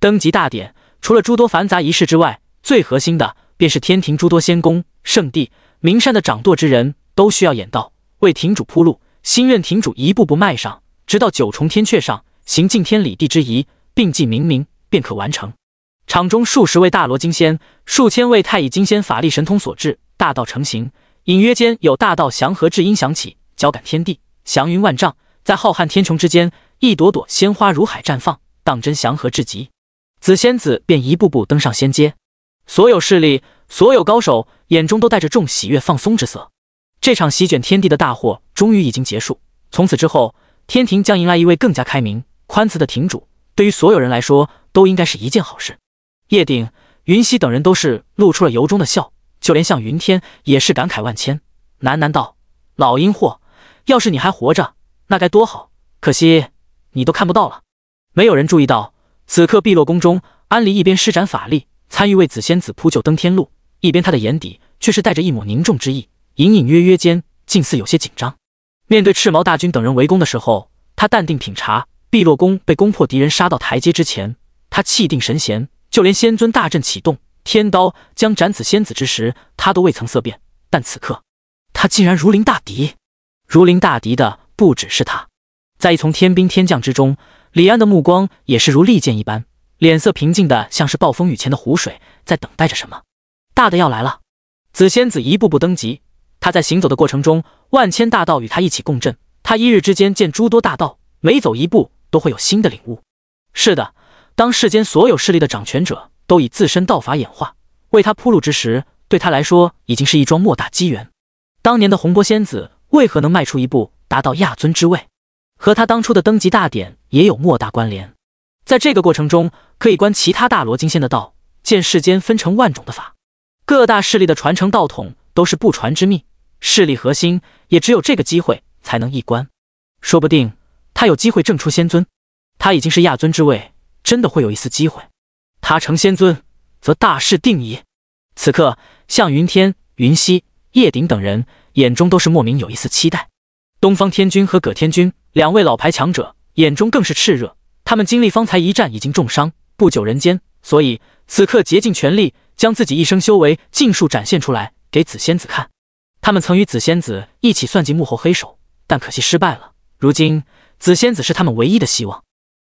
登极大典。除了诸多繁杂仪式之外，最核心的便是天庭诸多仙宫、圣地、名山的掌舵之人都需要演道，为庭主铺路，新任庭主一步步迈上，直到九重天阙上行尽天理地之仪，并记冥冥，便可完成。场中数十位大罗金仙，数千位太乙金仙，法力神通所致，大道成形，隐约间有大道祥和之音响起，交感天地，祥云万丈，在浩瀚天穹之间，一朵朵鲜花如海绽放，当真祥和至极。紫仙子便一步步登上仙阶，所有势力、所有高手眼中都带着众喜悦、放松之色。这场席卷天地的大祸终于已经结束，从此之后，天庭将迎来一位更加开明、宽慈的庭主，对于所有人来说都应该是一件好事。叶鼎、云溪等人都是露出了由衷的笑，就连向云天也是感慨万千，喃喃道：“老阴货，要是你还活着，那该多好！可惜你都看不到了。”没有人注意到。此刻碧落宫中，安离一边施展法力，参与为紫仙子铺就登天路，一边他的眼底却是带着一抹凝重之意，隐隐约约间，近似有些紧张。面对赤毛大军等人围攻的时候，他淡定品茶；碧落宫被攻破，敌人杀到台阶之前，他气定神闲；就连仙尊大阵启动，天刀将斩紫仙子之时，他都未曾色变。但此刻，他竟然如临大敌。如临大敌的不只是他，在一丛天兵天将之中。李安的目光也是如利剑一般，脸色平静的像是暴风雨前的湖水，在等待着什么大的要来了。紫仙子一步步登极，他在行走的过程中，万千大道与他一起共振。他一日之间见诸多大道，每走一步都会有新的领悟。是的，当世间所有势力的掌权者都以自身道法演化为他铺路之时，对他来说已经是一桩莫大机缘。当年的洪波仙子为何能迈出一步达到亚尊之位？和他当初的登极大典。也有莫大关联，在这个过程中可以观其他大罗金仙的道，见世间分成万种的法，各大势力的传承道统都是不传之秘，势力核心也只有这个机会才能一观，说不定他有机会证出仙尊，他已经是亚尊之位，真的会有一丝机会，他成仙尊则大势定矣。此刻，向云天、云溪、叶鼎等人眼中都是莫名有一丝期待。东方天君和葛天君两位老牌强者。眼中更是炽热，他们经历方才一战已经重伤，不久人间，所以此刻竭尽全力，将自己一生修为尽数展现出来给紫仙子看。他们曾与紫仙子一起算计幕后黑手，但可惜失败了。如今，紫仙子是他们唯一的希望。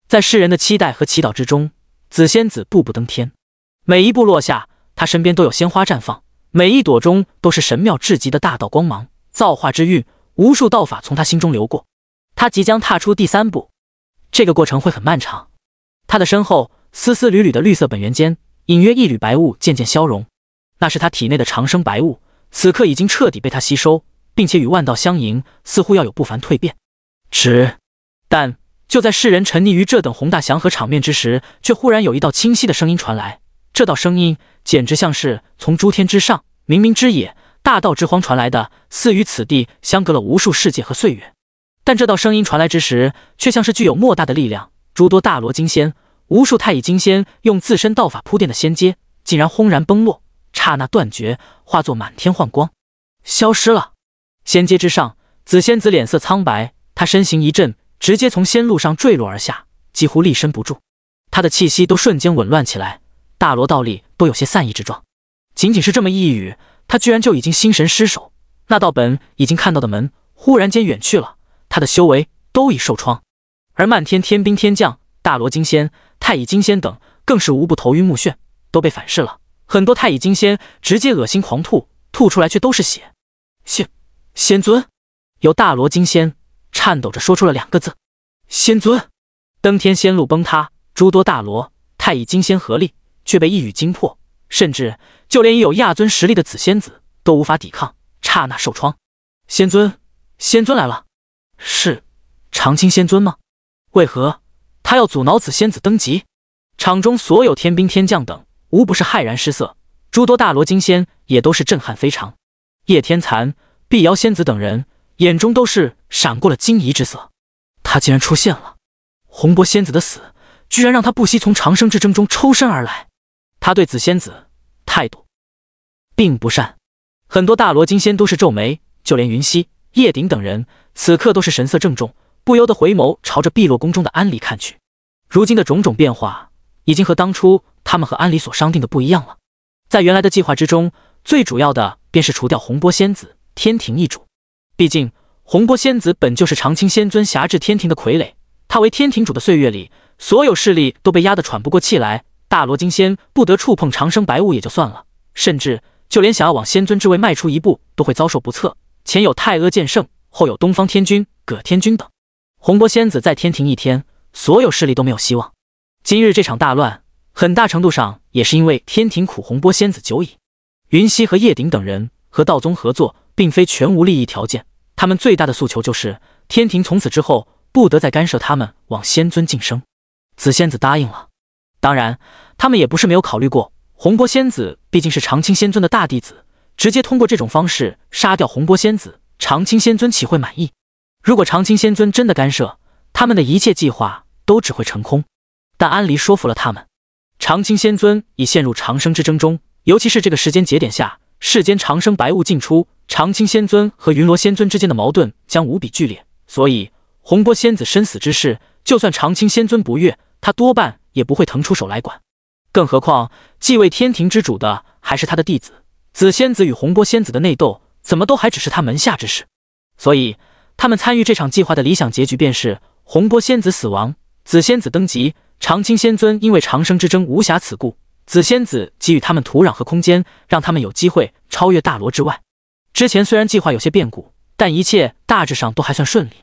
在世人的期待和祈祷之中，紫仙子步步登天，每一步落下，她身边都有鲜花绽放，每一朵中都是神妙至极的大道光芒、造化之玉，无数道法从他心中流过。他即将踏出第三步。这个过程会很漫长。他的身后，丝丝缕缕的绿色本源间，隐约一缕白雾渐渐消融，那是他体内的长生白雾，此刻已经彻底被他吸收，并且与万道相迎，似乎要有不凡蜕变。只，但就在世人沉溺于这等宏大祥和场面之时，却忽然有一道清晰的声音传来。这道声音简直像是从诸天之上、冥冥之野、大道之荒传来的，似与此地相隔了无数世界和岁月。但这道声音传来之时，却像是具有莫大的力量，诸多大罗金仙、无数太乙金仙用自身道法铺垫的仙阶，竟然轰然崩落，刹那断绝，化作满天幻光，消失了。仙阶之上，紫仙子脸色苍白，她身形一震，直接从仙路上坠落而下，几乎立身不住，她的气息都瞬间紊乱起来，大罗道力都有些散逸之状。仅仅是这么一语，她居然就已经心神失守，那道本已经看到的门，忽然间远去了。他的修为都已受创，而漫天天兵天将、大罗金仙、太乙金仙等更是无不头晕目眩，都被反噬了。很多太乙金仙直接恶心狂吐，吐出来却都是血。仙仙尊，有大罗金仙颤抖着说出了两个字：仙尊。登天仙路崩塌，诸多大罗、太乙金仙合力，却被一语惊破，甚至就连已有亚尊实力的紫仙子都无法抵抗，刹那受创。仙尊，仙尊来了。是长青仙尊吗？为何他要阻挠紫仙子登极？场中所有天兵天将等，无不是骇然失色；诸多大罗金仙也都是震撼非常。叶天残、碧瑶仙子等人眼中都是闪过了惊疑之色。他竟然出现了！红波仙子的死，居然让他不惜从长生之争中抽身而来。他对紫仙子态度并不善。很多大罗金仙都是皱眉，就连云溪。叶鼎等人此刻都是神色郑重，不由得回眸朝着碧落宫中的安离看去。如今的种种变化，已经和当初他们和安离所商定的不一样了。在原来的计划之中，最主要的便是除掉洪波仙子，天庭一主。毕竟洪波仙子本就是长青仙尊辖制天庭的傀儡，他为天庭主的岁月里，所有势力都被压得喘不过气来。大罗金仙不得触碰长生白雾也就算了，甚至就连想要往仙尊之位迈出一步，都会遭受不测。前有太阿剑圣，后有东方天君、葛天君等。洪波仙子在天庭一天，所有势力都没有希望。今日这场大乱，很大程度上也是因为天庭苦洪波仙子久矣。云溪和叶鼎等人和道宗合作，并非全无利益条件。他们最大的诉求就是，天庭从此之后不得再干涉他们往仙尊晋升。紫仙子答应了。当然，他们也不是没有考虑过，洪波仙子毕竟是长青仙尊的大弟子。直接通过这种方式杀掉洪波仙子，长青仙尊岂会满意？如果长青仙尊真的干涉，他们的一切计划都只会成空。但安离说服了他们，长青仙尊已陷入长生之争中，尤其是这个时间节点下，世间长生白雾尽出，长青仙尊和云罗仙尊之间的矛盾将无比剧烈。所以洪波仙子身死之事，就算长青仙尊不悦，他多半也不会腾出手来管。更何况继位天庭之主的还是他的弟子。紫仙子与洪波仙子的内斗，怎么都还只是他门下之事，所以他们参与这场计划的理想结局便是洪波仙子死亡，紫仙子登极，长青仙尊因为长生之争无暇此顾，紫仙子给予他们土壤和空间，让他们有机会超越大罗之外。之前虽然计划有些变故，但一切大致上都还算顺利。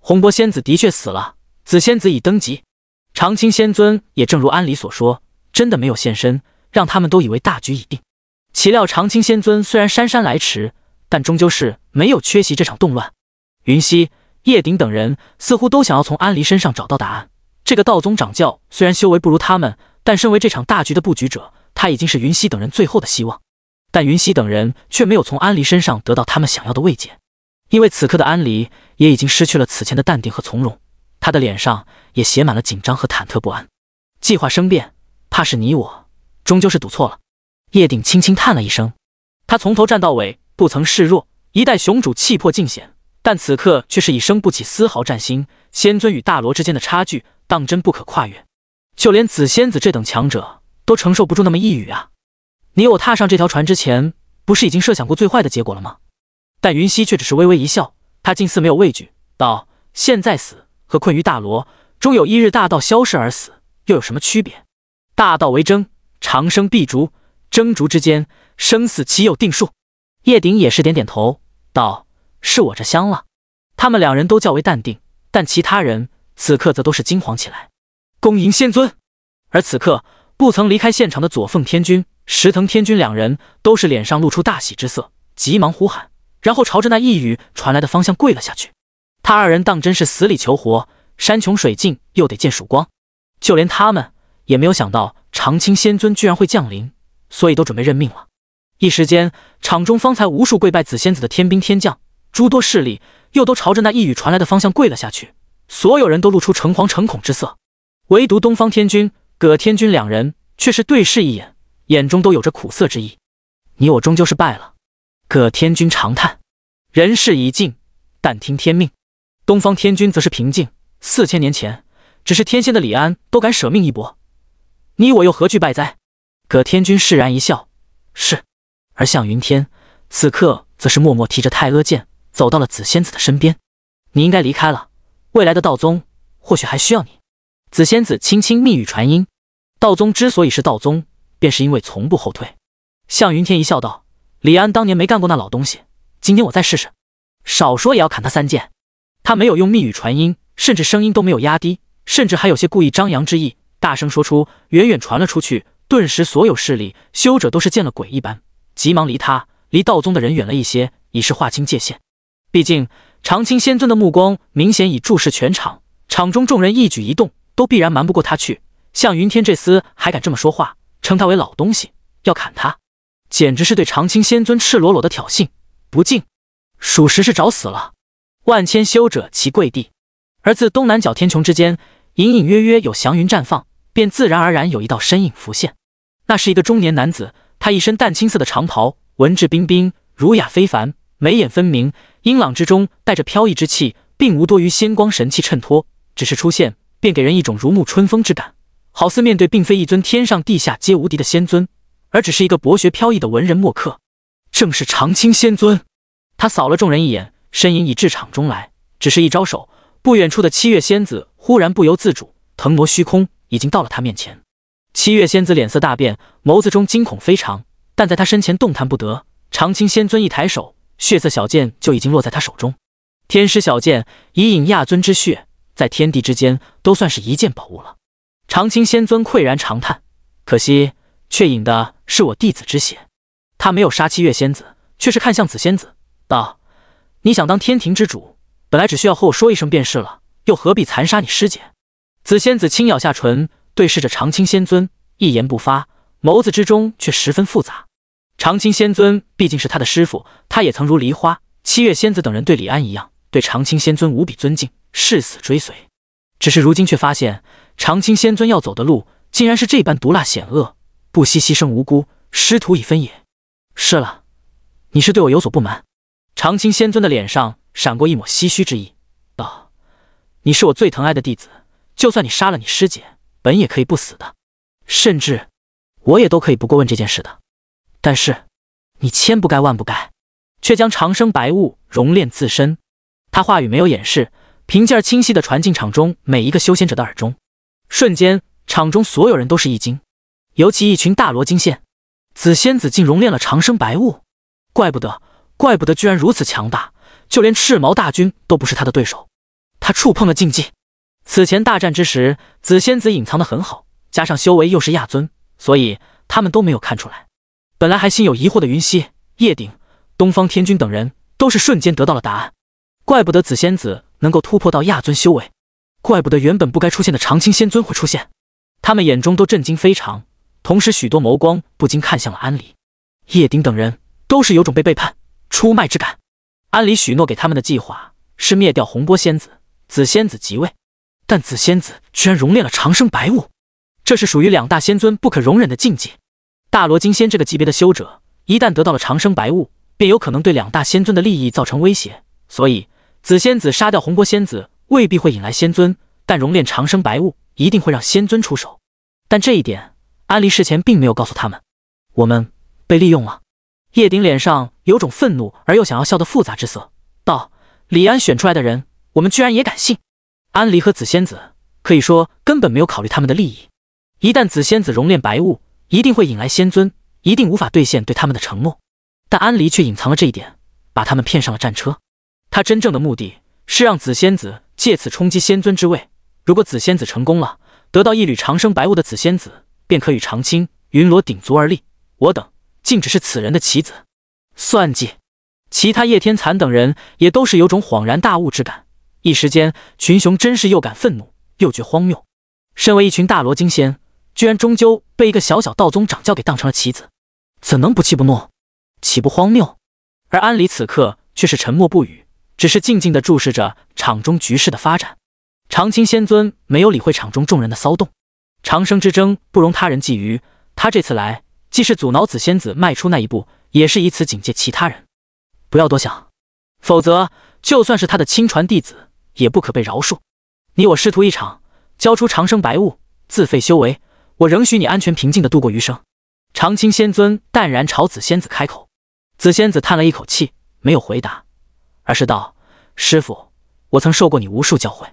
洪波仙子的确死了，紫仙子已登极，长青仙尊也正如安里所说，真的没有现身，让他们都以为大局已定。岂料长青仙尊虽然姗姗来迟，但终究是没有缺席这场动乱。云溪、叶鼎等人似乎都想要从安离身上找到答案。这个道宗掌教虽然修为不如他们，但身为这场大局的布局者，他已经是云溪等人最后的希望。但云溪等人却没有从安离身上得到他们想要的慰藉，因为此刻的安离也已经失去了此前的淡定和从容，他的脸上也写满了紧张和忐忑不安。计划生变，怕是你我终究是赌错了。叶鼎轻轻叹了一声，他从头站到尾，不曾示弱，一代雄主气魄尽显。但此刻却是已生不起丝毫战心。仙尊与大罗之间的差距，当真不可跨越。就连紫仙子这等强者，都承受不住那么一语啊！你我踏上这条船之前，不是已经设想过最坏的结果了吗？但云溪却只是微微一笑，他近似没有畏惧，道：“现在死和困于大罗，终有一日大道消逝而死，又有什么区别？大道为争，长生必逐。”争逐之间，生死岂有定数？叶鼎也是点点头，道：“是我这香了。”他们两人都较为淡定，但其他人此刻则都是惊慌起来。恭迎仙尊！而此刻不曾离开现场的左凤天君、石藤天君两人都是脸上露出大喜之色，急忙呼喊，然后朝着那一语传来的方向跪了下去。他二人当真是死里求活，山穷水尽又得见曙光。就连他们也没有想到，长青仙尊居然会降临。所以都准备认命了。一时间，场中方才无数跪拜紫仙子的天兵天将，诸多势力又都朝着那一语传来的方向跪了下去。所有人都露出诚惶诚恐之色，唯独东方天君、葛天君两人却是对视一眼，眼中都有着苦涩之意。你我终究是败了。葛天君长叹：“人事已尽，但听天命。”东方天君则是平静：“四千年前，只是天仙的李安都敢舍命一搏，你我又何惧败哉？”葛天君释然一笑，是。而向云天此刻则是默默提着太阿剑，走到了紫仙子的身边。你应该离开了，未来的道宗或许还需要你。紫仙子轻轻密语传音：“道宗之所以是道宗，便是因为从不后退。”向云天一笑道：“李安当年没干过那老东西，今天我再试试，少说也要砍他三剑。”他没有用密语传音，甚至声音都没有压低，甚至还有些故意张扬之意，大声说出，远远传了出去。顿时，所有势力修者都是见了鬼一般，急忙离他、离道宗的人远了一些，以是划清界限。毕竟，长青仙尊的目光明显已注视全场，场中众人一举一动都必然瞒不过他去。向云天这厮还敢这么说话，称他为老东西，要砍他，简直是对长青仙尊赤裸裸的挑衅不敬，属实是找死了。万千修者齐跪地，而自东南角天穹之间，隐隐约约有祥云绽放，便自然而然有一道身影浮现。那是一个中年男子，他一身淡青色的长袍，文质彬彬，儒雅非凡，眉眼分明，英朗之中带着飘逸之气，并无多余仙光神器衬托，只是出现便给人一种如沐春风之感，好似面对并非一尊天上地下皆无敌的仙尊，而只是一个博学飘逸的文人墨客。正是长青仙尊。他扫了众人一眼，身影已至场中来，只是一招手，不远处的七月仙子忽然不由自主腾挪虚空，已经到了他面前。七月仙子脸色大变，眸子中惊恐非常，但在他身前动弹不得。长青仙尊一抬手，血色小剑就已经落在他手中。天师小剑以引亚尊之血，在天地之间都算是一件宝物了。长青仙尊喟然长叹，可惜却引的是我弟子之血。他没有杀七月仙子，却是看向紫仙子，道：“你想当天庭之主，本来只需要和我说一声便是了，又何必残杀你师姐？”紫仙子轻咬下唇。对视着长青仙尊，一言不发，眸子之中却十分复杂。长青仙尊毕竟是他的师傅，他也曾如梨花、七月仙子等人对李安一样，对长青仙尊无比尊敬，誓死追随。只是如今却发现，长青仙尊要走的路，竟然是这般毒辣险恶，不惜牺牲无辜，师徒已分也是了。你是对我有所不满？长青仙尊的脸上闪过一抹唏嘘之意，道：“你是我最疼爱的弟子，就算你杀了你师姐。”本也可以不死的，甚至我也都可以不过问这件事的，但是你千不该万不该，却将长生白雾熔炼自身。他话语没有掩饰，平劲儿清晰的传进场中每一个修仙者的耳中。瞬间，场中所有人都是一惊，尤其一群大罗金仙，紫仙子竟熔炼了长生白雾，怪不得，怪不得，居然如此强大，就连赤毛大军都不是他的对手。他触碰了禁忌。此前大战之时，紫仙子隐藏的很好，加上修为又是亚尊，所以他们都没有看出来。本来还心有疑惑的云溪、叶鼎、东方天君等人，都是瞬间得到了答案。怪不得紫仙子能够突破到亚尊修为，怪不得原本不该出现的长青仙尊会出现。他们眼中都震惊非常，同时许多眸光不禁看向了安离、叶鼎等人，都是有种被背叛、出卖之感。安离许诺给他们的计划是灭掉洪波仙子，紫仙子即位。但紫仙子居然熔炼了长生白雾，这是属于两大仙尊不可容忍的禁忌。大罗金仙这个级别的修者，一旦得到了长生白雾，便有可能对两大仙尊的利益造成威胁。所以，紫仙子杀掉红波仙子未必会引来仙尊，但熔炼长生白雾一定会让仙尊出手。但这一点，安离事前并没有告诉他们。我们被利用了。叶鼎脸上有种愤怒而又想要笑的复杂之色，道：“李安选出来的人，我们居然也敢信？”安离和紫仙子可以说根本没有考虑他们的利益。一旦紫仙子熔炼白雾，一定会引来仙尊，一定无法兑现对他们的承诺。但安离却隐藏了这一点，把他们骗上了战车。他真正的目的是让紫仙子借此冲击仙尊之位。如果紫仙子成功了，得到一缕长生白雾的紫仙子，便可与长青、云罗鼎足而立。我等竟只是此人的棋子，算计。其他叶天蚕等人也都是有种恍然大悟之感。一时间，群雄真是又感愤怒，又觉荒谬。身为一群大罗金仙，居然终究被一个小小道宗掌教给当成了棋子，怎能不气不怒？岂不荒谬？而安离此刻却是沉默不语，只是静静的注视着场中局势的发展。长青仙尊没有理会场中众人的骚动，长生之争不容他人觊觎。他这次来，既是阻挠紫仙子迈出那一步，也是以此警戒其他人，不要多想，否则就算是他的亲传弟子。也不可被饶恕。你我师徒一场，交出长生白物，自废修为，我仍许你安全平静的度过余生。长青仙尊淡然朝紫仙子开口，紫仙子叹了一口气，没有回答，而是道：“师傅，我曾受过你无数教诲。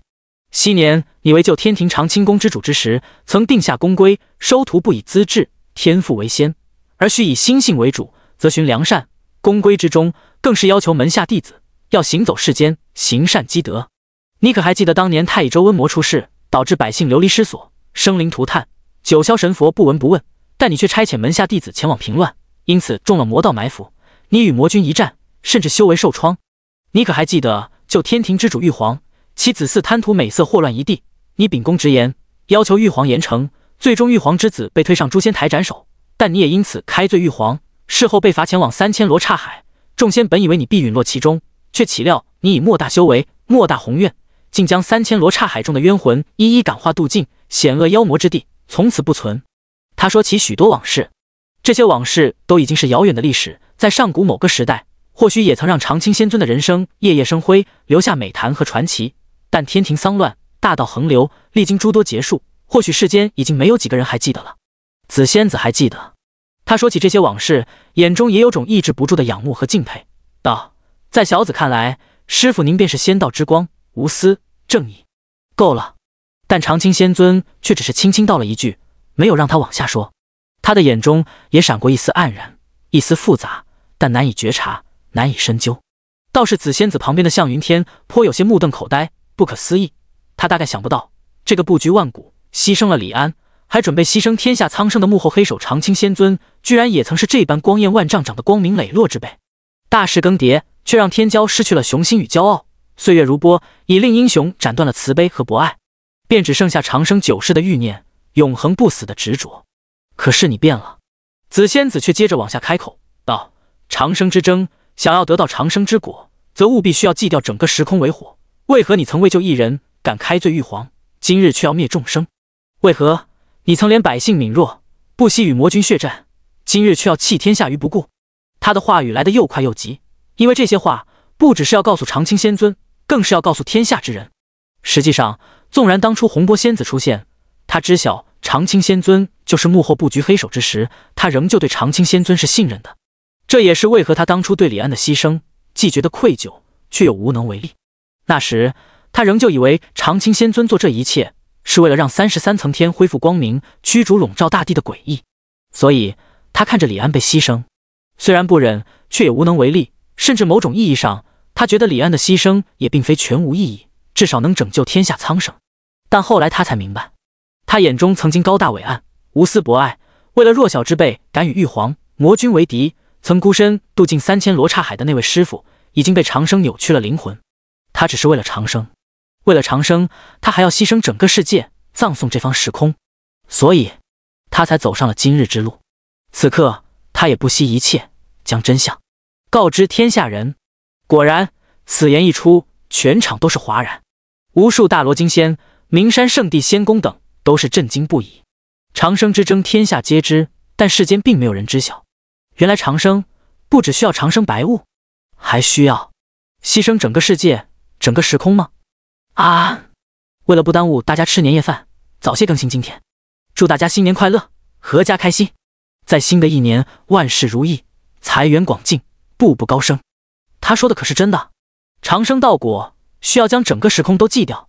昔年你为救天庭长青宫之主之时，曾定下宫规，收徒不以资质天赋为先，而需以心性为主，则循良善。宫规之中，更是要求门下弟子要行走世间，行善积德。”你可还记得当年太乙周瘟魔出世，导致百姓流离失所，生灵涂炭？九霄神佛不闻不问，但你却差遣门下弟子前往平乱，因此中了魔道埋伏。你与魔君一战，甚至修为受创。你可还记得救天庭之主玉皇，其子嗣贪图美色祸乱一地？你秉公直言，要求玉皇严惩，最终玉皇之子被推上诛仙台斩首。但你也因此开罪玉皇，事后被罚前往三千罗刹海。众仙本以为你必陨落其中，却岂料你以莫大修为，莫大宏愿。并将三千罗刹海中的冤魂一一感化渡尽，险恶妖魔之地从此不存。他说起许多往事，这些往事都已经是遥远的历史，在上古某个时代，或许也曾让长青仙尊的人生夜夜生辉，留下美谈和传奇。但天庭丧乱，大道横流，历经诸多劫数，或许世间已经没有几个人还记得了。紫仙子还记得。他说起这些往事，眼中也有种抑制不住的仰慕和敬佩，道：“在小子看来，师傅您便是仙道之光，无私。”正义，够了。但长青仙尊却只是轻轻道了一句，没有让他往下说。他的眼中也闪过一丝黯然，一丝复杂，但难以觉察，难以深究。倒是紫仙子旁边的向云天颇有些目瞪口呆，不可思议。他大概想不到，这个布局万古、牺牲了李安，还准备牺牲天下苍生的幕后黑手长青仙尊，居然也曾是这般光焰万丈、长的光明磊落之辈。大势更迭，却让天骄失去了雄心与骄傲。岁月如波，已令英雄斩断了慈悲和博爱，便只剩下长生九世的欲念，永恒不死的执着。可是你变了，紫仙子却接着往下开口道：“长生之争，想要得到长生之果，则务必需要祭掉整个时空为火。为何你曾为救一人，敢开罪玉皇？今日却要灭众生？为何你曾连百姓泯弱，不惜与魔君血战？今日却要弃天下于不顾？”他的话语来得又快又急，因为这些话不只是要告诉长青仙尊。更是要告诉天下之人，实际上，纵然当初洪波仙子出现，他知晓长青仙尊就是幕后布局黑手之时，他仍旧对长青仙尊是信任的。这也是为何他当初对李安的牺牲，既觉得愧疚，却又无能为力。那时，他仍旧以为长青仙尊做这一切是为了让三十三层天恢复光明，驱逐笼罩大地的诡异，所以他看着李安被牺牲，虽然不忍，却也无能为力，甚至某种意义上。他觉得李安的牺牲也并非全无意义，至少能拯救天下苍生。但后来他才明白，他眼中曾经高大伟岸、无私博爱，为了弱小之辈敢与玉皇魔君为敌，曾孤身渡尽三千罗刹海的那位师傅，已经被长生扭曲了灵魂。他只是为了长生，为了长生，他还要牺牲整个世界，葬送这方时空，所以，他才走上了今日之路。此刻，他也不惜一切，将真相告知天下人。果然，此言一出，全场都是哗然。无数大罗金仙、名山圣地、仙宫等都是震惊不已。长生之争，天下皆知，但世间并没有人知晓。原来长生不只需要长生白雾，还需要牺牲整个世界、整个时空吗？啊！为了不耽误大家吃年夜饭，早些更新今天，祝大家新年快乐，阖家开心，在新的一年万事如意，财源广进，步步高升。他说的可是真的？长生道果需要将整个时空都祭掉，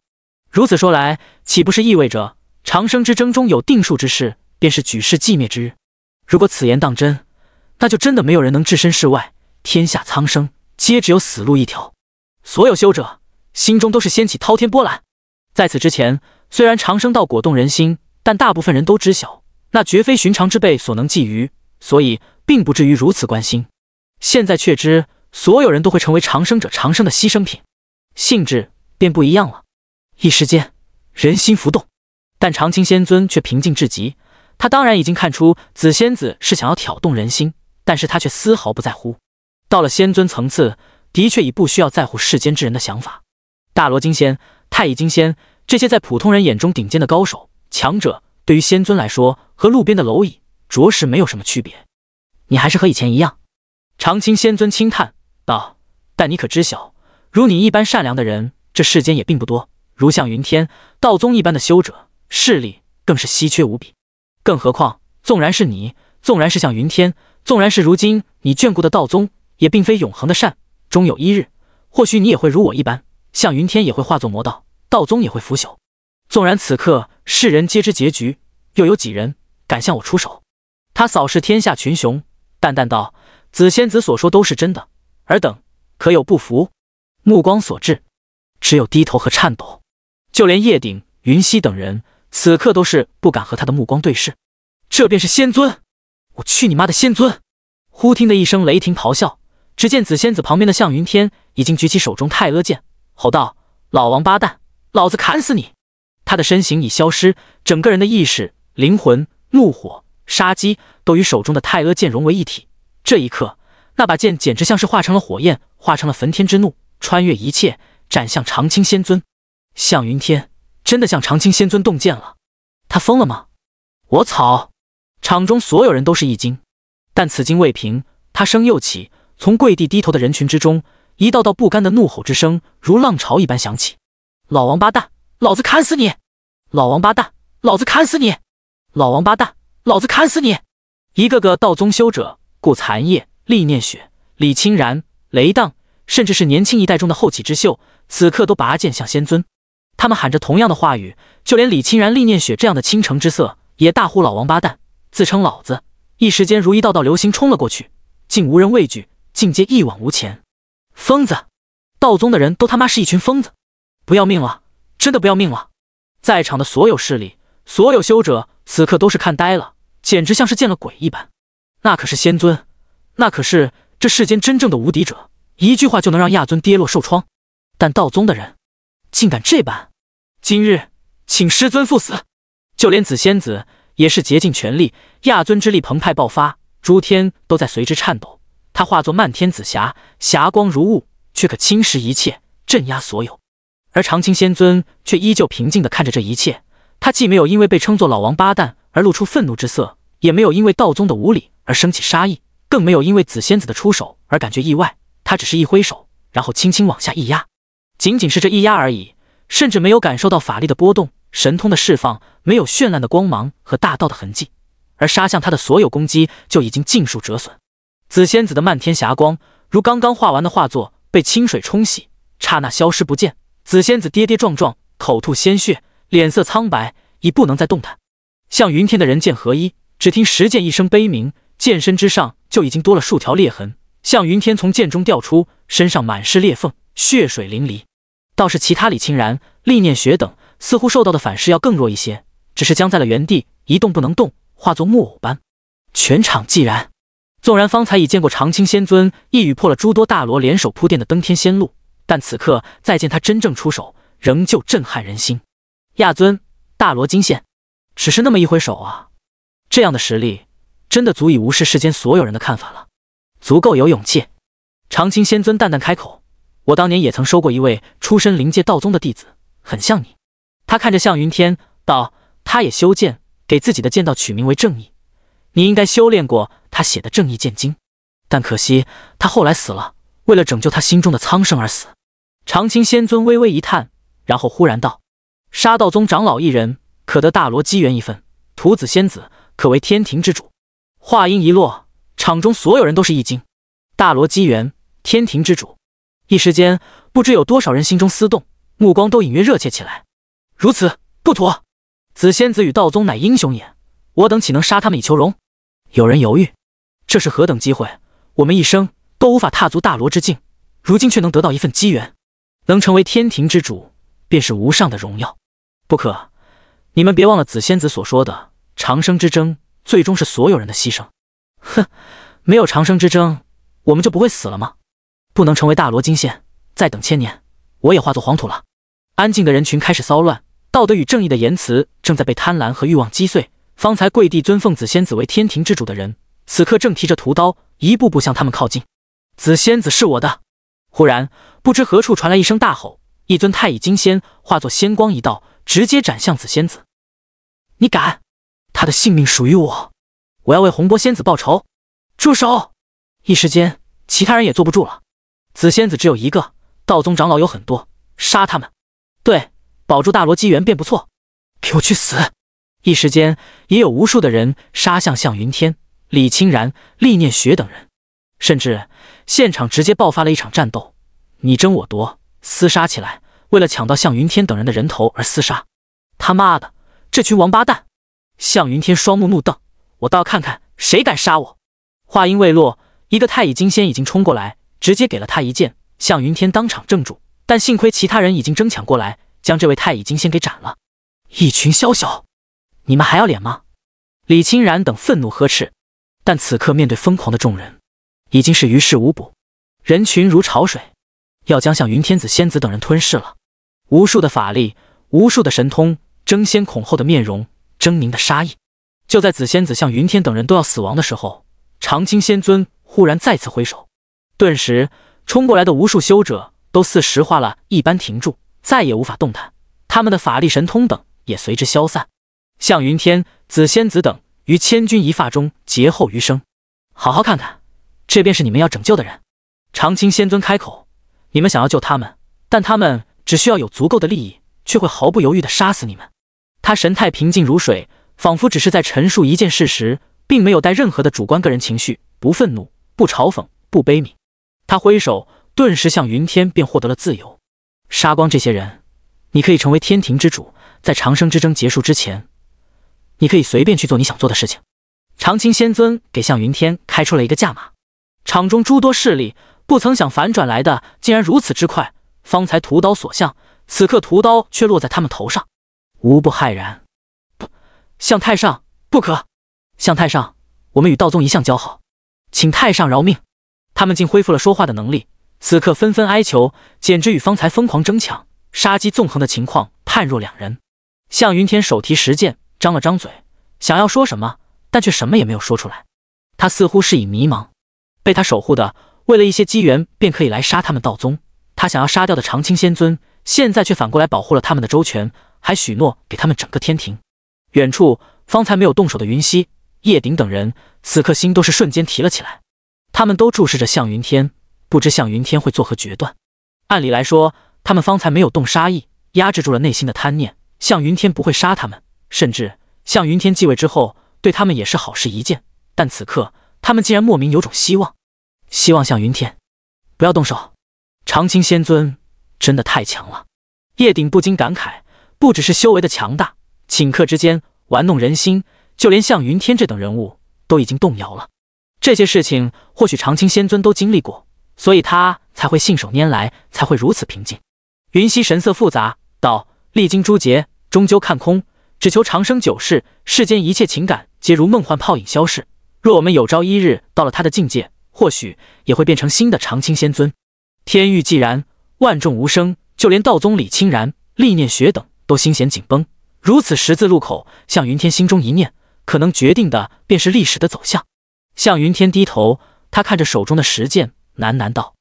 如此说来，岂不是意味着长生之争中有定数之事，便是举世寂灭之日？如果此言当真，那就真的没有人能置身事外，天下苍生皆只有死路一条。所有修者心中都是掀起滔天波澜。在此之前，虽然长生道果动人心，但大部分人都知晓那绝非寻常之辈所能觊觎，所以并不至于如此关心。现在却知。所有人都会成为长生者长生的牺牲品，性质便不一样了。一时间人心浮动，但长青仙尊却平静至极。他当然已经看出紫仙子是想要挑动人心，但是他却丝毫不在乎。到了仙尊层次，的确已不需要在乎世间之人的想法。大罗金仙、太乙金仙这些在普通人眼中顶尖的高手强者，对于仙尊来说，和路边的蝼蚁着实没有什么区别。你还是和以前一样，长青仙尊轻叹。道，但你可知晓，如你一般善良的人，这世间也并不多。如像云天道宗一般的修者势力，更是稀缺无比。更何况，纵然是你，纵然是像云天，纵然是如今你眷顾的道宗，也并非永恒的善。终有一日，或许你也会如我一般，像云天也会化作魔道，道宗也会腐朽。纵然此刻世人皆知结局，又有几人敢向我出手？他扫视天下群雄，淡淡道：“紫仙子所说都是真的。”尔等可有不服？目光所至，只有低头和颤抖。就连叶鼎、云溪等人，此刻都是不敢和他的目光对视。这便是仙尊！我去你妈的仙尊！忽听的一声雷霆咆哮，只见紫仙子旁边的向云天已经举起手中太阿剑，吼道：“老王八蛋，老子砍死你！”他的身形已消失，整个人的意识、灵魂、怒火、杀机都与手中的太阿剑融为一体。这一刻。那把剑简直像是化成了火焰，化成了焚天之怒，穿越一切，斩向长青仙尊。向云天真的向长青仙尊动剑了？他疯了吗？我操！场中所有人都是一惊，但此惊未平，他声又起。从跪地低头的人群之中，一道道不甘的怒吼之声如浪潮一般响起：“老王八蛋，老子砍死你！”“老王八蛋，老子砍死你！”“老王八蛋，老子砍死你！”一个个道宗修者顾残业厉念雪、李清然、雷荡，甚至是年轻一代中的后起之秀，此刻都拔剑向仙尊。他们喊着同样的话语，就连李清然、厉念雪这样的倾城之色，也大呼“老王八蛋”，自称“老子”。一时间如一道道流星冲了过去，竟无人畏惧，境皆一往无前。疯子，道宗的人都他妈是一群疯子，不要命了，真的不要命了！在场的所有势力、所有修者，此刻都是看呆了，简直像是见了鬼一般。那可是仙尊！那可是这世间真正的无敌者，一句话就能让亚尊跌落受创。但道宗的人，竟敢这般！今日，请师尊赴死！就连紫仙子也是竭尽全力，亚尊之力澎湃爆发，诸天都在随之颤抖。他化作漫天紫霞，霞光如雾，却可侵蚀一切，镇压所有。而长青仙尊却依旧平静地看着这一切。他既没有因为被称作老王八蛋而露出愤怒之色，也没有因为道宗的无礼而生起杀意。更没有因为紫仙子的出手而感觉意外，他只是一挥手，然后轻轻往下一压，仅仅是这一压而已，甚至没有感受到法力的波动、神通的释放，没有绚烂的光芒和大道的痕迹，而杀向他的所有攻击就已经尽数折损。紫仙子的漫天霞光如刚刚画完的画作被清水冲洗，刹那消失不见。紫仙子跌跌撞撞，口吐鲜血，脸色苍白，已不能再动弹。向云天的人剑合一，只听石剑一声悲鸣。剑身之上就已经多了数条裂痕，向云天从剑中掉出，身上满是裂缝，血水淋漓。倒是其他李清然、厉念雪等，似乎受到的反噬要更弱一些，只是僵在了原地，一动不能动，化作木偶般。全场寂然。纵然方才已见过长青仙尊一语破了诸多大罗联手铺垫的登天仙路，但此刻再见他真正出手，仍旧震撼人心。亚尊，大罗金仙，只是那么一挥手啊，这样的实力！真的足以无视世间所有人的看法了，足够有勇气。长青仙尊淡淡开口：“我当年也曾收过一位出身灵界道宗的弟子，很像你。”他看着向云天道：“他也修剑，给自己的剑道取名为正义。你应该修炼过他写的《正义剑经》，但可惜他后来死了，为了拯救他心中的苍生而死。”长青仙尊微微一叹，然后忽然道：“杀道宗长老一人，可得大罗机缘一份；徒子仙子，可为天庭之主。”话音一落，场中所有人都是一惊。大罗机缘，天庭之主，一时间不知有多少人心中思动，目光都隐约热切起来。如此不妥，紫仙子与道宗乃英雄也，我等岂能杀他们以求荣？有人犹豫，这是何等机会？我们一生都无法踏足大罗之境，如今却能得到一份机缘，能成为天庭之主，便是无上的荣耀。不可，你们别忘了紫仙子所说的长生之争。最终是所有人的牺牲。哼，没有长生之争，我们就不会死了吗？不能成为大罗金仙，再等千年，我也化作黄土了。安静的人群开始骚乱，道德与正义的言辞正在被贪婪和欲望击碎。方才跪地尊奉紫仙子为天庭之主的人，此刻正提着屠刀，一步步向他们靠近。紫仙子是我的。忽然，不知何处传来一声大吼，一尊太乙金仙化作仙光一道，直接斩向紫仙子。你敢！他的性命属于我，我要为红波仙子报仇！住手！一时间，其他人也坐不住了。紫仙子只有一个，道宗长老有很多，杀他们！对，保住大罗机缘便不错。给我去死！一时间，也有无数的人杀向向云天、李清然、厉念雪等人，甚至现场直接爆发了一场战斗，你争我夺，厮杀起来，为了抢到向云天等人的人头而厮杀。他妈的，这群王八蛋！向云天双目怒瞪，我倒要看看谁敢杀我！话音未落，一个太乙金仙已经冲过来，直接给了他一剑。向云天当场怔住，但幸亏其他人已经争抢过来，将这位太乙金仙给斩了。一群宵小，你们还要脸吗？李清然等愤怒呵斥，但此刻面对疯狂的众人，已经是于事无补。人群如潮水，要将向云天子、仙子等人吞噬了。无数的法力，无数的神通，争先恐后的面容。狰狞的杀意，就在紫仙子向云天等人都要死亡的时候，长青仙尊忽然再次挥手，顿时冲过来的无数修者都似石化了一般停住，再也无法动弹，他们的法力、神通等也随之消散。向云天、紫仙子等于千钧一发中劫后余生。好好看看，这便是你们要拯救的人。长青仙尊开口：“你们想要救他们，但他们只需要有足够的利益，却会毫不犹豫地杀死你们。”他神态平静如水，仿佛只是在陈述一件事实，并没有带任何的主观个人情绪，不愤怒，不嘲讽，不悲悯。他挥手，顿时向云天便获得了自由。杀光这些人，你可以成为天庭之主，在长生之争结束之前，你可以随便去做你想做的事情。长青仙尊给向云天开出了一个价码。场中诸多势力不曾想反转来的竟然如此之快，方才屠刀所向，此刻屠刀却落在他们头上。无不骇然，不向太上不可，向太上，我们与道宗一向交好，请太上饶命。他们竟恢复了说话的能力，此刻纷纷哀求，简直与方才疯狂争抢、杀机纵横的情况判若两人。向云天手提石剑，张了张嘴，想要说什么，但却什么也没有说出来。他似乎是以迷茫，被他守护的，为了一些机缘便可以来杀他们道宗。他想要杀掉的长青仙尊，现在却反过来保护了他们的周全。还许诺给他们整个天庭。远处，方才没有动手的云溪、叶鼎等人，此刻心都是瞬间提了起来。他们都注视着向云天，不知向云天会作何决断。按理来说，他们方才没有动杀意，压制住了内心的贪念，向云天不会杀他们，甚至向云天继位之后，对他们也是好事一件。但此刻，他们竟然莫名有种希望，希望向云天不要动手。长青仙尊真的太强了，叶鼎不禁感慨。不只是修为的强大，顷刻之间玩弄人心，就连向云天这等人物都已经动摇了。这些事情或许长青仙尊都经历过，所以他才会信手拈来，才会如此平静。云溪神色复杂道：“历经诸劫，终究看空，只求长生九世，世间一切情感皆如梦幻泡影消逝。若我们有朝一日到了他的境界，或许也会变成新的长青仙尊。”天域既然万众无声，就连道宗李清然、历念雪等。都心弦紧绷，如此十字路口，向云天心中一念，可能决定的便是历史的走向。向云天低头，他看着手中的石剑，喃喃道：“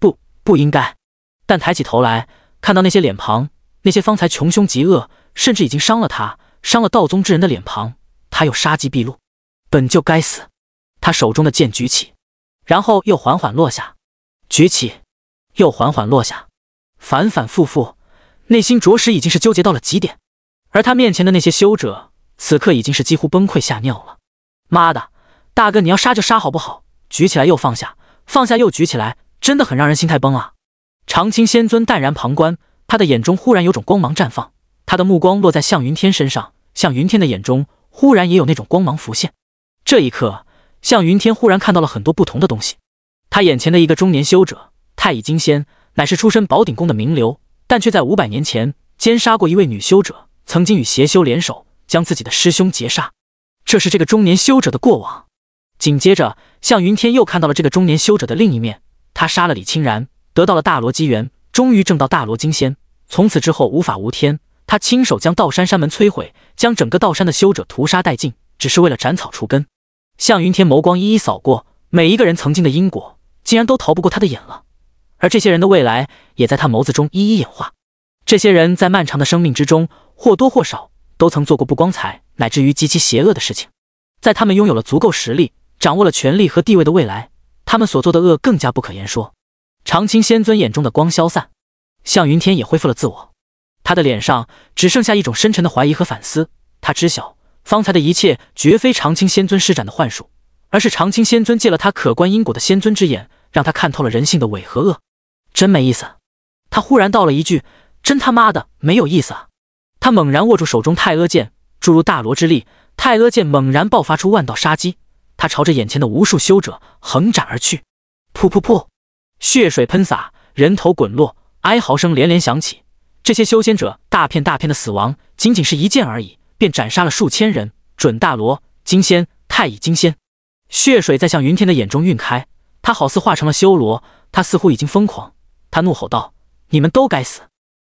不，不应该。”但抬起头来，看到那些脸庞，那些方才穷凶极恶，甚至已经伤了他，伤了道宗之人的脸庞，他又杀机毕露，本就该死。他手中的剑举起，然后又缓缓落下，举起，又缓缓落下，反反复复。内心着实已经是纠结到了极点，而他面前的那些修者此刻已经是几乎崩溃，吓尿了。妈的，大哥，你要杀就杀好不好？举起来又放下，放下又举起来，真的很让人心态崩啊！长青仙尊淡然旁观，他的眼中忽然有种光芒绽放，他的目光落在向云天身上，向云天的眼中忽然也有那种光芒浮现。这一刻，向云天忽然看到了很多不同的东西。他眼前的一个中年修者，太乙金仙，乃是出身宝鼎宫的名流。但却在五百年前奸杀过一位女修者，曾经与邪修联手将自己的师兄劫杀。这是这个中年修者的过往。紧接着，向云天又看到了这个中年修者的另一面。他杀了李清然，得到了大罗机缘，终于挣到大罗金仙。从此之后无法无天，他亲手将道山山门摧毁，将整个道山的修者屠杀殆尽，只是为了斩草除根。向云天眸光一一扫过每一个人曾经的因果，竟然都逃不过他的眼了。而这些人的未来也在他眸子中一一演化。这些人在漫长的生命之中，或多或少都曾做过不光彩，乃至于极其邪恶的事情。在他们拥有了足够实力、掌握了权力和地位的未来，他们所做的恶更加不可言说。长青仙尊眼中的光消散，向云天也恢复了自我。他的脸上只剩下一种深沉的怀疑和反思。他知晓方才的一切绝非长青仙尊施展的幻术，而是长青仙尊借了他可观因果的仙尊之眼，让他看透了人性的伪和恶。真没意思，他忽然道了一句：“真他妈的没有意思啊！”他猛然握住手中太阿剑，注入大罗之力，太阿剑猛然爆发出万道杀机，他朝着眼前的无数修者横斩而去。噗噗噗，血水喷洒，人头滚落，哀嚎声连连响起。这些修仙者大片大片的死亡，仅仅是一剑而已，便斩杀了数千人。准大罗、金仙、太乙金仙，血水在向云天的眼中晕开，他好似化成了修罗，他似乎已经疯狂。他怒吼道：“你们都该死！”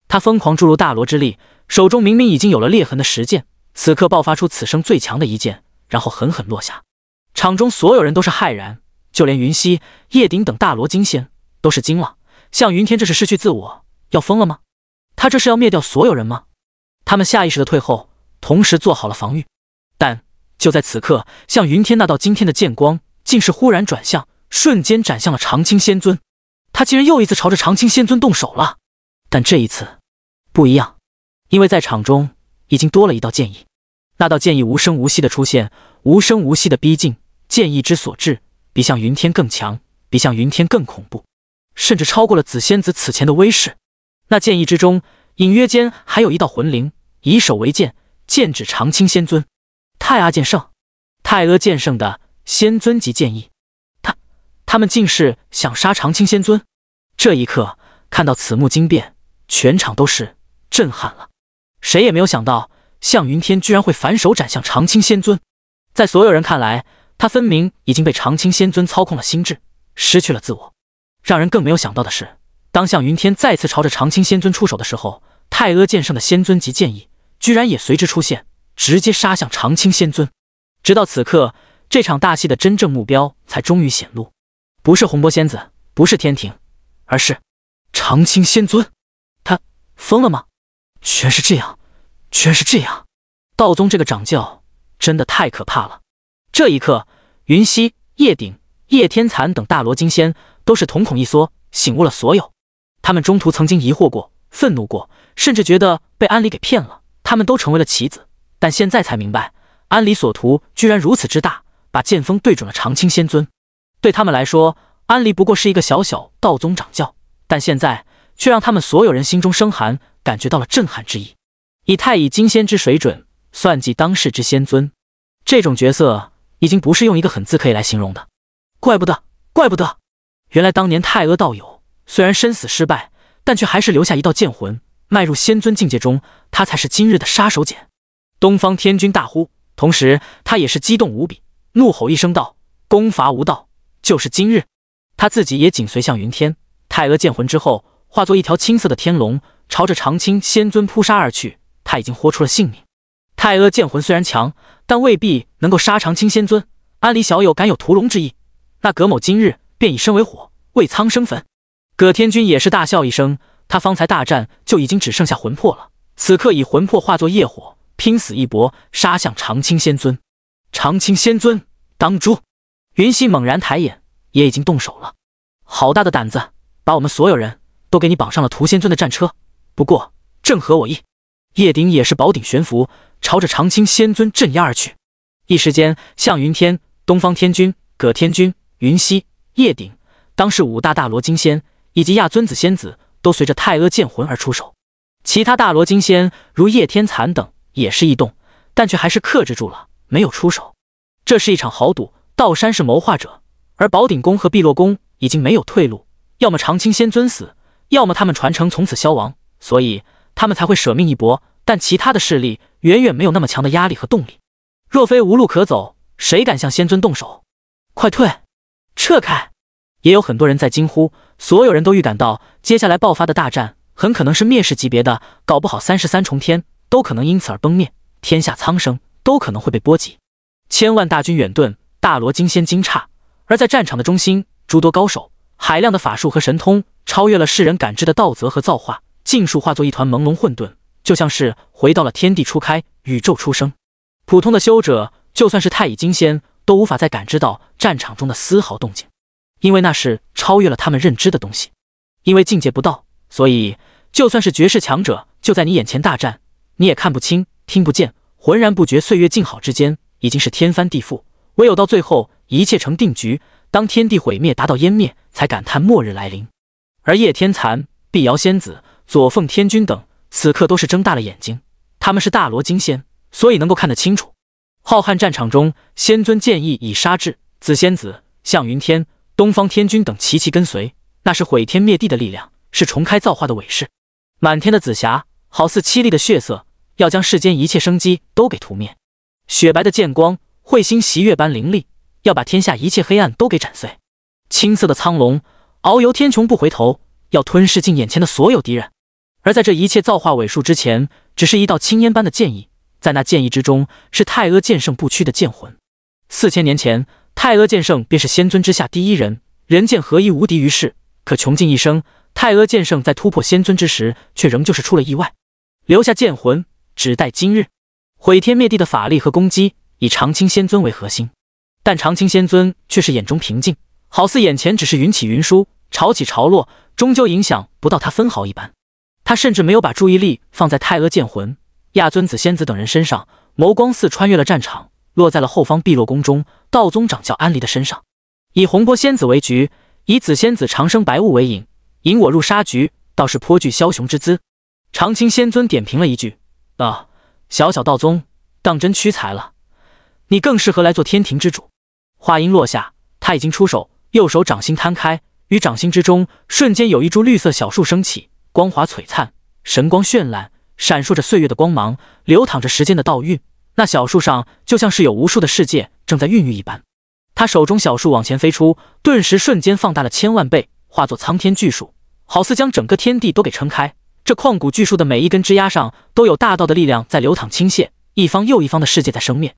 他疯狂注入大罗之力，手中明明已经有了裂痕的石剑，此刻爆发出此生最强的一剑，然后狠狠落下。场中所有人都是骇然，就连云溪、叶鼎等大罗金仙都是惊了。向云天这是失去自我，要疯了吗？他这是要灭掉所有人吗？他们下意识的退后，同时做好了防御。但就在此刻，向云天那道惊天的剑光，竟是忽然转向，瞬间斩向了长青仙尊。他竟然又一次朝着长青仙尊动手了，但这一次不一样，因为在场中已经多了一道剑意。那道剑意无声无息的出现，无声无息的逼近。剑意之所至，比向云天更强，比向云天更恐怖，甚至超过了紫仙子此前的威势。那剑意之中，隐约间还有一道魂灵，以手为剑，剑指长青仙尊。泰阿剑圣，泰阿剑圣的仙尊级剑意。他们竟是想杀长青仙尊！这一刻，看到此幕惊变，全场都是震撼了。谁也没有想到，向云天居然会反手斩向长青仙尊。在所有人看来，他分明已经被长青仙尊操控了心智，失去了自我。让人更没有想到的是，当向云天再次朝着长青仙尊出手的时候，太阿剑圣的仙尊及剑意居然也随之出现，直接杀向长青仙尊。直到此刻，这场大戏的真正目标才终于显露。不是洪波仙子，不是天庭，而是长青仙尊。他疯了吗？居然是这样！居然是这样！道宗这个掌教真的太可怕了。这一刻，云溪、叶鼎、叶天蚕等大罗金仙都是瞳孔一缩，醒悟了所有。他们中途曾经疑惑过、愤怒过，甚至觉得被安离给骗了，他们都成为了棋子。但现在才明白，安离所图居然如此之大，把剑锋对准了长青仙尊。对他们来说，安离不过是一个小小道宗掌教，但现在却让他们所有人心中生寒，感觉到了震撼之意。以太乙金仙之水准算计当世之仙尊，这种角色已经不是用一个“狠”字可以来形容的。怪不得，怪不得！原来当年太阿道友虽然身死失败，但却还是留下一道剑魂，迈入仙尊境界中，他才是今日的杀手锏。东方天君大呼，同时他也是激动无比，怒吼一声道：“攻伐无道！”就是今日，他自己也紧随向云天、太阿剑魂之后，化作一条青色的天龙，朝着长青仙尊扑杀而去。他已经豁出了性命。太阿剑魂虽然强，但未必能够杀长青仙尊。安离小友敢有屠龙之意？那葛某今日便以身为火，为苍生焚。葛天君也是大笑一声，他方才大战就已经只剩下魂魄了，此刻以魂魄化作业火，拼死一搏，杀向长青仙尊。长青仙尊，当诛！云溪猛然抬眼，也已经动手了。好大的胆子，把我们所有人都给你绑上了屠仙尊的战车。不过正合我意。叶鼎也是宝鼎悬浮，朝着长青仙尊镇压而去。一时间，向云天、东方天君、葛天君、云溪、叶鼎，当是五大大罗金仙以及亚尊子仙子，都随着太阿剑魂而出手。其他大罗金仙如叶天残等也是异动，但却还是克制住了，没有出手。这是一场豪赌。道山是谋划者，而宝鼎宫和碧落宫已经没有退路，要么长青仙尊死，要么他们传承从此消亡，所以他们才会舍命一搏。但其他的势力远远没有那么强的压力和动力，若非无路可走，谁敢向仙尊动手？快退，撤开！也有很多人在惊呼，所有人都预感到接下来爆发的大战很可能是灭世级别的，搞不好三十三重天都可能因此而崩灭，天下苍生都可能会被波及，千万大军远遁。大罗金仙惊诧，而在战场的中心，诸多高手海量的法术和神通，超越了世人感知的道则和造化，尽数化作一团朦胧混沌，就像是回到了天地初开、宇宙出生。普通的修者，就算是太乙金仙，都无法再感知到战场中的丝毫动静，因为那是超越了他们认知的东西。因为境界不到，所以就算是绝世强者，就在你眼前大战，你也看不清、听不见，浑然不觉。岁月静好之间，已经是天翻地覆。唯有到最后，一切成定局，当天地毁灭达到湮灭，才感叹末日来临。而叶天蚕、碧瑶仙子、左凤天君等此刻都是睁大了眼睛，他们是大罗金仙，所以能够看得清楚。浩瀚战场中，仙尊剑意已杀至，紫仙子、向云天、东方天君等齐齐跟随，那是毁天灭地的力量，是重开造化的伟势。满天的紫霞好似凄厉的血色，要将世间一切生机都给屠灭。雪白的剑光。彗星袭月般凌厉，要把天下一切黑暗都给斩碎。青色的苍龙遨游天穹不回头，要吞噬尽眼前的所有敌人。而在这一切造化尾数之前，只是一道青烟般的剑意，在那剑意之中，是太阿剑圣不屈的剑魂。四千年前，太阿剑圣便是仙尊之下第一人，人剑合一，无敌于世。可穷尽一生，太阿剑圣在突破仙尊之时，却仍旧是出了意外，留下剑魂，只待今日，毁天灭地的法力和攻击。以长青仙尊为核心，但长青仙尊却是眼中平静，好似眼前只是云起云舒、潮起潮落，终究影响不到他分毫一般。他甚至没有把注意力放在太阿剑魂、亚尊子仙子等人身上，眸光似穿越了战场，落在了后方碧落宫中道宗掌教安离的身上。以红波仙子为局，以紫仙子长生白雾为引，引我入杀局，倒是颇具枭雄之姿。长青仙尊点评了一句啊，小小道宗，当真屈才了。”你更适合来做天庭之主。话音落下，他已经出手，右手掌心摊开，于掌心之中瞬间有一株绿色小树升起，光华璀璨，神光绚烂，闪烁着岁月的光芒，流淌着时间的倒运。那小树上就像是有无数的世界正在孕育一般。他手中小树往前飞出，顿时瞬间放大了千万倍，化作苍天巨树，好似将整个天地都给撑开。这旷古巨树的每一根枝丫上都有大道的力量在流淌倾泻，一方又一方的世界在生灭。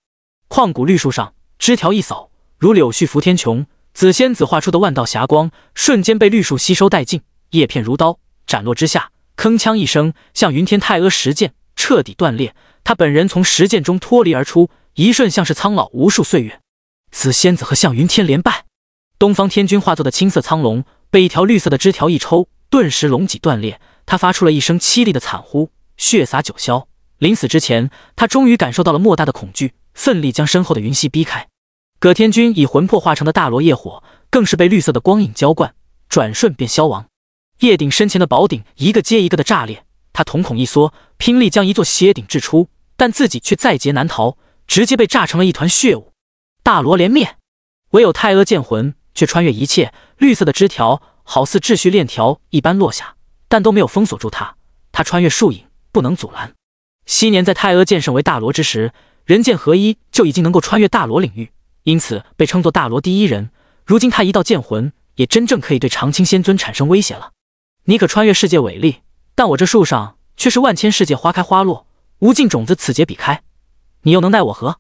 旷古绿树上枝条一扫，如柳絮拂天穹。紫仙子画出的万道霞光瞬间被绿树吸收殆尽，叶片如刀斩落之下，铿锵一声，向云天太阿石剑彻底断裂。他本人从石剑中脱离而出，一瞬像是苍老无数岁月。紫仙子和向云天连败。东方天君化作的青色苍龙被一条绿色的枝条一抽，顿时龙脊断裂，他发出了一声凄厉的惨呼，血洒九霄。临死之前，他终于感受到了莫大的恐惧。奋力将身后的云溪逼开，葛天君以魂魄化成的大罗业火，更是被绿色的光影浇灌，转瞬便消亡。叶鼎身前的宝鼎一个接一个的炸裂，他瞳孔一缩，拼力将一座邪鼎掷出，但自己却在劫难逃，直接被炸成了一团血雾。大罗连灭，唯有太阿剑魂却穿越一切，绿色的枝条好似秩序链条一般落下，但都没有封锁住他。他穿越树影，不能阻拦。昔年在太阿剑圣为大罗之时。人剑合一就已经能够穿越大罗领域，因此被称作大罗第一人。如今他一道剑魂也真正可以对长青仙尊产生威胁了。你可穿越世界伟力，但我这树上却是万千世界花开花落，无尽种子此劫彼开，你又能奈我何？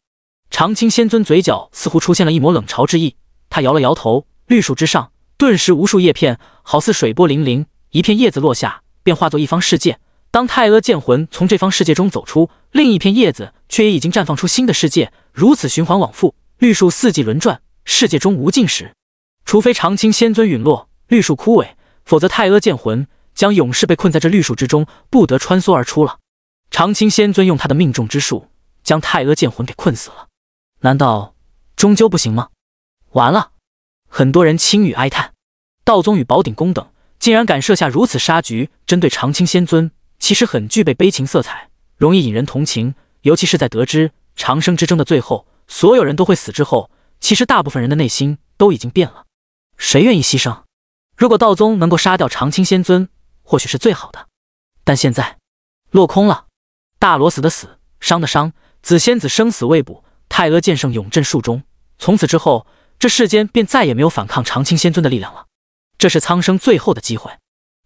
长青仙尊嘴角似乎出现了一抹冷嘲之意，他摇了摇头。绿树之上顿时无数叶片，好似水波粼粼。一片叶子落下，便化作一方世界。当太阿剑魂从这方世界中走出，另一片叶子。却也已经绽放出新的世界，如此循环往复，绿树四季轮转，世界中无尽时，除非长青仙尊陨落，绿树枯萎，否则太阿剑魂将永世被困在这绿树之中，不得穿梭而出了。长青仙尊用他的命中之术，将太阿剑魂给困死了。难道终究不行吗？完了，很多人轻语哀叹，道宗与宝鼎宫等竟然敢设下如此杀局，针对长青仙尊，其实很具备悲情色彩，容易引人同情。尤其是在得知长生之争的最后，所有人都会死之后，其实大部分人的内心都已经变了。谁愿意牺牲？如果道宗能够杀掉长青仙尊，或许是最好的。但现在落空了，大罗死的死，伤的伤，紫仙子生死未卜，太阿剑圣永镇树中。从此之后，这世间便再也没有反抗长青仙尊的力量了。这是苍生最后的机会。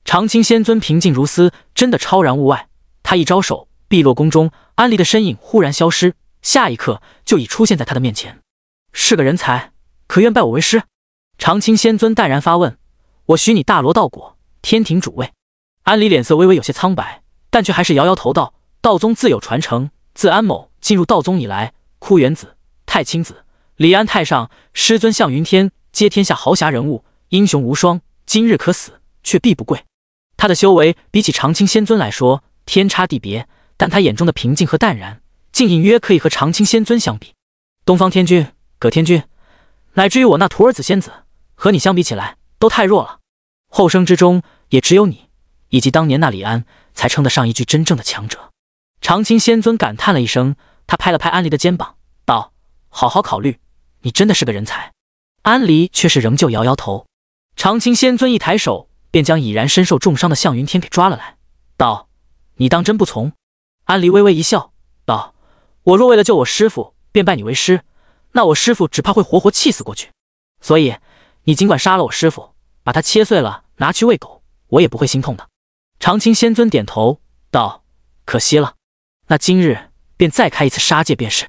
长青仙尊平静如斯，真的超然物外。他一招手。碧落宫中，安离的身影忽然消失，下一刻就已出现在他的面前。是个人才，可愿拜我为师？长青仙尊淡然发问。我许你大罗道果，天庭主位。安离脸色微微有些苍白，但却还是摇摇头道：“道宗自有传承。自安某进入道宗以来，枯元子、太清子、李安太上师尊向云天，皆天下豪侠人物，英雄无双。今日可死，却必不跪。”他的修为比起长青仙尊来说，天差地别。但他眼中的平静和淡然，竟隐约可以和长青仙尊相比。东方天君、葛天君，乃至于我那徒儿子仙子，和你相比起来，都太弱了。后生之中，也只有你以及当年那李安，才称得上一句真正的强者。长青仙尊感叹了一声，他拍了拍安离的肩膀，道：“好好考虑，你真的是个人才。”安离却是仍旧摇摇头。长青仙尊一抬手，便将已然身受重伤的向云天给抓了来，道：“你当真不从？”安离微微一笑，道：“我若为了救我师傅便拜你为师，那我师傅只怕会活活气死过去。所以，你尽管杀了我师傅，把他切碎了拿去喂狗，我也不会心痛的。”长青仙尊点头道：“可惜了，那今日便再开一次杀戒便是。”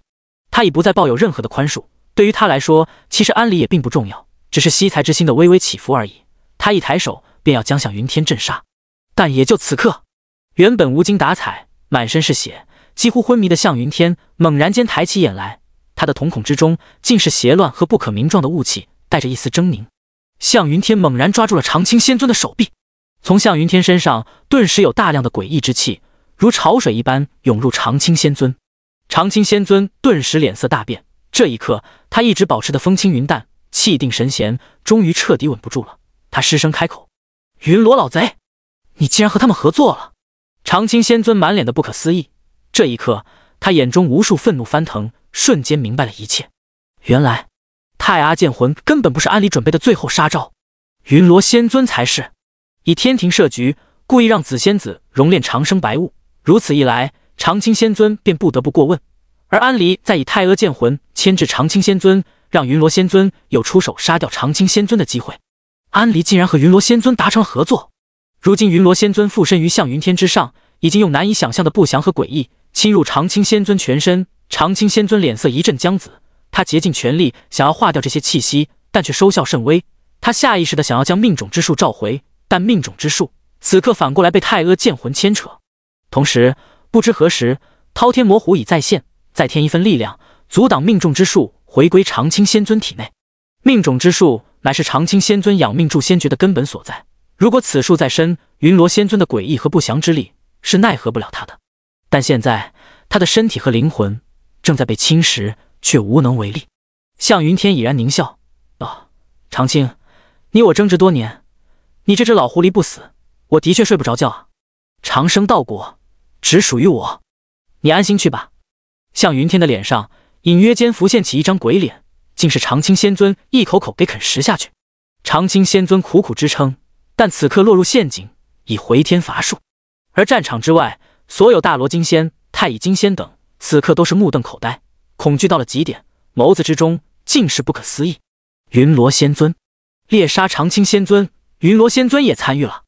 他已不再抱有任何的宽恕，对于他来说，其实安离也并不重要，只是惜才之心的微微起伏而已。他一抬手，便要将向云天震杀，但也就此刻，原本无精打采。满身是血、几乎昏迷的向云天猛然间抬起眼来，他的瞳孔之中尽是邪乱和不可名状的雾气，带着一丝狰狞。向云天猛然抓住了长青仙尊的手臂，从向云天身上顿时有大量的诡异之气如潮水一般涌入长青仙尊。长青仙尊顿时脸色大变，这一刻他一直保持的风轻云淡、气定神闲，终于彻底稳不住了。他失声开口：“云罗老贼，你竟然和他们合作了！”长青仙尊满脸的不可思议，这一刻，他眼中无数愤怒翻腾，瞬间明白了一切。原来，太阿剑魂根本不是安离准备的最后杀招，云罗仙尊才是。以天庭设局，故意让紫仙子熔炼长生白雾，如此一来，长青仙尊便不得不过问。而安离再以太阿剑魂牵制长青仙尊，让云罗仙尊有出手杀掉长青仙尊的机会。安离竟然和云罗仙尊达成了合作。如今，云罗仙尊附身于向云天之上。已经用难以想象的不祥和诡异侵入长青仙尊全身，长青仙尊脸色一阵僵紫，他竭尽全力想要化掉这些气息，但却收效甚微。他下意识的想要将命种之术召回，但命种之术此刻反过来被太阿剑魂牵扯。同时，不知何时，滔天魔虎已再现，再添一份力量，阻挡命中之术回归长青仙尊体内。命种之术乃是长青仙尊养命助仙诀的根本所在，如果此术在身，云罗仙尊的诡异和不祥之力。是奈何不了他的，但现在他的身体和灵魂正在被侵蚀，却无能为力。向云天已然狞笑道：“长青，你我争执多年，你这只老狐狸不死，我的确睡不着觉啊！长生道果只属于我，你安心去吧。”向云天的脸上隐约间浮现起一张鬼脸，竟是长青仙尊一口口给啃食下去。长青仙尊苦苦支撑，但此刻落入陷阱，已回天乏术。而战场之外，所有大罗金仙、太乙金仙等，此刻都是目瞪口呆，恐惧到了极点，眸子之中尽是不可思议。云罗仙尊猎杀长青仙尊，云罗仙尊也参与了，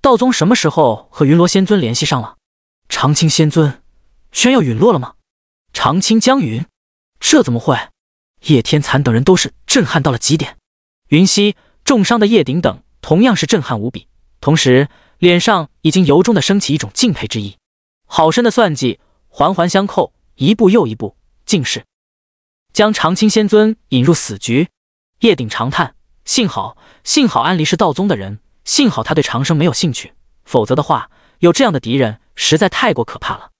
道宗什么时候和云罗仙尊联系上了？长青仙尊，居然要陨落了吗？长青江云，这怎么会？叶天残等人都是震撼到了极点，云溪重伤的叶鼎等同样是震撼无比，同时。脸上已经由衷的升起一种敬佩之意，好深的算计，环环相扣，一步又一步，竟是将长青仙尊引入死局。叶鼎长叹：幸好，幸好安离是道宗的人，幸好他对长生没有兴趣，否则的话，有这样的敌人，实在太过可怕了。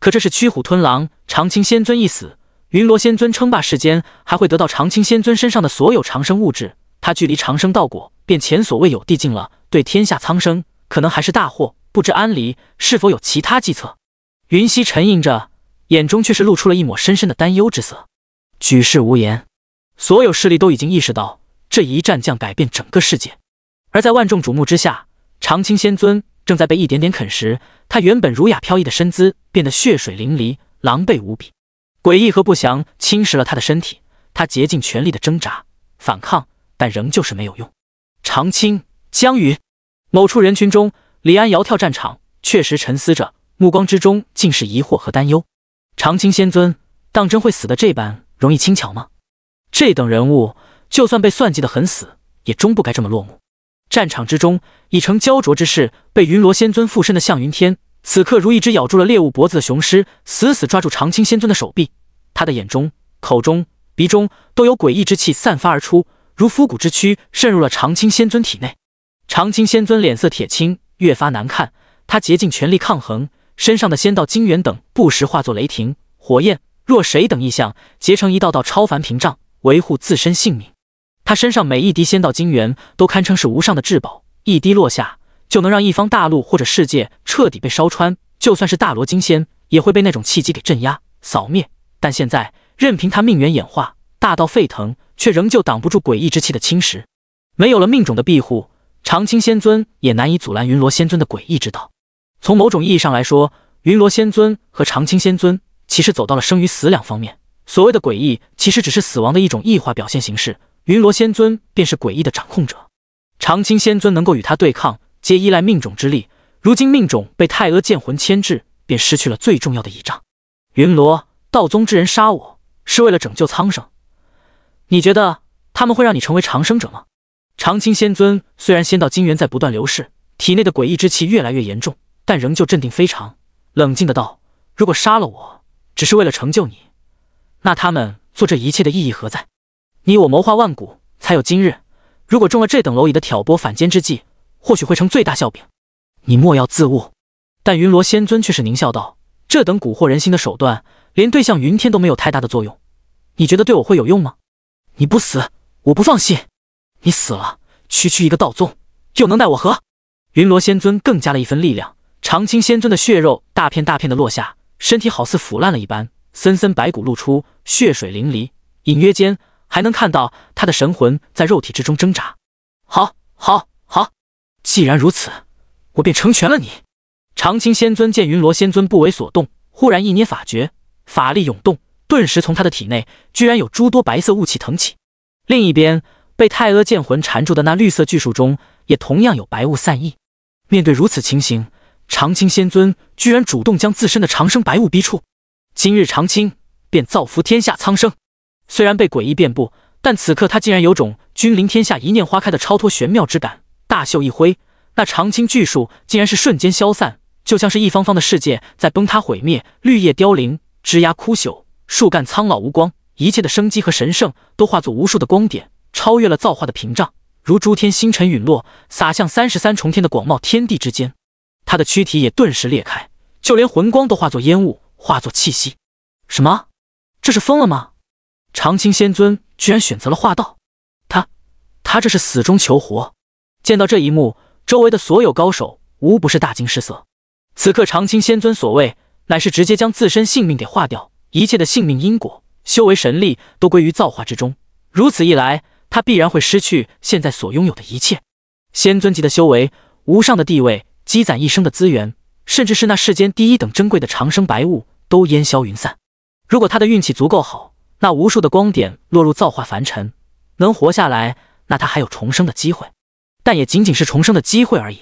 可这是驱虎吞狼，长青仙尊一死，云罗仙尊称霸世间，还会得到长青仙尊身上的所有长生物质，他距离长生道果便前所未有地近了，对天下苍生。可能还是大祸，不知安离是否有其他计策。云溪沉吟着，眼中却是露出了一抹深深的担忧之色。举世无言，所有势力都已经意识到这一战将改变整个世界。而在万众瞩目之下，长青仙尊正在被一点点啃食，他原本儒雅飘逸的身姿变得血水淋漓，狼狈无比。诡异和不祥侵蚀了他的身体，他竭尽全力的挣扎反抗，但仍旧是没有用。长青，江云。某处人群中，李安遥跳战场，确实沉思着，目光之中尽是疑惑和担忧。长青仙尊，当真会死的这般容易轻巧吗？这等人物，就算被算计的很死，也终不该这么落幕。战场之中已成焦灼之势，被云罗仙尊附身的向云天，此刻如一只咬住了猎物脖子的雄狮，死死抓住长青仙尊的手臂。他的眼中、口中、鼻中都有诡异之气散发而出，如腐骨之躯渗入了长青仙尊体内。长青仙尊脸色铁青，越发难看。他竭尽全力抗衡，身上的仙道精元等不时化作雷霆、火焰、若水等异象，结成一道道超凡屏障，维护自身性命。他身上每一滴仙道精元都堪称是无上的至宝，一滴落下就能让一方大陆或者世界彻底被烧穿。就算是大罗金仙，也会被那种气机给镇压、扫灭。但现在，任凭他命元演化、大道沸腾，却仍旧挡不住诡异之气的侵蚀。没有了命种的庇护。长青仙尊也难以阻拦云罗仙尊的诡异之道。从某种意义上来说，云罗仙尊和长青仙尊其实走到了生与死两方面。所谓的诡异，其实只是死亡的一种异化表现形式。云罗仙尊便是诡异的掌控者。长青仙尊能够与他对抗，皆依赖命种之力。如今命种被太阿剑魂牵制，便失去了最重要的倚仗。云罗道宗之人杀我，是为了拯救苍生。你觉得他们会让你成为长生者吗？长青仙尊虽然仙道金元在不断流逝，体内的诡异之气越来越严重，但仍旧镇定非常，冷静的道：“如果杀了我，只是为了成就你，那他们做这一切的意义何在？你我谋划万古才有今日，如果中了这等蝼蚁的挑拨反间之计，或许会成最大笑柄。你莫要自误。”但云罗仙尊却是狞笑道：“这等蛊惑人心的手段，连对象云天都没有太大的作用，你觉得对我会有用吗？你不死，我不放心。”你死了，区区一个道宗，又能奈我何？云罗仙尊更加了一分力量，长青仙尊的血肉大片大片的落下，身体好似腐烂了一般，森森白骨露出，血水淋漓，隐约间还能看到他的神魂在肉体之中挣扎。好，好，好，既然如此，我便成全了你。长青仙尊见云罗仙尊不为所动，忽然一捏法诀，法力涌动，顿时从他的体内居然有诸多白色雾气腾起。另一边。被太阿剑魂缠住的那绿色巨树中，也同样有白雾散逸。面对如此情形，长青仙尊居然主动将自身的长生白雾逼出。今日长青，便造福天下苍生。虽然被诡异遍布，但此刻他竟然有种君临天下、一念花开的超脱玄妙之感。大袖一挥，那长青巨树竟然是瞬间消散，就像是一方方的世界在崩塌毁灭，绿叶凋零，枝桠枯朽，树干苍老无光，一切的生机和神圣都化作无数的光点。超越了造化的屏障，如诸天星辰陨落，洒向三十三重天的广袤天地之间。他的躯体也顿时裂开，就连魂光都化作烟雾，化作气息。什么？这是疯了吗？长青仙尊居然选择了化道，他，他这是死中求活。见到这一幕，周围的所有高手无不是大惊失色。此刻，长青仙尊所谓乃是直接将自身性命给化掉，一切的性命因果、修为、神力都归于造化之中。如此一来。他必然会失去现在所拥有的一切，仙尊级的修为、无上的地位、积攒一生的资源，甚至是那世间第一等珍贵的长生白雾，都烟消云散。如果他的运气足够好，那无数的光点落入造化凡尘，能活下来，那他还有重生的机会，但也仅仅是重生的机会而已。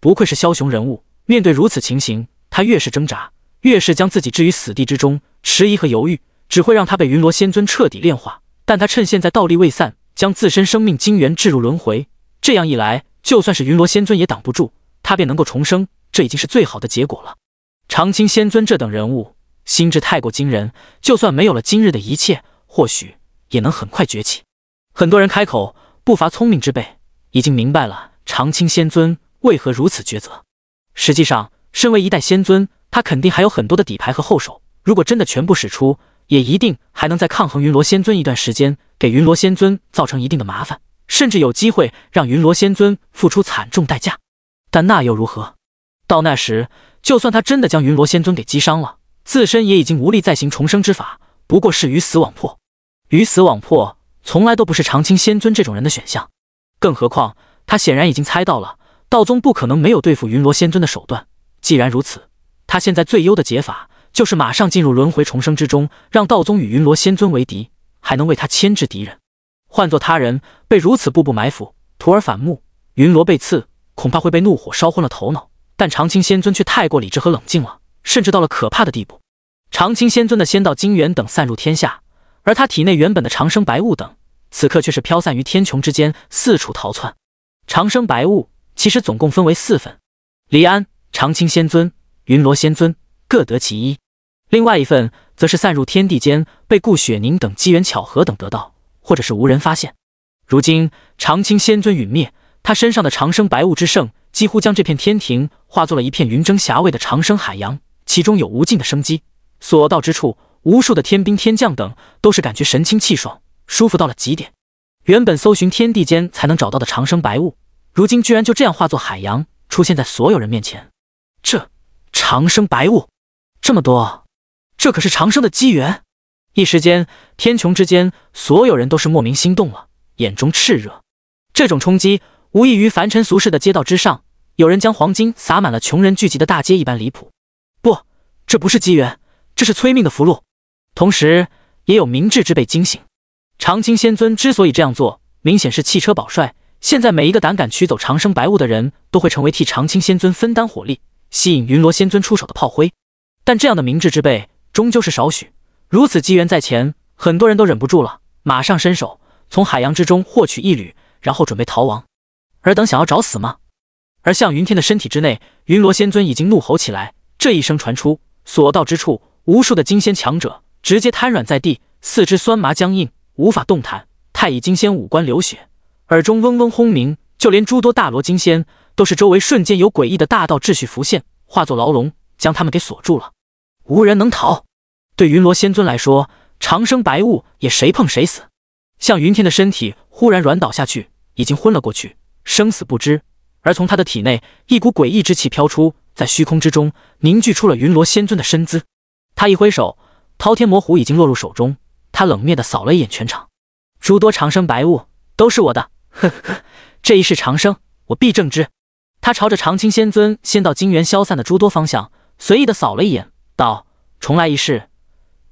不愧是枭雄人物，面对如此情形，他越是挣扎，越是将自己置于死地之中。迟疑和犹豫，只会让他被云罗仙尊彻底炼化。但他趁现在道力未散。将自身生命精元置入轮回，这样一来，就算是云罗仙尊也挡不住，他便能够重生。这已经是最好的结果了。长青仙尊这等人物，心智太过惊人，就算没有了今日的一切，或许也能很快崛起。很多人开口，不乏聪明之辈，已经明白了长青仙尊为何如此抉择。实际上，身为一代仙尊，他肯定还有很多的底牌和后手。如果真的全部使出，也一定还能再抗衡云罗仙尊一段时间，给云罗仙尊造成一定的麻烦，甚至有机会让云罗仙尊付出惨重代价。但那又如何？到那时，就算他真的将云罗仙尊给击伤了，自身也已经无力再行重生之法，不过是鱼死网破。鱼死网破从来都不是长青仙尊这种人的选项。更何况，他显然已经猜到了道宗不可能没有对付云罗仙尊的手段。既然如此，他现在最优的解法。就是马上进入轮回重生之中，让道宗与云罗仙尊为敌，还能为他牵制敌人。换做他人，被如此步步埋伏，徒儿反目，云罗被刺，恐怕会被怒火烧昏了头脑。但长青仙尊却太过理智和冷静了，甚至到了可怕的地步。长青仙尊的仙道精元等散入天下，而他体内原本的长生白雾等，此刻却是飘散于天穹之间，四处逃窜。长生白雾其实总共分为四份，黎安、长青仙尊、云罗仙尊各得其一。另外一份则是散入天地间，被顾雪凝等机缘巧合等得到，或者是无人发现。如今长青仙尊陨灭，他身上的长生白雾之盛，几乎将这片天庭化作了一片云蒸霞蔚的长生海洋，其中有无尽的生机，所到之处，无数的天兵天将等都是感觉神清气爽，舒服到了极点。原本搜寻天地间才能找到的长生白雾，如今居然就这样化作海洋，出现在所有人面前。这长生白雾，这么多！这可是长生的机缘，一时间天穹之间，所有人都是莫名心动了，眼中炽热。这种冲击，无异于凡尘俗世的街道之上，有人将黄金撒满了穷人聚集的大街一般离谱。不，这不是机缘，这是催命的符箓。同时，也有明智之辈惊醒。长青仙尊之所以这样做，明显是汽车保帅。现在每一个胆敢取走长生白雾的人，都会成为替长青仙尊分担火力、吸引云罗仙尊出手的炮灰。但这样的明智之辈。终究是少许，如此机缘在前，很多人都忍不住了，马上伸手从海洋之中获取一缕，然后准备逃亡。尔等想要找死吗？而向云天的身体之内，云罗仙尊已经怒吼起来。这一声传出，所到之处，无数的金仙强者直接瘫软在地，四肢酸麻僵硬，无法动弹。太乙金仙五官流血，耳中嗡嗡轰鸣，就连诸多大罗金仙都是周围瞬间有诡异的大道秩序浮现，化作牢笼将他们给锁住了，无人能逃。对云罗仙尊来说，长生白雾也谁碰谁死。向云天的身体忽然软倒下去，已经昏了过去，生死不知。而从他的体内，一股诡异之气飘出，在虚空之中凝聚出了云罗仙尊的身姿。他一挥手，滔天魔虎已经落入手中。他冷蔑的扫了一眼全场，诸多长生白雾都是我的。呵呵，这一世长生，我必正之。他朝着长青仙尊、仙道金元消散的诸多方向随意的扫了一眼，道：“重来一世。”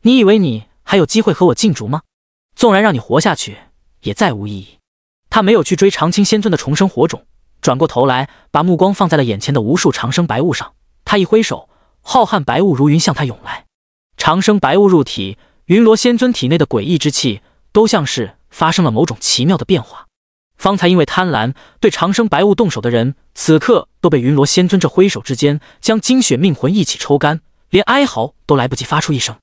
你以为你还有机会和我竞逐吗？纵然让你活下去，也再无意义。他没有去追长青仙尊的重生火种，转过头来，把目光放在了眼前的无数长生白雾上。他一挥手，浩瀚白雾如云向他涌来。长生白雾入体，云罗仙尊体内的诡异之气都像是发生了某种奇妙的变化。方才因为贪婪对长生白雾动手的人，此刻都被云罗仙尊这挥手之间将精血命魂一起抽干，连哀嚎都来不及发出一声。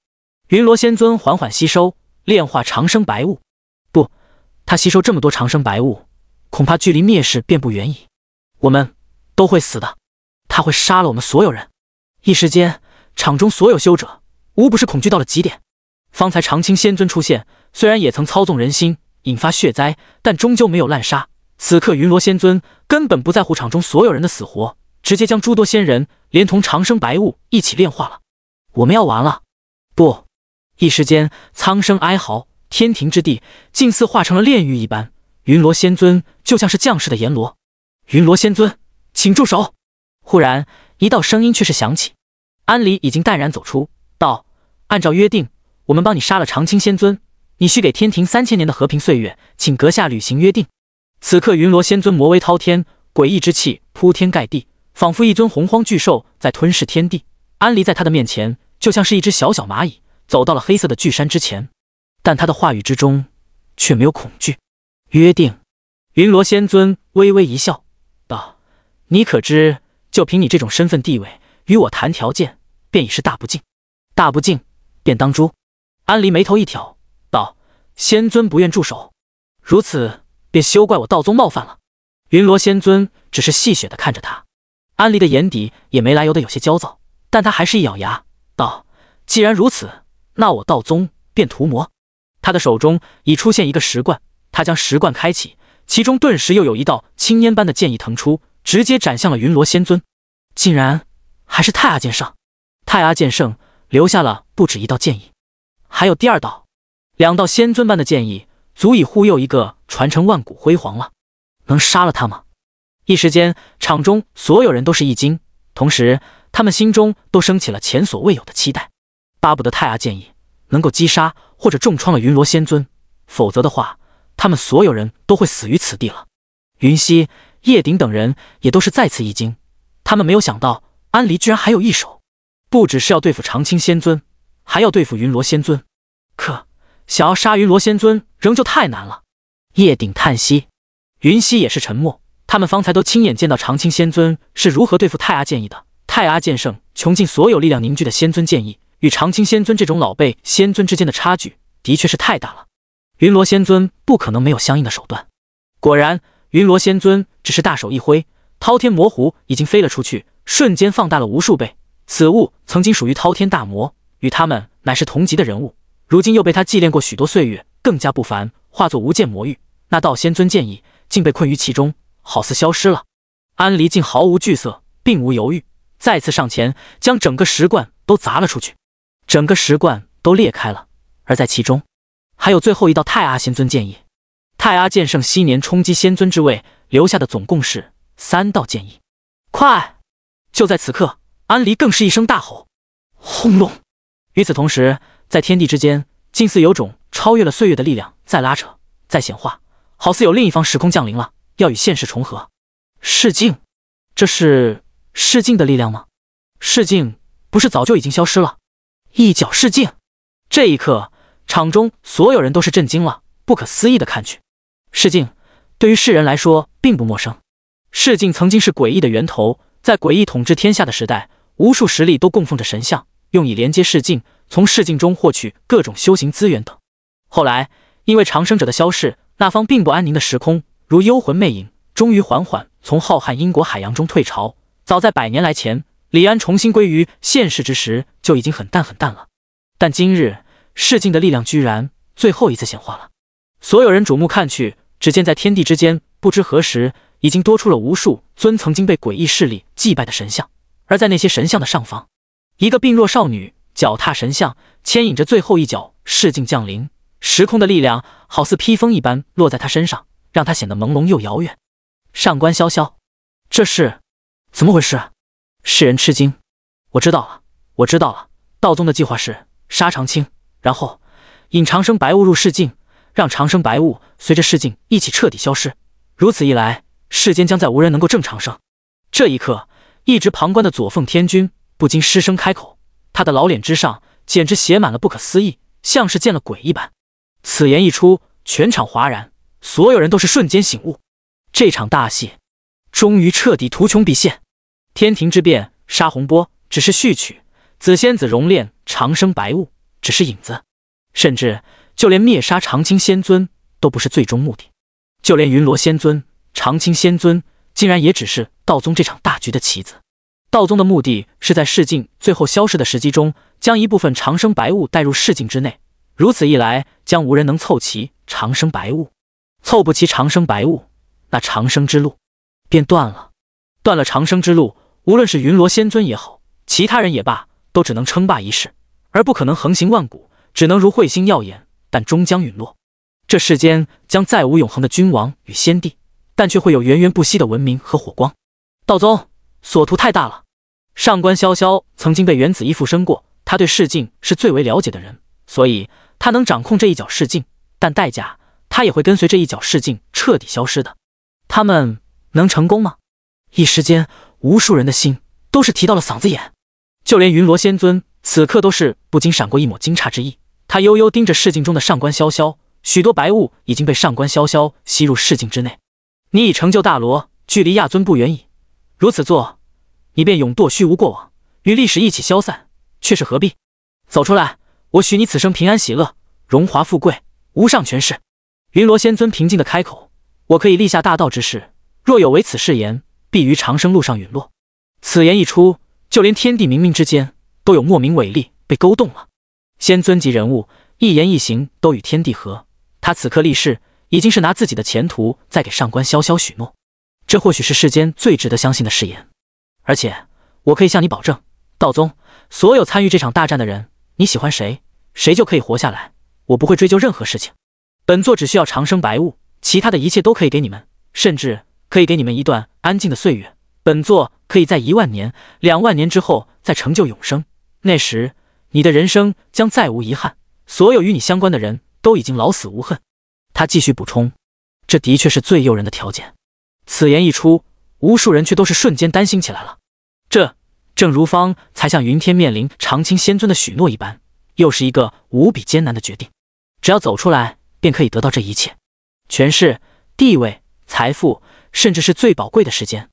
云罗仙尊缓缓吸收、炼化长生白雾。不，他吸收这么多长生白雾，恐怕距离灭世便不远矣。我们都会死的，他会杀了我们所有人。一时间，场中所有修者无不是恐惧到了极点。方才长青仙尊出现，虽然也曾操纵人心，引发血灾，但终究没有滥杀。此刻云罗仙尊根本不在乎场中所有人的死活，直接将诸多仙人连同长生白雾一起炼化了。我们要完了！不。一时间，苍生哀嚎，天庭之地竟似化成了炼狱一般。云罗仙尊就像是将士的阎罗。云罗仙尊，请住手！忽然，一道声音却是响起。安离已经淡然走出，道：“按照约定，我们帮你杀了长青仙尊，你需给天庭三千年的和平岁月，请阁下履行约定。”此刻，云罗仙尊魔威滔天，诡异之气铺天盖地，仿佛一尊洪荒巨兽在吞噬天地。安离在他的面前，就像是一只小小蚂蚁。走到了黑色的巨山之前，但他的话语之中却没有恐惧。约定，云罗仙尊微微一笑，道：“你可知，就凭你这种身份地位，与我谈条件，便已是大不敬。大不敬，便当诛。”安离眉头一挑，道：“仙尊不愿住手，如此便休怪我道宗冒犯了。”云罗仙尊只是戏谑的看着他，安离的眼底也没来由的有些焦躁，但他还是一咬牙道：“既然如此。”那我道宗便屠魔。他的手中已出现一个石罐，他将石罐开启，其中顿时又有一道青烟般的剑意腾出，直接斩向了云罗仙尊。竟然还是太阿剑圣！太阿剑圣留下了不止一道剑意，还有第二道。两道仙尊般的剑意，足以护佑一个传承万古辉煌了。能杀了他吗？一时间，场中所有人都是一惊，同时他们心中都升起了前所未有的期待。巴不得泰阿剑意能够击杀或者重创了云罗仙尊，否则的话，他们所有人都会死于此地了。云溪、叶鼎等人也都是再次一惊，他们没有想到安离居然还有一手，不只是要对付长青仙尊，还要对付云罗仙尊。可想要杀云罗仙尊，仍旧太难了。叶鼎叹息，云溪也是沉默。他们方才都亲眼见到长青仙尊是如何对付泰阿剑意的，泰阿剑圣穷尽所有力量凝聚的仙尊剑意。与长青仙尊这种老辈仙尊之间的差距的确是太大了，云罗仙尊不可能没有相应的手段。果然，云罗仙尊只是大手一挥，滔天魔狐已经飞了出去，瞬间放大了无数倍。此物曾经属于滔天大魔，与他们乃是同级的人物，如今又被他祭炼过许多岁月，更加不凡，化作无间魔域。那道仙尊剑意竟被困于其中，好似消失了。安离竟毫无惧色，并无犹豫，再次上前将整个石罐都砸了出去。整个石罐都裂开了，而在其中，还有最后一道太阿仙尊剑意。太阿剑圣昔年冲击仙尊之位留下的总共是三道剑意。快！就在此刻，安离更是一声大吼：“轰隆！”与此同时，在天地之间，近似有种超越了岁月的力量在拉扯、在显化，好似有另一方时空降临了，要与现实重合。试镜？这是试镜的力量吗？试镜不是早就已经消失了？一脚试镜，这一刻，场中所有人都是震惊了，不可思议的看去。试镜对于世人来说并不陌生，试镜曾经是诡异的源头，在诡异统治天下的时代，无数实力都供奉着神像，用以连接试镜，从试镜中获取各种修行资源等。后来因为长生者的消逝，那方并不安宁的时空如幽魂魅影，终于缓缓从浩瀚因果海洋中退潮。早在百年来前。李安重新归于现世之时，就已经很淡很淡了。但今日试镜的力量居然最后一次显化了，所有人瞩目看去，只见在天地之间，不知何时已经多出了无数尊曾经被诡异势力祭拜的神像。而在那些神像的上方，一个病弱少女脚踏神像，牵引着最后一脚试镜降临。时空的力量好似披风一般落在她身上，让她显得朦胧又遥远。上官潇潇，这是怎么回事？世人吃惊，我知道了，我知道了。道宗的计划是杀长青，然后引长生白雾入世境，让长生白雾随着世境一起彻底消失。如此一来，世间将在无人能够正常生。这一刻，一直旁观的左凤天君不禁失声开口，他的老脸之上简直写满了不可思议，像是见了鬼一般。此言一出，全场哗然，所有人都是瞬间醒悟，这场大戏终于彻底图穷匕现。天庭之变，杀洪波只是序曲；紫仙子熔炼长生白雾只是影子，甚至就连灭杀长青仙尊都不是最终目的。就连云罗仙尊、长青仙尊，竟然也只是道宗这场大局的棋子。道宗的目的是在世境最后消失的时机中，将一部分长生白雾带入世境之内。如此一来，将无人能凑齐长生白雾，凑不齐长生白雾，那长生之路便断了。断了长生之路。无论是云罗仙尊也好，其他人也罢，都只能称霸一世，而不可能横行万古，只能如彗星耀眼，但终将陨落。这世间将再无永恒的君王与先帝，但却会有源源不息的文明和火光。道宗所图太大了。上官潇潇曾经被元子衣附身过，他对世镜是最为了解的人，所以他能掌控这一角试镜，但代价，他也会跟随这一角试镜彻底消失的。他们能成功吗？一时间。无数人的心都是提到了嗓子眼，就连云罗仙尊此刻都是不禁闪过一抹惊诧之意。他悠悠盯着试镜中的上官潇潇，许多白雾已经被上官潇潇吸入试镜之内。你已成就大罗，距离亚尊不远矣。如此做，你便永堕虚无过往，与历史一起消散，却是何必？走出来，我许你此生平安喜乐，荣华富贵，无上权势。云罗仙尊平静的开口：“我可以立下大道之事，若有违此誓言。”必于长生路上陨落。此言一出，就连天地冥冥之间都有莫名伟力被勾动了。仙尊级人物一言一行都与天地合，他此刻立誓，已经是拿自己的前途在给上官潇潇许诺。这或许是世间最值得相信的誓言。而且，我可以向你保证，道宗所有参与这场大战的人，你喜欢谁，谁就可以活下来，我不会追究任何事情。本座只需要长生白雾，其他的一切都可以给你们，甚至。可以给你们一段安静的岁月，本座可以在一万年、两万年之后再成就永生，那时你的人生将再无遗憾，所有与你相关的人都已经老死无恨。他继续补充：“这的确是最诱人的条件。”此言一出，无数人却都是瞬间担心起来了。这正如方才向云天面临长青仙尊的许诺一般，又是一个无比艰难的决定。只要走出来，便可以得到这一切：权势、地位、财富。甚至是最宝贵的时间，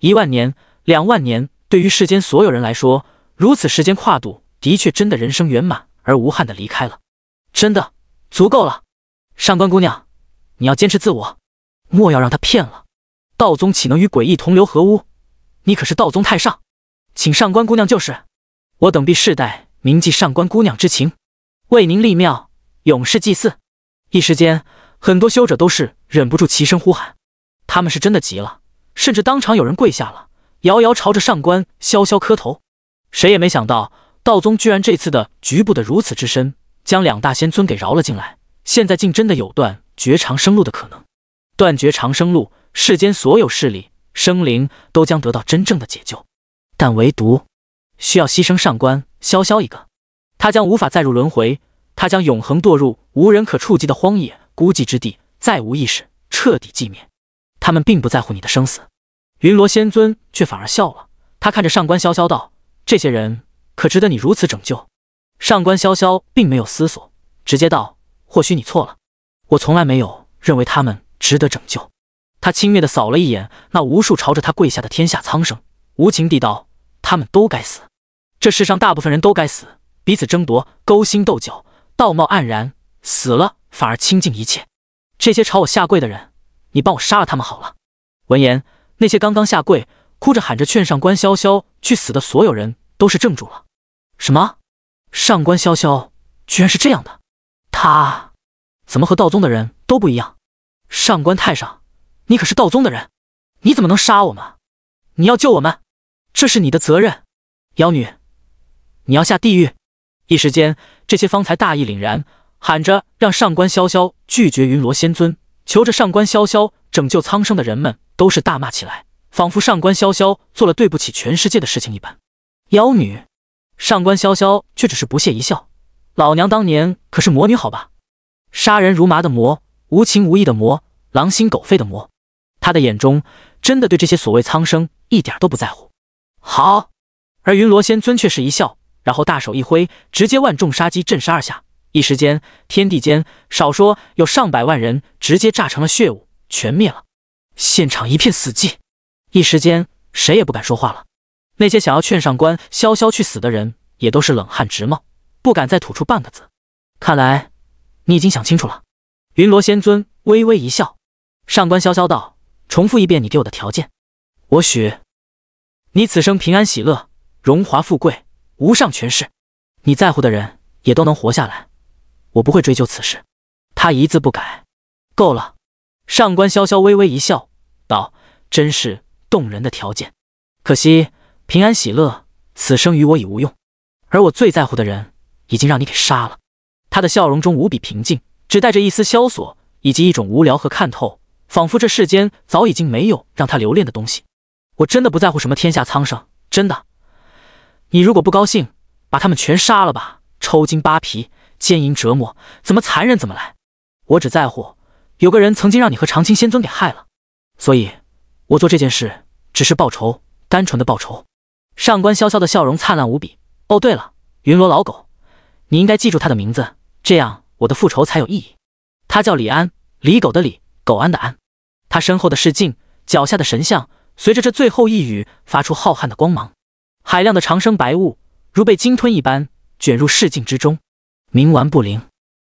一万年、两万年，对于世间所有人来说，如此时间跨度，的确真的人生圆满而无憾的离开了，真的足够了。上官姑娘，你要坚持自我，莫要让他骗了。道宗岂能与诡异同流合污？你可是道宗太上，请上官姑娘就是，我等必世代铭记上官姑娘之情，为您立庙，永世祭祀。一时间，很多修者都是忍不住齐声呼喊。他们是真的急了，甚至当场有人跪下了，遥遥朝着上官潇潇磕头。谁也没想到，道宗居然这次的局部的如此之深，将两大仙尊给饶了进来。现在竟真的有断绝长生路的可能。断绝长生路，世间所有势力、生灵都将得到真正的解救，但唯独需要牺牲上官潇潇一个。他将无法再入轮回，他将永恒堕入无人可触及的荒野孤寂之地，再无意识，彻底寂灭。他们并不在乎你的生死，云罗仙尊却反而笑了。他看着上官潇潇道：“这些人可值得你如此拯救？”上官潇潇并没有思索，直接道：“或许你错了，我从来没有认为他们值得拯救。”他轻蔑地扫了一眼那无数朝着他跪下的天下苍生，无情地道：“他们都该死，这世上大部分人都该死，彼此争夺、勾心斗角、道貌岸然，死了反而清净一切。这些朝我下跪的人。”你帮我杀了他们好了。闻言，那些刚刚下跪、哭着喊着劝上官潇潇去死的所有人都是怔住了。什么？上官潇潇居然是这样的？他怎么和道宗的人都不一样？上官太上，你可是道宗的人，你怎么能杀我们？你要救我们，这是你的责任。妖女，你要下地狱！一时间，这些方才大义凛然、喊着让上官潇潇拒绝云罗仙尊。求着上官潇潇拯救苍生的人们都是大骂起来，仿佛上官潇潇做了对不起全世界的事情一般。妖女上官潇潇却只是不屑一笑：“老娘当年可是魔女，好吧，杀人如麻的魔，无情无义的魔，狼心狗肺的魔。”他的眼中真的对这些所谓苍生一点都不在乎。好，而云罗仙尊却是一笑，然后大手一挥，直接万众杀机震杀而下。一时间，天地间少说有上百万人直接炸成了血雾，全灭了。现场一片死寂，一时间谁也不敢说话了。那些想要劝上官潇潇去死的人也都是冷汗直冒，不敢再吐出半个字。看来你已经想清楚了。云罗仙尊微微一笑，上官潇潇道：“重复一遍你给我的条件，我许你此生平安喜乐，荣华富贵，无上权势，你在乎的人也都能活下来。”我不会追究此事，他一字不改。够了！上官潇潇微微一笑，道：“真是动人的条件，可惜平安喜乐，此生与我已无用。而我最在乎的人，已经让你给杀了。”他的笑容中无比平静，只带着一丝萧索，以及一种无聊和看透，仿佛这世间早已经没有让他留恋的东西。我真的不在乎什么天下苍生，真的。你如果不高兴，把他们全杀了吧，抽筋扒皮。奸淫折磨，怎么残忍怎么来。我只在乎有个人曾经让你和长青仙尊给害了，所以，我做这件事只是报仇，单纯的报仇。上官潇潇的笑容灿烂无比。哦，对了，云罗老狗，你应该记住他的名字，这样我的复仇才有意义。他叫李安，李狗的李，狗安的安。他身后的视镜，脚下的神像，随着这最后一语，发出浩瀚的光芒，海量的长生白雾如被鲸吞一般卷入视镜之中。冥顽不灵，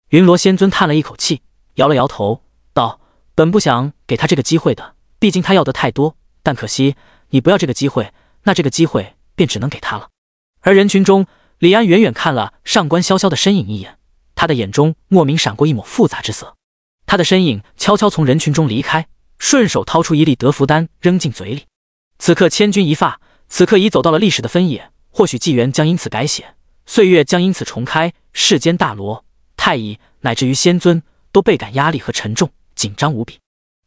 云罗仙尊叹了一口气，摇了摇头，道：“本不想给他这个机会的，毕竟他要的太多。但可惜，你不要这个机会，那这个机会便只能给他了。”而人群中，李安远远看了上官潇潇的身影一眼，他的眼中莫名闪过一抹复杂之色。他的身影悄悄从人群中离开，顺手掏出一粒德福丹，扔进嘴里。此刻千钧一发，此刻已走到了历史的分野，或许纪元将因此改写。岁月将因此重开，世间大罗、太乙，乃至于仙尊，都倍感压力和沉重，紧张无比。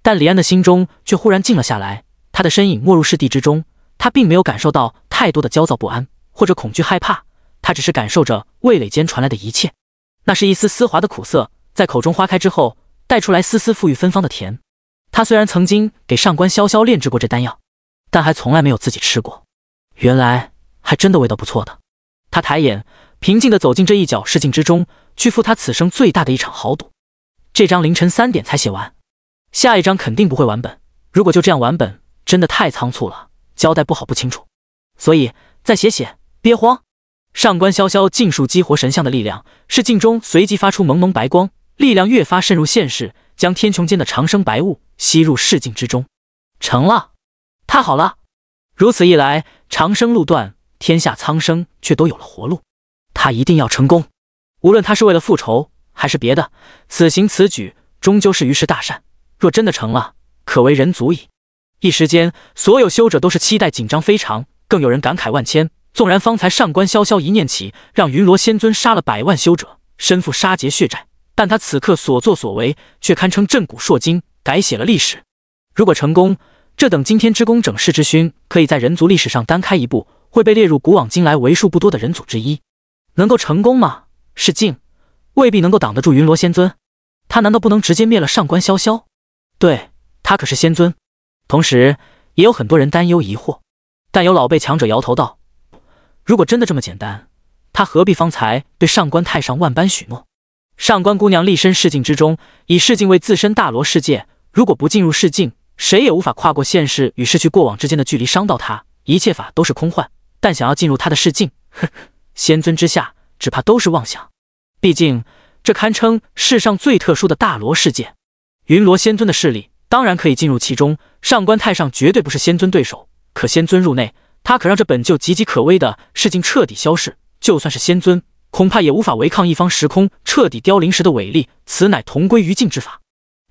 但李安的心中却忽然静了下来，他的身影没入世地之中，他并没有感受到太多的焦躁不安或者恐惧害怕，他只是感受着味蕾间传来的一切。那是一丝丝滑的苦涩，在口中花开之后，带出来丝丝馥郁芬芳的甜。他虽然曾经给上官潇潇炼制过这丹药，但还从来没有自己吃过。原来还真的味道不错的。他抬眼，平静地走进这一角试镜之中，去赴他此生最大的一场豪赌。这张凌晨三点才写完，下一章肯定不会完本。如果就这样完本，真的太仓促了，交代不好，不清楚。所以再写写，别慌。上官潇潇尽数激活神像的力量，视镜中随即发出蒙蒙白光，力量越发渗入现实，将天穹间的长生白雾吸入视镜之中，成了。太好了，如此一来，长生路段天下苍生却都有了活路，他一定要成功。无论他是为了复仇还是别的，此行此举终究是于是大善。若真的成了，可为人足矣。一时间，所有修者都是期待、紧张非常，更有人感慨万千。纵然方才上官潇潇一念起，让云罗仙尊杀了百万修者，身负杀劫血债，但他此刻所作所为却堪称震古烁今，改写了历史。如果成功，这等惊天之功、整世之勋，可以在人族历史上单开一部。会被列入古往今来为数不多的人族之一，能够成功吗？是镜，未必能够挡得住云罗仙尊。他难道不能直接灭了上官潇潇？对，他可是仙尊。同时，也有很多人担忧疑惑。但有老辈强者摇头道：“如果真的这么简单，他何必方才对上官太上万般许诺？”上官姑娘立身世境之中，以世境为自身大罗世界。如果不进入世境，谁也无法跨过现世与失去过往之间的距离，伤到她。一切法都是空幻。但想要进入他的世境，哼，仙尊之下，只怕都是妄想。毕竟这堪称世上最特殊的大罗世界，云罗仙尊的势力当然可以进入其中。上官太上绝对不是仙尊对手，可仙尊入内，他可让这本就岌岌可危的世境彻底消逝。就算是仙尊，恐怕也无法违抗一方时空彻底凋零时的伟力。此乃同归于尽之法。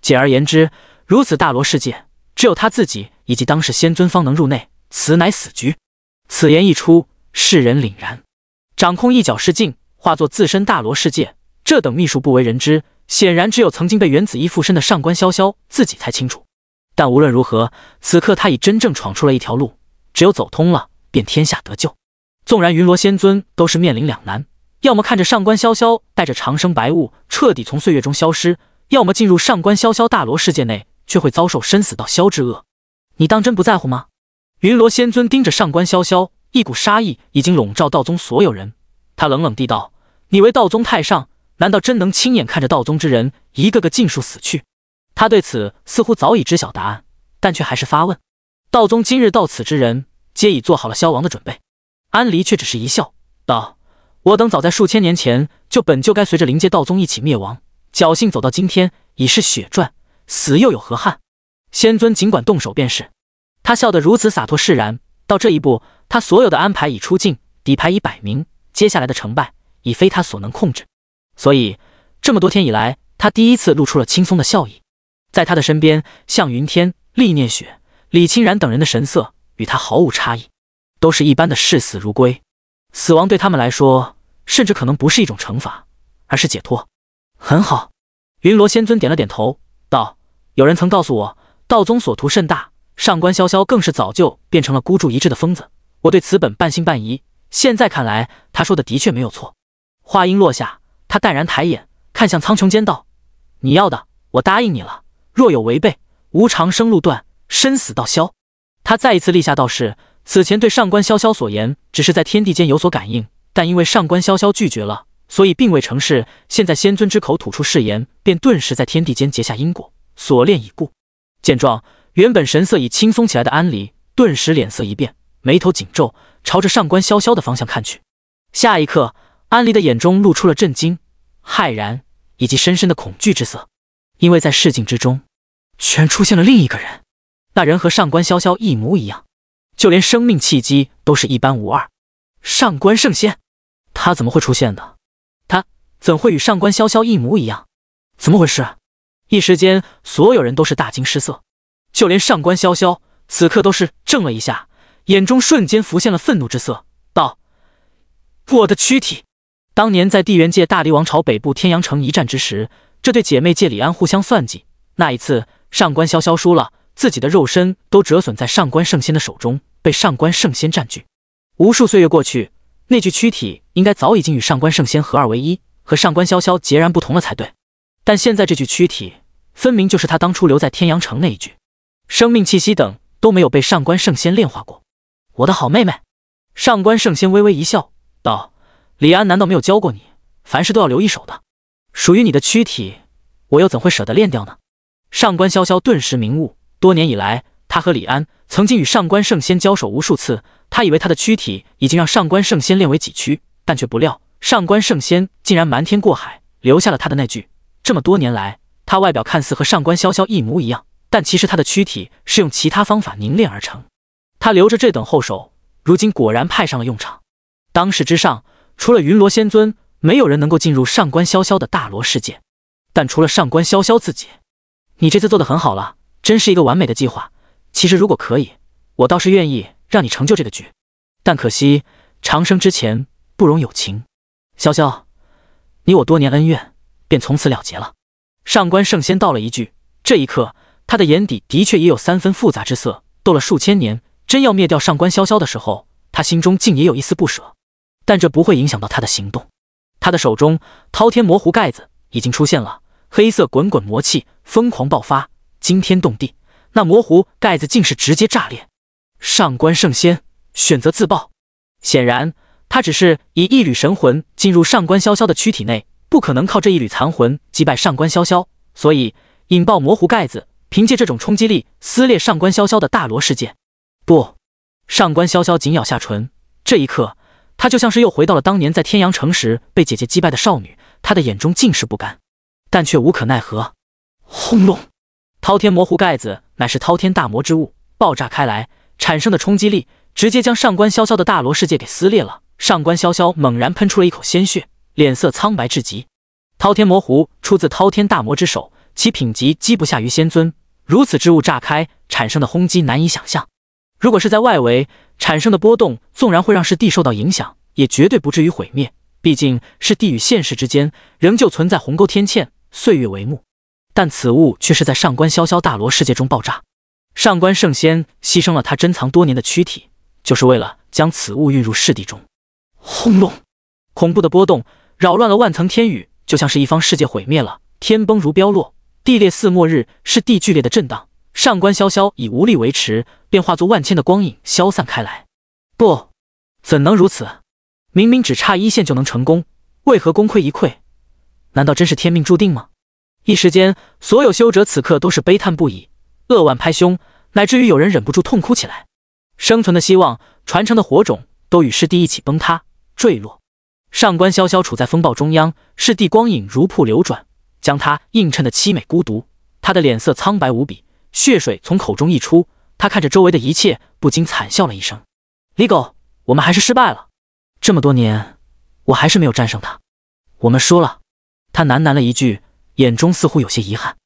简而言之，如此大罗世界，只有他自己以及当世仙尊方能入内，此乃死局。此言一出，世人凛然。掌控一角世界，化作自身大罗世界，这等秘术不为人知，显然只有曾经被原子衣附身的上官潇潇自己才清楚。但无论如何，此刻他已真正闯出了一条路，只有走通了，便天下得救。纵然云罗仙尊都是面临两难：要么看着上官潇潇带着长生白雾彻底从岁月中消失，要么进入上官潇潇大罗世界内，却会遭受生死道消之厄。你当真不在乎吗？云罗仙尊盯着上官潇潇，一股杀意已经笼罩道宗所有人。他冷冷地道：“你为道宗太上，难道真能亲眼看着道宗之人一个个尽数死去？”他对此似乎早已知晓答案，但却还是发问：“道宗今日到此之人，皆已做好了消亡的准备。”安离却只是一笑道：“我等早在数千年前就本就该随着灵界道宗一起灭亡，侥幸走到今天已是血赚，死又有何憾？仙尊尽管动手便是。”他笑得如此洒脱释然，到这一步，他所有的安排已出尽，底牌已摆明，接下来的成败已非他所能控制。所以，这么多天以来，他第一次露出了轻松的笑意。在他的身边，向云天、厉念雪、李清然等人的神色与他毫无差异，都是一般的视死如归。死亡对他们来说，甚至可能不是一种惩罚，而是解脱。很好，云罗仙尊点了点头，道：“有人曾告诉我，道宗所图甚大。”上官潇潇更是早就变成了孤注一掷的疯子。我对此本半信半疑，现在看来，他说的的确没有错。话音落下，他淡然抬眼看向苍穹间，道：“你要的，我答应你了。若有违背，无长生路断，生死道消。”他再一次立下道誓。此前对上官潇潇所言，只是在天地间有所感应，但因为上官潇潇拒绝了，所以并未成事。现在仙尊之口吐出誓言，便顿时在天地间结下因果锁链，已固。见状。原本神色已轻松起来的安离，顿时脸色一变，眉头紧皱，朝着上官潇潇的方向看去。下一刻，安离的眼中露出了震惊、骇然以及深深的恐惧之色，因为在市镜之中，居然出现了另一个人，那人和上官潇潇一模一样，就连生命契机都是一般无二。上官圣仙，他怎么会出现的？他怎会与上官潇潇一模一样？怎么回事？一时间，所有人都是大惊失色。就连上官潇潇此刻都是怔了一下，眼中瞬间浮现了愤怒之色，道：“我的躯体，当年在地元界大黎王朝北部天阳城一战之时，这对姐妹借李安互相算计。那一次，上官潇潇输了，自己的肉身都折损在上官圣仙的手中，被上官圣仙占据。无数岁月过去，那具躯体应该早已经与上官圣仙合二为一，和上官潇潇截然不同了才对。但现在这具躯体，分明就是他当初留在天阳城那一具。”生命气息等都没有被上官圣仙炼化过。我的好妹妹，上官圣仙微微一笑道：“李安难道没有教过你，凡事都要留一手的？属于你的躯体，我又怎会舍得炼掉呢？”上官潇潇顿时明悟，多年以来，他和李安曾经与上官圣仙交手无数次，他以为他的躯体已经让上官圣仙炼为己躯，但却不料上官圣仙竟然瞒天过海，留下了他的那句：这么多年来，他外表看似和上官潇潇一模一样。但其实他的躯体是用其他方法凝练而成，他留着这等后手，如今果然派上了用场。当世之上，除了云罗仙尊，没有人能够进入上官潇潇的大罗世界。但除了上官潇潇自己，你这次做的很好了，真是一个完美的计划。其实如果可以，我倒是愿意让你成就这个局。但可惜，长生之前不容有情。潇潇，你我多年恩怨，便从此了结了。上官圣仙道了一句，这一刻。他的眼底的确也有三分复杂之色。斗了数千年，真要灭掉上官潇潇的时候，他心中竟也有一丝不舍。但这不会影响到他的行动。他的手中滔天魔壶盖子已经出现了，黑色滚滚魔气疯狂爆发，惊天动地。那魔壶盖子竟是直接炸裂。上官圣仙选择自爆，显然他只是以一缕神魂进入上官潇潇的躯体内，不可能靠这一缕残魂击败上官潇潇，所以引爆魔壶盖子。凭借这种冲击力撕裂上官潇潇的大罗世界，不，上官潇潇紧咬下唇，这一刻，她就像是又回到了当年在天阳城时被姐姐击败的少女，她的眼中尽是不甘，但却无可奈何。轰隆！滔天魔壶盖子乃是滔天大魔之物，爆炸开来产生的冲击力，直接将上官潇潇的大罗世界给撕裂了。上官潇潇猛然喷出了一口鲜血，脸色苍白至极。滔天魔壶出自滔天大魔之手，其品级几乎不下于仙尊。如此之物炸开产生的轰击难以想象。如果是在外围产生的波动，纵然会让世地受到影响，也绝对不至于毁灭。毕竟世地与现实之间仍旧存在鸿沟天堑，岁月帷幕。但此物却是在上官潇潇大罗世界中爆炸。上官圣仙牺牲了他珍藏多年的躯体，就是为了将此物运入世地中。轰隆！恐怖的波动扰乱了万层天宇，就像是一方世界毁灭了，天崩如飙落。地裂似末日，是地剧烈的震荡。上官潇潇已无力维持，便化作万千的光影消散开来。不，怎能如此？明明只差一线就能成功，为何功亏一篑？难道真是天命注定吗？一时间，所有修者此刻都是悲叹不已，扼腕拍胸，乃至于有人忍不住痛哭起来。生存的希望，传承的火种，都与师弟一起崩塌坠落。上官潇潇处在风暴中央，师弟光影如瀑流转。将他映衬的凄美孤独，他的脸色苍白无比，血水从口中溢出。他看着周围的一切，不禁惨笑了一声：“李狗，我们还是失败了。这么多年，我还是没有战胜他，我们输了。”他喃喃了一句，眼中似乎有些遗憾，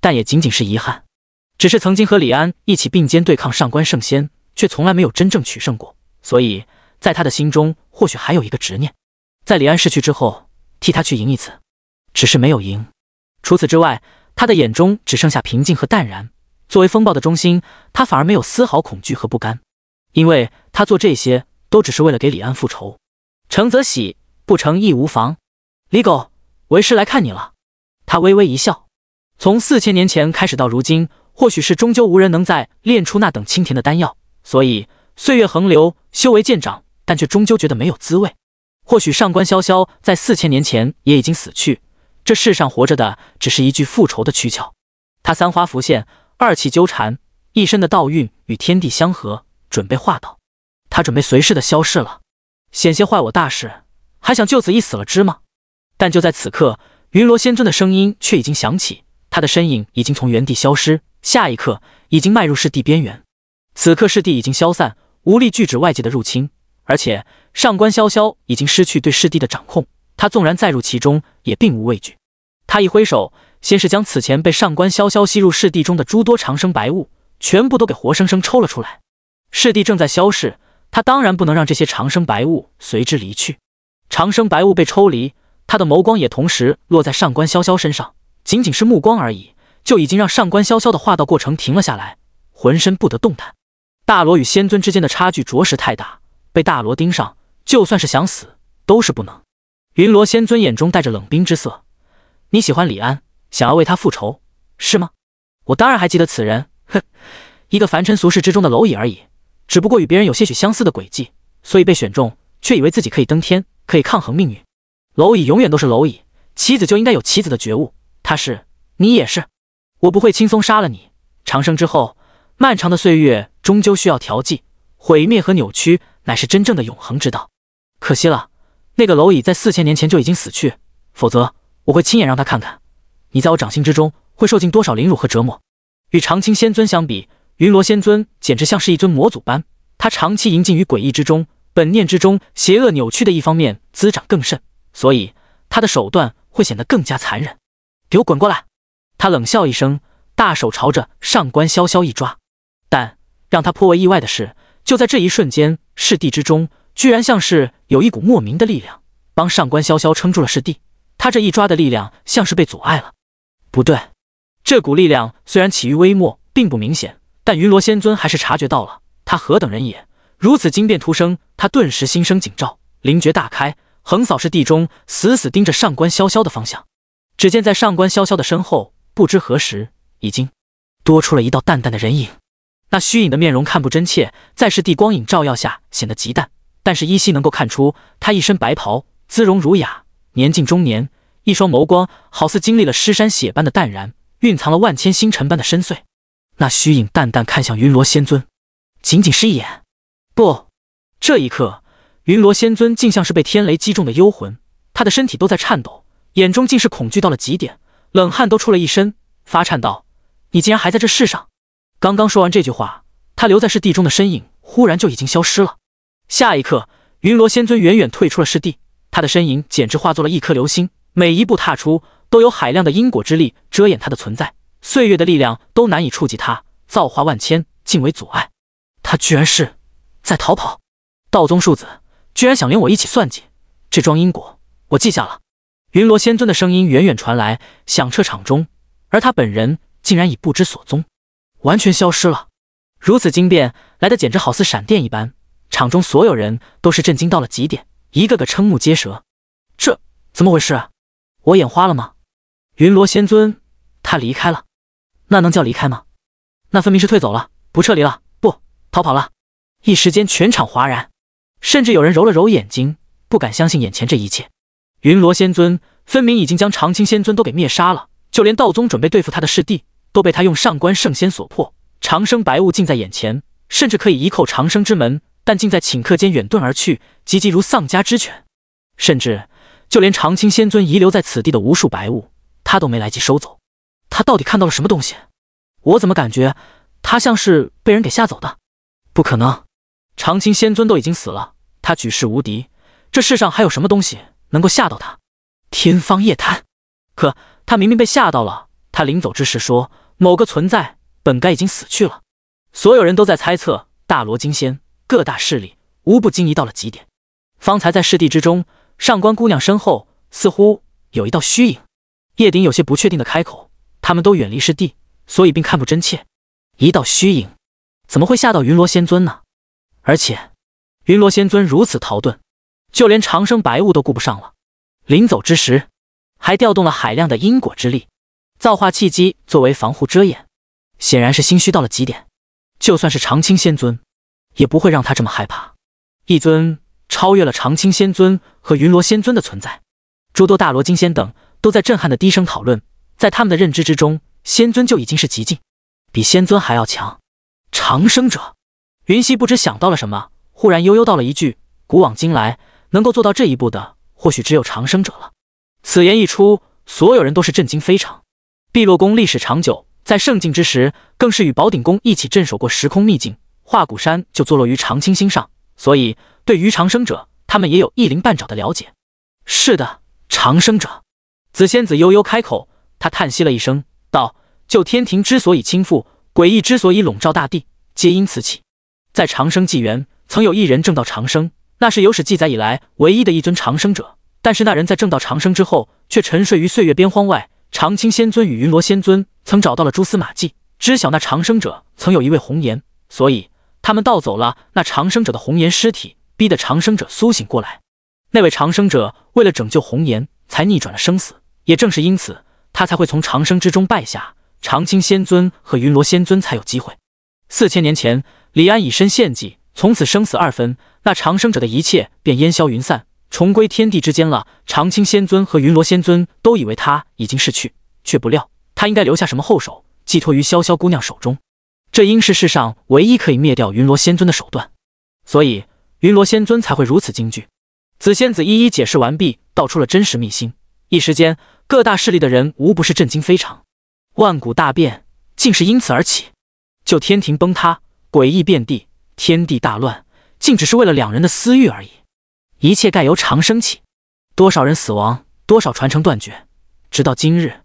但也仅仅是遗憾。只是曾经和李安一起并肩对抗上官圣仙，却从来没有真正取胜过，所以在他的心中或许还有一个执念，在李安逝去之后，替他去赢一次，只是没有赢。除此之外，他的眼中只剩下平静和淡然。作为风暴的中心，他反而没有丝毫恐惧和不甘，因为他做这些都只是为了给李安复仇。成则喜，不成亦无妨。李狗，为师来看你了。他微微一笑。从四千年前开始到如今，或许是终究无人能再炼出那等清甜的丹药，所以岁月横流，修为渐长，但却终究觉得没有滋味。或许上官潇潇在四千年前也已经死去。这世上活着的，只是一具复仇的躯壳。他三花浮现，二气纠缠，一身的道运与天地相合，准备化道。他准备随势的消逝了，险些坏我大事，还想就此一死了之吗？但就在此刻，云罗仙尊的声音却已经响起，他的身影已经从原地消失，下一刻已经迈入世地边缘。此刻世地已经消散，无力拒止外界的入侵，而且上官潇潇已经失去对世地的掌控。他纵然再入其中，也并无畏惧。他一挥手，先是将此前被上官潇潇吸入视帝中的诸多长生白雾，全部都给活生生抽了出来。视帝正在消逝，他当然不能让这些长生白雾随之离去。长生白雾被抽离，他的眸光也同时落在上官潇潇身上。仅仅是目光而已，就已经让上官潇潇的化道过程停了下来，浑身不得动弹。大罗与仙尊之间的差距着实太大，被大罗盯上，就算是想死都是不能。云罗仙尊眼中带着冷冰之色：“你喜欢李安，想要为他复仇，是吗？我当然还记得此人。哼，一个凡尘俗世之中的蝼蚁而已，只不过与别人有些许相似的轨迹，所以被选中，却以为自己可以登天，可以抗衡命运。蝼蚁永远都是蝼蚁，棋子就应该有棋子的觉悟。他是你也是，我不会轻松杀了你。长生之后，漫长的岁月终究需要调剂，毁灭和扭曲乃是真正的永恒之道。可惜了。”那个蝼蚁在四千年前就已经死去，否则我会亲眼让他看看，你在我掌心之中会受尽多少凌辱和折磨。与长青仙尊相比，云罗仙尊简直像是一尊魔祖般，他长期淫禁于诡异之中，本念之中邪恶扭曲的一方面滋长更甚，所以他的手段会显得更加残忍。给我滚过来！他冷笑一声，大手朝着上官潇潇一抓，但让他颇为意外的是，就在这一瞬间，视地之中。居然像是有一股莫名的力量帮上官潇潇撑住了师弟，他这一抓的力量像是被阻碍了。不对，这股力量虽然起于微末，并不明显，但云罗仙尊还是察觉到了。他何等人也，如此惊变突生，他顿时心生警兆，灵觉大开，横扫师地中，死死盯着上官潇潇的方向。只见在上官潇潇的身后，不知何时已经多出了一道淡淡的人影。那虚影的面容看不真切，在师地光影照耀下显得极淡。但是依稀能够看出，他一身白袍，姿容儒雅，年近中年，一双眸光好似经历了尸山血般的淡然，蕴藏了万千星辰般的深邃。那虚影淡淡看向云罗仙尊，仅仅是一眼。不，这一刻，云罗仙尊竟像是被天雷击中的幽魂，他的身体都在颤抖，眼中竟是恐惧到了极点，冷汗都出了一身，发颤道：“你竟然还在这世上！”刚刚说完这句话，他留在是地中的身影忽然就已经消失了。下一刻，云罗仙尊远远退出了师地，他的身影简直化作了一颗流星，每一步踏出都有海量的因果之力遮掩他的存在，岁月的力量都难以触及他，造化万千尽为阻碍。他居然是在逃跑！道宗庶子居然想连我一起算计，这桩因果我记下了。云罗仙尊的声音远远传来，响彻场中，而他本人竟然已不知所踪，完全消失了。如此惊变来的简直好似闪电一般。场中所有人都是震惊到了极点，一个个瞠目结舌。这怎么回事？我眼花了吗？云罗仙尊，他离开了？那能叫离开吗？那分明是退走了，不撤离了，不逃跑了。一时间，全场哗然，甚至有人揉了揉眼睛，不敢相信眼前这一切。云罗仙尊分明已经将长青仙尊都给灭杀了，就连道宗准备对付他的师弟，都被他用上官圣仙所破。长生白雾近在眼前，甚至可以一叩长生之门。但竟在顷刻间远遁而去，急急如丧家之犬，甚至就连长青仙尊遗留在此地的无数白雾，他都没来及收走。他到底看到了什么东西？我怎么感觉他像是被人给吓走的？不可能，长青仙尊都已经死了，他举世无敌，这世上还有什么东西能够吓到他？天方夜谭。可他明明被吓到了，他临走之时说某个存在本该已经死去了，所有人都在猜测大罗金仙。各大势力无不惊疑到了极点。方才在视地之中，上官姑娘身后似乎有一道虚影。叶鼎有些不确定的开口：“他们都远离视地，所以并看不真切。一道虚影怎么会吓到云罗仙尊呢？而且云罗仙尊如此逃遁，就连长生白雾都顾不上了。临走之时，还调动了海量的因果之力、造化契机作为防护遮掩，显然是心虚到了极点。就算是长青仙尊……”也不会让他这么害怕。一尊超越了长青仙尊和云罗仙尊的存在，诸多大罗金仙等都在震撼的低声讨论。在他们的认知之中，仙尊就已经是极境，比仙尊还要强。长生者，云溪不知想到了什么，忽然悠悠道了一句：“古往今来，能够做到这一步的，或许只有长生者了。”此言一出，所有人都是震惊非常。碧落宫历史长久，在圣境之时，更是与宝鼎宫一起镇守过时空秘境。化骨山就坐落于长青星上，所以对于长生者，他们也有一鳞半爪的了解。是的，长生者，紫仙子悠悠开口，她叹息了一声，道：“就天庭之所以倾覆，诡异之所以笼罩大地，皆因此起。在长生纪元，曾有一人证道长生，那是有史记载以来唯一的一尊长生者。但是那人在正道长生之后，却沉睡于岁月边荒外。长青仙尊与云罗仙尊曾找到了蛛丝马迹，知晓那长生者曾有一位红颜，所以。”他们盗走了那长生者的红颜尸体，逼得长生者苏醒过来。那位长生者为了拯救红颜，才逆转了生死。也正是因此，他才会从长生之中败下。长青仙尊和云罗仙尊才有机会。四千年前，李安以身献祭，从此生死二分。那长生者的一切便烟消云散，重归天地之间了。长青仙尊和云罗仙尊都以为他已经逝去，却不料他应该留下什么后手，寄托于潇潇姑娘手中。这应是世上唯一可以灭掉云罗仙尊的手段，所以云罗仙尊才会如此惊惧。紫仙子一一解释完毕，道出了真实秘辛。一时间，各大势力的人无不是震惊非常。万古大变竟是因此而起，就天庭崩塌，诡异遍地，天地大乱，竟只是为了两人的私欲而已。一切盖由长生起，多少人死亡，多少传承断绝，直到今日，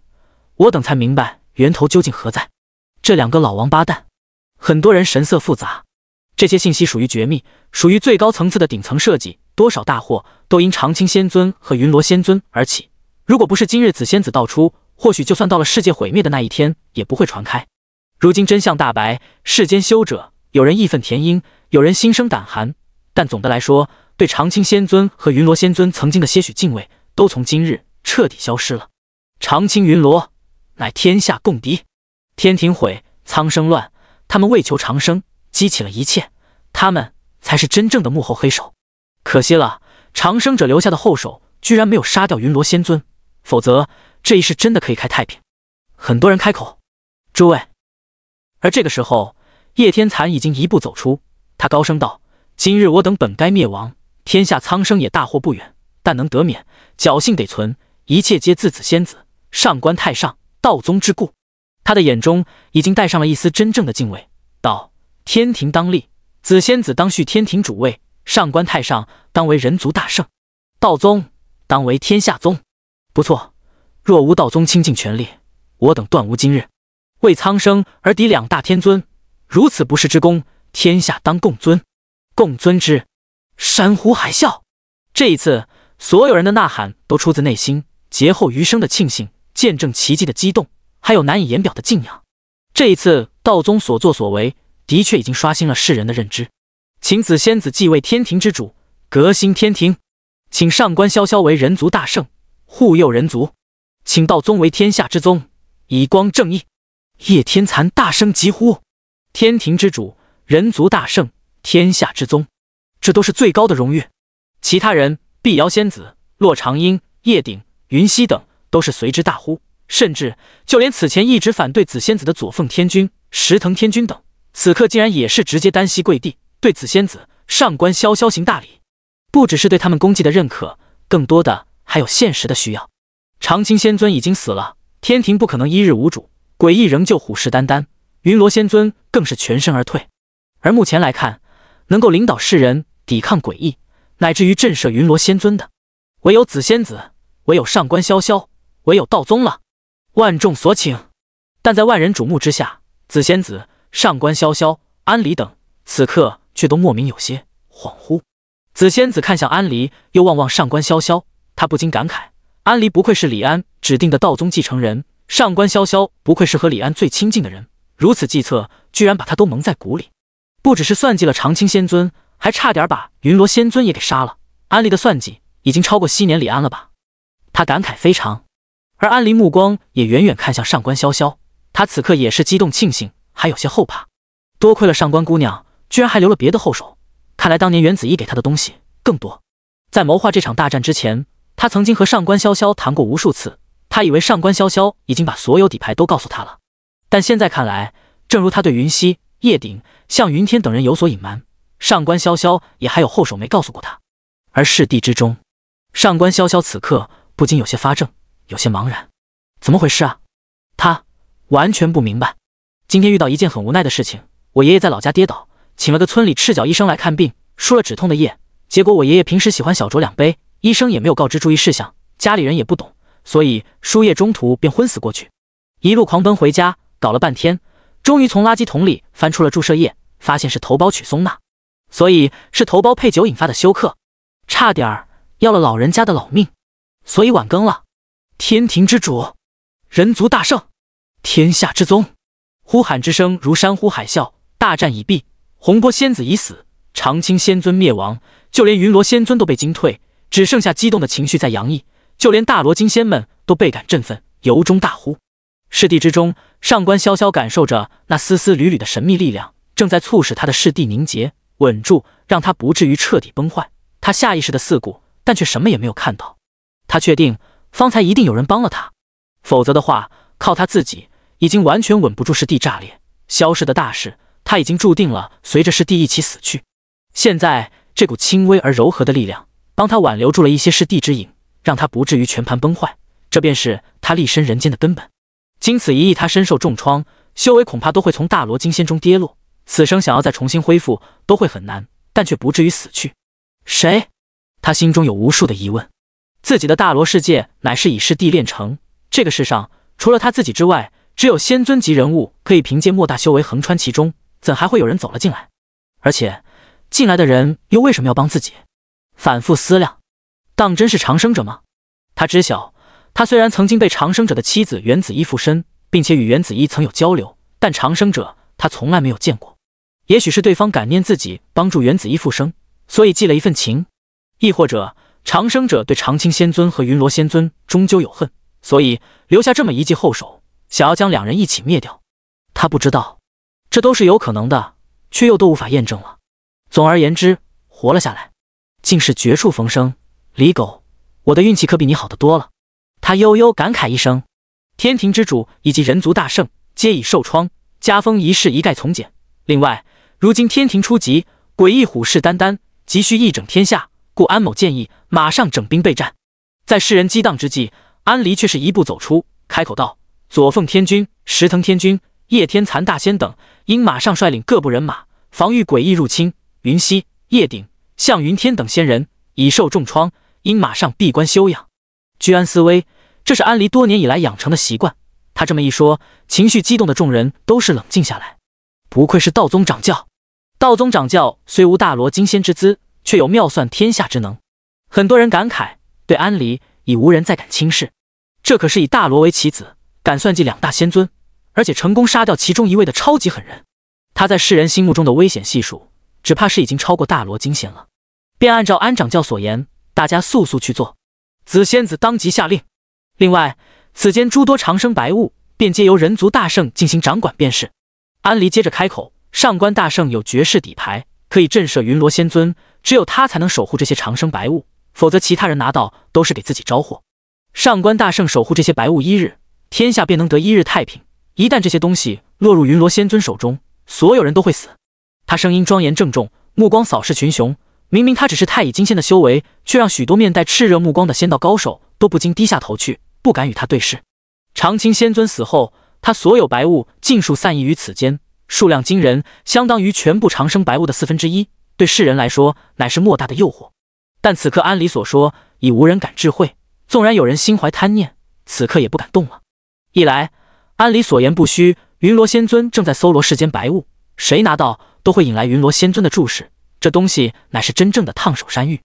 我等才明白源头究竟何在。这两个老王八蛋！很多人神色复杂，这些信息属于绝密，属于最高层次的顶层设计。多少大祸都因长青仙尊和云罗仙尊而起。如果不是今日紫仙子道出，或许就算到了世界毁灭的那一天，也不会传开。如今真相大白，世间修者有人义愤填膺，有人心生胆寒。但总的来说，对长青仙尊和云罗仙尊曾经的些许敬畏，都从今日彻底消失了。长青云罗，乃天下共敌，天庭毁，苍生乱。他们为求长生，激起了一切，他们才是真正的幕后黑手。可惜了，长生者留下的后手居然没有杀掉云罗仙尊，否则这一世真的可以开太平。很多人开口，诸位。而这个时候，叶天残已经一步走出，他高声道：“今日我等本该灭亡，天下苍生也大祸不远，但能得免，侥幸得存，一切皆自此仙子、上官太上道宗之故。”他的眼中已经带上了一丝真正的敬畏，道：“天庭当立，紫仙子当续天庭主位；上官太上当为人族大圣，道宗当为天下宗。不错，若无道宗倾尽全力，我等断无今日为苍生而敌两大天尊如此不世之功，天下当共尊。共尊之，山呼海啸。这一次，所有人的呐喊都出自内心，劫后余生的庆幸，见证奇迹的激动。”还有难以言表的敬仰。这一次道宗所作所为，的确已经刷新了世人的认知。请紫仙子继位天庭之主，革新天庭；请上官潇潇为人族大圣，护佑人族；请道宗为天下之宗，以光正义。叶天蚕大声疾呼：“天庭之主，人族大圣，天下之宗，这都是最高的荣誉。”其他人，碧瑶仙子、洛长英、叶鼎、云溪等，都是随之大呼。甚至就连此前一直反对紫仙子的左凤天君、石藤天君等，此刻竟然也是直接单膝跪地，对紫仙子、上官潇潇行大礼。不只是对他们功绩的认可，更多的还有现实的需要。长青仙尊已经死了，天庭不可能一日无主，诡异仍旧虎视眈眈。云罗仙尊更是全身而退。而目前来看，能够领导世人抵抗诡异，乃至于震慑云罗仙尊的，唯有紫仙子，唯有上官潇潇，唯有道宗了。万众所请，但在万人瞩目之下，紫仙子、上官潇潇、安离等此刻却都莫名有些恍惚。紫仙子看向安离，又望望上官潇潇，他不禁感慨：安离不愧是李安指定的道宗继承人，上官潇潇不愧是和李安最亲近的人，如此计策居然把他都蒙在鼓里，不只是算计了长青仙尊，还差点把云罗仙尊也给杀了。安离的算计已经超过昔年李安了吧？他感慨非常。而安离目光也远远看向上官潇潇，他此刻也是激动、庆幸，还有些后怕。多亏了上官姑娘，居然还留了别的后手。看来当年袁子怡给他的东西更多。在谋划这场大战之前，他曾经和上官潇潇谈过无数次。他以为上官潇潇已经把所有底牌都告诉他了，但现在看来，正如他对云溪、叶鼎、向云天等人有所隐瞒，上官潇潇也还有后手没告诉过他。而视地之中，上官潇潇此刻不禁有些发怔。有些茫然，怎么回事啊？他完全不明白。今天遇到一件很无奈的事情。我爷爷在老家跌倒，请了个村里赤脚医生来看病，输了止痛的液。结果我爷爷平时喜欢小酌两杯，医生也没有告知注意事项，家里人也不懂，所以输液中途便昏死过去。一路狂奔回家，搞了半天，终于从垃圾桶里翻出了注射液，发现是头孢曲松钠，所以是头孢配酒引发的休克，差点要了老人家的老命。所以晚更了。天庭之主，人族大圣，天下之宗，呼喊之声如山呼海啸。大战已毕，洪波仙子已死，长青仙尊灭亡，就连云罗仙尊都被惊退，只剩下激动的情绪在洋溢。就连大罗金仙们都倍感振奋，由衷大呼。师弟之中，上官潇潇感受着那丝丝缕缕的神秘力量，正在促使他的师弟凝结，稳住，让他不至于彻底崩坏。他下意识的四顾，但却什么也没有看到。他确定。方才一定有人帮了他，否则的话，靠他自己已经完全稳不住。师弟炸裂、消失的大事，他已经注定了随着师弟一起死去。现在这股轻微而柔和的力量，帮他挽留住了一些师弟之影，让他不至于全盘崩坏。这便是他立身人间的根本。经此一役，他身受重创，修为恐怕都会从大罗金仙中跌落。此生想要再重新恢复，都会很难，但却不至于死去。谁？他心中有无数的疑问。自己的大罗世界乃是以师弟炼成，这个世上除了他自己之外，只有仙尊级人物可以凭借莫大修为横穿其中，怎还会有人走了进来？而且进来的人又为什么要帮自己？反复思量，当真是长生者吗？他知晓，他虽然曾经被长生者的妻子原子衣附身，并且与原子衣曾有交流，但长生者他从来没有见过。也许是对方感念自己帮助原子衣复生，所以记了一份情，亦或者……长生者对长青仙尊和云罗仙尊终究有恨，所以留下这么一记后手，想要将两人一起灭掉。他不知道，这都是有可能的，却又都无法验证了。总而言之，活了下来，竟是绝处逢生。李狗，我的运气可比你好得多了。他悠悠感慨一声：“天庭之主以及人族大圣皆已受创，加封仪式一概从简。另外，如今天庭初级，诡异虎视眈眈，急需一整天下。”安某建议马上整兵备战。在世人激荡之际，安离却是一步走出，开口道：“左凤天君、石腾天君、叶天蚕大仙等，应马上率领各部人马防御诡异入侵。云溪、叶鼎、向云天等仙人已受重创，应马上闭关休养，居安思危。这是安离多年以来养成的习惯。”他这么一说，情绪激动的众人都是冷静下来。不愧是道宗掌教，道宗掌教虽无大罗金仙之姿。却有妙算天下之能，很多人感慨，对安离已无人再敢轻视。这可是以大罗为棋子，敢算计两大仙尊，而且成功杀掉其中一位的超级狠人。他在世人心目中的危险系数，只怕是已经超过大罗金仙了。便按照安长教所言，大家速速去做。紫仙子当即下令。另外，此间诸多长生白物，便皆由人族大圣进行掌管便是。安离接着开口：“上官大圣有绝世底牌。”可以震慑云罗仙尊，只有他才能守护这些长生白雾，否则其他人拿到都是给自己招祸。上官大圣守护这些白雾一日，天下便能得一日太平。一旦这些东西落入云罗仙尊手中，所有人都会死。他声音庄严郑重，目光扫视群雄。明明他只是太乙金仙的修为，却让许多面带炽热目光的仙道高手都不禁低下头去，不敢与他对视。长青仙尊死后，他所有白雾尽数散逸于此间。数量惊人，相当于全部长生白雾的四分之一，对世人来说乃是莫大的诱惑。但此刻安离所说，已无人敢智慧，纵然有人心怀贪念，此刻也不敢动了。一来，安离所言不虚，云罗仙尊正在搜罗世间白雾，谁拿到都会引来云罗仙尊的注视，这东西乃是真正的烫手山芋；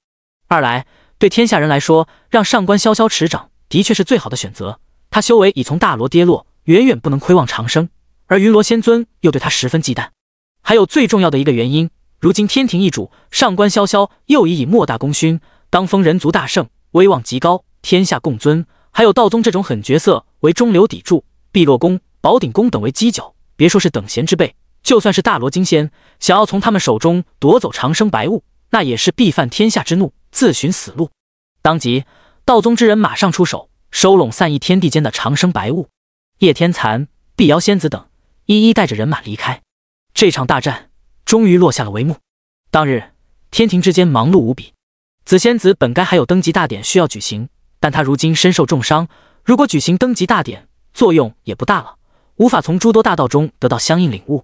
二来，对天下人来说，让上官潇潇执掌的确是最好的选择，他修为已从大罗跌落，远远不能窥望长生。而云罗仙尊又对他十分忌惮，还有最重要的一个原因，如今天庭易主，上官潇潇又已以莫大功勋当封人族大圣，威望极高，天下共尊。还有道宗这种狠角色为中流砥柱，碧落宫、宝鼎宫等为犄角，别说是等闲之辈，就算是大罗金仙，想要从他们手中夺走长生白雾，那也是必犯天下之怒，自寻死路。当即，道宗之人马上出手，收拢散逸天地间的长生白雾。叶天蚕、碧瑶仙子等。一一带着人马离开，这场大战终于落下了帷幕。当日天庭之间忙碌无比，紫仙子本该还有登基大典需要举行，但他如今身受重伤，如果举行登基大典，作用也不大了，无法从诸多大道中得到相应领悟。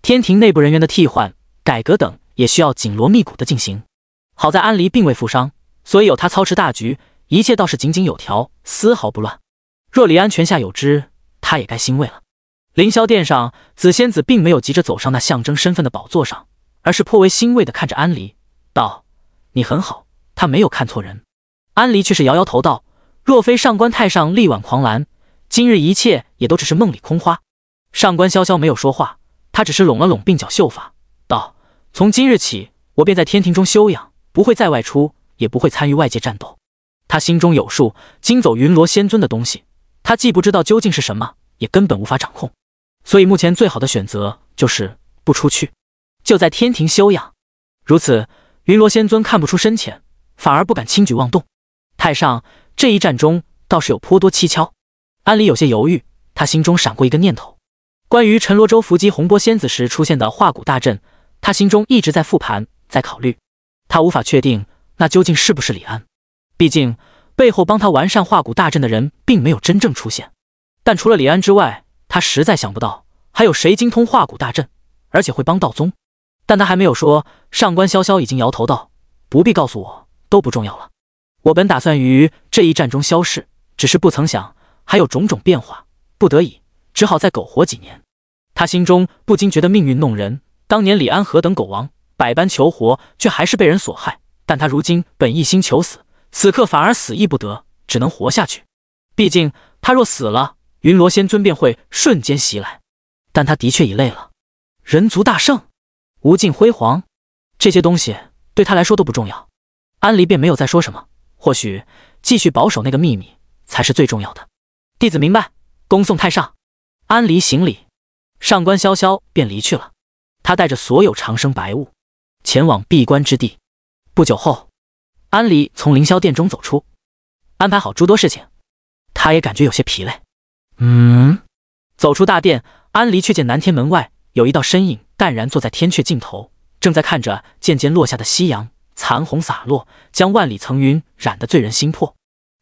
天庭内部人员的替换、改革等也需要紧锣密鼓的进行。好在安离并未负伤，所以有他操持大局，一切倒是井井有条，丝毫不乱。若离安泉下有知，他也该欣慰了。凌霄殿上，紫仙子并没有急着走上那象征身份的宝座上，而是颇为欣慰的看着安离，道：“你很好，他没有看错人。”安离却是摇摇头，道：“若非上官太上力挽狂澜，今日一切也都只是梦里空花。”上官潇潇没有说话，他只是拢了拢鬓角秀发，道：“从今日起，我便在天庭中休养，不会再外出，也不会参与外界战斗。”他心中有数，惊走云罗仙尊的东西，他既不知道究竟是什么，也根本无法掌控。所以目前最好的选择就是不出去，就在天庭休养。如此，云罗仙尊看不出深浅，反而不敢轻举妄动。太上这一战中，倒是有颇多蹊跷。安离有些犹豫，他心中闪过一个念头：关于陈罗州伏击洪波仙子时出现的化骨大阵，他心中一直在复盘，在考虑。他无法确定那究竟是不是李安，毕竟背后帮他完善化骨大阵的人并没有真正出现。但除了李安之外，他实在想不到还有谁精通化骨大阵，而且会帮道宗。但他还没有说，上官潇潇已经摇头道：“不必告诉我，都不重要了。我本打算于这一战中消逝，只是不曾想还有种种变化，不得已只好再苟活几年。”他心中不禁觉得命运弄人。当年李安何等狗王，百般求活，却还是被人所害。但他如今本一心求死，此刻反而死亦不得，只能活下去。毕竟他若死了，云罗仙尊便会瞬间袭来，但他的确已累了。人族大圣，无尽辉煌，这些东西对他来说都不重要。安离便没有再说什么，或许继续保守那个秘密才是最重要的。弟子明白，恭送太上。安离行礼，上官潇潇便离去了。他带着所有长生白雾前往闭关之地。不久后，安离从凌霄殿中走出，安排好诸多事情，他也感觉有些疲累。嗯，走出大殿，安离却见南天门外有一道身影淡然坐在天阙尽头，正在看着渐渐落下的夕阳，残红洒落，将万里层云染得醉人心魄。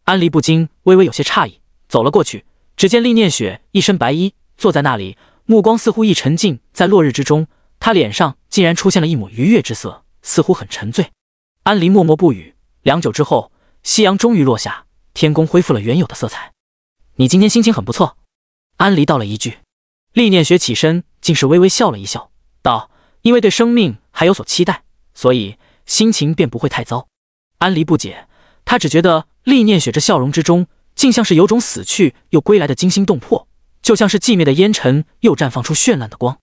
安离不禁微微有些诧异，走了过去，只见厉念雪一身白衣坐在那里，目光似乎一沉浸在落日之中，他脸上竟然出现了一抹愉悦之色，似乎很沉醉。安离默默不语，良久之后，夕阳终于落下，天宫恢复了原有的色彩。你今天心情很不错，安离道了一句。厉念雪起身，竟是微微笑了一笑，道：“因为对生命还有所期待，所以心情便不会太糟。”安离不解，他只觉得厉念雪这笑容之中，竟像是有种死去又归来的惊心动魄，就像是寂灭的烟尘又绽放出绚烂的光。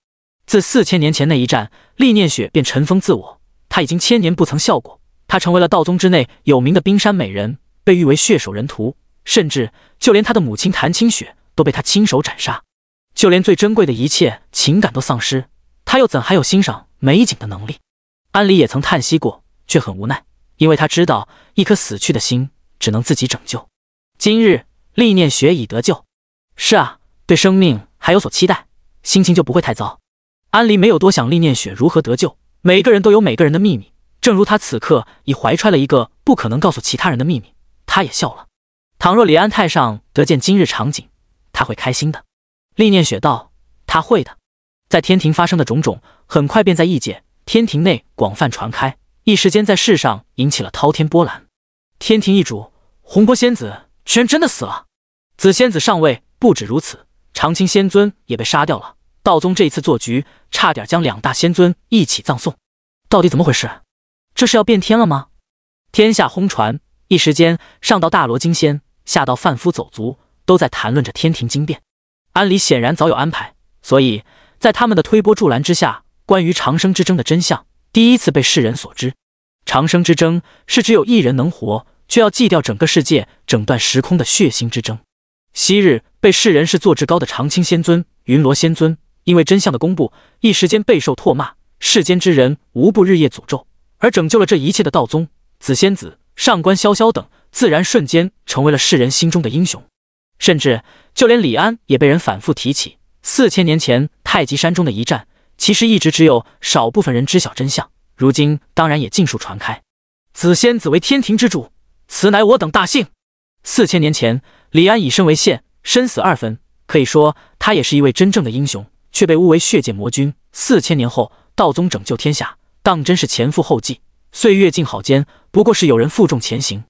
自四千年前那一战，厉念雪便尘封自我，他已经千年不曾笑过。他成为了道宗之内有名的冰山美人，被誉为血手人屠。甚至就连他的母亲谭清雪都被他亲手斩杀，就连最珍贵的一切情感都丧失，他又怎还有欣赏美景的能力？安离也曾叹息过，却很无奈，因为他知道，一颗死去的心只能自己拯救。今日历念雪已得救，是啊，对生命还有所期待，心情就不会太糟。安离没有多想历念雪如何得救，每个人都有每个人的秘密，正如他此刻已怀揣了一个不可能告诉其他人的秘密，他也笑了。倘若李安太上得见今日场景，他会开心的。厉念雪道：“他会的。”在天庭发生的种种，很快便在异界天庭内广泛传开，一时间在世上引起了滔天波澜。天庭一主红波仙子居然真的死了，紫仙子上位不止如此，长青仙尊也被杀掉了。道宗这一次做局，差点将两大仙尊一起葬送。到底怎么回事？这是要变天了吗？天下轰传，一时间上到大罗金仙。下到贩夫走卒都在谈论着天庭惊变，安里显然早有安排，所以在他们的推波助澜之下，关于长生之争的真相第一次被世人所知。长生之争是只有一人能活，却要祭掉整个世界、整段时空的血腥之争。昔日被世人视作至高的长青仙尊、云罗仙尊，因为真相的公布，一时间备受唾骂，世间之人无不日夜诅咒。而拯救了这一切的道宗、紫仙子、上官潇潇等。自然瞬间成为了世人心中的英雄，甚至就连李安也被人反复提起。四千年前太极山中的一战，其实一直只有少部分人知晓真相，如今当然也尽数传开。紫仙子为天庭之主，此乃我等大幸。四千年前，李安以身为县，身死二分，可以说他也是一位真正的英雄，却被误为血剑魔君。四千年后，道宗拯救天下，当真是前赴后继。岁月静好间，不过是有人负重前行。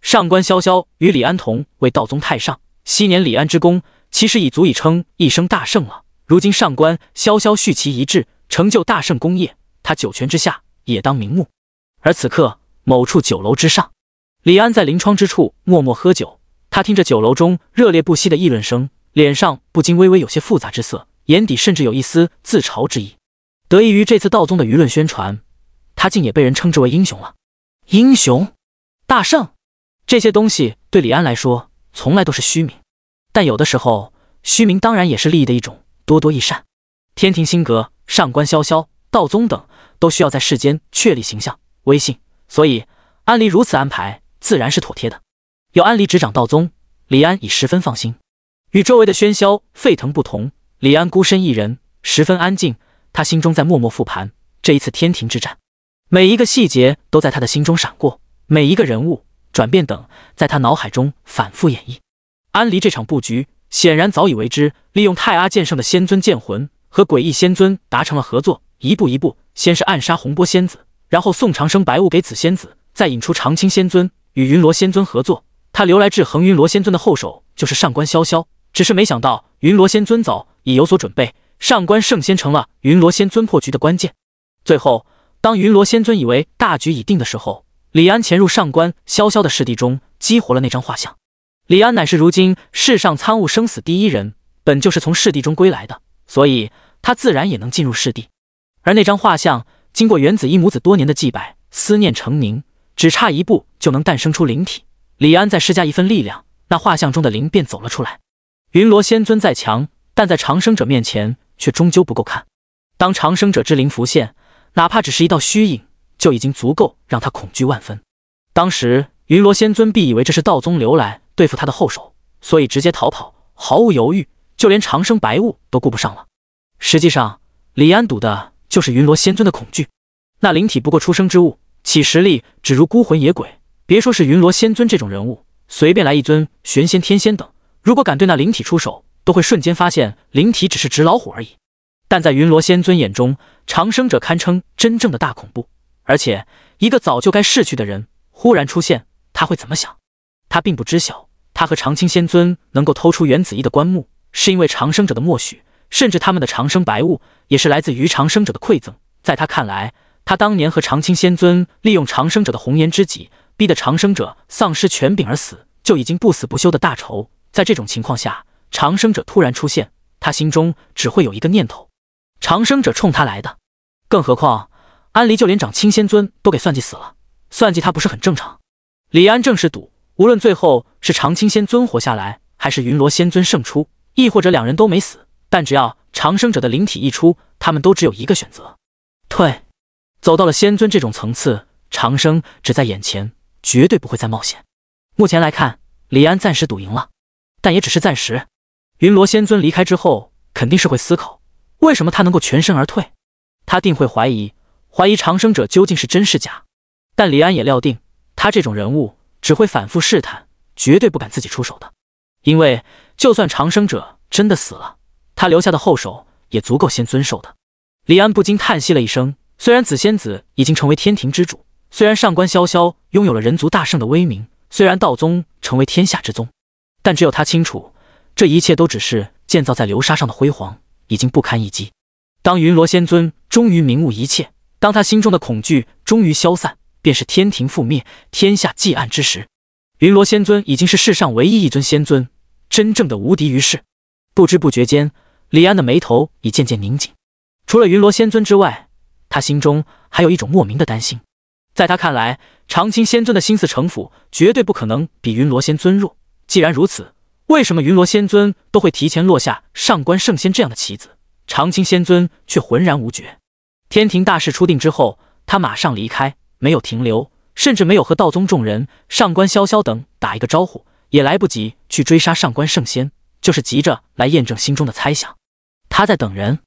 上官潇潇与李安同为道宗太上，昔年李安之功，其实已足以称一声大圣了。如今上官潇潇续其一志，成就大圣功业，他九泉之下也当瞑目。而此刻，某处酒楼之上，李安在临窗之处默默喝酒，他听着酒楼中热烈不息的议论声，脸上不禁微微有些复杂之色，眼底甚至有一丝自嘲之意。得益于这次道宗的舆论宣传，他竟也被人称之为英雄了。英雄，大圣。这些东西对李安来说从来都是虚名，但有的时候虚名当然也是利益的一种，多多益善。天庭星阁、上官潇潇、道宗等都需要在世间确立形象、威信，所以安离如此安排自然是妥帖的。有安离执掌道宗，李安已十分放心。与周围的喧嚣沸腾不同，李安孤身一人，十分安静。他心中在默默复盘这一次天庭之战，每一个细节都在他的心中闪过，每一个人物。转变等，在他脑海中反复演绎。安离这场布局，显然早已为之，利用泰阿剑圣的仙尊剑魂和诡异仙尊达成了合作，一步一步，先是暗杀洪波仙子，然后送长生白雾给紫仙子，再引出长青仙尊与云罗仙尊合作。他留来制衡云罗仙尊的后手，就是上官潇潇。只是没想到，云罗仙尊早已有所准备，上官圣仙成了云罗仙尊破局的关键。最后，当云罗仙尊以为大局已定的时候，李安潜入上官潇潇的师弟中，激活了那张画像。李安乃是如今世上参悟生死第一人，本就是从师弟中归来的，所以他自然也能进入师弟。而那张画像经过原子一母子多年的祭拜、思念成凝，只差一步就能诞生出灵体。李安再施加一份力量，那画像中的灵便走了出来。云罗仙尊再强，但在长生者面前却终究不够看。当长生者之灵浮现，哪怕只是一道虚影。就已经足够让他恐惧万分。当时云罗仙尊必以为这是道宗留来对付他的后手，所以直接逃跑，毫无犹豫，就连长生白雾都顾不上了。实际上，李安赌的就是云罗仙尊的恐惧。那灵体不过初生之物，其实力只如孤魂野鬼，别说是云罗仙尊这种人物，随便来一尊玄仙、天仙等，如果敢对那灵体出手，都会瞬间发现灵体只是纸老虎而已。但在云罗仙尊眼中，长生者堪称真正的大恐怖。而且，一个早就该逝去的人忽然出现，他会怎么想？他并不知晓，他和长青仙尊能够偷出原子仪的棺木，是因为长生者的默许，甚至他们的长生白雾也是来自于长生者的馈赠。在他看来，他当年和长青仙尊利用长生者的红颜知己，逼得长生者丧失权柄而死，就已经不死不休的大仇。在这种情况下，长生者突然出现，他心中只会有一个念头：长生者冲他来的。更何况。安离就连长青仙尊都给算计死了，算计他不是很正常？李安正是赌，无论最后是长青仙尊活下来，还是云罗仙尊胜出，亦或者两人都没死，但只要长生者的灵体一出，他们都只有一个选择：退。走到了仙尊这种层次，长生只在眼前，绝对不会再冒险。目前来看，李安暂时赌赢了，但也只是暂时。云罗仙尊离开之后，肯定是会思考为什么他能够全身而退，他定会怀疑。怀疑长生者究竟是真是假，但李安也料定他这种人物只会反复试探，绝对不敢自己出手的。因为就算长生者真的死了，他留下的后手也足够先尊受的。李安不禁叹息了一声。虽然紫仙子已经成为天庭之主，虽然上官潇潇拥有了人族大圣的威名，虽然道宗成为天下之宗，但只有他清楚，这一切都只是建造在流沙上的辉煌，已经不堪一击。当云罗仙尊终于明悟一切。当他心中的恐惧终于消散，便是天庭覆灭、天下寂暗之时，云罗仙尊已经是世上唯一一尊仙尊，真正的无敌于世。不知不觉间，李安的眉头已渐渐拧紧。除了云罗仙尊之外，他心中还有一种莫名的担心。在他看来，长青仙尊的心思城府绝对不可能比云罗仙尊弱。既然如此，为什么云罗仙尊都会提前落下上官圣仙这样的棋子，长青仙尊却浑然无觉？天庭大事初定之后，他马上离开，没有停留，甚至没有和道宗众人、上官潇潇等打一个招呼，也来不及去追杀上官圣仙，就是急着来验证心中的猜想。他在等人。